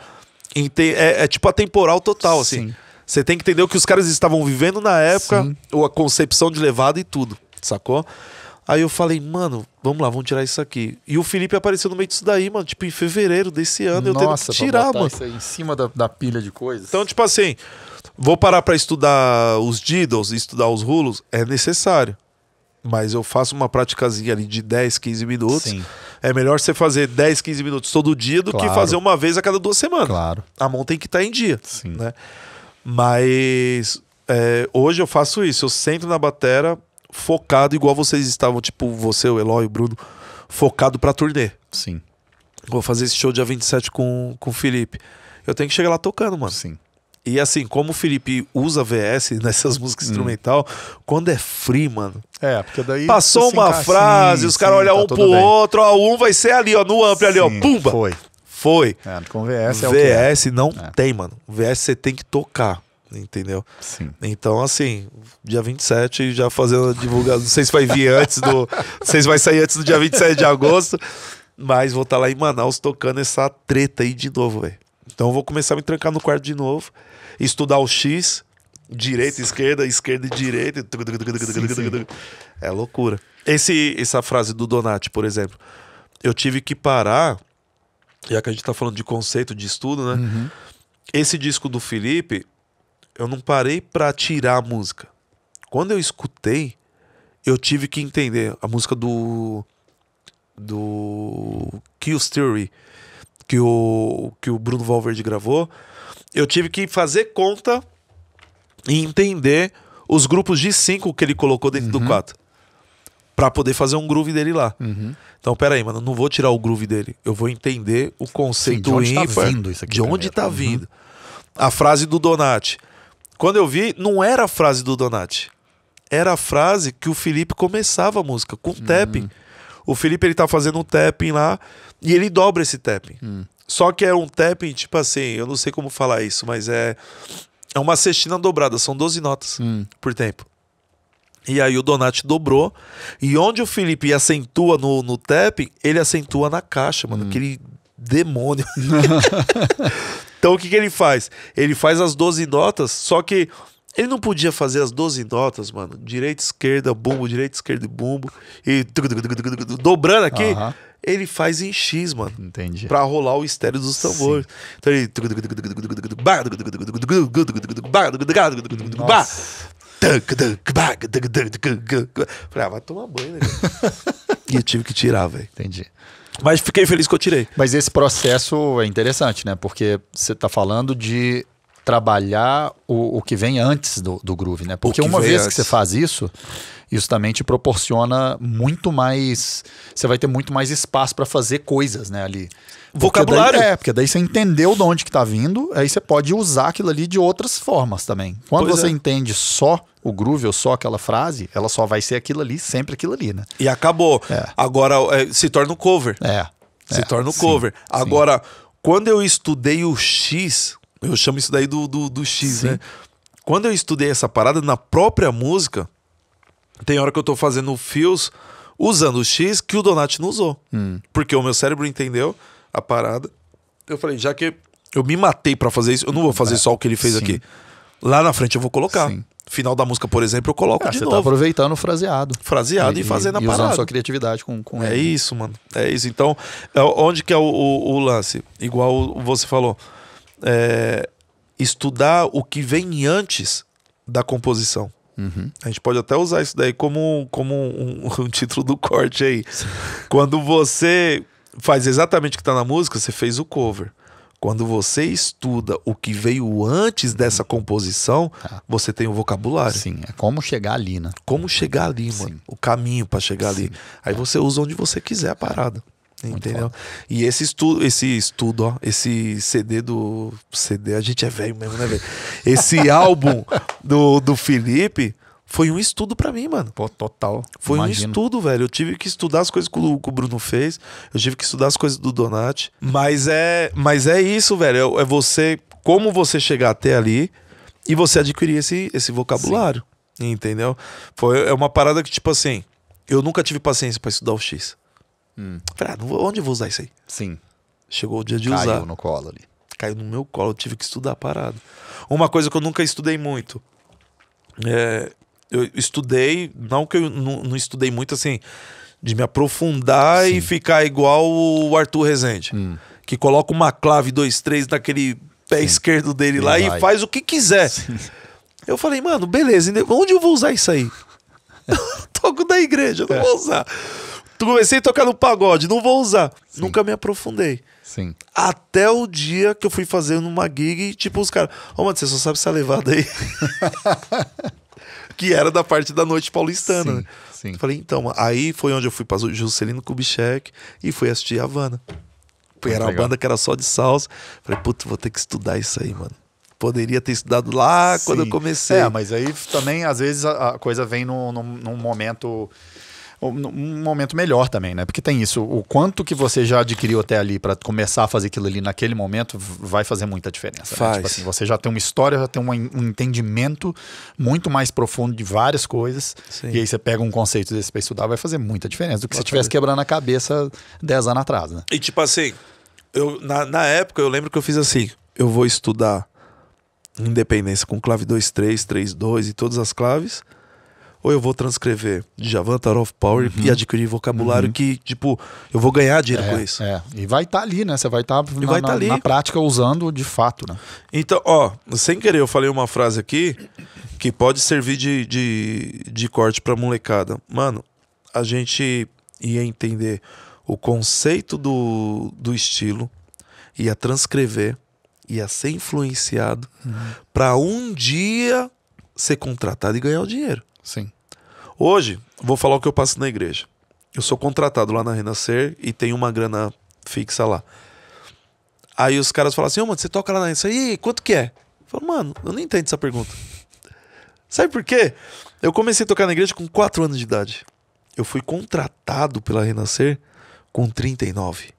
Ente é, é tipo temporal total, assim. Você tem que entender o que os caras estavam vivendo na época, Sim. ou a concepção de levada e tudo, sacou? Aí eu falei, mano, vamos lá, vamos tirar isso aqui. E o Felipe apareceu no meio disso daí, mano, tipo, em fevereiro desse ano, Nossa, eu tenho que tirar, mano. Isso aí em cima da, da pilha de coisas. Então, tipo assim, vou parar para estudar os diddles, estudar os rulos, é necessário mas eu faço uma praticazinha ali de 10, 15 minutos. Sim. É melhor você fazer 10, 15 minutos todo dia do claro. que fazer uma vez a cada duas semanas. Claro. A mão tem que estar tá em dia. Sim. Né? Mas é, hoje eu faço isso. Eu sento na batera focado, igual vocês estavam, tipo você, o Eloy, o Bruno, focado pra turnê. Sim. Vou fazer esse show dia 27 com, com o Felipe. Eu tenho que chegar lá tocando, mano. Sim. E assim, como o Felipe usa VS nessas músicas hum. instrumental, quando é free, mano. É, porque daí. Passou uma encaixa, frase, sim, os caras olham tá um pro bem. outro, ó, um vai ser ali, ó, no amplo ali, ó. Pumba! Foi. Foi. É, com VS, VS é o é. VS não é. tem, mano. VS você tem que tocar entendeu? Sim. Então, assim, dia 27, já fazendo a divulgação. Não sei se vai vir antes do. Vocês se vai sair antes do dia 27 de agosto. Mas vou estar tá lá em Manaus tocando essa treta aí de novo, velho. Então eu vou começar a me trancar no quarto de novo estudar o X, direita, esquerda, esquerda e direita. É loucura. Esse, essa frase do Donati, por exemplo, eu tive que parar, já que a gente tá falando de conceito de estudo, né? Uhum. Esse disco do Felipe, eu não parei para tirar a música. Quando eu escutei, eu tive que entender a música do do Kills Theory que o que o Bruno Valverde gravou eu tive que fazer conta e entender os grupos de cinco que ele colocou dentro uhum. do quatro para poder fazer um groove dele lá. Uhum. Então, peraí, mano, não vou tirar o groove dele. Eu vou entender o conceito ímpar. de onde tá ímpar. Tá vindo isso aqui de onde primeiro. tá uhum. vindo. A frase do Donati. Quando eu vi, não era a frase do Donati. Era a frase que o Felipe começava a música, com uhum. tapping. Hum. O Felipe, ele tá fazendo um tapping lá e ele dobra esse tapping. Uhum. Só que é um tapping, tipo assim, eu não sei como falar isso, mas é. É uma cestina dobrada, são 12 notas hum. por tempo. E aí o Donati dobrou. E onde o Felipe acentua no, no tapping, ele acentua na caixa, mano. Hum. Aquele demônio. então o que, que ele faz? Ele faz as 12 notas, só que ele não podia fazer as 12 notas, mano. Direita, esquerda, bumbo, direita, esquerda e bumbo. E dobrando aqui. Uh -huh ele faz em X, mano. Entendi. Pra rolar o estéreo dos tambores. Então ele. Nossa. Falei, ah, vai tomar banho, né? e eu tive que tirar, velho. Entendi. Mas fiquei feliz que eu tirei. Mas esse processo é interessante, né? Porque você tá falando de trabalhar o, o que vem antes do, do groove, né? Porque uma vez antes. que você faz isso, isso também te proporciona muito mais. Você vai ter muito mais espaço para fazer coisas, né, ali. Vocabulário. Daí, é, porque daí você entendeu de onde que tá vindo, aí você pode usar aquilo ali de outras formas também. Quando pois você é. entende só o groove ou só aquela frase, ela só vai ser aquilo ali, sempre aquilo ali, né? E acabou. É. Agora é, se torna o um cover. É. Se é, torna o um cover. Sim, Agora, quando eu estudei o X, eu chamo isso daí do, do, do X, sim. né? Quando eu estudei essa parada na própria música, tem hora que eu tô fazendo fios usando o X que o Donati não usou. Hum. Porque o meu cérebro entendeu a parada. Eu falei, já que eu me matei para fazer isso, eu não vou fazer é, só o que ele fez sim. aqui. Lá na frente eu vou colocar. Sim. Final da música, por exemplo, eu coloco é, de você tá novo. tá aproveitando o fraseado. Fraseado e, e fazendo e, a e parada. usando sua criatividade com, com É ele. Né? isso, mano. É isso. Então, é, onde que é o, o, o lance? Igual você falou. É, estudar o que vem antes da composição. Uhum. A gente pode até usar isso daí como, como um, um título do corte aí. Quando você faz exatamente o que está na música, você fez o cover. Quando você estuda o que veio antes dessa composição, tá. você tem o um vocabulário. Sim, é como chegar ali, né? Como chegar ali, mano. Sim. O caminho para chegar Sim. ali. Aí você usa onde você quiser a parada entendeu? E esse estudo, esse estudo, ó, esse CD do CD, a gente é velho mesmo, né, velho? Esse álbum do, do Felipe foi um estudo para mim, mano. Pô, total. Foi Imagino. um estudo, velho. Eu tive que estudar as coisas que o, que o, Bruno fez, eu tive que estudar as coisas do Donati, mas é, mas é isso, velho. É, é você como você chegar até ali e você adquirir esse esse vocabulário, Sim. entendeu? Foi é uma parada que tipo assim, eu nunca tive paciência para estudar o X. Hum. Falei, ah, vou, onde eu vou usar isso aí? Sim. Chegou o dia de Caiu usar. Caiu no colo ali. Caiu no meu colo, eu tive que estudar parado. Uma coisa que eu nunca estudei muito. É, eu estudei, não que eu não, não, estudei muito assim, de me aprofundar Sim. e ficar igual o Arthur Rezende. Hum. Que coloca uma clave 2-3 naquele pé Sim. esquerdo dele lá vai. e faz o que quiser. Sim. Eu falei, mano, beleza, onde eu vou usar isso aí? Toco da igreja, eu não é. vou usar comecei a tocar no pagode, não vou usar. Sim. Nunca me aprofundei. Sim. Até o dia que eu fui fazendo uma gig e, tipo, os caras, ô, oh, mano, você só sabe essa levada aí. que era da parte da noite paulistana, sim, né? Sim. Falei, então, aí foi onde eu fui pra Juscelino Kubitschek e fui assistir Havana. Havana. Era uma banda que era só de salsa. Falei, puto, vou ter que estudar isso aí, mano poderia ter estudado lá Sim. quando eu comecei. É, mas aí também, às vezes, a, coisa vem num, num, num momento um momento melhor também, né? Porque tem isso, o quanto que você já adquiriu até ali para começar a fazer aquilo ali naquele momento vai fazer muita diferença. Faz. Né? Tipo assim, você já tem uma história, já tem um, um entendimento muito mais profundo de várias coisas. Sim. E aí você pega um conceito desse para estudar, vai fazer muita diferença do que se estivesse quebrando a cabeça 10 anos atrás, né? E tipo assim, eu, na, na época eu lembro que eu fiz assim, eu vou estudar independência com clave 2, 3, 3, 2 e todas as claves ou eu vou transcrever Djavan Tarot Power uhum. e adquirir vocabulário uhum. que, tipo, eu vou ganhar dinheiro é, com isso. É. E vai estar tá ali, né? Você vai tá estar tá na, tá ali. na prática usando de fato, né? Então, ó, sem querer, eu falei uma frase aqui que pode servir de, de, de corte pra molecada. Mano, a gente ia entender o conceito do, do estilo, ia transcrever, ia ser influenciado uhum. para um dia ser contratado e ganhar o dinheiro. Sim. Hoje, vou falar o que eu passo na igreja. Eu sou contratado lá na Renascer e tenho uma grana fixa lá. Aí os caras falam assim, ô, oh, mano, você toca lá na Renascer, e quanto que é? Eu falo, mano, eu não entendo essa pergunta. Sabe por quê? Eu comecei a tocar na igreja com 4 anos de idade. Eu fui contratado pela Renascer com 39.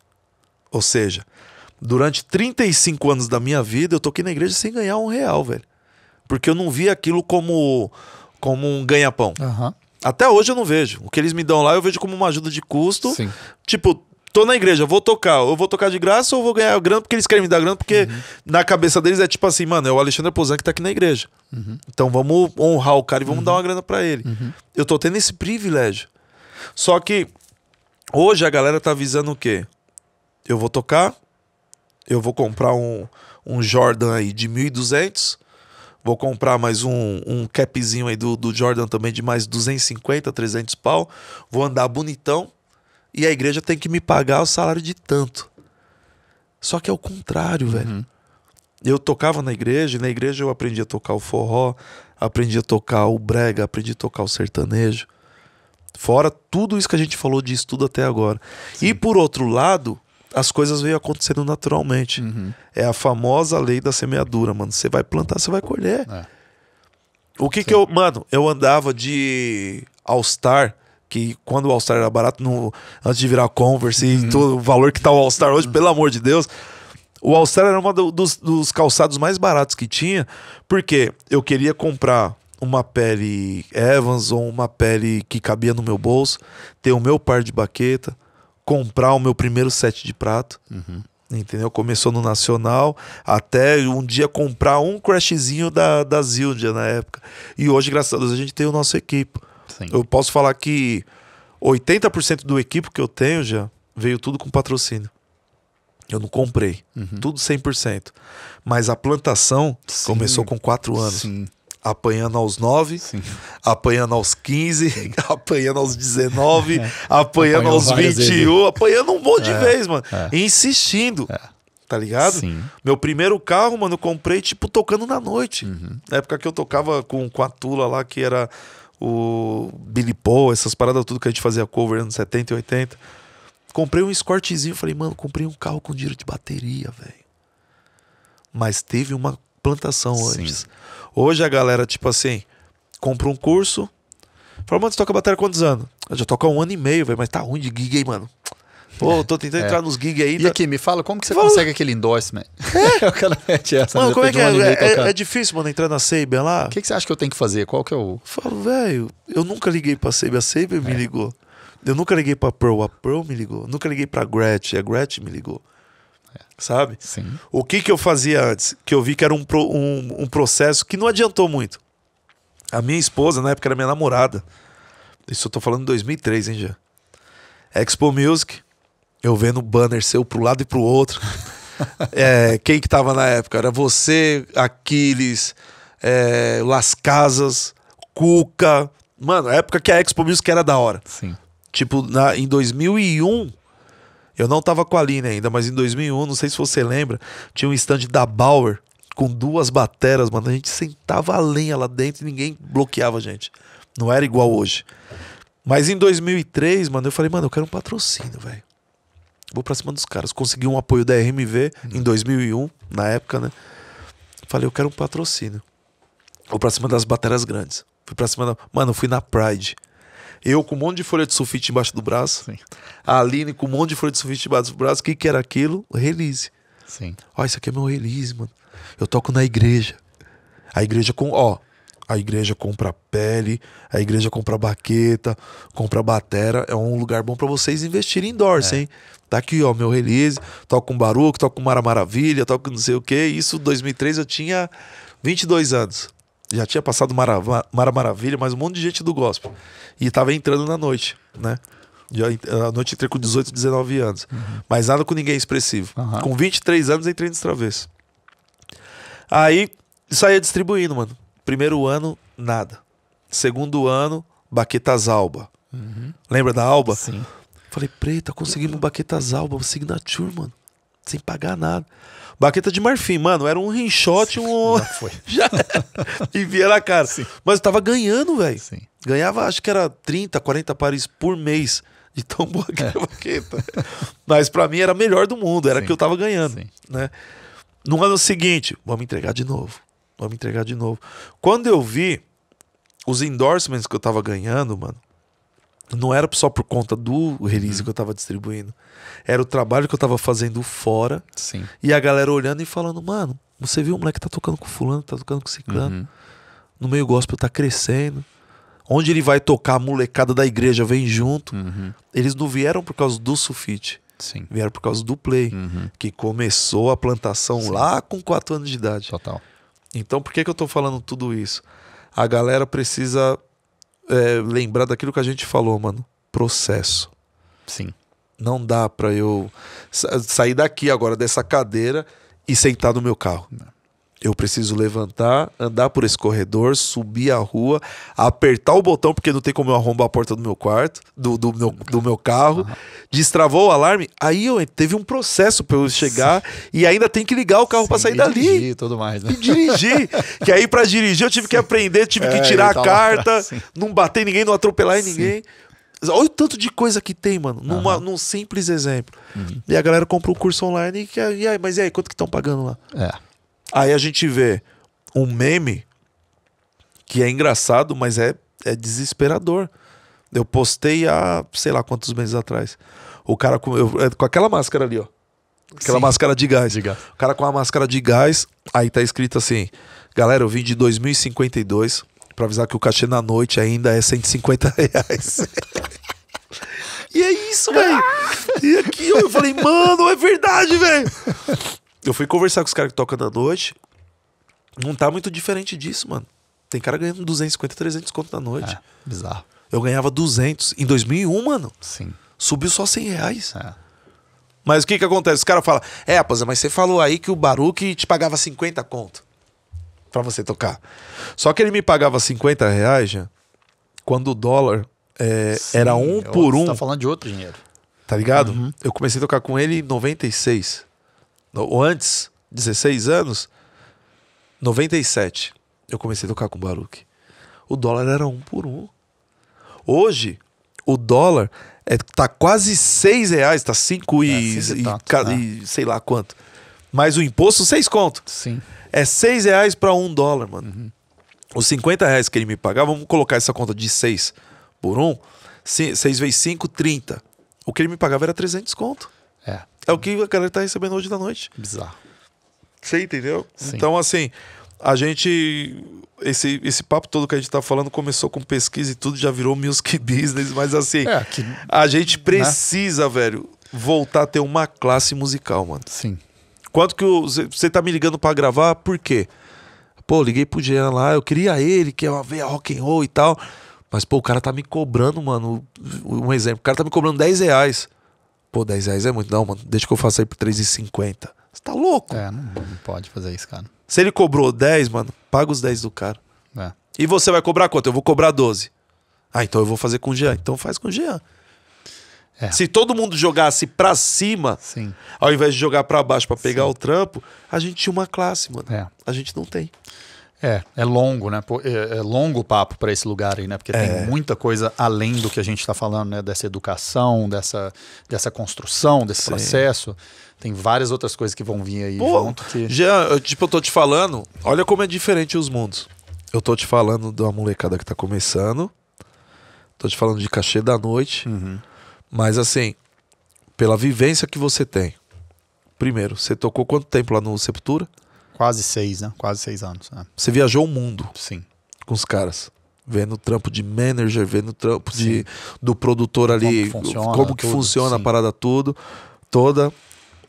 Ou seja, durante 35 anos da minha vida, eu toquei na igreja sem ganhar um real, velho. Porque eu não via aquilo como como um ganha-pão. Uhum. Até hoje eu não vejo. O que eles me dão lá eu vejo como uma ajuda de custo. Sim. Tipo, tô na igreja, vou tocar. Eu vou tocar de graça ou vou ganhar grana porque eles querem me dar grana? Porque uhum. na cabeça deles é tipo assim, mano, é o Alexandre Pozan que tá aqui na igreja. Uhum. Então vamos honrar o cara e vamos uhum. dar uma grana para ele. Uhum. Eu tô tendo esse privilégio. Só que hoje a galera tá avisando o quê? Eu vou tocar, eu vou comprar um, um Jordan aí de 1.200 Vou comprar mais um, um capzinho aí do, do Jordan também de mais 250, 300 pau. Vou andar bonitão. E a igreja tem que me pagar o salário de tanto. Só que é o contrário, velho. Uhum. Eu tocava na igreja, e na igreja eu aprendi a tocar o forró, aprendi a tocar o brega, aprendi a tocar o sertanejo. Fora tudo isso que a gente falou de estudo até agora. Sim. E por outro lado, as coisas veio acontecendo naturalmente. Uhum. É a famosa lei da semeadura, mano. Você vai plantar, você vai colher. É. O que Sim. que eu. Mano, eu andava de All-Star, que quando o All-Star era barato, no, antes de virar Converse uhum. e todo o valor que tá o All-Star hoje, uhum. pelo amor de Deus. O All-Star era um do, dos, dos calçados mais baratos que tinha, porque eu queria comprar uma pele Evans ou uma pele que cabia no meu bolso, ter o meu par de baqueta comprar o meu primeiro set de prato. Uhum. Entendeu? Começou no Nacional, até um dia comprar um crashzinho da, da Zildia na época. E hoje, graças a Deus, a gente tem o nosso equipe Eu posso falar que 80% do equipe que eu tenho já veio tudo com patrocínio. Eu não comprei. Uhum. Tudo 100%. Mas a plantação Sim. começou com 4 anos. Sim apanhando aos 9, Sim. apanhando aos 15, apanhando aos 19, é. apanhando Apanhou aos 21, vezes. apanhando um monte é. de vez, mano. É. Insistindo. É. Tá ligado? Sim. Meu primeiro carro, mano, eu comprei, tipo, tocando na noite. Uhum. Na época que eu tocava com, com a Tula lá, que era o Billy Paul, essas paradas tudo que a gente fazia cover anos 70 e 80. Comprei um escortezinho, falei, mano, comprei um carro com dinheiro de bateria, velho. Mas teve uma plantação Sim. antes Hoje a galera, tipo assim, compra um curso. Fala, mano, você toca bateria há quantos anos? Eu já toco há um ano e meio, velho, mas tá ruim de gig aí, mano. Pô, tô tentando é. entrar nos gigs aí. E tá... aqui, me fala, como que você fala... consegue aquele endorsement? É. o cara mete essa. Mano, né? como é que é? é? É, é, difícil, mano, entrar na Saber lá. O que, que, você acha que eu tenho que fazer? Qual que é o... falo, velho, eu nunca liguei pra Saber, a Saber é. me ligou. Eu nunca liguei pra Pearl, a Pearl me ligou. Eu nunca liguei pra Gretchen, a Gretchen me ligou sabe? Sim. O que, que eu fazia antes? Que eu vi que era um, um, um processo que não adiantou muito. A minha esposa, na época, era minha namorada. Isso eu tô falando em 2003, hein, já. Expo Music, eu vendo o banner seu pro lado e pro outro. é, quem que tava na época? Era você, Aquiles, é, Las Casas, Cuca. Mano, época que a Expo Music era da hora. Sim. Tipo, na, em 2001 eu não estava com a Aline ainda, mas em 2001, não sei se você lembra, tinha um stand da Bauer com duas bateras, mano. A gente sentava a lenha lá dentro e ninguém bloqueava a gente. Não era igual hoje. Mas em 2003, mano, eu falei, mano, eu quero um patrocínio, velho. Vou pra cima dos caras. Consegui um apoio da RMV em 2001, hum. na época, né? Falei, eu quero um patrocínio. Vou pra cima das bateras grandes. Fui pra cima da. Mano, fui na Pride. Eu com um monte de folha de sulfite embaixo do braço. Sim. A Aline com um monte de folha de sulfite embaixo do braço. O que, que era aquilo? Release. Sim. Ó, isso aqui é meu release, mano. Eu toco na igreja. A igreja com. Ó, a igreja compra pele, a igreja compra baqueta, compra batera. É um lugar bom para vocês investirem em dorse, é. hein? Tá aqui, ó, meu release. Toco com um Baruco, toco com Mara Maravilha, toco não sei o quê. Isso, 2003, eu tinha 22 anos já tinha passado Mara, Mara Maravilha, mas um monte de gente do gospel. E tava entrando na noite, né? Já, a noite entrei com 18, 19 anos. Uhum. Mas nada com ninguém expressivo. Uhum. Com 23 anos entrei nos Travessos. Aí saía distribuindo, mano. Primeiro ano, nada. Segundo ano, Baquetas Alba. Uhum. Lembra da Alba? Sim. Falei, preta, conseguimos Baquetas Alba, vou signature mano. Sem pagar nada. Baqueta de marfim, mano, era um rinchote, um. Já foi. Já... e via na cara. Sim. Mas eu tava ganhando, velho. Ganhava, acho que era 30, 40 pares por mês de tão boa que é. era a baqueta. Mas para mim era a melhor do mundo, era que eu tava ganhando. Sim. Né? No ano seguinte, vamos entregar de novo. Vamos entregar de novo. Quando eu vi os endorsements que eu tava ganhando, mano, não era só por conta do release uhum. que eu tava distribuindo. Era o trabalho que eu tava fazendo fora. Sim. E a galera olhando e falando, mano, você viu o moleque tá tocando com fulano, tá tocando com ciclano. Uhum. No meio gospel tá crescendo. Onde ele vai tocar, a molecada da igreja vem junto. Uhum. Eles não vieram por causa do sulfite. Sim. Vieram por causa do play. Uhum. Que começou a plantação Sim. lá com 4 anos de idade. Total. Então por que, que eu tô falando tudo isso? A galera precisa é, lembrar daquilo que a gente falou, mano. Processo. Sim. Não dá pra eu sair daqui agora dessa cadeira e sentar no meu carro. Não eu preciso levantar, andar por esse corredor, subir a rua, apertar o botão, porque não tem como eu arrombar a porta do meu quarto, do, do, meu, do meu carro. Uhum. Destravou o alarme, aí eu teve um processo para eu chegar Sim. e ainda tem que ligar o carro para sair dirigir, dali. E tudo mais, né? E dirigir. que aí para dirigir eu tive Sim. que aprender, tive é, que tirar a carta, não bater ninguém, não atropelar Sim. ninguém. Olha o tanto de coisa que tem, mano, numa, uhum. num simples exemplo. Uhum. E a galera compra um curso online e, e aí, mas e aí, quanto que estão pagando lá? É. Aí a gente vê um meme que é engraçado, mas é, é desesperador. Eu postei há sei lá quantos meses atrás. O cara com, eu, é, com aquela máscara ali, ó. Aquela Sim. máscara de gás. de gás. O cara com a máscara de gás, aí tá escrito assim: Galera, eu vim de 2052 para avisar que o cachê na noite ainda é 150 reais. e é isso, velho. E aqui eu falei, mano, é verdade, velho. Eu fui conversar com os caras que tocam na noite. Não tá muito diferente disso, mano. Tem cara ganhando 250, 300 conto na noite. É, bizarro. Eu ganhava 200 em 2001, mano. Sim. Subiu só 100 reais. É. Mas o que que acontece? Os caras falam, é, rapaz, mas você falou aí que o Baruque te pagava 50 conto pra você tocar. Só que ele me pagava 50 reais, já, quando o dólar é, Sim, era um eu, é por um. Você tá falando de outro dinheiro. Tá ligado? Uhum. Eu comecei a tocar com ele em 96 ou antes, 16 anos, 97, eu comecei a tocar com o Baruch. O dólar era um por um. Hoje, o dólar é, tá quase 6 reais, tá 5 é, e, e, né? e, sei lá quanto. Mas o imposto, 6 conto. Sim. É 6 reais para um dólar, mano. Uhum. Os 50 reais que ele me pagava, vamos colocar essa conta de 6 por 1, um, 6 vezes 5, 30. O que ele me pagava era 300 conto. É o que a galera tá recebendo hoje da noite. Bizarro. Você entendeu? Sim. Então, assim, a gente. Esse, esse papo todo que a gente tá falando começou com pesquisa e tudo, já virou music business, mas assim, é, que, a gente né? precisa, né? velho, voltar a ter uma classe musical, mano. Sim. Quanto que você tá me ligando para gravar? Por quê? Pô, liguei pro Jean lá, eu queria ele, que é uma veia rock and roll e tal. Mas, pô, o cara tá me cobrando, mano. Um exemplo, o cara tá me cobrando 10 reais. Pô, 10 reais é muito. Não, mano, deixa que eu faça aí por 3,50. Você tá louco? É, não, não, pode fazer isso, cara. Se ele cobrou 10, mano, paga os 10 do cara. É. E você vai cobrar quanto? Eu vou cobrar 12. Ah, então eu vou fazer com o Jean. Então faz com o Jean. É. Se todo mundo jogasse pra cima, Sim. ao invés de jogar pra baixo pra pegar Sim. o trampo, a gente tinha uma classe, mano. É. A gente não tem. É, é longo, né? É, é longo o papo para esse lugar aí, né? Porque é. tem muita coisa além do que a gente está falando, né? Dessa educação, dessa, dessa construção, desse Sim. processo. Tem várias outras coisas que vão vir aí Pô, junto. Que... Já, eu, tipo, eu tô te falando, olha como é diferente os mundos. Eu tô te falando da molecada que tá começando. Tô te falando de cachê da noite. Uhum. Mas assim, pela vivência que você tem. Primeiro, você tocou quanto tempo lá no Sepultura? Quase seis, né? Quase seis anos. Né? Você viajou o mundo. Sim. Com os caras. Vendo o trampo de manager, vendo o trampo de, do produtor ali, como que funciona, como que funciona a parada tudo, toda.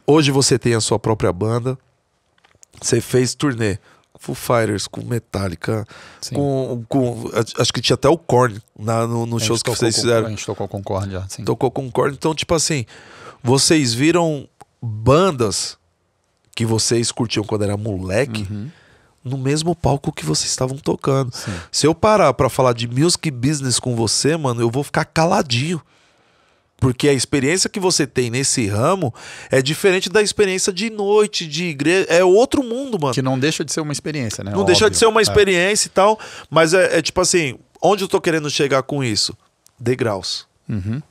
Hoje você tem a sua própria banda. Você fez turnê. Foo Fighters, com Metallica, com, com. Acho que tinha até o Korn na, no, nos shows que vocês com, fizeram. A gente tocou com Korn já, sim. Tocou com Korn. Então, tipo assim, vocês viram bandas que vocês curtiam quando era moleque. Uhum no mesmo palco que vocês estavam tocando. Sim. Se eu parar para falar de music business com você, mano, eu vou ficar caladinho. Porque a experiência que você tem nesse ramo é diferente da experiência de noite, de igreja. É outro mundo, mano. Que não deixa de ser uma experiência, né? Não Óbvio. deixa de ser uma é. experiência é. e tal. Mas é, é, tipo assim: onde eu tô querendo chegar com isso? Degraus. Uhum.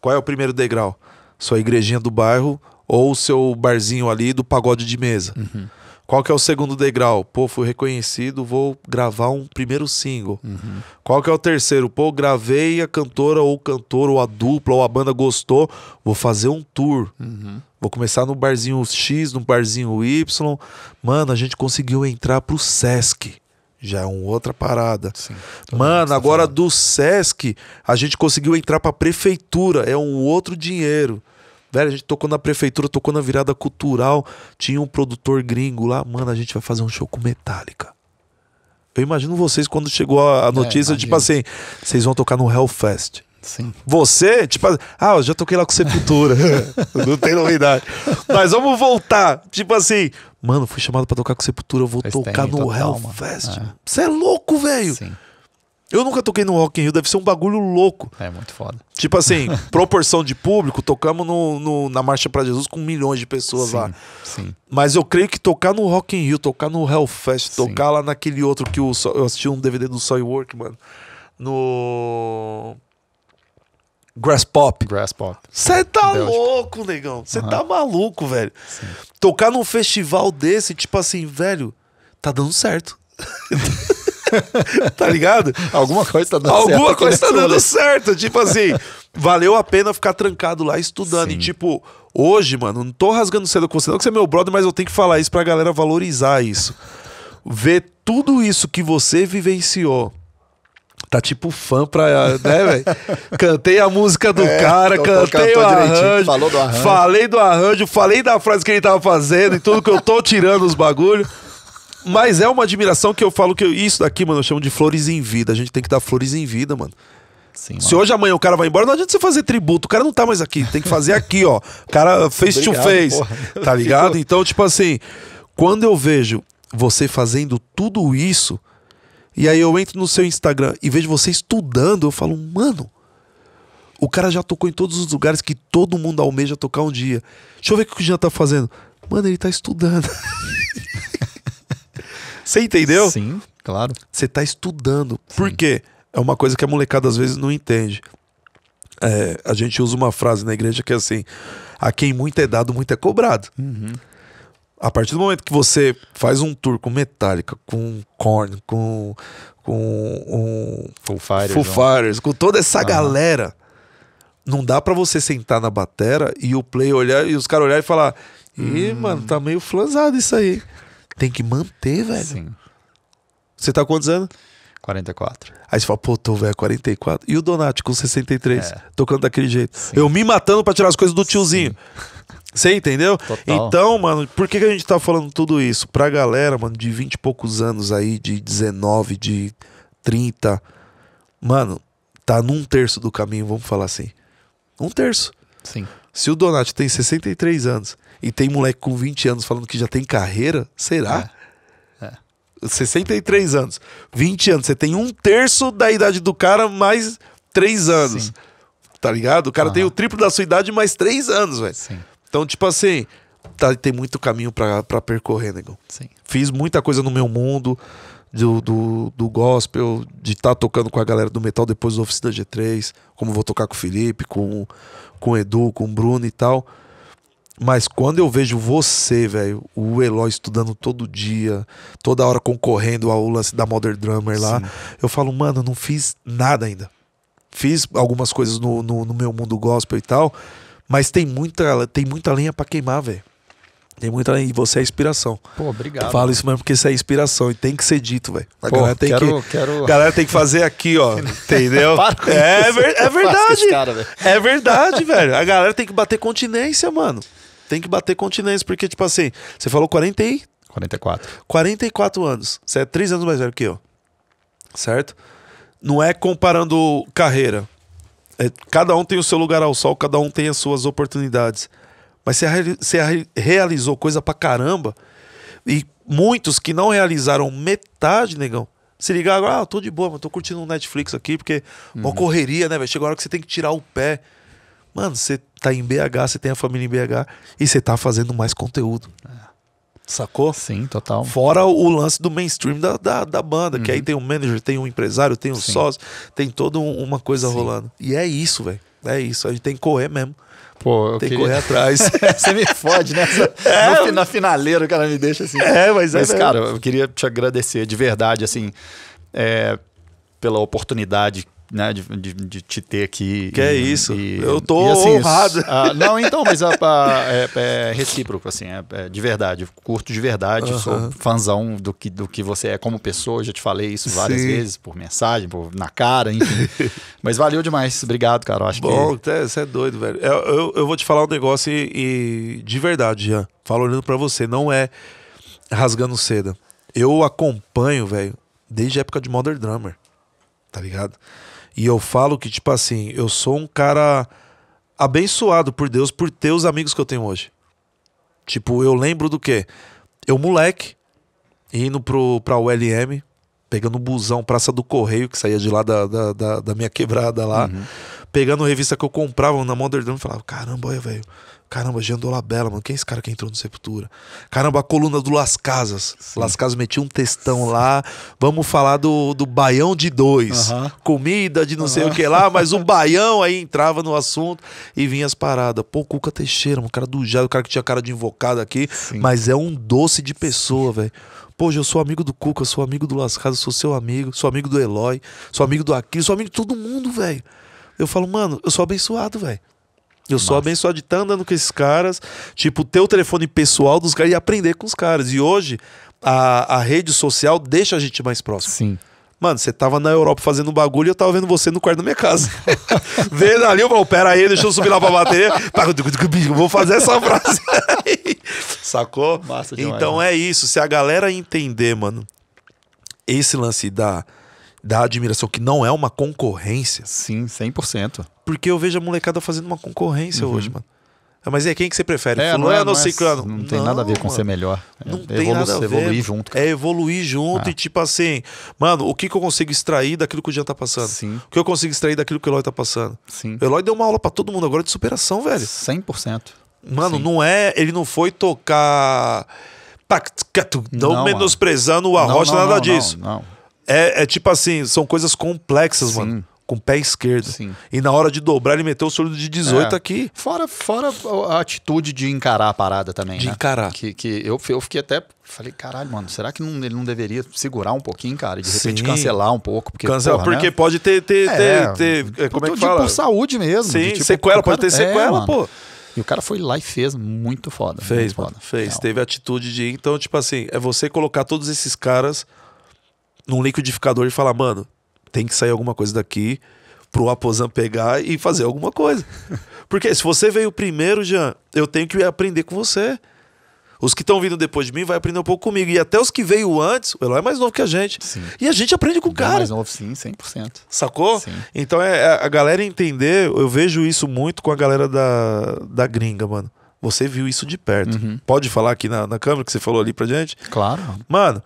Qual é o primeiro degrau? Sua igrejinha do bairro ou o seu barzinho ali do pagode de mesa. Uhum. Qual que é o segundo degrau? Pô, fui reconhecido, vou gravar um primeiro single. Uhum. Qual que é o terceiro? Pô, gravei a cantora ou o cantor ou a dupla ou a banda gostou, vou fazer um tour. Uhum. Vou começar no barzinho X, no barzinho Y. Mano, a gente conseguiu entrar pro Sesc. Já é uma outra parada. Sim, Mano, agora falando. do SESC, a gente conseguiu entrar para prefeitura, é um outro dinheiro. Velho, a gente tocou na prefeitura, tocou na virada cultural. Tinha um produtor gringo lá. Mano, a gente vai fazer um show com Metallica. Eu imagino vocês quando chegou a, a é, notícia, é, tipo assim, vocês vão tocar no Hellfest. Sim. Você, tipo, ah, eu já toquei lá com Sepultura. não tem novidade. Mas vamos voltar. Tipo assim, mano, fui chamado para tocar com Sepultura, eu vou Faz tocar no total, Hellfest. Você é. é louco, velho. Sim. Eu nunca toquei no Rock in Rio, deve ser um bagulho louco. É muito foda. Tipo assim, proporção de público, tocamos no, no na Marcha para Jesus com milhões de pessoas sim, lá. Sim. Mas eu creio que tocar no Rock in Rio, tocar no Hellfest, sim. tocar lá naquele outro que o eu assisti um DVD do Work, mano. No. Grass Pop. Grass Pop. Você tá louco, negão. Você uhum. tá maluco, velho. Sim. Tocar num festival desse, tipo assim, velho, tá dando certo. tá ligado? Alguma coisa tá dando Alguma certo. Alguma coisa tá dando certo. Tipo assim, valeu a pena ficar trancado lá estudando. Sim. E tipo, hoje, mano, não tô rasgando cedo com você, não que você é meu brother, mas eu tenho que falar isso pra galera valorizar isso. Ver tudo isso que você vivenciou. Tá tipo fã pra. Né, velho? Cantei a música do é, cara, tô, então, então cantei o arranjo, falou do arranjo. Falei do arranjo, falei da frase que ele tava fazendo e tudo que eu tô tirando os bagulhos. Mas é uma admiração que eu falo que eu, isso daqui, mano, eu chamo de flores em vida. A gente tem que dar flores em vida, mano. Sim, Se hoje amanhã o cara vai embora, não adianta você fazer tributo. O cara não tá mais aqui. Tem que fazer aqui, ó. O cara face Obrigado, to face. Porra. Tá ligado? Então, tipo assim, quando eu vejo você fazendo tudo isso, e aí eu entro no seu Instagram e vejo você estudando, eu falo, mano, o cara já tocou em todos os lugares que todo mundo almeja tocar um dia. Deixa eu ver o que o Jean tá fazendo. Mano, ele tá estudando. Você entendeu? Sim, claro. Você tá estudando. Sim. Por quê? É uma coisa que a molecada às vezes não entende. É, a gente usa uma frase na igreja que é assim: a quem muito é dado, muito é cobrado. Uhum. A partir do momento que você faz um tour com Metallica, com Korn, com, com um Full, Fighters, Full Fighters com toda essa uhum. galera, não dá para você sentar na batera e o play olhar e os caras olhar e falar: "Ih, hum. mano, tá meio flanzado isso aí" tem que manter, velho. Sim. Você tá quantos anos? 44. Aí você fala, pô, tô velho, 44. E o Donati com 63, é. tocando daquele jeito. Sim. Eu me matando para tirar as coisas do tiozinho. Você entendeu? Total. Então, mano, por que, que a gente tá falando tudo isso? Pra galera, mano, de 20 e poucos anos aí, de 19, de 30. Mano, tá num terço do caminho, vamos falar assim. Um terço. Sim. Se o Donati tem 63 anos e tem moleque com 20 anos falando que já tem carreira, será? É. é. 63 anos, 20 anos, você tem um terço da idade do cara mais 3 anos. Sim. Tá ligado? O cara uhum. tem o triplo da sua idade mais 3 anos, velho. Então, tipo assim, tá, tem muito caminho para percorrer, negão. Sim. Fiz muita coisa no meu mundo. Do, do, do, gospel, de estar tá tocando com a galera do metal depois da oficina G3, como vou tocar com o Felipe, com, com o Edu, com o Bruno e tal. Mas quando eu vejo você, velho, o Eloy estudando todo dia, toda hora concorrendo ao lance da Mother Drummer lá, Sim. eu falo, mano, não fiz nada ainda. Fiz algumas coisas no, no, no meu mundo gospel e tal, mas tem muita, tem muita lenha para queimar, velho. Tem muita e você é inspiração. Pô, obrigado. falo isso mesmo porque você é inspiração e tem que ser dito, velho. A Pô, galera tem quero, que quero... galera tem que fazer aqui, ó, entendeu? é, isso, ver, é verdade. Cara, é verdade, velho. A galera tem que bater continência, mano. Tem que bater continência porque tipo assim, você falou 40 e 44. 44 anos. Você é 3 anos mais velho que eu. Certo? Não é comparando carreira. É, cada um tem o seu lugar ao sol, cada um tem as suas oportunidades. Mas você, você realizou coisa pra caramba. E muitos que não realizaram metade, negão, se ligar agora, ah, tô de boa, mas tô curtindo um Netflix aqui, porque é uhum. uma correria, né, velho? Chega a hora que você tem que tirar o pé. Mano, você tá em BH, você tem a família em BH e você tá fazendo mais conteúdo. É. Sacou? Sim, total. Fora o lance do mainstream da, da, da banda, uhum. que aí uhum. tem um manager, tem um empresário, tem um Sim. sócio, tem toda uma coisa Sim. rolando. E é isso, velho. É isso, a gente tem que correr mesmo. Pô, Tem que queria... correr atrás. Você me fode, né? É, no, na finaleira o cara me deixa assim. É, mas, é mas cara, eu queria te agradecer de verdade, assim, é, pela oportunidade né, de, de, de te ter aqui. Que é e, é isso. E, eu tô e, assim, honrado. Ah, não, então, mas ah, é, é, recíproco, assim, é, é, de verdade. Curto de verdade, -huh. sou fãzão do que, do que você é como pessoa. Já te falei isso várias Sim. vezes, por mensagem, por, na cara, enfim. mas valeu demais. Obrigado, cara. Eu acho Bom, que... você é, é doido, velho. Eu, eu, eu, vou te falar um negócio e, e de verdade, Jean. Falo olhando pra você. Não é rasgando seda. Eu acompanho, velho, desde a época de Modern Drummer. Tá ligado? E eu falo que, tipo assim, eu sou um cara abençoado por Deus por ter os amigos que eu tenho hoje. Tipo, eu lembro do quê? Eu, moleque, indo pro, pra ULM, pegando busão, Praça do Correio, que saía de lá da, da, da, da minha quebrada lá, uhum. pegando revista que eu comprava na Modern Drum, falava, caramba, olha, velho Caramba, Jean Dolabella, mano. Quem é esse cara que entrou no Sepultura? Caramba, a coluna do Las Casas. Sim. Las Casas metia um textão lá. Vamos falar do, do baião de dois. Uh -huh. Comida de não uh -huh. sei o que lá, mas o baião aí entrava no assunto e vinha as paradas. Pô, Cuca Teixeira, um cara do Jado, o cara que tinha cara de invocado aqui, Sim. mas é um doce de pessoa, velho. Pô, eu sou amigo do Cuca, sou amigo do Las Casas, sou seu amigo, sou amigo do Eloy, sou amigo do Aquilo, sou amigo de todo mundo, velho. Eu falo, mano, eu sou abençoado, velho. Eu Nossa. sou abençoado de estar tá andando com esses caras, tipo, ter o telefone pessoal dos caras e aprender com os caras. E hoje, a, a rede social deixa a gente mais próximo. Sim. Mano, você tava na Europa fazendo um bagulho e eu tava vendo você no quarto da minha casa. Vendo ali, eu vou pera aí, deixa eu subir lá pra bater. Tá, vou fazer essa frase aí. Sacou? Massa então né? é isso. Se a galera entender, mano, esse lance da, da admiração, que não é uma concorrência. Sim, 100%. Porque eu vejo a molecada fazendo uma concorrência uhum. hoje, mano. É, mas é quem que você prefere? É, fulano não, é, não, é ciclano? não tem não, nada a ver com mano. ser melhor. Não é, tem nada a ver. Evoluir junto. É evoluir junto ah. e é. tipo assim, mano, o que, que eu consigo extrair daquilo que o Jean tá passando? Sim. O que eu consigo extrair daquilo que o Eloy tá passando? Sim. O Eloy deu uma aula para todo mundo agora de superação, velho. 100%. Mano, Sim. não é... Ele não foi tocar... Não, não menosprezando o arrocha, nada disso. Não, não. É, é tipo assim, são coisas complexas, Sim. mano com o pé esquerdo. Sim. E na hora de dobrar, ele meteu o surdo de 18 é. aqui. Fora, fora a atitude de encarar a parada também. De né? encarar. Que, que eu, eu fiquei até. Falei, caralho, mano, será que não, ele não deveria segurar um pouquinho, cara? E de repente Sim. cancelar um pouco. Porque, porra, porque né? pode ter. ter, é, ter, ter é, como é que fala? Por saúde mesmo. Sim, tipo, sequela, pode ter é, sequela, é, pô. E o cara foi lá e fez muito foda. Fez, muito foda. Mano, fez. Teve atitude de. Então, tipo assim, é você colocar todos esses caras num liquidificador e falar, mano, tem que sair alguma coisa daqui pro Aposan pegar e fazer alguma coisa. Porque se você veio primeiro, Jean, eu tenho que aprender com você. Os que estão vindo depois de mim vai aprender um pouco comigo. E até os que veio antes, o Eloy é mais novo que a gente. Sim. E a gente aprende com o cara. É mais novo, sim, 100%. Sacou? Sim. Então é, é, a galera entender, eu vejo isso muito com a galera da, da gringa, mano. Você viu isso de perto. Uhum. Pode falar aqui na, na câmera que você falou ali pra gente? Claro. Mano,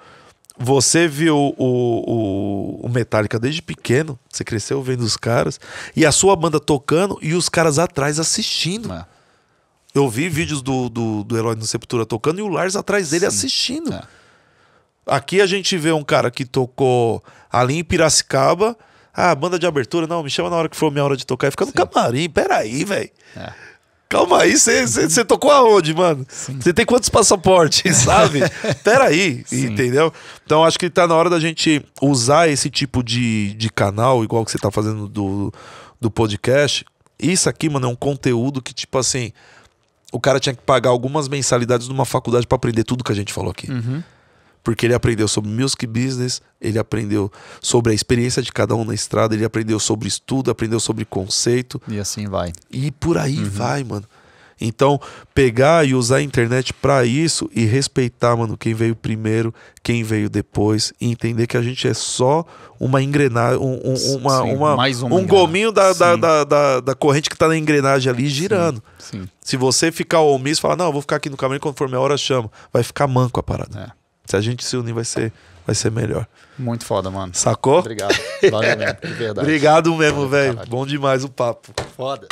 você viu o, o, o, Metallica desde pequeno, você cresceu vendo os caras, e a sua banda tocando e os caras atrás assistindo. É. Eu vi vídeos do, do, do Herói no Sepultura tocando e o Lars atrás dele Sim. assistindo. É. Aqui a gente vê um cara que tocou ali em Piracicaba. Ah, banda de abertura, não, me chama na hora que for minha hora de tocar e fica Sim. no camarim. Peraí, velho. É. Calma aí, você tocou aonde, mano? Você tem quantos passaportes, sabe? Peraí, Sim. entendeu? Então acho que tá na hora da gente usar esse tipo de, de canal, igual que você tá fazendo do, do podcast. Isso aqui, mano, é um conteúdo que, tipo assim, o cara tinha que pagar algumas mensalidades numa faculdade para aprender tudo que a gente falou aqui. Uhum porque ele aprendeu sobre music business, ele aprendeu sobre a experiência de cada um na estrada, ele aprendeu sobre estudo, aprendeu sobre conceito. E assim vai. E por aí uhum. vai, mano. Então, pegar e usar a internet para isso e respeitar, mano, quem veio primeiro, quem veio depois, e entender que a gente é só uma engrenagem, um, um, uma, uma, uma um engrenagem. gominho da da, da, da, da, corrente que tá na engrenagem ali girando. Sim. Sim. Se você ficar omisso e falar, não, eu vou ficar aqui no caminho, quando for minha hora, chama. Vai ficar manco a parada. É. Se a gente se unir, vai ser, vai ser melhor. Muito foda, mano. Sacou? Obrigado. Valeu mesmo, de verdade. Obrigado mesmo, velho. Bom demais o papo. Foda.